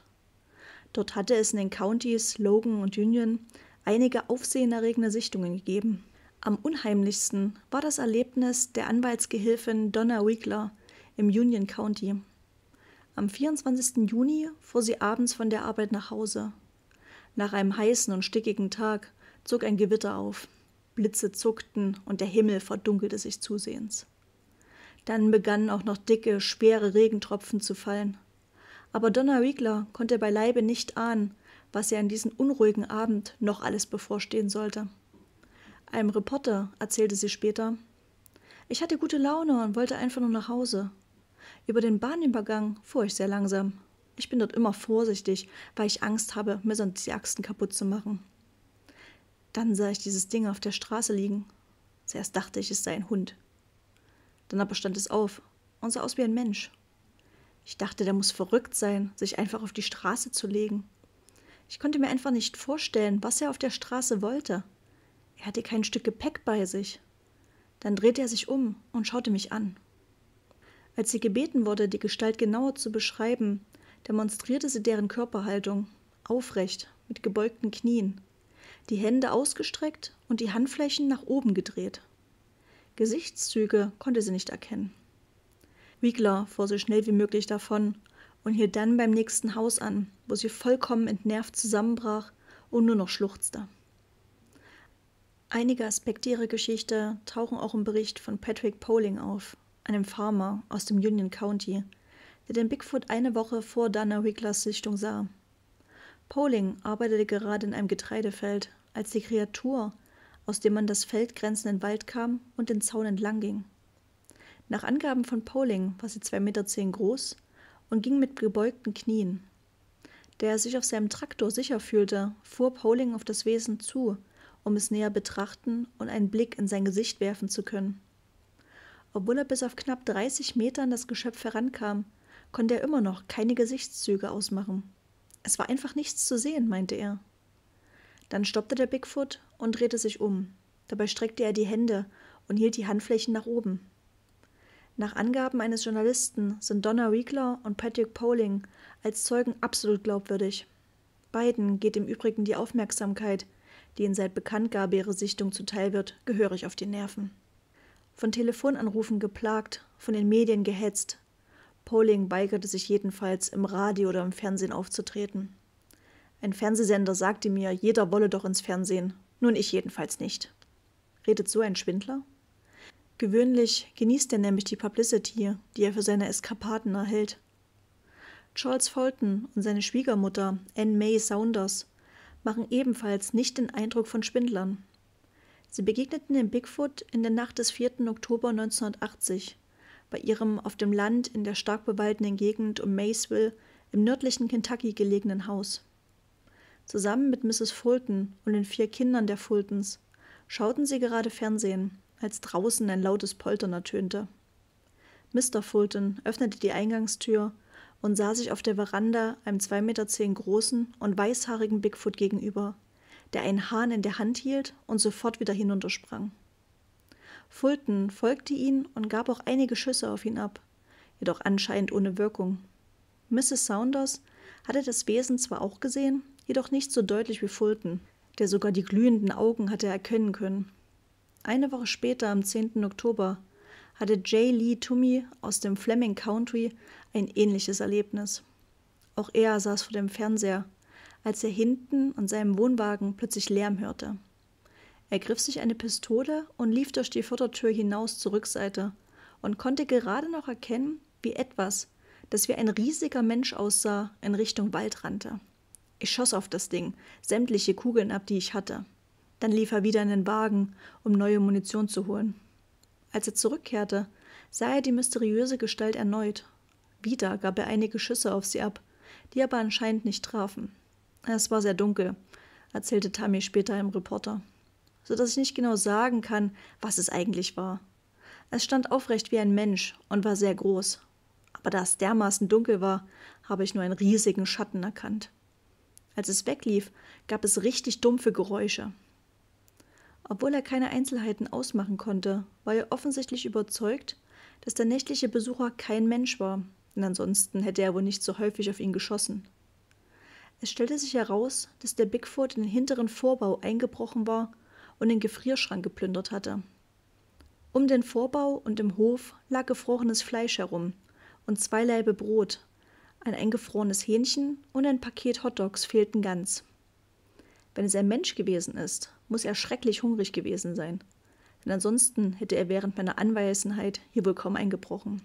Dort hatte es in den Countys Logan und Union einige aufsehenerregende Sichtungen gegeben. Am unheimlichsten war das Erlebnis der Anwaltsgehilfin Donna Wiegler im Union County. Am 24. Juni fuhr sie abends von der Arbeit nach Hause. Nach einem heißen und stickigen Tag zog ein Gewitter auf. Blitze zuckten und der Himmel verdunkelte sich zusehends. Dann begannen auch noch dicke, schwere Regentropfen zu fallen. Aber Donna Riegler konnte beileibe nicht ahnen, was ihr an diesem unruhigen Abend noch alles bevorstehen sollte. Einem Reporter erzählte sie später, ich hatte gute Laune und wollte einfach nur nach Hause. Über den Bahnübergang fuhr ich sehr langsam. Ich bin dort immer vorsichtig, weil ich Angst habe, mir sonst die Achsen kaputt zu machen. Dann sah ich dieses Ding auf der Straße liegen. Zuerst dachte ich, es sei ein Hund. Dann aber stand es auf und sah aus wie ein Mensch. Ich dachte, der muss verrückt sein, sich einfach auf die Straße zu legen. Ich konnte mir einfach nicht vorstellen, was er auf der Straße wollte. Er hatte kein Stück Gepäck bei sich. Dann drehte er sich um und schaute mich an. Als sie gebeten wurde, die Gestalt genauer zu beschreiben, demonstrierte sie deren Körperhaltung, aufrecht, mit gebeugten Knien, die Hände ausgestreckt und die Handflächen nach oben gedreht. Gesichtszüge konnte sie nicht erkennen. Wiegler fuhr so schnell wie möglich davon und hielt dann beim nächsten Haus an, wo sie vollkommen entnervt zusammenbrach und nur noch schluchzte. Einige Aspekte ihrer Geschichte tauchen auch im Bericht von Patrick Poling auf, einem Farmer aus dem Union County, der den Bigfoot eine Woche vor Dana Wiglers Sichtung sah Pauling arbeitete gerade in einem Getreidefeld, als die Kreatur, aus dem man das Feld grenzenden Wald kam und den Zaun entlang ging. Nach Angaben von Pauling war sie 2,10 Meter groß und ging mit gebeugten Knien. Da er sich auf seinem Traktor sicher fühlte, fuhr Pauling auf das Wesen zu, um es näher betrachten und einen Blick in sein Gesicht werfen zu können. Obwohl er bis auf knapp 30 Meter an das Geschöpf herankam, konnte er immer noch keine Gesichtszüge ausmachen. Es war einfach nichts zu sehen, meinte er. Dann stoppte der Bigfoot und drehte sich um. Dabei streckte er die Hände und hielt die Handflächen nach oben. Nach Angaben eines Journalisten sind Donna Riegler und Patrick Poling als Zeugen absolut glaubwürdig. Beiden geht im Übrigen die Aufmerksamkeit, die ihnen seit Bekanntgabe ihrer Sichtung zuteil wird, gehörig auf die Nerven. Von Telefonanrufen geplagt, von den Medien gehetzt, Poling weigerte sich jedenfalls, im Radio oder im Fernsehen aufzutreten. Ein Fernsehsender sagte mir, jeder wolle doch ins Fernsehen, nun ich jedenfalls nicht. Redet so ein Schwindler? Gewöhnlich genießt er nämlich die Publicity, die er für seine Eskapaden erhält. Charles Fulton und seine Schwiegermutter Anne May Saunders machen ebenfalls nicht den Eindruck von Schwindlern. Sie begegneten dem Bigfoot in der Nacht des 4. Oktober 1980 bei ihrem auf dem Land in der stark bewaldeten Gegend um Maysville im nördlichen Kentucky gelegenen Haus. Zusammen mit Mrs. Fulton und den vier Kindern der Fultons schauten sie gerade Fernsehen, als draußen ein lautes Poltern ertönte. Mr. Fulton öffnete die Eingangstür und sah sich auf der Veranda einem 2,10 Meter großen und weißhaarigen Bigfoot gegenüber, der einen Hahn in der Hand hielt und sofort wieder hinuntersprang. Fulton folgte ihm und gab auch einige Schüsse auf ihn ab, jedoch anscheinend ohne Wirkung. Mrs. Saunders hatte das Wesen zwar auch gesehen, jedoch nicht so deutlich wie Fulton, der sogar die glühenden Augen hatte erkennen können. Eine Woche später, am 10. Oktober, hatte J. Lee Tummy aus dem Fleming Country ein ähnliches Erlebnis. Auch er saß vor dem Fernseher, als er hinten an seinem Wohnwagen plötzlich Lärm hörte griff sich eine Pistole und lief durch die Futtertür hinaus zur Rückseite und konnte gerade noch erkennen, wie etwas, das wie ein riesiger Mensch aussah, in Richtung Wald rannte. Ich schoss auf das Ding, sämtliche Kugeln ab, die ich hatte. Dann lief er wieder in den Wagen, um neue Munition zu holen. Als er zurückkehrte, sah er die mysteriöse Gestalt erneut. Wieder gab er einige Schüsse auf sie ab, die aber anscheinend nicht trafen. Es war sehr dunkel, erzählte Tammy später im Reporter sodass ich nicht genau sagen kann, was es eigentlich war. Es stand aufrecht wie ein Mensch und war sehr groß. Aber da es dermaßen dunkel war, habe ich nur einen riesigen Schatten erkannt. Als es weglief, gab es richtig dumpfe Geräusche. Obwohl er keine Einzelheiten ausmachen konnte, war er offensichtlich überzeugt, dass der nächtliche Besucher kein Mensch war, denn ansonsten hätte er wohl nicht so häufig auf ihn geschossen. Es stellte sich heraus, dass der Bigfoot in den hinteren Vorbau eingebrochen war und den Gefrierschrank geplündert hatte. Um den Vorbau und im Hof lag gefrorenes Fleisch herum und zwei Laibe Brot, ein eingefrorenes Hähnchen und ein Paket Hotdogs fehlten ganz. Wenn es ein Mensch gewesen ist, muss er schrecklich hungrig gewesen sein, denn ansonsten hätte er während meiner Anwesenheit hier wohl kaum eingebrochen.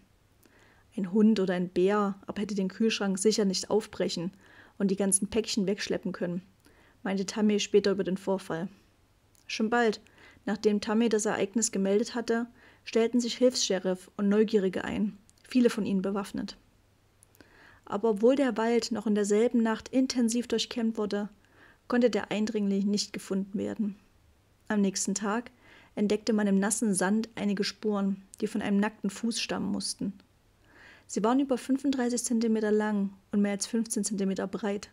Ein Hund oder ein Bär aber hätte den Kühlschrank sicher nicht aufbrechen und die ganzen Päckchen wegschleppen können, meinte Tammy später über den Vorfall. Schon bald, nachdem Tammy das Ereignis gemeldet hatte, stellten sich Hilfs-Sheriff und Neugierige ein, viele von ihnen bewaffnet. Aber obwohl der Wald noch in derselben Nacht intensiv durchkämmt wurde, konnte der Eindringling nicht gefunden werden. Am nächsten Tag entdeckte man im nassen Sand einige Spuren, die von einem nackten Fuß stammen mussten. Sie waren über 35 cm lang und mehr als 15 cm breit.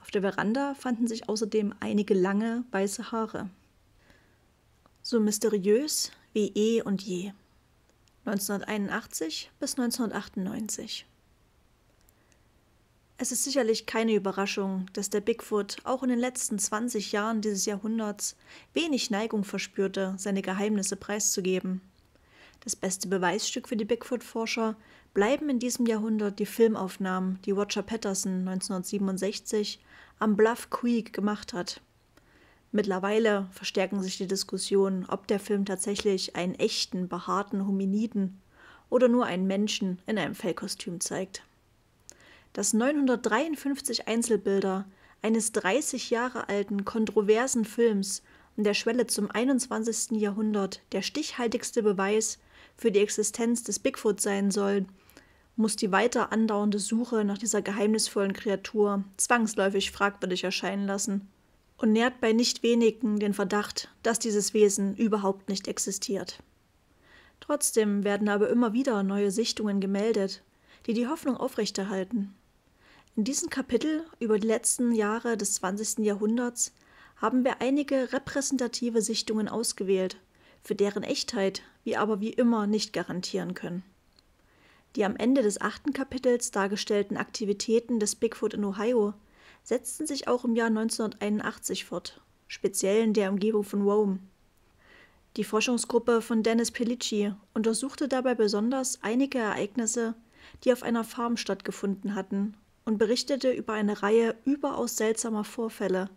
Auf der Veranda fanden sich außerdem einige lange weiße Haare. So mysteriös wie eh und je. 1981 bis 1998. Es ist sicherlich keine Überraschung, dass der Bigfoot auch in den letzten 20 Jahren dieses Jahrhunderts wenig Neigung verspürte, seine Geheimnisse preiszugeben. Das beste Beweisstück für die Bigfoot-Forscher bleiben in diesem Jahrhundert die Filmaufnahmen, die Roger Patterson 1967 am Bluff Creek gemacht hat. Mittlerweile verstärken sich die Diskussionen, ob der Film tatsächlich einen echten, behaarten Hominiden oder nur einen Menschen in einem Fellkostüm zeigt. Dass 953 Einzelbilder eines 30 Jahre alten, kontroversen Films an der Schwelle zum 21. Jahrhundert der stichhaltigste Beweis für die Existenz des Bigfoot sein sollen, muss die weiter andauernde Suche nach dieser geheimnisvollen Kreatur zwangsläufig fragwürdig erscheinen lassen und nährt bei nicht wenigen den Verdacht, dass dieses Wesen überhaupt nicht existiert. Trotzdem werden aber immer wieder neue Sichtungen gemeldet, die die Hoffnung aufrechterhalten. In diesem Kapitel über die letzten Jahre des 20. Jahrhunderts haben wir einige repräsentative Sichtungen ausgewählt, für deren Echtheit wir aber wie immer nicht garantieren können. Die am Ende des achten Kapitels dargestellten Aktivitäten des Bigfoot in Ohio setzten sich auch im Jahr 1981 fort, speziell in der Umgebung von Rome. Die Forschungsgruppe von Dennis Pellicci untersuchte dabei besonders einige Ereignisse, die auf einer Farm stattgefunden hatten und berichtete über eine Reihe überaus seltsamer Vorfälle,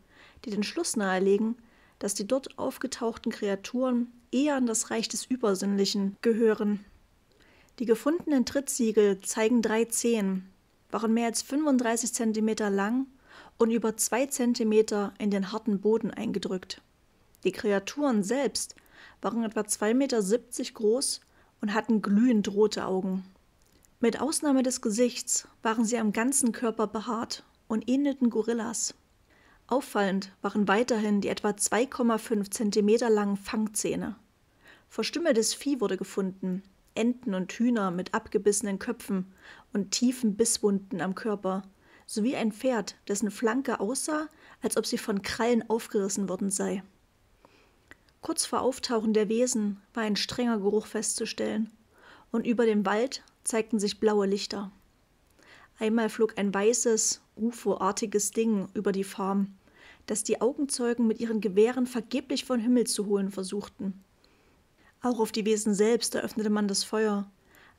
die den Schluss nahelegen, dass die dort aufgetauchten Kreaturen eher an das Reich des Übersinnlichen gehören. Die gefundenen Trittsiegel zeigen drei Zehen, waren mehr als 35 cm lang und über zwei Zentimeter in den harten Boden eingedrückt. Die Kreaturen selbst waren etwa 2,70 Meter groß und hatten glühend rote Augen. Mit Ausnahme des Gesichts waren sie am ganzen Körper behaart und ähnelten Gorillas. Auffallend waren weiterhin die etwa 2,5 Zentimeter langen Fangzähne. Verstümmeltes Vieh wurde gefunden, Enten und Hühner mit abgebissenen Köpfen und tiefen Bisswunden am Körper, sowie ein Pferd, dessen Flanke aussah, als ob sie von Krallen aufgerissen worden sei. Kurz vor Auftauchen der Wesen war ein strenger Geruch festzustellen, und über dem Wald zeigten sich blaue Lichter. Einmal flog ein weißes, UFO-artiges Ding über die Farm, das die Augenzeugen mit ihren Gewehren vergeblich vom Himmel zu holen versuchten. Auch auf die Wesen selbst eröffnete man das Feuer,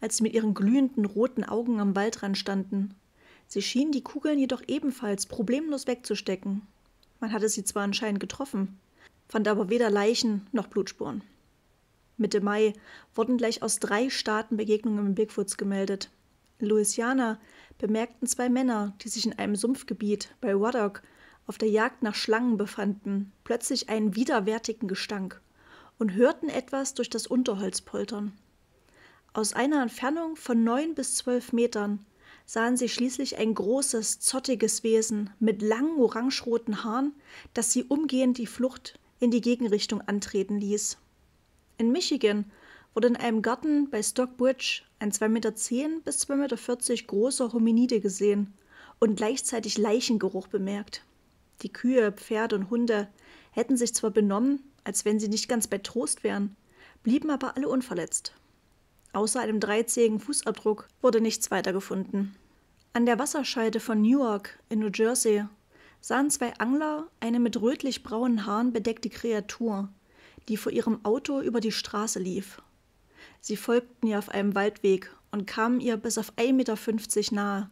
als sie mit ihren glühenden roten Augen am Waldrand standen Sie schienen die Kugeln jedoch ebenfalls problemlos wegzustecken. Man hatte sie zwar anscheinend getroffen, fand aber weder Leichen noch Blutspuren. Mitte Mai wurden gleich aus drei Staaten Begegnungen mit Bigfoots gemeldet. In Louisiana bemerkten zwei Männer, die sich in einem Sumpfgebiet bei Waddock auf der Jagd nach Schlangen befanden, plötzlich einen widerwärtigen Gestank und hörten etwas durch das Unterholz poltern. Aus einer Entfernung von neun bis zwölf Metern sahen sie schließlich ein großes, zottiges Wesen mit langen orangeroten Haaren, das sie umgehend die Flucht in die Gegenrichtung antreten ließ. In Michigan wurde in einem Garten bei Stockbridge ein 2,10 Meter bis 2,40 Meter großer Hominide gesehen und gleichzeitig Leichengeruch bemerkt. Die Kühe, Pferde und Hunde hätten sich zwar benommen, als wenn sie nicht ganz bei Trost wären, blieben aber alle unverletzt. Außer einem dreizähigen Fußabdruck wurde nichts weiter gefunden. An der Wasserscheide von Newark in New Jersey sahen zwei Angler eine mit rötlich-braunen Haaren bedeckte Kreatur, die vor ihrem Auto über die Straße lief. Sie folgten ihr auf einem Waldweg und kamen ihr bis auf 1,50 Meter nahe,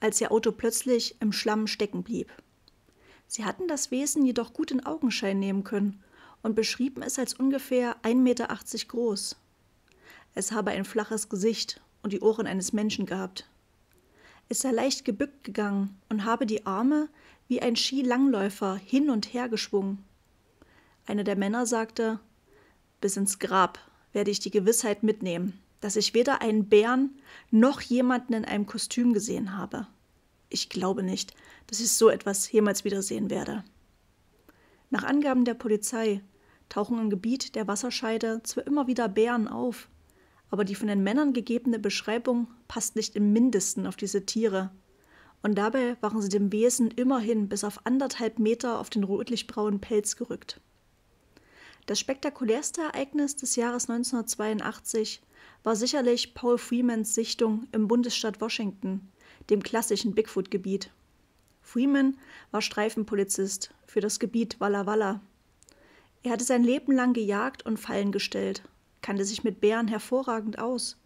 als ihr Auto plötzlich im Schlamm stecken blieb. Sie hatten das Wesen jedoch gut in Augenschein nehmen können und beschrieben es als ungefähr 1,80 Meter groß es habe ein flaches Gesicht und die Ohren eines Menschen gehabt. Es sei leicht gebückt gegangen und habe die Arme wie ein Skilangläufer hin und her geschwungen. Einer der Männer sagte, bis ins Grab werde ich die Gewissheit mitnehmen, dass ich weder einen Bären noch jemanden in einem Kostüm gesehen habe. Ich glaube nicht, dass ich so etwas jemals wiedersehen werde. Nach Angaben der Polizei tauchen im Gebiet der Wasserscheide zwar immer wieder Bären auf, aber die von den Männern gegebene Beschreibung passt nicht im mindesten auf diese Tiere. Und dabei waren sie dem Wesen immerhin bis auf anderthalb Meter auf den rötlich-braunen Pelz gerückt. Das spektakulärste Ereignis des Jahres 1982 war sicherlich Paul Freemans Sichtung im Bundesstaat Washington, dem klassischen Bigfoot-Gebiet. Freeman war Streifenpolizist für das Gebiet Walla Walla. Er hatte sein Leben lang gejagt und Fallen gestellt kannte sich mit Bären hervorragend aus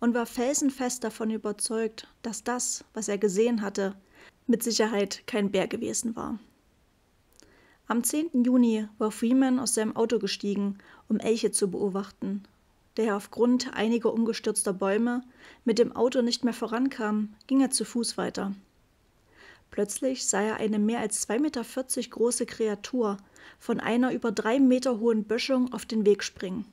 und war felsenfest davon überzeugt, dass das, was er gesehen hatte, mit Sicherheit kein Bär gewesen war. Am 10. Juni war Freeman aus seinem Auto gestiegen, um Elche zu beobachten, Da er aufgrund einiger umgestürzter Bäume mit dem Auto nicht mehr vorankam, ging er zu Fuß weiter. Plötzlich sah er eine mehr als 2,40 Meter große Kreatur von einer über drei Meter hohen Böschung auf den Weg springen.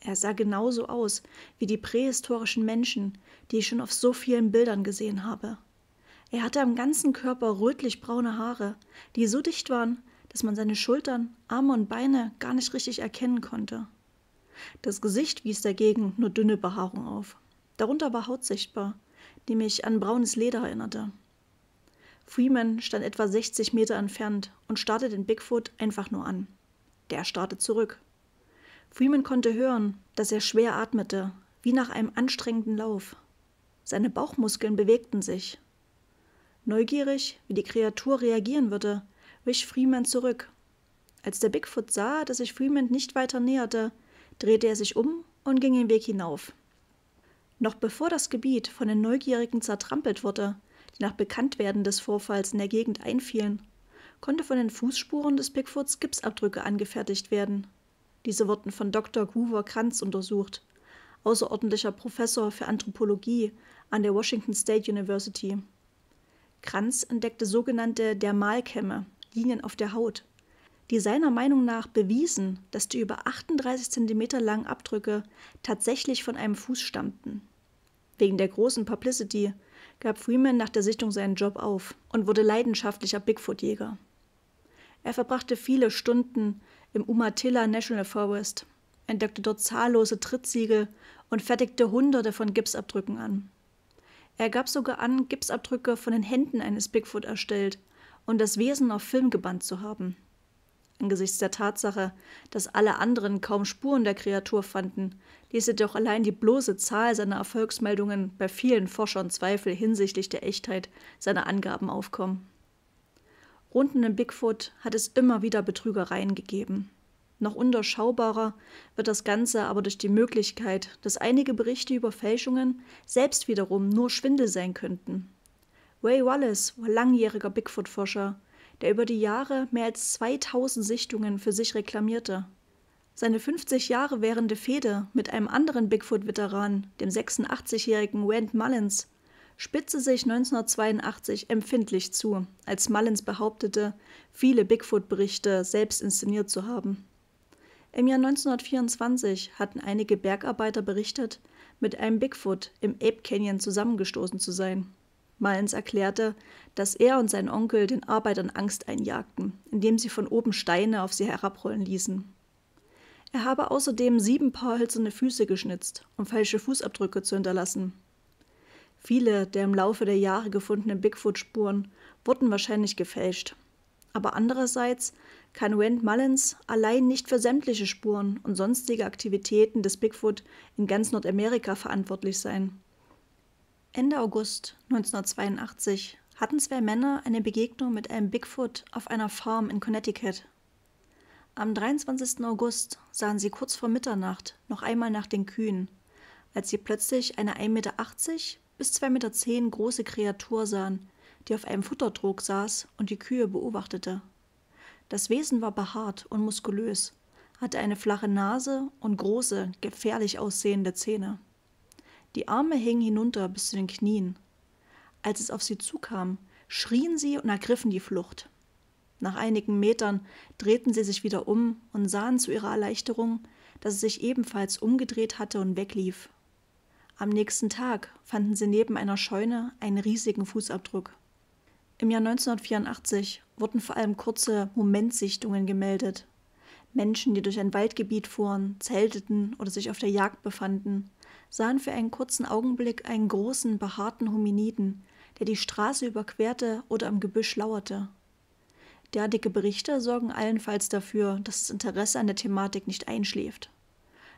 Er sah genauso aus wie die prähistorischen Menschen, die ich schon auf so vielen Bildern gesehen habe. Er hatte am ganzen Körper rötlich-braune Haare, die so dicht waren, dass man seine Schultern, Arme und Beine gar nicht richtig erkennen konnte. Das Gesicht wies dagegen nur dünne Behaarung auf. Darunter war Haut sichtbar, die mich an braunes Leder erinnerte. Freeman stand etwa 60 Meter entfernt und starrte den Bigfoot einfach nur an. Der starrte zurück. Freeman konnte hören, dass er schwer atmete, wie nach einem anstrengenden Lauf. Seine Bauchmuskeln bewegten sich. Neugierig, wie die Kreatur reagieren würde, wich Freeman zurück. Als der Bigfoot sah, dass sich Freeman nicht weiter näherte, drehte er sich um und ging den Weg hinauf. Noch bevor das Gebiet von den Neugierigen zertrampelt wurde, die nach Bekanntwerden des Vorfalls in der Gegend einfielen, konnte von den Fußspuren des Bigfoots Gipsabdrücke angefertigt werden, diese wurden von Dr. Grover Kranz untersucht, außerordentlicher Professor für Anthropologie an der Washington State University. Kranz entdeckte sogenannte Dermalkämme, Linien auf der Haut, die seiner Meinung nach bewiesen, dass die über 38 cm langen Abdrücke tatsächlich von einem Fuß stammten. Wegen der großen Publicity gab Freeman nach der Sichtung seinen Job auf und wurde leidenschaftlicher Bigfoot-Jäger. Er verbrachte viele Stunden im Umatilla National Forest, entdeckte dort zahllose Trittsiegel und fertigte hunderte von Gipsabdrücken an. Er gab sogar an, Gipsabdrücke von den Händen eines Bigfoot erstellt und das Wesen auf Film gebannt zu haben. Angesichts der Tatsache, dass alle anderen kaum Spuren der Kreatur fanden, ließ jedoch allein die bloße Zahl seiner Erfolgsmeldungen bei vielen Forschern Zweifel hinsichtlich der Echtheit seiner Angaben aufkommen. Rund um den Bigfoot hat es immer wieder Betrügereien gegeben. Noch undurchschaubarer wird das Ganze aber durch die Möglichkeit, dass einige Berichte über Fälschungen selbst wiederum nur Schwindel sein könnten. Ray Wallace war langjähriger Bigfoot-Forscher, der über die Jahre mehr als 2000 Sichtungen für sich reklamierte. Seine 50 Jahre währende Fehde mit einem anderen Bigfoot-Veteran, dem 86-jährigen Wend Mullins, spitze sich 1982 empfindlich zu, als Mullins behauptete, viele Bigfoot-Berichte selbst inszeniert zu haben. Im Jahr 1924 hatten einige Bergarbeiter berichtet, mit einem Bigfoot im Ape Canyon zusammengestoßen zu sein. Mullins erklärte, dass er und sein Onkel den Arbeitern Angst einjagten, indem sie von oben Steine auf sie herabrollen ließen. Er habe außerdem sieben Paar hölzerne Füße geschnitzt, um falsche Fußabdrücke zu hinterlassen. Viele der im Laufe der Jahre gefundenen Bigfoot-Spuren wurden wahrscheinlich gefälscht. Aber andererseits kann Wend Mullins allein nicht für sämtliche Spuren und sonstige Aktivitäten des Bigfoot in ganz Nordamerika verantwortlich sein. Ende August 1982 hatten zwei Männer eine Begegnung mit einem Bigfoot auf einer Farm in Connecticut. Am 23. August sahen sie kurz vor Mitternacht noch einmal nach den Kühen, als sie plötzlich eine 1,80 Meter bis 2,10 Meter große Kreatur sahen, die auf einem Futtertrog saß und die Kühe beobachtete. Das Wesen war behaart und muskulös, hatte eine flache Nase und große, gefährlich aussehende Zähne. Die Arme hingen hinunter bis zu den Knien. Als es auf sie zukam, schrien sie und ergriffen die Flucht. Nach einigen Metern drehten sie sich wieder um und sahen zu ihrer Erleichterung, dass es sich ebenfalls umgedreht hatte und weglief. Am nächsten Tag fanden sie neben einer Scheune einen riesigen Fußabdruck. Im Jahr 1984 wurden vor allem kurze Momentsichtungen gemeldet. Menschen, die durch ein Waldgebiet fuhren, zelteten oder sich auf der Jagd befanden, sahen für einen kurzen Augenblick einen großen, behaarten Hominiden, der die Straße überquerte oder am Gebüsch lauerte. Derartige Berichte sorgen allenfalls dafür, dass das Interesse an der Thematik nicht einschläft.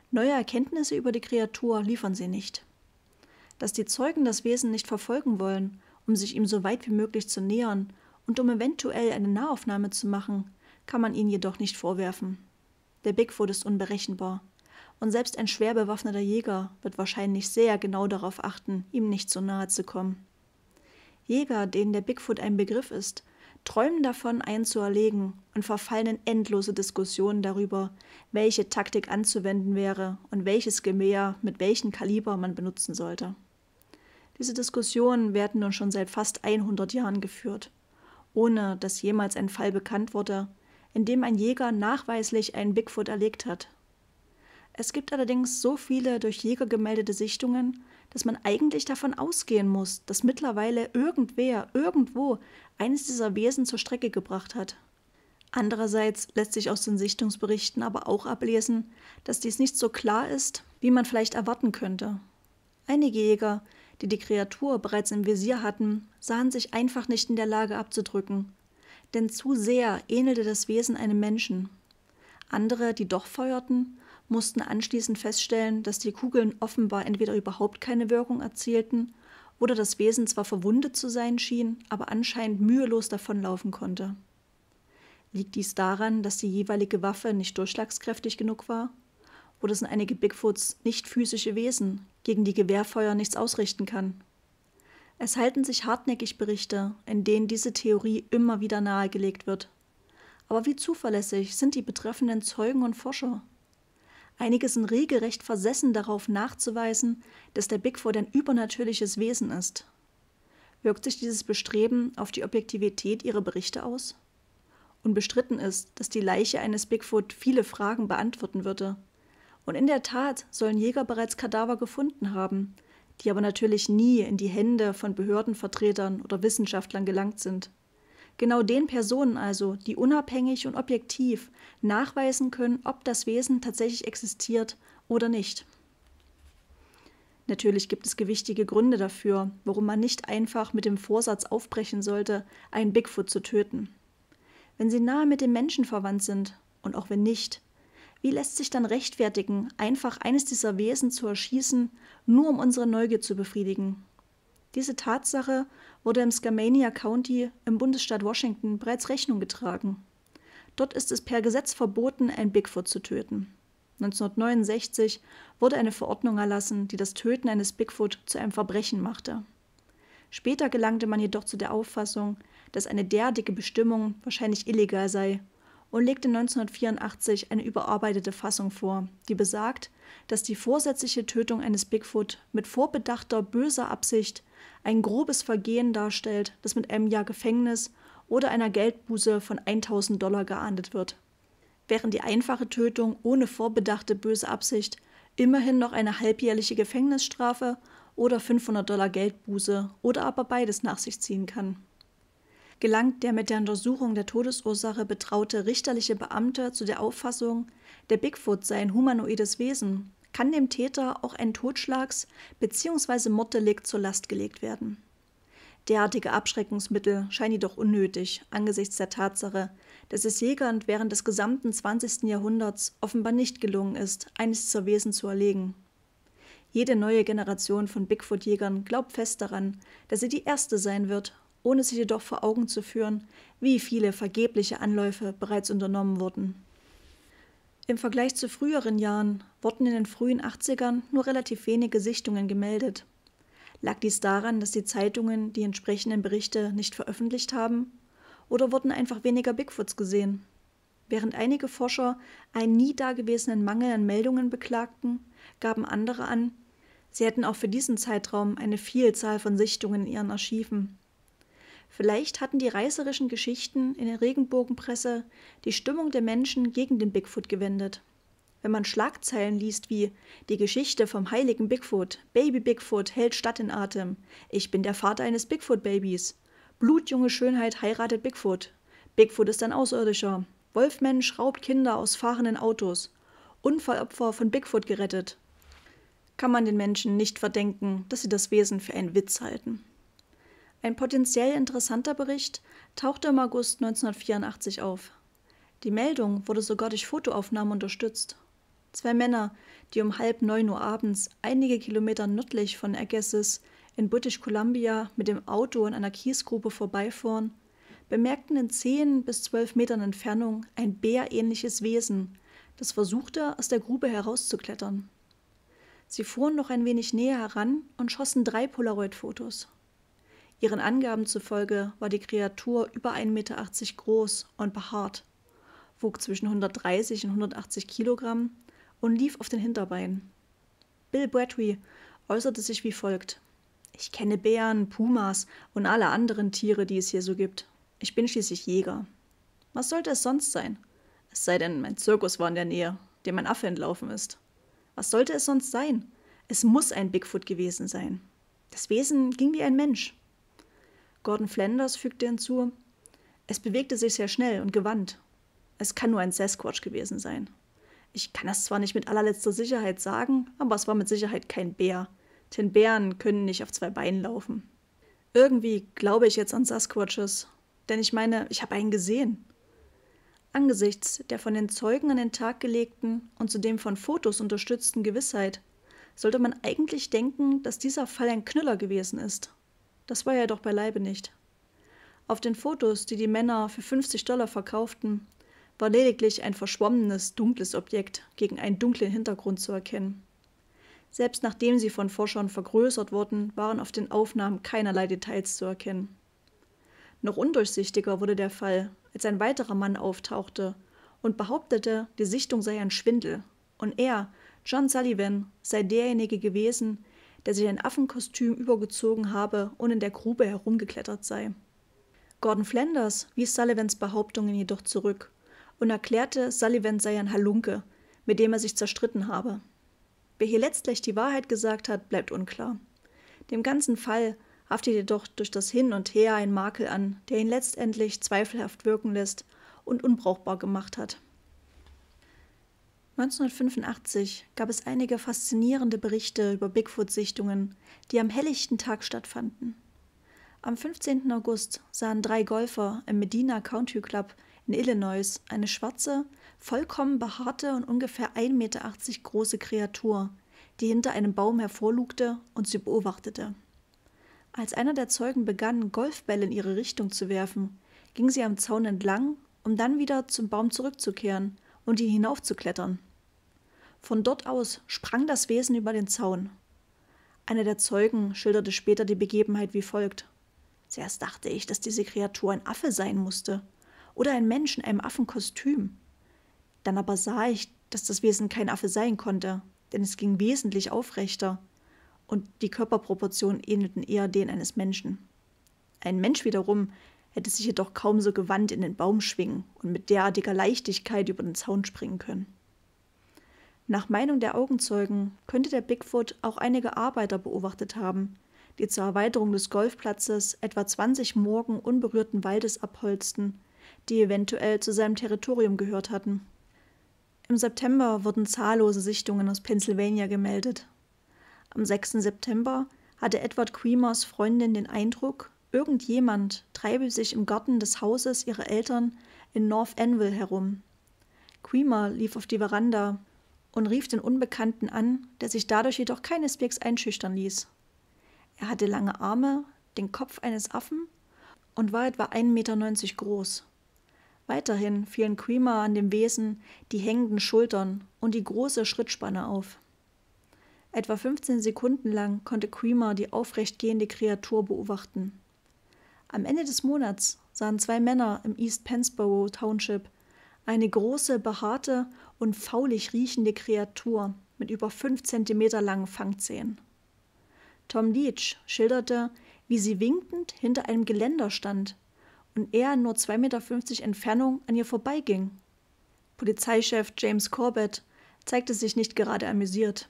Neue Erkenntnisse über die Kreatur liefern sie nicht dass die Zeugen das Wesen nicht verfolgen wollen, um sich ihm so weit wie möglich zu nähern und um eventuell eine Nahaufnahme zu machen, kann man ihnen jedoch nicht vorwerfen. Der Bigfoot ist unberechenbar. Und selbst ein schwer bewaffneter Jäger wird wahrscheinlich sehr genau darauf achten, ihm nicht so nahe zu kommen. Jäger, denen der Bigfoot ein Begriff ist, träumen davon, einen zu erlegen und verfallen in endlose Diskussionen darüber, welche Taktik anzuwenden wäre und welches Gemäher mit welchem Kaliber man benutzen sollte. Diese Diskussionen werden nun schon seit fast 100 Jahren geführt, ohne dass jemals ein Fall bekannt wurde, in dem ein Jäger nachweislich einen Bigfoot erlegt hat. Es gibt allerdings so viele durch Jäger gemeldete Sichtungen, dass man eigentlich davon ausgehen muss, dass mittlerweile irgendwer irgendwo eines dieser Wesen zur Strecke gebracht hat. Andererseits lässt sich aus den Sichtungsberichten aber auch ablesen, dass dies nicht so klar ist, wie man vielleicht erwarten könnte. Einige Jäger die die Kreatur bereits im Visier hatten, sahen sich einfach nicht in der Lage abzudrücken, denn zu sehr ähnelte das Wesen einem Menschen. Andere, die doch feuerten, mussten anschließend feststellen, dass die Kugeln offenbar entweder überhaupt keine Wirkung erzielten oder das Wesen zwar verwundet zu sein schien, aber anscheinend mühelos davonlaufen konnte. Liegt dies daran, dass die jeweilige Waffe nicht durchschlagskräftig genug war? Oder sind einige Bigfoots nicht physische Wesen, gegen die Gewehrfeuer nichts ausrichten kann. Es halten sich hartnäckig Berichte, in denen diese Theorie immer wieder nahegelegt wird. Aber wie zuverlässig sind die betreffenden Zeugen und Forscher? Einige sind regelrecht versessen darauf nachzuweisen, dass der Bigfoot ein übernatürliches Wesen ist. Wirkt sich dieses Bestreben auf die Objektivität ihrer Berichte aus? Unbestritten ist, dass die Leiche eines Bigfoot viele Fragen beantworten würde, und in der Tat sollen Jäger bereits Kadaver gefunden haben, die aber natürlich nie in die Hände von Behördenvertretern oder Wissenschaftlern gelangt sind. Genau den Personen also, die unabhängig und objektiv nachweisen können, ob das Wesen tatsächlich existiert oder nicht. Natürlich gibt es gewichtige Gründe dafür, warum man nicht einfach mit dem Vorsatz aufbrechen sollte, einen Bigfoot zu töten. Wenn sie nahe mit dem Menschen verwandt sind und auch wenn nicht, wie lässt sich dann rechtfertigen, einfach eines dieser Wesen zu erschießen, nur um unsere Neugier zu befriedigen? Diese Tatsache wurde im Skamania County im Bundesstaat Washington bereits Rechnung getragen. Dort ist es per Gesetz verboten, ein Bigfoot zu töten. 1969 wurde eine Verordnung erlassen, die das Töten eines Bigfoot zu einem Verbrechen machte. Später gelangte man jedoch zu der Auffassung, dass eine derartige Bestimmung wahrscheinlich illegal sei und legte 1984 eine überarbeitete Fassung vor, die besagt, dass die vorsätzliche Tötung eines Bigfoot mit vorbedachter böser Absicht ein grobes Vergehen darstellt, das mit einem Jahr Gefängnis oder einer Geldbuße von 1000 Dollar geahndet wird. Während die einfache Tötung ohne vorbedachte böse Absicht immerhin noch eine halbjährliche Gefängnisstrafe oder 500 Dollar Geldbuße oder aber beides nach sich ziehen kann gelangt der mit der Untersuchung der Todesursache betraute richterliche Beamte zu der Auffassung, der Bigfoot sei ein humanoides Wesen, kann dem Täter auch ein Totschlags- bzw. Morddelikt zur Last gelegt werden. Derartige Abschreckungsmittel scheinen jedoch unnötig angesichts der Tatsache, dass es Jägern während des gesamten 20. Jahrhunderts offenbar nicht gelungen ist, eines zur Wesen zu erlegen. Jede neue Generation von Bigfoot-Jägern glaubt fest daran, dass sie die erste sein wird, ohne sich jedoch vor Augen zu führen, wie viele vergebliche Anläufe bereits unternommen wurden. Im Vergleich zu früheren Jahren wurden in den frühen 80ern nur relativ wenige Sichtungen gemeldet. Lag dies daran, dass die Zeitungen die entsprechenden Berichte nicht veröffentlicht haben? Oder wurden einfach weniger Bigfoots gesehen? Während einige Forscher einen nie dagewesenen Mangel an Meldungen beklagten, gaben andere an, sie hätten auch für diesen Zeitraum eine Vielzahl von Sichtungen in ihren Archiven. Vielleicht hatten die reißerischen Geschichten in der Regenbogenpresse die Stimmung der Menschen gegen den Bigfoot gewendet. Wenn man Schlagzeilen liest wie Die Geschichte vom heiligen Bigfoot, Baby Bigfoot hält Stadt in Atem, Ich bin der Vater eines Bigfoot-Babys, Blutjunge Schönheit heiratet Bigfoot, Bigfoot ist ein Außerirdischer, Wolfmensch raubt Kinder aus fahrenden Autos, Unfallopfer von Bigfoot gerettet, kann man den Menschen nicht verdenken, dass sie das Wesen für einen Witz halten. Ein potenziell interessanter Bericht tauchte im August 1984 auf. Die Meldung wurde sogar durch Fotoaufnahmen unterstützt. Zwei Männer, die um halb neun Uhr abends einige Kilometer nördlich von Agassiz in British Columbia mit dem Auto in einer Kiesgrube vorbeifuhren, bemerkten in zehn bis zwölf Metern Entfernung ein bärähnliches Wesen, das versuchte, aus der Grube herauszuklettern. Sie fuhren noch ein wenig näher heran und schossen drei Polaroid-Fotos. Ihren Angaben zufolge war die Kreatur über 1,80 Meter groß und behaart, wog zwischen 130 und 180 Kilogramm und lief auf den Hinterbeinen. Bill Bradley äußerte sich wie folgt. Ich kenne Bären, Pumas und alle anderen Tiere, die es hier so gibt. Ich bin schließlich Jäger. Was sollte es sonst sein? Es sei denn, mein Zirkus war in der Nähe, dem ein Affe entlaufen ist. Was sollte es sonst sein? Es muss ein Bigfoot gewesen sein. Das Wesen ging wie ein Mensch. Gordon Flanders fügte hinzu, es bewegte sich sehr schnell und gewandt. Es kann nur ein Sasquatch gewesen sein. Ich kann das zwar nicht mit allerletzter Sicherheit sagen, aber es war mit Sicherheit kein Bär, denn Bären können nicht auf zwei Beinen laufen. Irgendwie glaube ich jetzt an Sasquatches, denn ich meine, ich habe einen gesehen. Angesichts der von den Zeugen an den Tag gelegten und zudem von Fotos unterstützten Gewissheit sollte man eigentlich denken, dass dieser Fall ein Knüller gewesen ist. Das war er doch beileibe nicht. Auf den Fotos, die die Männer für 50 Dollar verkauften, war lediglich ein verschwommenes, dunkles Objekt gegen einen dunklen Hintergrund zu erkennen. Selbst nachdem sie von Forschern vergrößert wurden, waren auf den Aufnahmen keinerlei Details zu erkennen. Noch undurchsichtiger wurde der Fall, als ein weiterer Mann auftauchte und behauptete, die Sichtung sei ein Schwindel und er, John Sullivan, sei derjenige gewesen, der sich ein Affenkostüm übergezogen habe und in der Grube herumgeklettert sei. Gordon Flanders wies Sullivans Behauptungen jedoch zurück und erklärte, Sullivan sei ein Halunke, mit dem er sich zerstritten habe. Wer hier letztlich die Wahrheit gesagt hat, bleibt unklar. Dem ganzen Fall haftet jedoch durch das Hin und Her ein Makel an, der ihn letztendlich zweifelhaft wirken lässt und unbrauchbar gemacht hat. 1985 gab es einige faszinierende Berichte über Bigfoot-Sichtungen, die am helllichten Tag stattfanden. Am 15. August sahen drei Golfer im Medina Country Club in Illinois eine schwarze, vollkommen behaarte und ungefähr 1,80 Meter große Kreatur, die hinter einem Baum hervorlugte und sie beobachtete. Als einer der Zeugen begann, Golfbälle in ihre Richtung zu werfen, ging sie am Zaun entlang, um dann wieder zum Baum zurückzukehren und ihn hinaufzuklettern. Von dort aus sprang das Wesen über den Zaun. Einer der Zeugen schilderte später die Begebenheit wie folgt. Zuerst dachte ich, dass diese Kreatur ein Affe sein musste oder ein Mensch in einem Affenkostüm. Dann aber sah ich, dass das Wesen kein Affe sein konnte, denn es ging wesentlich aufrechter und die Körperproportionen ähnelten eher denen eines Menschen. Ein Mensch wiederum hätte sich jedoch kaum so gewandt in den Baum schwingen und mit derartiger Leichtigkeit über den Zaun springen können. Nach Meinung der Augenzeugen könnte der Bigfoot auch einige Arbeiter beobachtet haben, die zur Erweiterung des Golfplatzes etwa 20 Morgen unberührten Waldes abholzten, die eventuell zu seinem Territorium gehört hatten. Im September wurden zahllose Sichtungen aus Pennsylvania gemeldet. Am 6. September hatte Edward Creamers Freundin den Eindruck, irgendjemand treibe sich im Garten des Hauses ihrer Eltern in North Anvil herum. Creamer lief auf die Veranda, und rief den Unbekannten an, der sich dadurch jedoch keineswegs einschüchtern ließ. Er hatte lange Arme, den Kopf eines Affen und war etwa 1,90 Meter groß. Weiterhin fielen Creamer an dem Wesen die hängenden Schultern und die große Schrittspanne auf. Etwa 15 Sekunden lang konnte Creamer die aufrecht gehende Kreatur beobachten. Am Ende des Monats sahen zwei Männer im East Pensboro Township eine große, behaarte und faulig riechende Kreatur mit über fünf Zentimeter langen Fangzähnen. Tom Leach schilderte, wie sie winkend hinter einem Geländer stand und er nur 2,50 Meter Entfernung an ihr vorbeiging. Polizeichef James Corbett zeigte sich nicht gerade amüsiert.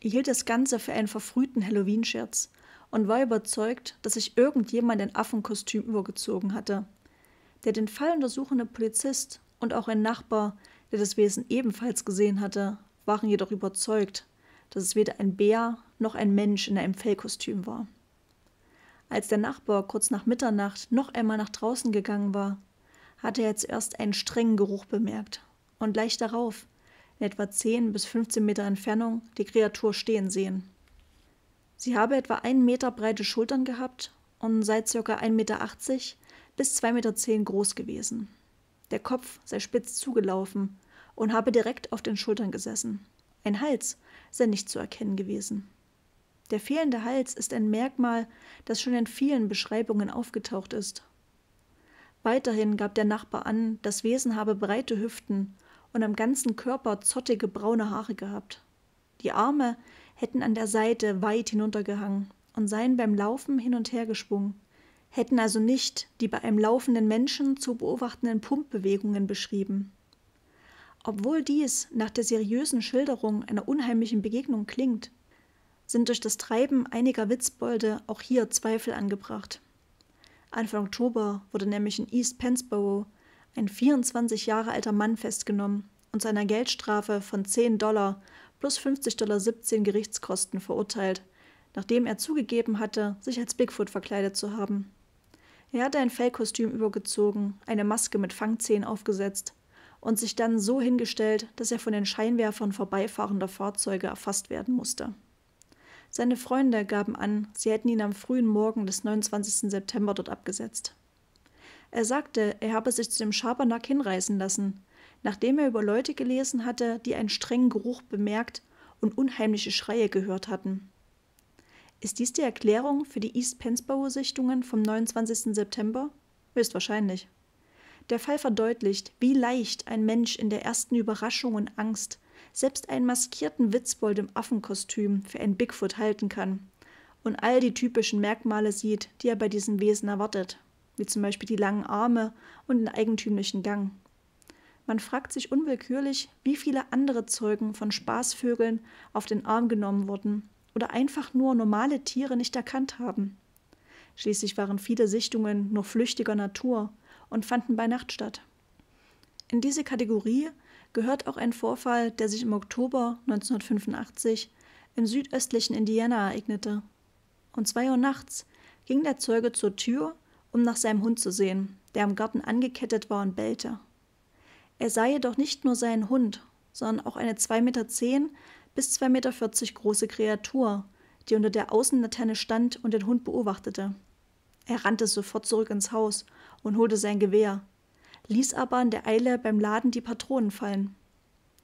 Er hielt das Ganze für einen verfrühten Halloween-Scherz und war überzeugt, dass sich irgendjemand ein Affenkostüm übergezogen hatte. Der den Fall untersuchende Polizist und auch ein Nachbar der das Wesen ebenfalls gesehen hatte, waren jedoch überzeugt, dass es weder ein Bär noch ein Mensch in einem Fellkostüm war. Als der Nachbar kurz nach Mitternacht noch einmal nach draußen gegangen war, hatte er zuerst einen strengen Geruch bemerkt und gleich darauf, in etwa 10 bis 15 Meter Entfernung, die Kreatur stehen sehen. Sie habe etwa einen Meter breite Schultern gehabt und sei ca. 1,80 Meter bis 2,10 Meter groß gewesen. Der Kopf sei spitz zugelaufen und habe direkt auf den Schultern gesessen. Ein Hals sei nicht zu erkennen gewesen. Der fehlende Hals ist ein Merkmal, das schon in vielen Beschreibungen aufgetaucht ist. Weiterhin gab der Nachbar an, das Wesen habe breite Hüften und am ganzen Körper zottige braune Haare gehabt. Die Arme hätten an der Seite weit hinuntergehangen und seien beim Laufen hin und her geschwungen hätten also nicht die bei einem laufenden Menschen zu beobachtenden Pumpbewegungen beschrieben. Obwohl dies nach der seriösen Schilderung einer unheimlichen Begegnung klingt, sind durch das Treiben einiger Witzbolde auch hier Zweifel angebracht. Anfang Oktober wurde nämlich in East Pennsboro ein 24 Jahre alter Mann festgenommen und zu einer Geldstrafe von 10 Dollar plus 50,17 Dollar Gerichtskosten verurteilt, nachdem er zugegeben hatte, sich als Bigfoot verkleidet zu haben. Er hatte ein Fellkostüm übergezogen, eine Maske mit Fangzähnen aufgesetzt und sich dann so hingestellt, dass er von den Scheinwerfern vorbeifahrender Fahrzeuge erfasst werden musste. Seine Freunde gaben an, sie hätten ihn am frühen Morgen des 29. September dort abgesetzt. Er sagte, er habe sich zu dem Schabernack hinreißen lassen, nachdem er über Leute gelesen hatte, die einen strengen Geruch bemerkt und unheimliche Schreie gehört hatten. Ist dies die Erklärung für die East Pennsborough Sichtungen vom 29. September? Höchstwahrscheinlich. Der Fall verdeutlicht, wie leicht ein Mensch in der ersten Überraschung und Angst selbst einen maskierten Witzbold im Affenkostüm für einen Bigfoot halten kann und all die typischen Merkmale sieht, die er bei diesem Wesen erwartet, wie zum Beispiel die langen Arme und den eigentümlichen Gang. Man fragt sich unwillkürlich, wie viele andere Zeugen von Spaßvögeln auf den Arm genommen wurden oder einfach nur normale Tiere nicht erkannt haben. Schließlich waren viele Sichtungen nur flüchtiger Natur und fanden bei Nacht statt. In diese Kategorie gehört auch ein Vorfall, der sich im Oktober 1985 im südöstlichen Indiana ereignete. Um zwei Uhr nachts ging der Zeuge zur Tür, um nach seinem Hund zu sehen, der im Garten angekettet war und bellte. Er sah jedoch nicht nur seinen Hund, sondern auch eine 2,10 Meter bis 2,40 Meter große Kreatur, die unter der Außenlaterne stand und den Hund beobachtete. Er rannte sofort zurück ins Haus und holte sein Gewehr, ließ aber in der Eile beim Laden die Patronen fallen.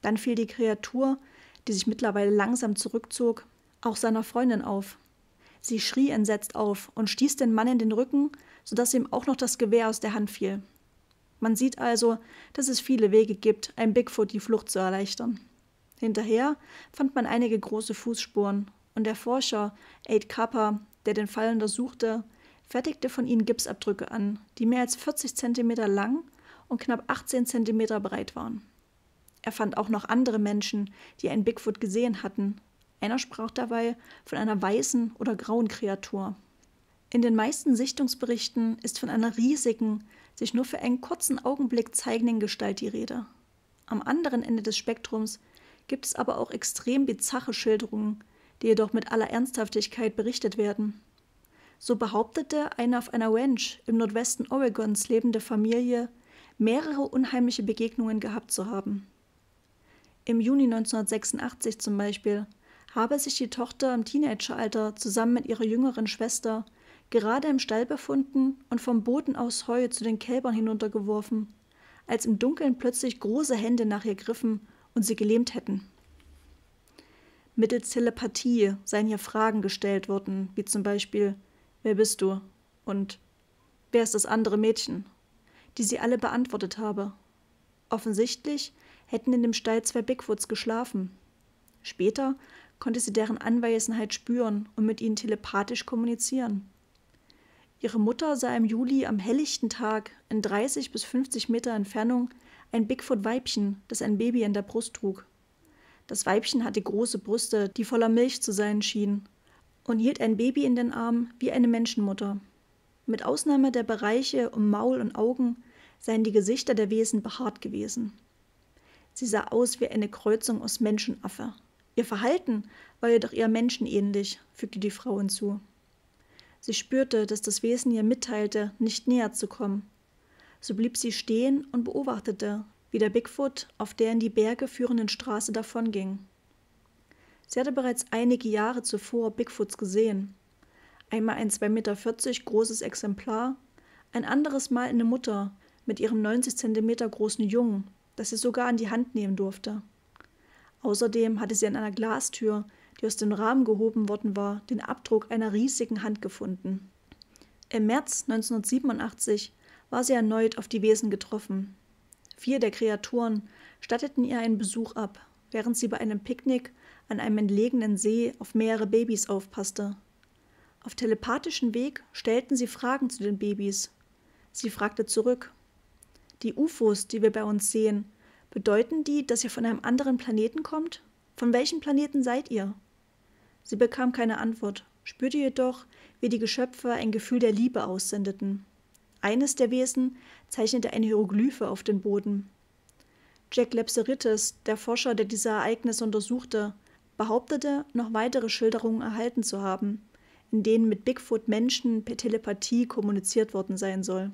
Dann fiel die Kreatur, die sich mittlerweile langsam zurückzog, auch seiner Freundin auf. Sie schrie entsetzt auf und stieß den Mann in den Rücken, sodass ihm auch noch das Gewehr aus der Hand fiel. Man sieht also, dass es viele Wege gibt, einem Bigfoot die Flucht zu erleichtern. Hinterher fand man einige große Fußspuren und der Forscher Aid Kappa, der den Fall untersuchte, fertigte von ihnen Gipsabdrücke an, die mehr als 40 cm lang und knapp 18 cm breit waren. Er fand auch noch andere Menschen, die einen Bigfoot gesehen hatten. Einer sprach dabei von einer weißen oder grauen Kreatur. In den meisten Sichtungsberichten ist von einer riesigen, sich nur für einen kurzen Augenblick zeigenden Gestalt die Rede. Am anderen Ende des Spektrums gibt es aber auch extrem bizarre Schilderungen, die jedoch mit aller Ernsthaftigkeit berichtet werden. So behauptete eine auf einer Ranch im Nordwesten Oregons lebende Familie, mehrere unheimliche Begegnungen gehabt zu haben. Im Juni 1986 zum Beispiel habe sich die Tochter im Teenageralter zusammen mit ihrer jüngeren Schwester gerade im Stall befunden und vom Boden aus Heu zu den Kälbern hinuntergeworfen, als im Dunkeln plötzlich große Hände nach ihr griffen und sie gelähmt hätten. Mittels Telepathie seien hier Fragen gestellt worden, wie zum Beispiel, wer bist du? Und wer ist das andere Mädchen? Die sie alle beantwortet habe. Offensichtlich hätten in dem Stall zwei Bigfoots geschlafen. Später konnte sie deren Anwesenheit spüren und mit ihnen telepathisch kommunizieren. Ihre Mutter sah im Juli am helllichten Tag in 30 bis 50 Meter Entfernung ein Bigfoot-Weibchen, das ein Baby an der Brust trug. Das Weibchen hatte große Brüste, die voller Milch zu sein schienen, und hielt ein Baby in den Arm wie eine Menschenmutter. Mit Ausnahme der Bereiche um Maul und Augen seien die Gesichter der Wesen behaart gewesen. Sie sah aus wie eine Kreuzung aus Menschenaffe. Ihr Verhalten war jedoch eher menschenähnlich, fügte die Frau hinzu. Sie spürte, dass das Wesen ihr mitteilte, nicht näher zu kommen, so blieb sie stehen und beobachtete, wie der Bigfoot auf der in die Berge führenden Straße davonging. Sie hatte bereits einige Jahre zuvor Bigfoots gesehen. Einmal ein 2,40 Meter großes Exemplar, ein anderes Mal eine Mutter mit ihrem 90 Zentimeter großen Jungen, das sie sogar an die Hand nehmen durfte. Außerdem hatte sie an einer Glastür, die aus dem Rahmen gehoben worden war, den Abdruck einer riesigen Hand gefunden. Im März 1987 war sie erneut auf die Wesen getroffen. Vier der Kreaturen statteten ihr einen Besuch ab, während sie bei einem Picknick an einem entlegenen See auf mehrere Babys aufpasste. Auf telepathischem Weg stellten sie Fragen zu den Babys. Sie fragte zurück. Die UFOs, die wir bei uns sehen, bedeuten die, dass ihr von einem anderen Planeten kommt? Von welchem Planeten seid ihr? Sie bekam keine Antwort, spürte jedoch, wie die Geschöpfe ein Gefühl der Liebe aussendeten. Eines der Wesen zeichnete eine Hieroglyphe auf den Boden. Jack Lepseritis, der Forscher, der diese Ereignisse untersuchte, behauptete, noch weitere Schilderungen erhalten zu haben, in denen mit Bigfoot Menschen per Telepathie kommuniziert worden sein soll.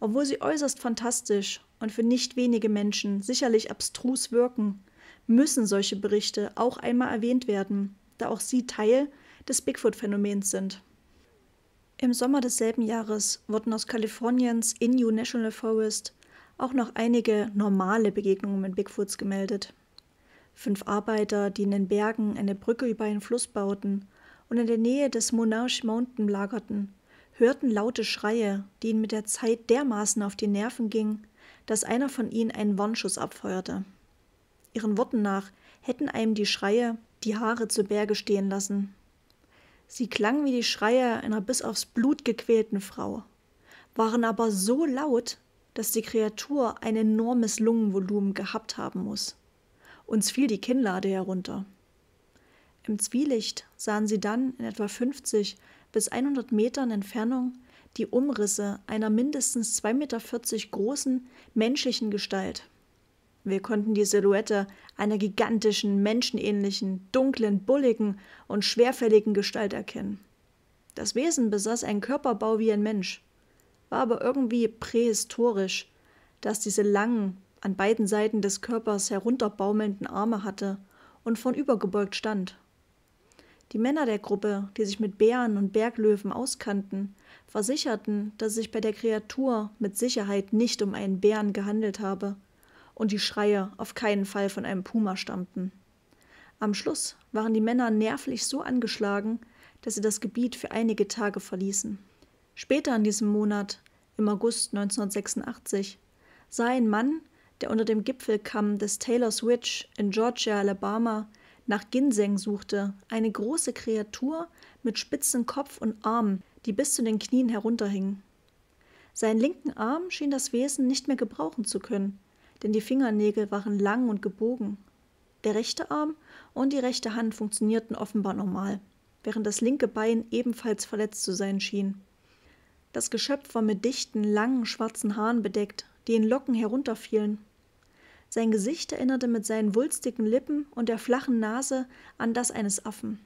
Obwohl sie äußerst fantastisch und für nicht wenige Menschen sicherlich abstrus wirken, müssen solche Berichte auch einmal erwähnt werden, da auch sie Teil des Bigfoot-Phänomens sind. Im Sommer desselben Jahres wurden aus Kaliforniens Inyo National Forest auch noch einige normale Begegnungen mit Bigfoots gemeldet. Fünf Arbeiter, die in den Bergen eine Brücke über einen Fluss bauten und in der Nähe des Monarch Mountain lagerten, hörten laute Schreie, die ihnen mit der Zeit dermaßen auf die Nerven gingen, dass einer von ihnen einen Warnschuss abfeuerte. Ihren Worten nach hätten einem die Schreie die Haare zu Berge stehen lassen. Sie klangen wie die Schreie einer bis aufs Blut gequälten Frau, waren aber so laut, dass die Kreatur ein enormes Lungenvolumen gehabt haben muss. Uns fiel die Kinnlade herunter. Im Zwielicht sahen sie dann in etwa 50 bis 100 Metern Entfernung die Umrisse einer mindestens 2,40 Meter großen menschlichen Gestalt. Wir konnten die Silhouette einer gigantischen, menschenähnlichen, dunklen, bulligen und schwerfälligen Gestalt erkennen. Das Wesen besaß einen Körperbau wie ein Mensch, war aber irgendwie prähistorisch, dass diese langen, an beiden Seiten des Körpers herunterbaumelnden Arme hatte und von übergebeugt stand. Die Männer der Gruppe, die sich mit Bären und Berglöwen auskannten, versicherten, dass es sich bei der Kreatur mit Sicherheit nicht um einen Bären gehandelt habe, und die Schreie auf keinen Fall von einem Puma stammten. Am Schluss waren die Männer nervlich so angeschlagen, dass sie das Gebiet für einige Tage verließen. Später in diesem Monat, im August 1986, sah ein Mann, der unter dem Gipfelkamm des Taylor's Witch in Georgia, Alabama, nach Ginseng suchte, eine große Kreatur mit spitzen Kopf und Armen, die bis zu den Knien herunterhingen. Seinen linken Arm schien das Wesen nicht mehr gebrauchen zu können, denn die Fingernägel waren lang und gebogen. Der rechte Arm und die rechte Hand funktionierten offenbar normal, während das linke Bein ebenfalls verletzt zu sein schien. Das Geschöpf war mit dichten, langen, schwarzen Haaren bedeckt, die in Locken herunterfielen. Sein Gesicht erinnerte mit seinen wulstigen Lippen und der flachen Nase an das eines Affen.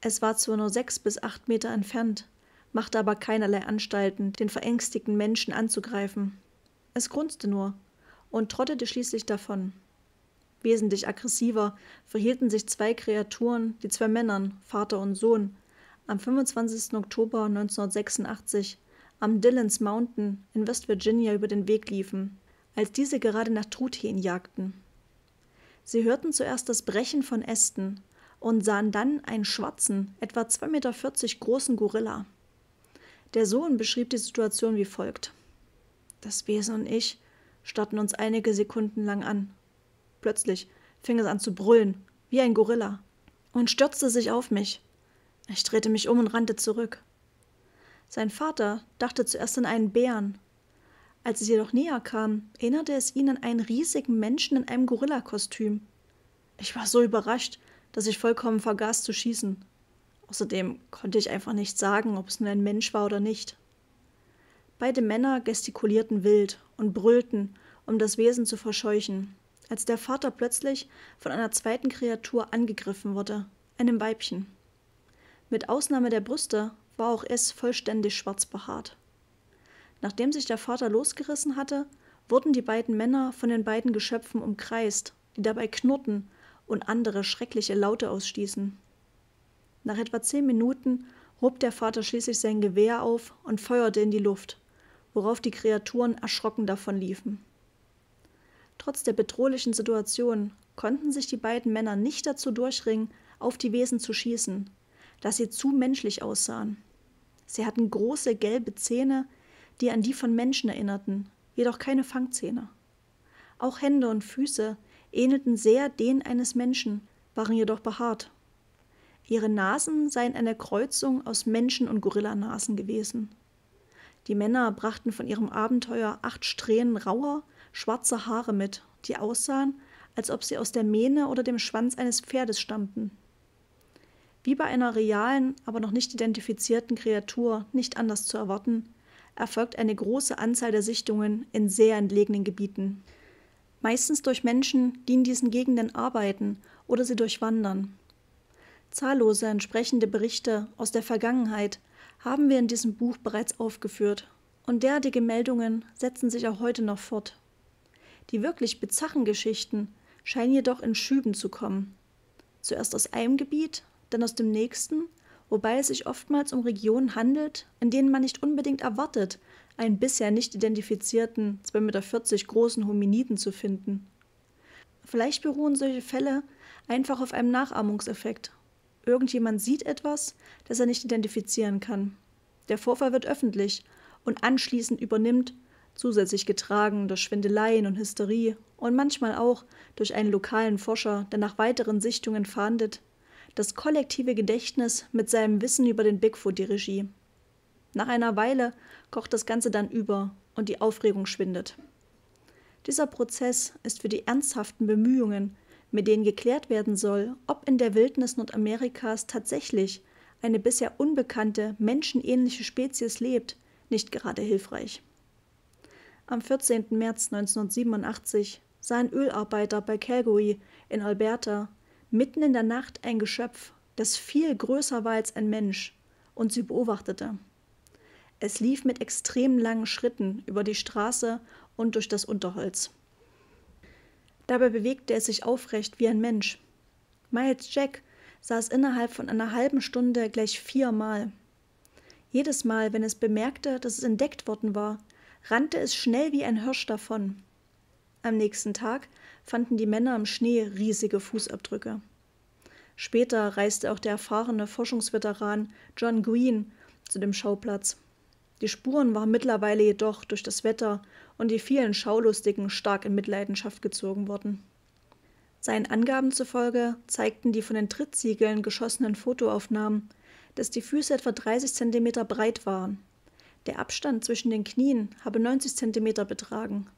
Es war zwar nur sechs bis acht Meter entfernt, machte aber keinerlei Anstalten, den verängstigten Menschen anzugreifen. Es grunzte nur, und trottete schließlich davon. Wesentlich aggressiver verhielten sich zwei Kreaturen, die zwei Männern, Vater und Sohn, am 25. Oktober 1986 am Dillons Mountain in West Virginia über den Weg liefen, als diese gerade nach Truthähn jagten. Sie hörten zuerst das Brechen von Ästen und sahen dann einen schwarzen, etwa 2,40 Meter großen Gorilla. Der Sohn beschrieb die Situation wie folgt. Das Wesen und ich starrten uns einige Sekunden lang an. Plötzlich fing es an zu brüllen, wie ein Gorilla, und stürzte sich auf mich. Ich drehte mich um und rannte zurück. Sein Vater dachte zuerst an einen Bären. Als es jedoch näher kam, erinnerte es ihn an einen riesigen Menschen in einem Gorillakostüm. Ich war so überrascht, dass ich vollkommen vergaß zu schießen. Außerdem konnte ich einfach nicht sagen, ob es nur ein Mensch war oder nicht. Beide Männer gestikulierten wild und brüllten, um das Wesen zu verscheuchen, als der Vater plötzlich von einer zweiten Kreatur angegriffen wurde, einem Weibchen. Mit Ausnahme der Brüste war auch es vollständig schwarz behaart. Nachdem sich der Vater losgerissen hatte, wurden die beiden Männer von den beiden Geschöpfen umkreist, die dabei knurrten und andere schreckliche Laute ausstießen. Nach etwa zehn Minuten hob der Vater schließlich sein Gewehr auf und feuerte in die Luft worauf die Kreaturen erschrocken davonliefen. Trotz der bedrohlichen Situation konnten sich die beiden Männer nicht dazu durchringen, auf die Wesen zu schießen, da sie zu menschlich aussahen. Sie hatten große gelbe Zähne, die an die von Menschen erinnerten, jedoch keine Fangzähne. Auch Hände und Füße ähnelten sehr denen eines Menschen, waren jedoch behaart. Ihre Nasen seien eine Kreuzung aus Menschen- und Gorillanasen gewesen. Die Männer brachten von ihrem Abenteuer acht Strähnen rauer, schwarzer Haare mit, die aussahen, als ob sie aus der Mähne oder dem Schwanz eines Pferdes stammten. Wie bei einer realen, aber noch nicht identifizierten Kreatur nicht anders zu erwarten, erfolgt eine große Anzahl der Sichtungen in sehr entlegenen Gebieten. Meistens durch Menschen, die in diesen Gegenden arbeiten oder sie durchwandern. Zahllose entsprechende Berichte aus der Vergangenheit haben wir in diesem Buch bereits aufgeführt, und derartige Meldungen setzen sich auch heute noch fort. Die wirklich bizarren Geschichten scheinen jedoch in Schüben zu kommen. Zuerst aus einem Gebiet, dann aus dem nächsten, wobei es sich oftmals um Regionen handelt, in denen man nicht unbedingt erwartet, einen bisher nicht identifizierten 2,40 Meter großen Hominiden zu finden. Vielleicht beruhen solche Fälle einfach auf einem Nachahmungseffekt Irgendjemand sieht etwas, das er nicht identifizieren kann. Der Vorfall wird öffentlich und anschließend übernimmt, zusätzlich getragen durch Schwindeleien und Hysterie und manchmal auch durch einen lokalen Forscher, der nach weiteren Sichtungen fahndet, das kollektive Gedächtnis mit seinem Wissen über den Bigfoot die Regie. Nach einer Weile kocht das Ganze dann über und die Aufregung schwindet. Dieser Prozess ist für die ernsthaften Bemühungen, mit denen geklärt werden soll, ob in der Wildnis Nordamerikas tatsächlich eine bisher unbekannte, menschenähnliche Spezies lebt, nicht gerade hilfreich. Am 14. März 1987 sahen Ölarbeiter bei Calgary in Alberta mitten in der Nacht ein Geschöpf, das viel größer war als ein Mensch, und sie beobachtete. Es lief mit extrem langen Schritten über die Straße und durch das Unterholz. Dabei bewegte es sich aufrecht wie ein Mensch. Miles Jack saß innerhalb von einer halben Stunde gleich viermal. Jedes Mal, wenn es bemerkte, dass es entdeckt worden war, rannte es schnell wie ein Hirsch davon. Am nächsten Tag fanden die Männer im Schnee riesige Fußabdrücke. Später reiste auch der erfahrene Forschungsveteran John Green zu dem Schauplatz. Die Spuren waren mittlerweile jedoch durch das Wetter und die vielen Schaulustigen stark in Mitleidenschaft gezogen wurden. Seinen Angaben zufolge zeigten die von den Trittsiegeln geschossenen Fotoaufnahmen, dass die Füße etwa 30 cm breit waren. Der Abstand zwischen den Knien habe 90 cm betragen.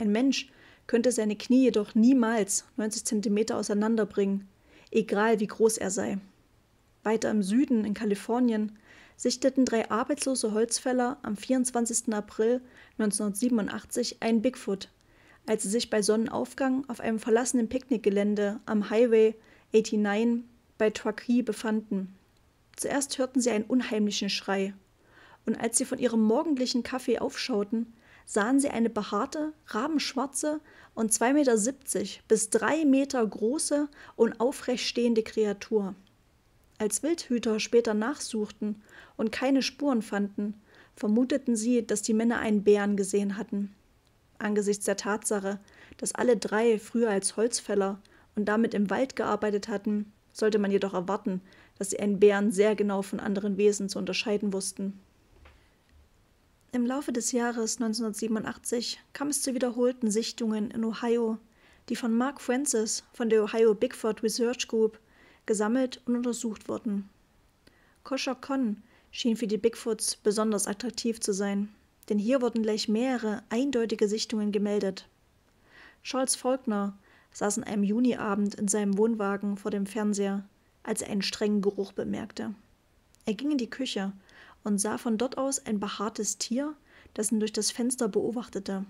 Ein Mensch könnte seine Knie jedoch niemals 90 cm auseinanderbringen, egal wie groß er sei. Weiter im Süden in Kalifornien sichteten drei arbeitslose Holzfäller am 24. April 1987 einen Bigfoot, als sie sich bei Sonnenaufgang auf einem verlassenen Picknickgelände am Highway 89 bei Truckee befanden. Zuerst hörten sie einen unheimlichen Schrei, und als sie von ihrem morgendlichen Kaffee aufschauten, sahen sie eine behaarte, rabenschwarze und 2,70 Meter bis 3 Meter große und aufrecht stehende Kreatur. Als Wildhüter später nachsuchten und keine Spuren fanden, vermuteten sie, dass die Männer einen Bären gesehen hatten. Angesichts der Tatsache, dass alle drei früher als Holzfäller und damit im Wald gearbeitet hatten, sollte man jedoch erwarten, dass sie einen Bären sehr genau von anderen Wesen zu unterscheiden wussten. Im Laufe des Jahres 1987 kam es zu wiederholten Sichtungen in Ohio, die von Mark Francis von der Ohio Bigfoot Research Group gesammelt und untersucht wurden. Koshokon schien für die Bigfoots besonders attraktiv zu sein, denn hier wurden gleich mehrere eindeutige Sichtungen gemeldet. Charles Faulkner saß an einem Juniabend in seinem Wohnwagen vor dem Fernseher, als er einen strengen Geruch bemerkte. Er ging in die Küche und sah von dort aus ein behaartes Tier, das ihn durch das Fenster beobachtete.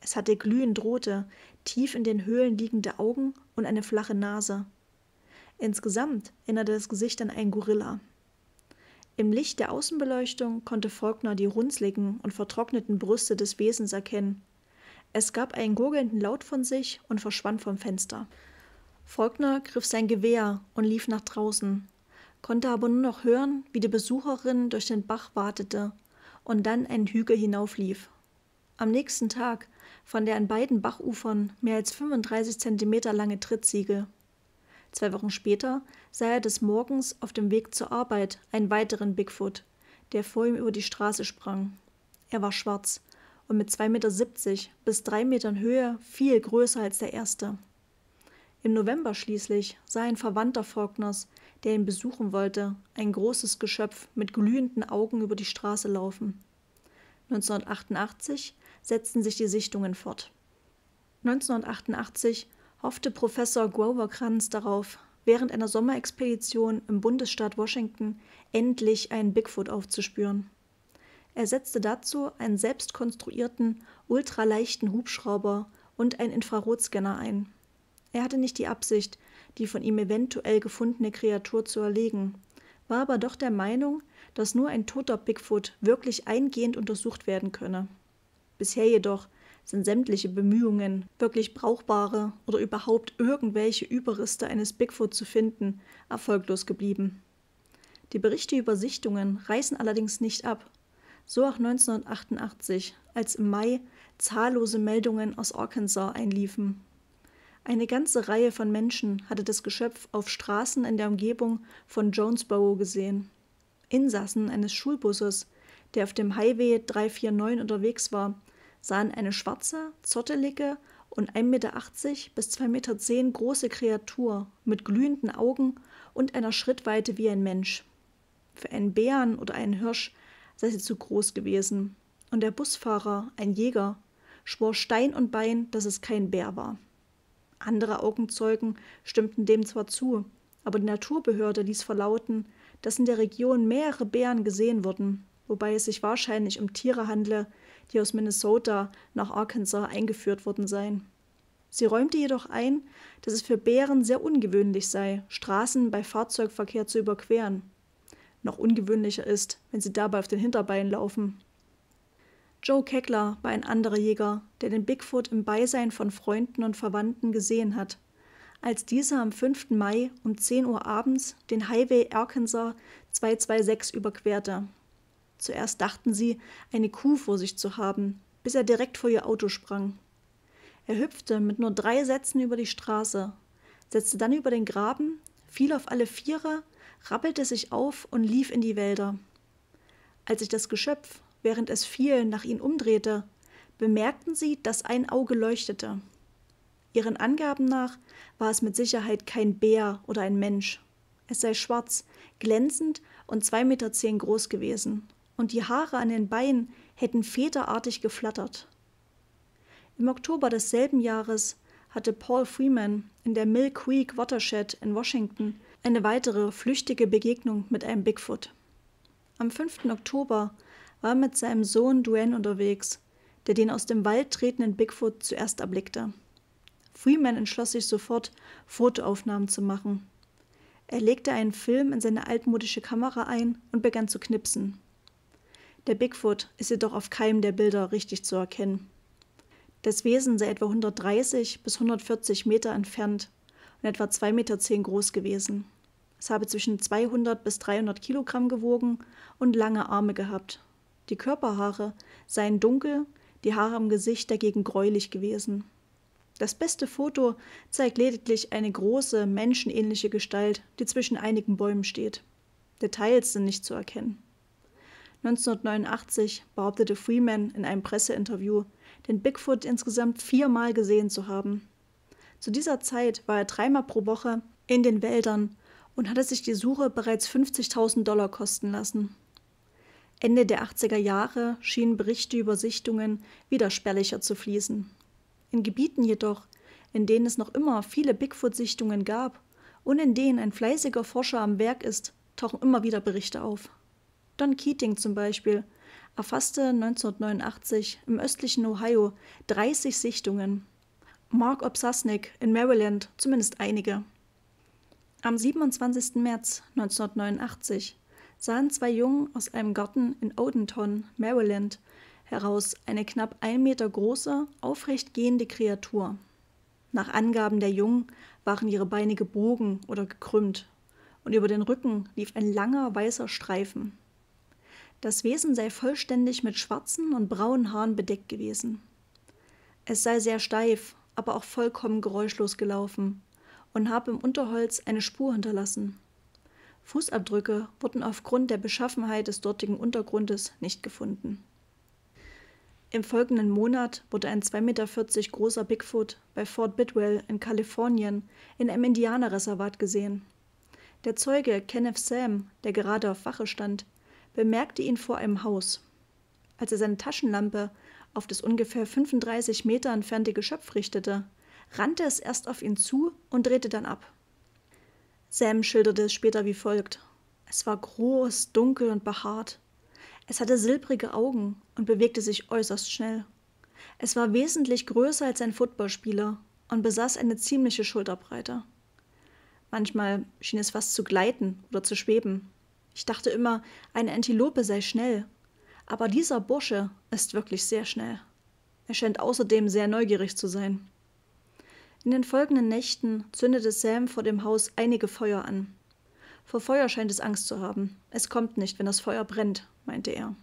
Es hatte glühend rote, tief in den Höhlen liegende Augen und eine flache Nase. Insgesamt erinnerte das Gesicht an einen Gorilla. Im Licht der Außenbeleuchtung konnte Faulkner die runzligen und vertrockneten Brüste des Wesens erkennen. Es gab einen gurgelnden Laut von sich und verschwand vom Fenster. Faulkner griff sein Gewehr und lief nach draußen, konnte aber nur noch hören, wie die Besucherin durch den Bach watete und dann einen Hügel hinauflief. Am nächsten Tag von der an beiden Bachufern mehr als 35 Zentimeter lange Trittsiegel. Zwei Wochen später sah er des Morgens auf dem Weg zur Arbeit einen weiteren Bigfoot, der vor ihm über die Straße sprang. Er war schwarz und mit 2,70 Meter bis 3 Metern Höhe viel größer als der erste. Im November schließlich sah ein Verwandter Faulkners, der ihn besuchen wollte, ein großes Geschöpf mit glühenden Augen über die Straße laufen. 1988 setzten sich die Sichtungen fort. 1988 hoffte Professor Grover Kranz darauf, während einer Sommerexpedition im Bundesstaat Washington endlich einen Bigfoot aufzuspüren. Er setzte dazu einen selbst konstruierten, ultraleichten Hubschrauber und einen Infrarotscanner ein. Er hatte nicht die Absicht, die von ihm eventuell gefundene Kreatur zu erlegen, war aber doch der Meinung, dass nur ein toter Bigfoot wirklich eingehend untersucht werden könne. Bisher jedoch sind sämtliche Bemühungen, wirklich brauchbare oder überhaupt irgendwelche Überreste eines Bigfoot zu finden, erfolglos geblieben. Die Berichte über Sichtungen reißen allerdings nicht ab. So auch 1988, als im Mai zahllose Meldungen aus Arkansas einliefen. Eine ganze Reihe von Menschen hatte das Geschöpf auf Straßen in der Umgebung von Jonesboro gesehen. Insassen eines Schulbusses, der auf dem Highway 349 unterwegs war, sahen eine schwarze, zottelige und 1,80 Meter bis 2,10 Meter große Kreatur mit glühenden Augen und einer Schrittweite wie ein Mensch. Für einen Bären oder einen Hirsch sei sie zu groß gewesen. Und der Busfahrer, ein Jäger, schwor Stein und Bein, dass es kein Bär war. Andere Augenzeugen stimmten dem zwar zu, aber die Naturbehörde ließ verlauten, dass in der Region mehrere Bären gesehen wurden, wobei es sich wahrscheinlich um Tiere handle, die aus Minnesota nach Arkansas eingeführt worden seien. Sie räumte jedoch ein, dass es für Bären sehr ungewöhnlich sei, Straßen bei Fahrzeugverkehr zu überqueren. Noch ungewöhnlicher ist, wenn sie dabei auf den Hinterbeinen laufen. Joe Keckler war ein anderer Jäger, der den Bigfoot im Beisein von Freunden und Verwandten gesehen hat als dieser am 5. Mai um 10 Uhr abends den Highway Arkansas 226 überquerte. Zuerst dachten sie, eine Kuh vor sich zu haben, bis er direkt vor ihr Auto sprang. Er hüpfte mit nur drei Sätzen über die Straße, setzte dann über den Graben, fiel auf alle Vierer, rappelte sich auf und lief in die Wälder. Als sich das Geschöpf, während es fiel, nach ihnen umdrehte, bemerkten sie, dass ein Auge leuchtete. Ihren Angaben nach war es mit Sicherheit kein Bär oder ein Mensch. Es sei schwarz, glänzend und zwei Meter zehn groß gewesen und die Haare an den Beinen hätten federartig geflattert. Im Oktober desselben Jahres hatte Paul Freeman in der Mill Creek Watershed in Washington eine weitere flüchtige Begegnung mit einem Bigfoot. Am 5. Oktober war er mit seinem Sohn Duane unterwegs, der den aus dem Wald tretenden Bigfoot zuerst erblickte. Freeman entschloss sich sofort, Fotoaufnahmen zu machen. Er legte einen Film in seine altmodische Kamera ein und begann zu knipsen. Der Bigfoot ist jedoch auf keinem der Bilder richtig zu erkennen. Das Wesen sei etwa 130 bis 140 Meter entfernt und etwa 2,10 Meter groß gewesen. Es habe zwischen 200 bis 300 Kilogramm gewogen und lange Arme gehabt. Die Körperhaare seien dunkel, die Haare am Gesicht dagegen gräulich gewesen. Das beste Foto zeigt lediglich eine große, menschenähnliche Gestalt, die zwischen einigen Bäumen steht. Details sind nicht zu erkennen. 1989 behauptete Freeman in einem Presseinterview, den Bigfoot insgesamt viermal gesehen zu haben. Zu dieser Zeit war er dreimal pro Woche in den Wäldern und hatte sich die Suche bereits 50.000 Dollar kosten lassen. Ende der 80er Jahre schienen Berichte über Sichtungen wieder spärlicher zu fließen. In Gebieten jedoch, in denen es noch immer viele Bigfoot-Sichtungen gab und in denen ein fleißiger Forscher am Werk ist, tauchen immer wieder Berichte auf. Don Keating zum Beispiel erfasste 1989 im östlichen Ohio 30 Sichtungen, Mark Obsasnik in Maryland zumindest einige. Am 27. März 1989 sahen zwei Jungen aus einem Garten in Odenton, Maryland, heraus eine knapp ein Meter große, aufrecht gehende Kreatur. Nach Angaben der Jungen waren ihre Beine gebogen oder gekrümmt und über den Rücken lief ein langer weißer Streifen. Das Wesen sei vollständig mit schwarzen und braunen Haaren bedeckt gewesen. Es sei sehr steif, aber auch vollkommen geräuschlos gelaufen und habe im Unterholz eine Spur hinterlassen. Fußabdrücke wurden aufgrund der Beschaffenheit des dortigen Untergrundes nicht gefunden. Im folgenden Monat wurde ein 2,40 Meter großer Bigfoot bei Fort Bidwell in Kalifornien in einem Indianerreservat gesehen. Der Zeuge Kenneth Sam, der gerade auf Wache stand, bemerkte ihn vor einem Haus. Als er seine Taschenlampe auf das ungefähr 35 Meter entfernte Geschöpf richtete, rannte es erst auf ihn zu und drehte dann ab. Sam schilderte es später wie folgt. Es war groß, dunkel und behaart. Es hatte silbrige Augen und bewegte sich äußerst schnell. Es war wesentlich größer als ein Footballspieler und besaß eine ziemliche Schulterbreite. Manchmal schien es fast zu gleiten oder zu schweben. Ich dachte immer, eine Antilope sei schnell, aber dieser Bursche ist wirklich sehr schnell. Er scheint außerdem sehr neugierig zu sein. In den folgenden Nächten zündete Sam vor dem Haus einige Feuer an. Vor Feuer scheint es Angst zu haben. Es kommt nicht, wenn das Feuer brennt, meinte er.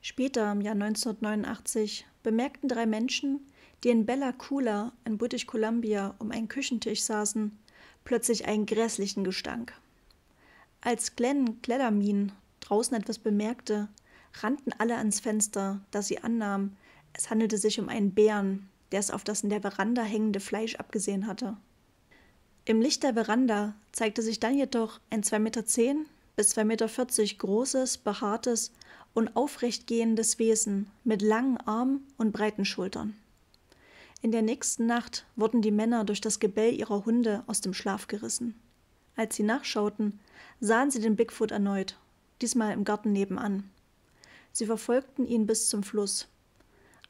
Später im Jahr 1989 bemerkten drei Menschen, die in Bella Coola in British Columbia um einen Küchentisch saßen, plötzlich einen grässlichen Gestank. Als Glenn Glendermin draußen etwas bemerkte, rannten alle ans Fenster, das sie annahmen. Es handelte sich um einen Bären, der es auf das in der Veranda hängende Fleisch abgesehen hatte. Im Licht der Veranda zeigte sich dann jedoch ein 2,10 Meter bis 2,40 Meter großes, behaartes und aufrecht gehendes Wesen mit langen Armen und breiten Schultern. In der nächsten Nacht wurden die Männer durch das Gebell ihrer Hunde aus dem Schlaf gerissen. Als sie nachschauten, sahen sie den Bigfoot erneut, diesmal im Garten nebenan. Sie verfolgten ihn bis zum Fluss.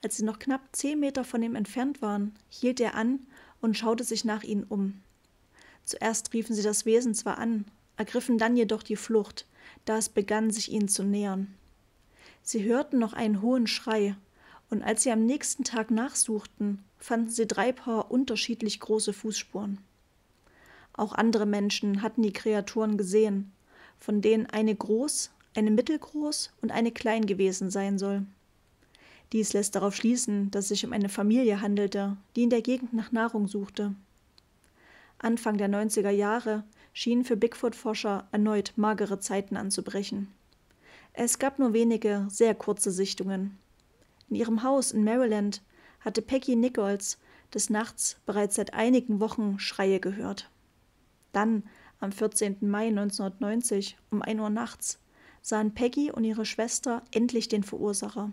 Als sie noch knapp zehn Meter von ihm entfernt waren, hielt er an und schaute sich nach ihnen um. Zuerst riefen sie das Wesen zwar an, ergriffen dann jedoch die Flucht, da es begann, sich ihnen zu nähern. Sie hörten noch einen hohen Schrei, und als sie am nächsten Tag nachsuchten, fanden sie drei Paar unterschiedlich große Fußspuren. Auch andere Menschen hatten die Kreaturen gesehen, von denen eine groß, eine mittelgroß und eine klein gewesen sein soll. Dies lässt darauf schließen, dass es sich um eine Familie handelte, die in der Gegend nach Nahrung suchte. Anfang der 90er Jahre schienen für Bigfoot-Forscher erneut magere Zeiten anzubrechen. Es gab nur wenige, sehr kurze Sichtungen. In ihrem Haus in Maryland hatte Peggy Nichols des Nachts bereits seit einigen Wochen Schreie gehört. Dann, am 14. Mai 1990, um 1 Uhr nachts, sahen Peggy und ihre Schwester endlich den Verursacher.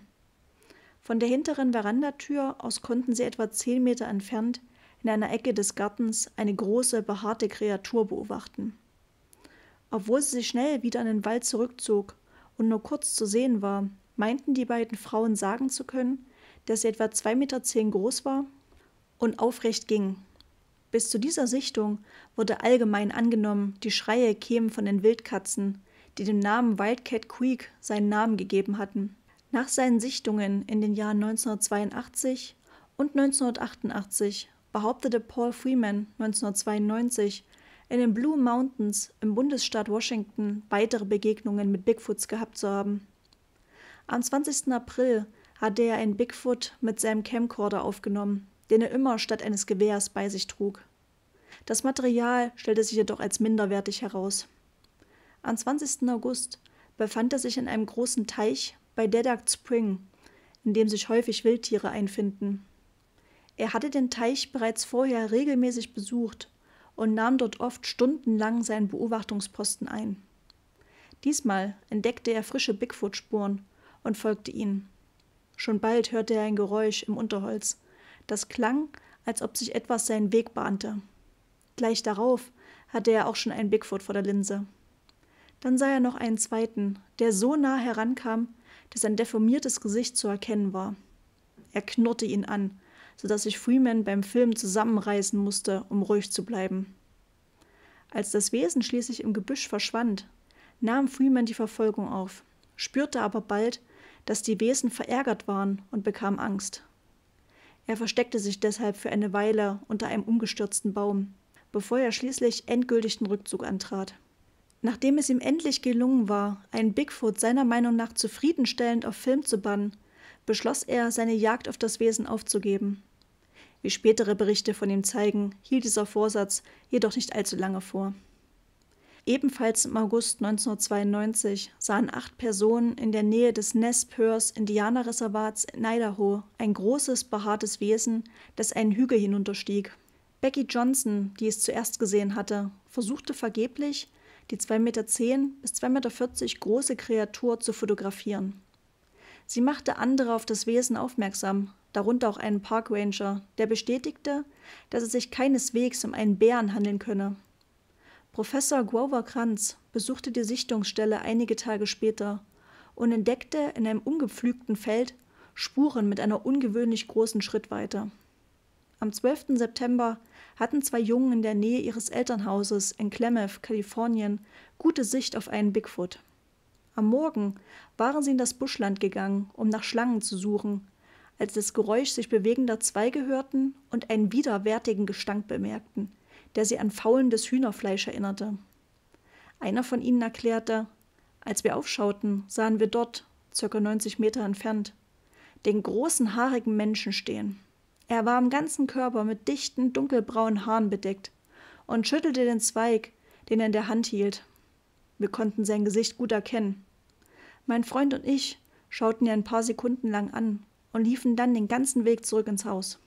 Von der hinteren Verandatür aus konnten sie etwa zehn Meter entfernt in einer Ecke des Gartens eine große, behaarte Kreatur beobachten. Obwohl sie sich schnell wieder in den Wald zurückzog und nur kurz zu sehen war, meinten die beiden Frauen sagen zu können, dass sie etwa 2,10 Meter groß war und aufrecht ging. Bis zu dieser Sichtung wurde allgemein angenommen, die Schreie kämen von den Wildkatzen, die dem Namen Wildcat Creek seinen Namen gegeben hatten. Nach seinen Sichtungen in den Jahren 1982 und 1988 behauptete Paul Freeman 1992 in den Blue Mountains im Bundesstaat Washington weitere Begegnungen mit Bigfoots gehabt zu haben. Am 20. April hatte er einen Bigfoot mit seinem Camcorder aufgenommen, den er immer statt eines Gewehrs bei sich trug. Das Material stellte sich jedoch als minderwertig heraus. Am 20. August befand er sich in einem großen Teich bei Deduct Spring, in dem sich häufig Wildtiere einfinden. Er hatte den Teich bereits vorher regelmäßig besucht und nahm dort oft stundenlang seinen Beobachtungsposten ein. Diesmal entdeckte er frische Bigfoot-Spuren und folgte ihnen. Schon bald hörte er ein Geräusch im Unterholz, das klang, als ob sich etwas seinen Weg bahnte. Gleich darauf hatte er auch schon einen Bigfoot vor der Linse. Dann sah er noch einen zweiten, der so nah herankam, dass sein deformiertes Gesicht zu erkennen war. Er knurrte ihn an, sodass sich Freeman beim Filmen zusammenreißen musste, um ruhig zu bleiben. Als das Wesen schließlich im Gebüsch verschwand, nahm Freeman die Verfolgung auf, spürte aber bald, dass die Wesen verärgert waren und bekam Angst. Er versteckte sich deshalb für eine Weile unter einem umgestürzten Baum, bevor er schließlich endgültig den Rückzug antrat. Nachdem es ihm endlich gelungen war, einen Bigfoot seiner Meinung nach zufriedenstellend auf Film zu bannen, beschloss er, seine Jagd auf das Wesen aufzugeben. Wie spätere Berichte von ihm zeigen, hielt dieser Vorsatz jedoch nicht allzu lange vor. Ebenfalls im August 1992 sahen acht Personen in der Nähe des Nez Perce Indianerreservats in Idaho ein großes behaartes Wesen, das einen Hügel hinunterstieg. Becky Johnson, die es zuerst gesehen hatte, versuchte vergeblich, die 2,10 Meter bis 2,40 Meter große Kreatur zu fotografieren. Sie machte andere auf das Wesen aufmerksam, darunter auch einen Parkranger, der bestätigte, dass es sich keineswegs um einen Bären handeln könne. Professor Grover Kranz besuchte die Sichtungsstelle einige Tage später und entdeckte in einem ungepflügten Feld Spuren mit einer ungewöhnlich großen Schrittweite. Am 12. September hatten zwei Jungen in der Nähe ihres Elternhauses in Klamath, Kalifornien, gute Sicht auf einen Bigfoot. Am Morgen waren sie in das Buschland gegangen, um nach Schlangen zu suchen, als das Geräusch sich bewegender Zweige hörten und einen widerwärtigen Gestank bemerkten, der sie an faulendes Hühnerfleisch erinnerte. Einer von ihnen erklärte, als wir aufschauten, sahen wir dort, circa 90 Meter entfernt, den großen haarigen Menschen stehen. Er war am ganzen Körper mit dichten, dunkelbraunen Haaren bedeckt und schüttelte den Zweig, den er in der Hand hielt. Wir konnten sein Gesicht gut erkennen. Mein Freund und ich schauten ihn ein paar Sekunden lang an und liefen dann den ganzen Weg zurück ins Haus.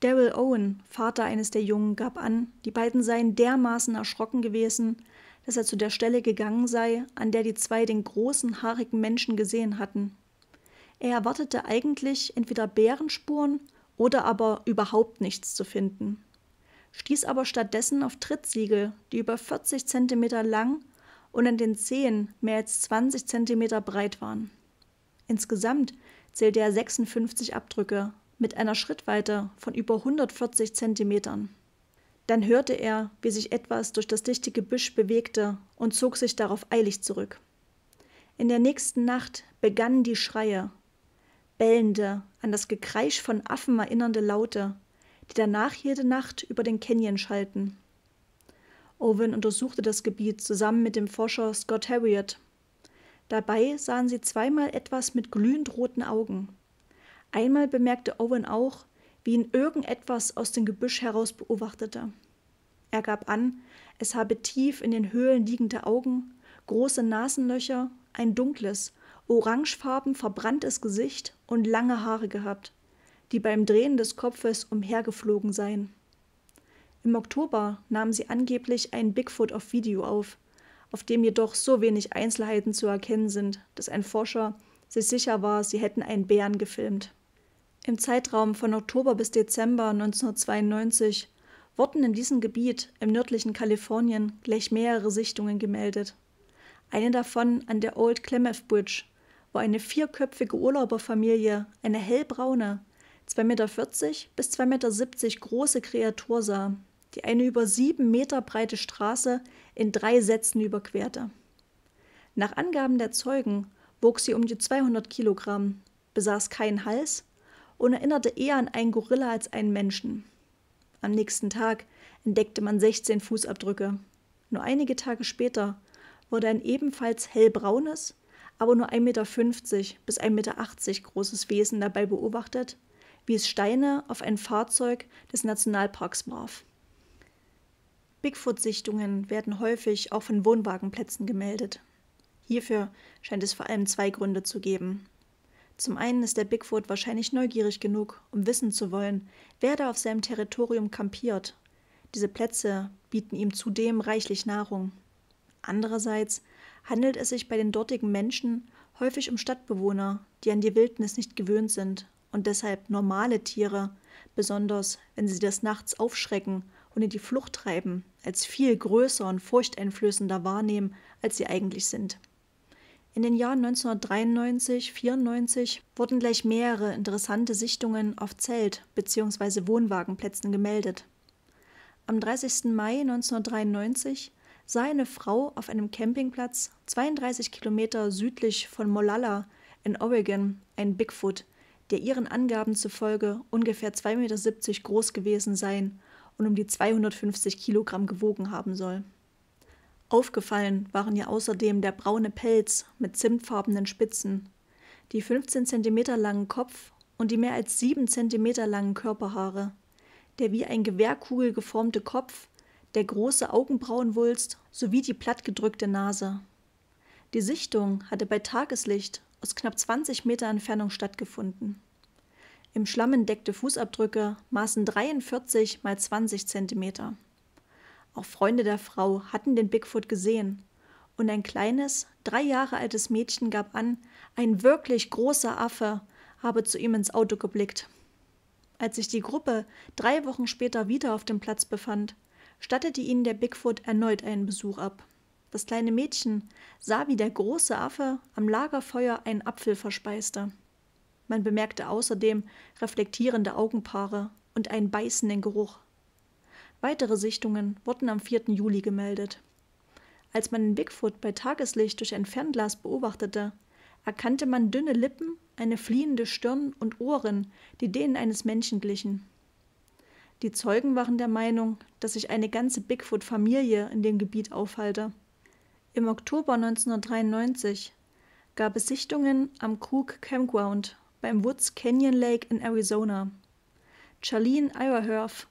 Daryl Owen, Vater eines der Jungen, gab an, die beiden seien dermaßen erschrocken gewesen, dass er zu der Stelle gegangen sei, an der die zwei den großen, haarigen Menschen gesehen hatten. Er erwartete eigentlich entweder Bärenspuren oder aber überhaupt nichts zu finden. Stieß aber stattdessen auf Trittsiegel, die über 40 cm lang und an den Zehen mehr als 20 cm breit waren. Insgesamt zählte er 56 Abdrücke mit einer Schrittweite von über 140 Zentimetern. Dann hörte er, wie sich etwas durch das dichte Gebüsch bewegte und zog sich darauf eilig zurück. In der nächsten Nacht begannen die Schreie, bellende, an das Gekreisch von Affen erinnernde Laute, die danach jede Nacht über den Canyon schalten. Owen untersuchte das Gebiet zusammen mit dem Forscher Scott Harriott. Dabei sahen sie zweimal etwas mit glühend roten Augen. Einmal bemerkte Owen auch, wie ihn irgendetwas aus dem Gebüsch heraus beobachtete. Er gab an, es habe tief in den Höhlen liegende Augen, große Nasenlöcher, ein dunkles, orangefarben verbranntes Gesicht und lange Haare gehabt, die beim Drehen des Kopfes umhergeflogen seien. Im Oktober nahm sie angeblich einen Bigfoot auf Video auf, auf dem jedoch so wenig Einzelheiten zu erkennen sind, dass ein Forscher sich sicher war, sie hätten einen Bären gefilmt. Im Zeitraum von Oktober bis Dezember 1992 wurden in diesem Gebiet im nördlichen Kalifornien gleich mehrere Sichtungen gemeldet. Eine davon an der Old Klamath Bridge wo eine vierköpfige Urlauberfamilie eine hellbraune, 2,40 Meter bis 2,70 Meter große Kreatur sah, die eine über sieben Meter breite Straße in drei Sätzen überquerte. Nach Angaben der Zeugen wog sie um die 200 Kilogramm, besaß keinen Hals und erinnerte eher an einen Gorilla als einen Menschen. Am nächsten Tag entdeckte man 16 Fußabdrücke. Nur einige Tage später wurde ein ebenfalls hellbraunes, aber nur 1,50 Meter bis 1,80 Meter großes Wesen dabei beobachtet, wie es Steine auf ein Fahrzeug des Nationalparks warf. Bigfoot-Sichtungen werden häufig auch von Wohnwagenplätzen gemeldet. Hierfür scheint es vor allem zwei Gründe zu geben. Zum einen ist der Bigfoot wahrscheinlich neugierig genug, um wissen zu wollen, wer da auf seinem Territorium kampiert. Diese Plätze bieten ihm zudem reichlich Nahrung. Andererseits handelt es sich bei den dortigen Menschen häufig um Stadtbewohner, die an die Wildnis nicht gewöhnt sind und deshalb normale Tiere, besonders wenn sie das nachts aufschrecken und in die Flucht treiben, als viel größer und furchteinflößender wahrnehmen, als sie eigentlich sind. In den Jahren 1993, 94 wurden gleich mehrere interessante Sichtungen auf Zelt- bzw. Wohnwagenplätzen gemeldet. Am 30. Mai 1993 sah eine Frau auf einem Campingplatz 32 Kilometer südlich von Molalla in Oregon ein Bigfoot, der ihren Angaben zufolge ungefähr 2,70 Meter groß gewesen sein und um die 250 Kilogramm gewogen haben soll. Aufgefallen waren ihr außerdem der braune Pelz mit zimtfarbenen Spitzen, die 15 cm langen Kopf und die mehr als 7 cm langen Körperhaare, der wie ein Gewehrkugel geformte Kopf der große Augenbrauenwulst sowie die plattgedrückte Nase. Die Sichtung hatte bei Tageslicht aus knapp 20 Meter Entfernung stattgefunden. Im Schlamm entdeckte Fußabdrücke maßen 43 mal 20 Zentimeter. Auch Freunde der Frau hatten den Bigfoot gesehen und ein kleines, drei Jahre altes Mädchen gab an, ein wirklich großer Affe habe zu ihm ins Auto geblickt. Als sich die Gruppe drei Wochen später wieder auf dem Platz befand, stattete ihnen der Bigfoot erneut einen Besuch ab. Das kleine Mädchen sah, wie der große Affe am Lagerfeuer einen Apfel verspeiste. Man bemerkte außerdem reflektierende Augenpaare und einen beißenden Geruch. Weitere Sichtungen wurden am 4. Juli gemeldet. Als man den Bigfoot bei Tageslicht durch ein Fernglas beobachtete, erkannte man dünne Lippen, eine fliehende Stirn und Ohren, die denen eines Menschen glichen. Die Zeugen waren der Meinung, dass sich eine ganze Bigfoot-Familie in dem Gebiet aufhalte. Im Oktober 1993 gab es Sichtungen am Crook Campground beim Woods Canyon Lake in Arizona. Charlene Iwerhörf,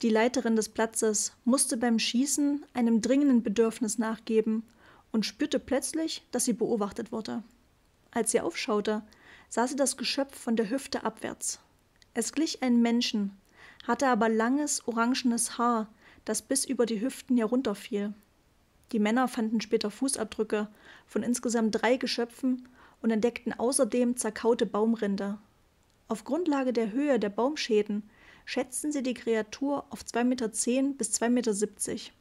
die Leiterin des Platzes, musste beim Schießen einem dringenden Bedürfnis nachgeben und spürte plötzlich, dass sie beobachtet wurde. Als sie aufschaute, sah sie das Geschöpf von der Hüfte abwärts. Es glich einem Menschen, hatte aber langes, orangenes Haar, das bis über die Hüften herunterfiel. Die Männer fanden später Fußabdrücke von insgesamt drei Geschöpfen und entdeckten außerdem zerkaute Baumrinde. Auf Grundlage der Höhe der Baumschäden schätzten sie die Kreatur auf 2,10 Meter bis 2,70 Meter.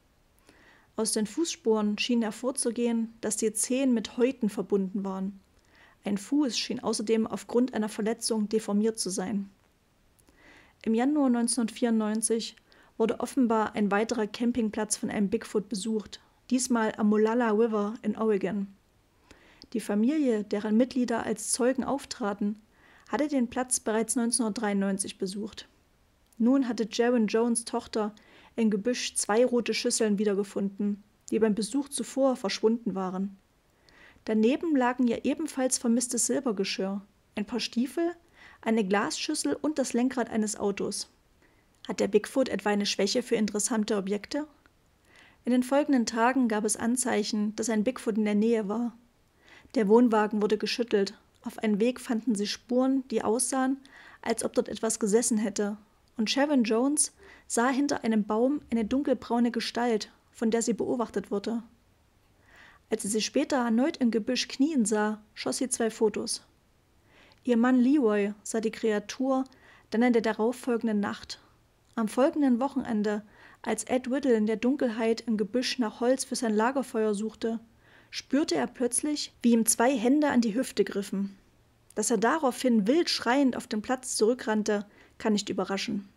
Aus den Fußspuren schien hervorzugehen, dass die Zehen mit Häuten verbunden waren. Ein Fuß schien außerdem aufgrund einer Verletzung deformiert zu sein. Im Januar 1994 wurde offenbar ein weiterer Campingplatz von einem Bigfoot besucht, diesmal am Molalla River in Oregon. Die Familie, deren Mitglieder als Zeugen auftraten, hatte den Platz bereits 1993 besucht. Nun hatte Jaron Jones Tochter im Gebüsch zwei rote Schüsseln wiedergefunden, die beim Besuch zuvor verschwunden waren. Daneben lagen ihr ebenfalls vermisstes Silbergeschirr, ein paar Stiefel eine Glasschüssel und das Lenkrad eines Autos. Hat der Bigfoot etwa eine Schwäche für interessante Objekte? In den folgenden Tagen gab es Anzeichen, dass ein Bigfoot in der Nähe war. Der Wohnwagen wurde geschüttelt. Auf einem Weg fanden sie Spuren, die aussahen, als ob dort etwas gesessen hätte. Und Sharon Jones sah hinter einem Baum eine dunkelbraune Gestalt, von der sie beobachtet wurde. Als sie sich später erneut im Gebüsch knien sah, schoss sie zwei Fotos. Ihr Mann Leroy sah die Kreatur dann in der darauffolgenden Nacht. Am folgenden Wochenende, als Ed Whittle in der Dunkelheit im Gebüsch nach Holz für sein Lagerfeuer suchte, spürte er plötzlich, wie ihm zwei Hände an die Hüfte griffen. Dass er daraufhin wild schreiend auf den Platz zurückrannte, kann nicht überraschen.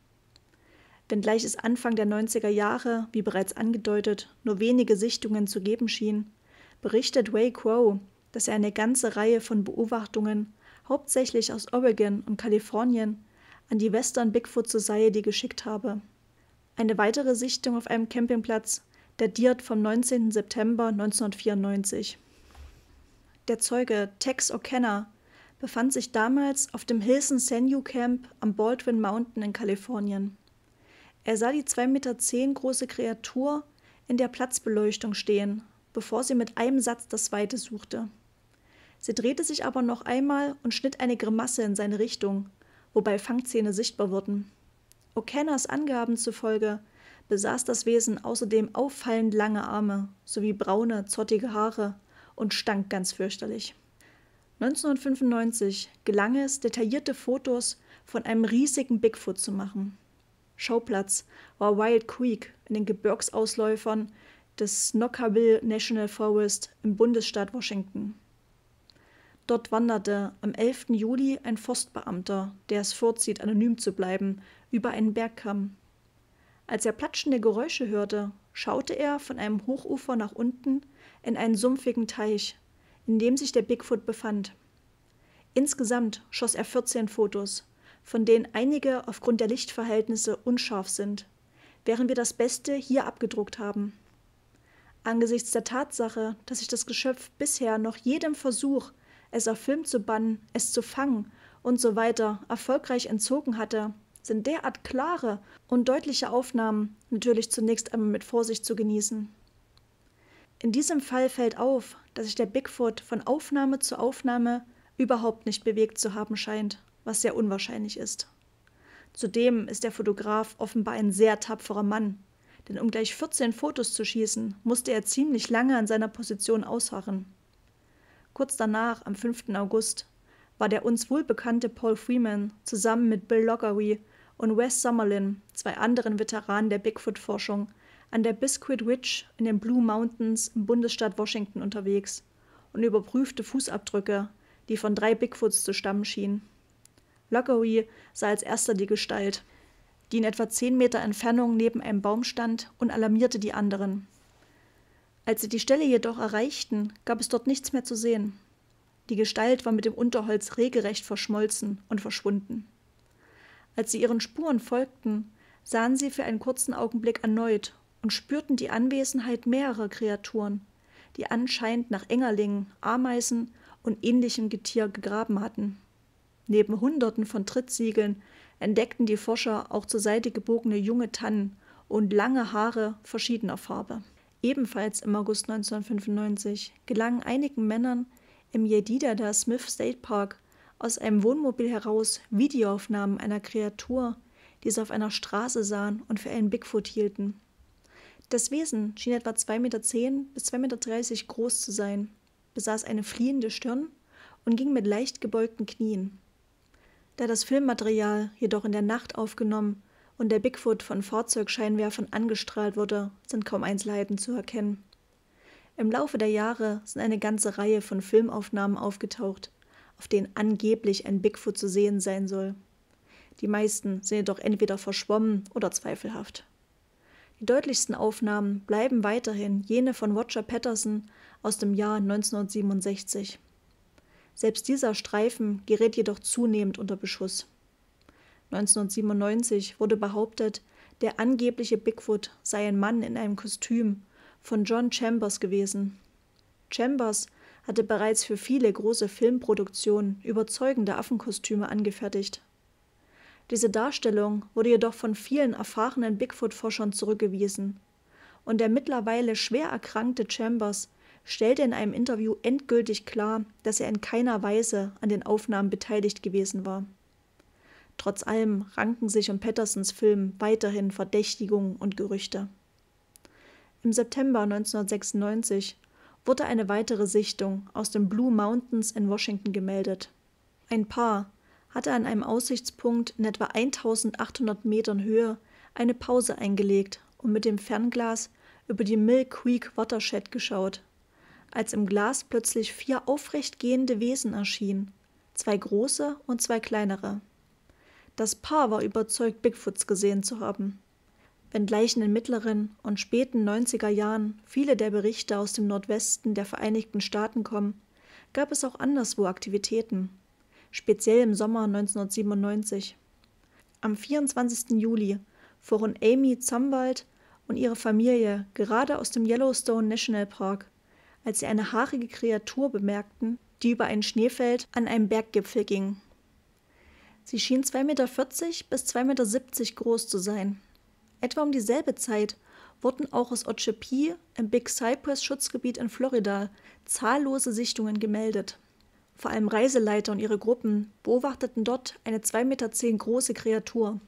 Wenngleich es Anfang der 90er Jahre, wie bereits angedeutet, nur wenige Sichtungen zu geben schien, berichtet Way Crow, dass er eine ganze Reihe von Beobachtungen hauptsächlich aus Oregon und Kalifornien, an die Western Bigfoot Society geschickt habe. Eine weitere Sichtung auf einem Campingplatz datiert vom 19. September 1994. Der Zeuge Tex O'Kenna befand sich damals auf dem Hilson Senyu Camp am Baldwin Mountain in Kalifornien. Er sah die 2,10 Meter große Kreatur in der Platzbeleuchtung stehen, bevor sie mit einem Satz das Weite suchte. Sie drehte sich aber noch einmal und schnitt eine Grimasse in seine Richtung, wobei Fangzähne sichtbar wurden. O'Connors Angaben zufolge besaß das Wesen außerdem auffallend lange Arme sowie braune, zottige Haare und stank ganz fürchterlich. 1995 gelang es, detaillierte Fotos von einem riesigen Bigfoot zu machen. Schauplatz war Wild Creek in den Gebirgsausläufern des Nockaville National Forest im Bundesstaat Washington. Dort wanderte am 11. Juli ein Forstbeamter, der es vorzieht, anonym zu bleiben, über einen Bergkamm. Als er platschende Geräusche hörte, schaute er von einem Hochufer nach unten in einen sumpfigen Teich, in dem sich der Bigfoot befand. Insgesamt schoss er 14 Fotos, von denen einige aufgrund der Lichtverhältnisse unscharf sind, während wir das Beste hier abgedruckt haben. Angesichts der Tatsache, dass sich das Geschöpf bisher noch jedem Versuch es auf Film zu bannen, es zu fangen und so weiter erfolgreich entzogen hatte, sind derart klare und deutliche Aufnahmen natürlich zunächst einmal mit Vorsicht zu genießen. In diesem Fall fällt auf, dass sich der Bigfoot von Aufnahme zu Aufnahme überhaupt nicht bewegt zu haben scheint, was sehr unwahrscheinlich ist. Zudem ist der Fotograf offenbar ein sehr tapferer Mann, denn um gleich 14 Fotos zu schießen, musste er ziemlich lange an seiner Position ausharren. Kurz danach, am 5. August, war der uns wohlbekannte Paul Freeman zusammen mit Bill Loggery und Wes Summerlin, zwei anderen Veteranen der Bigfoot-Forschung, an der Biscuit Ridge in den Blue Mountains im Bundesstaat Washington unterwegs und überprüfte Fußabdrücke, die von drei Bigfoots zu stammen schienen. Lockery sah als erster die Gestalt, die in etwa zehn Meter Entfernung neben einem Baum stand und alarmierte die anderen. Als sie die Stelle jedoch erreichten, gab es dort nichts mehr zu sehen. Die Gestalt war mit dem Unterholz regelrecht verschmolzen und verschwunden. Als sie ihren Spuren folgten, sahen sie für einen kurzen Augenblick erneut und spürten die Anwesenheit mehrerer Kreaturen, die anscheinend nach Engerlingen, Ameisen und ähnlichem Getier gegraben hatten. Neben Hunderten von Trittsiegeln entdeckten die Forscher auch zur Seite gebogene junge Tannen und lange Haare verschiedener Farbe. Ebenfalls im August 1995 gelang einigen Männern im Jedidada Smith State Park aus einem Wohnmobil heraus Videoaufnahmen einer Kreatur, die sie auf einer Straße sahen und für einen Bigfoot hielten. Das Wesen schien etwa 2,10 Meter bis 2,30 Meter groß zu sein, besaß eine fliehende Stirn und ging mit leicht gebeugten Knien. Da das Filmmaterial jedoch in der Nacht aufgenommen und der Bigfoot von Fahrzeugscheinwerfern angestrahlt wurde, sind kaum Einzelheiten zu erkennen. Im Laufe der Jahre sind eine ganze Reihe von Filmaufnahmen aufgetaucht, auf denen angeblich ein Bigfoot zu sehen sein soll. Die meisten sind jedoch entweder verschwommen oder zweifelhaft. Die deutlichsten Aufnahmen bleiben weiterhin jene von Roger Patterson aus dem Jahr 1967. Selbst dieser Streifen gerät jedoch zunehmend unter Beschuss. 1997 wurde behauptet, der angebliche Bigfoot sei ein Mann in einem Kostüm von John Chambers gewesen. Chambers hatte bereits für viele große Filmproduktionen überzeugende Affenkostüme angefertigt. Diese Darstellung wurde jedoch von vielen erfahrenen Bigfoot-Forschern zurückgewiesen. Und der mittlerweile schwer erkrankte Chambers stellte in einem Interview endgültig klar, dass er in keiner Weise an den Aufnahmen beteiligt gewesen war Trotz allem ranken sich um Pattersons Film weiterhin Verdächtigungen und Gerüchte. Im September 1996 wurde eine weitere Sichtung aus den Blue Mountains in Washington gemeldet. Ein Paar hatte an einem Aussichtspunkt in etwa 1800 Metern Höhe eine Pause eingelegt und mit dem Fernglas über die Mill Creek Watershed geschaut, als im Glas plötzlich vier aufrechtgehende Wesen erschienen, zwei große und zwei kleinere. Das Paar war überzeugt, Bigfoots gesehen zu haben. Wenngleich in den mittleren und späten 90er Jahren viele der Berichte aus dem Nordwesten der Vereinigten Staaten kommen, gab es auch anderswo Aktivitäten, speziell im Sommer 1997. Am 24. Juli fuhren Amy Zumwalt und ihre Familie gerade aus dem Yellowstone National Park, als sie eine haarige Kreatur bemerkten, die über ein Schneefeld an einem Berggipfel ging. Sie schien 2,40 Meter bis 2,70 Meter groß zu sein. Etwa um dieselbe Zeit wurden auch aus Otschipi im Big Cypress Schutzgebiet in Florida zahllose Sichtungen gemeldet. Vor allem Reiseleiter und ihre Gruppen beobachteten dort eine 2,10 Meter große Kreatur.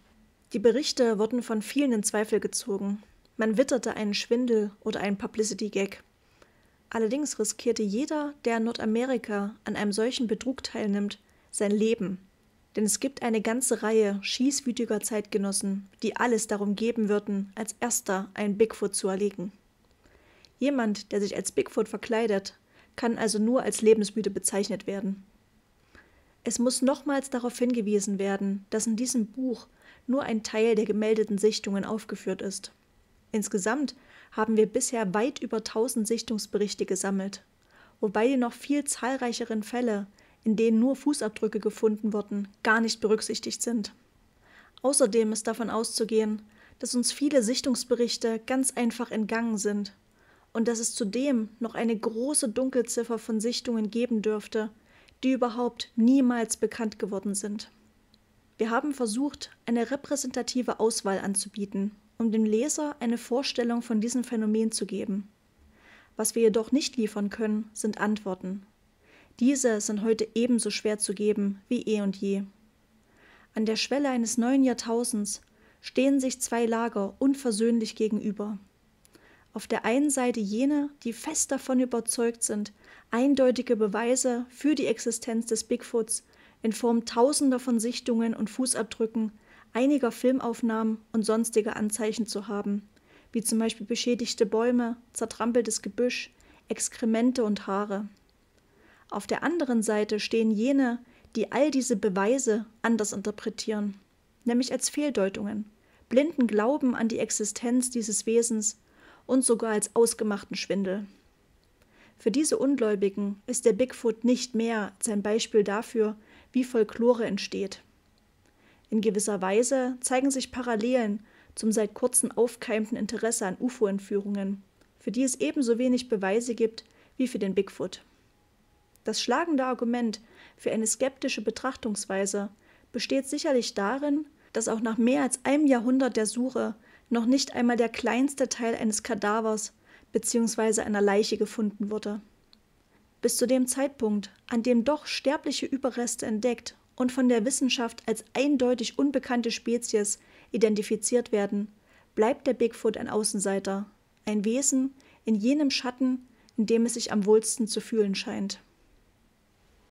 Die Berichte wurden von vielen in Zweifel gezogen. Man witterte einen Schwindel oder einen Publicity-Gag. Allerdings riskierte jeder, der in Nordamerika an einem solchen Betrug teilnimmt, sein Leben. Denn es gibt eine ganze Reihe schießwütiger Zeitgenossen, die alles darum geben würden, als erster einen Bigfoot zu erlegen. Jemand, der sich als Bigfoot verkleidet, kann also nur als lebensmüde bezeichnet werden. Es muss nochmals darauf hingewiesen werden, dass in diesem Buch nur ein Teil der gemeldeten Sichtungen aufgeführt ist. Insgesamt haben wir bisher weit über 1000 Sichtungsberichte gesammelt, wobei die noch viel zahlreicheren Fälle in denen nur Fußabdrücke gefunden wurden, gar nicht berücksichtigt sind. Außerdem ist davon auszugehen, dass uns viele Sichtungsberichte ganz einfach entgangen sind und dass es zudem noch eine große Dunkelziffer von Sichtungen geben dürfte, die überhaupt niemals bekannt geworden sind. Wir haben versucht, eine repräsentative Auswahl anzubieten, um dem Leser eine Vorstellung von diesem Phänomen zu geben. Was wir jedoch nicht liefern können, sind Antworten, diese sind heute ebenso schwer zu geben wie eh und je. An der Schwelle eines neuen Jahrtausends stehen sich zwei Lager unversöhnlich gegenüber. Auf der einen Seite jene, die fest davon überzeugt sind, eindeutige Beweise für die Existenz des Bigfoots in Form tausender von Sichtungen und Fußabdrücken, einiger Filmaufnahmen und sonstiger Anzeichen zu haben, wie zum Beispiel beschädigte Bäume, zertrampeltes Gebüsch, Exkremente und Haare. Auf der anderen Seite stehen jene, die all diese Beweise anders interpretieren, nämlich als Fehldeutungen, blinden Glauben an die Existenz dieses Wesens und sogar als ausgemachten Schwindel. Für diese Ungläubigen ist der Bigfoot nicht mehr sein Beispiel dafür, wie Folklore entsteht. In gewisser Weise zeigen sich Parallelen zum seit kurzem aufkeimten Interesse an UFO-Entführungen, für die es ebenso wenig Beweise gibt wie für den Bigfoot. Das schlagende Argument für eine skeptische Betrachtungsweise besteht sicherlich darin, dass auch nach mehr als einem Jahrhundert der Suche noch nicht einmal der kleinste Teil eines Kadavers bzw. einer Leiche gefunden wurde. Bis zu dem Zeitpunkt, an dem doch sterbliche Überreste entdeckt und von der Wissenschaft als eindeutig unbekannte Spezies identifiziert werden, bleibt der Bigfoot ein Außenseiter, ein Wesen in jenem Schatten, in dem es sich am wohlsten zu fühlen scheint.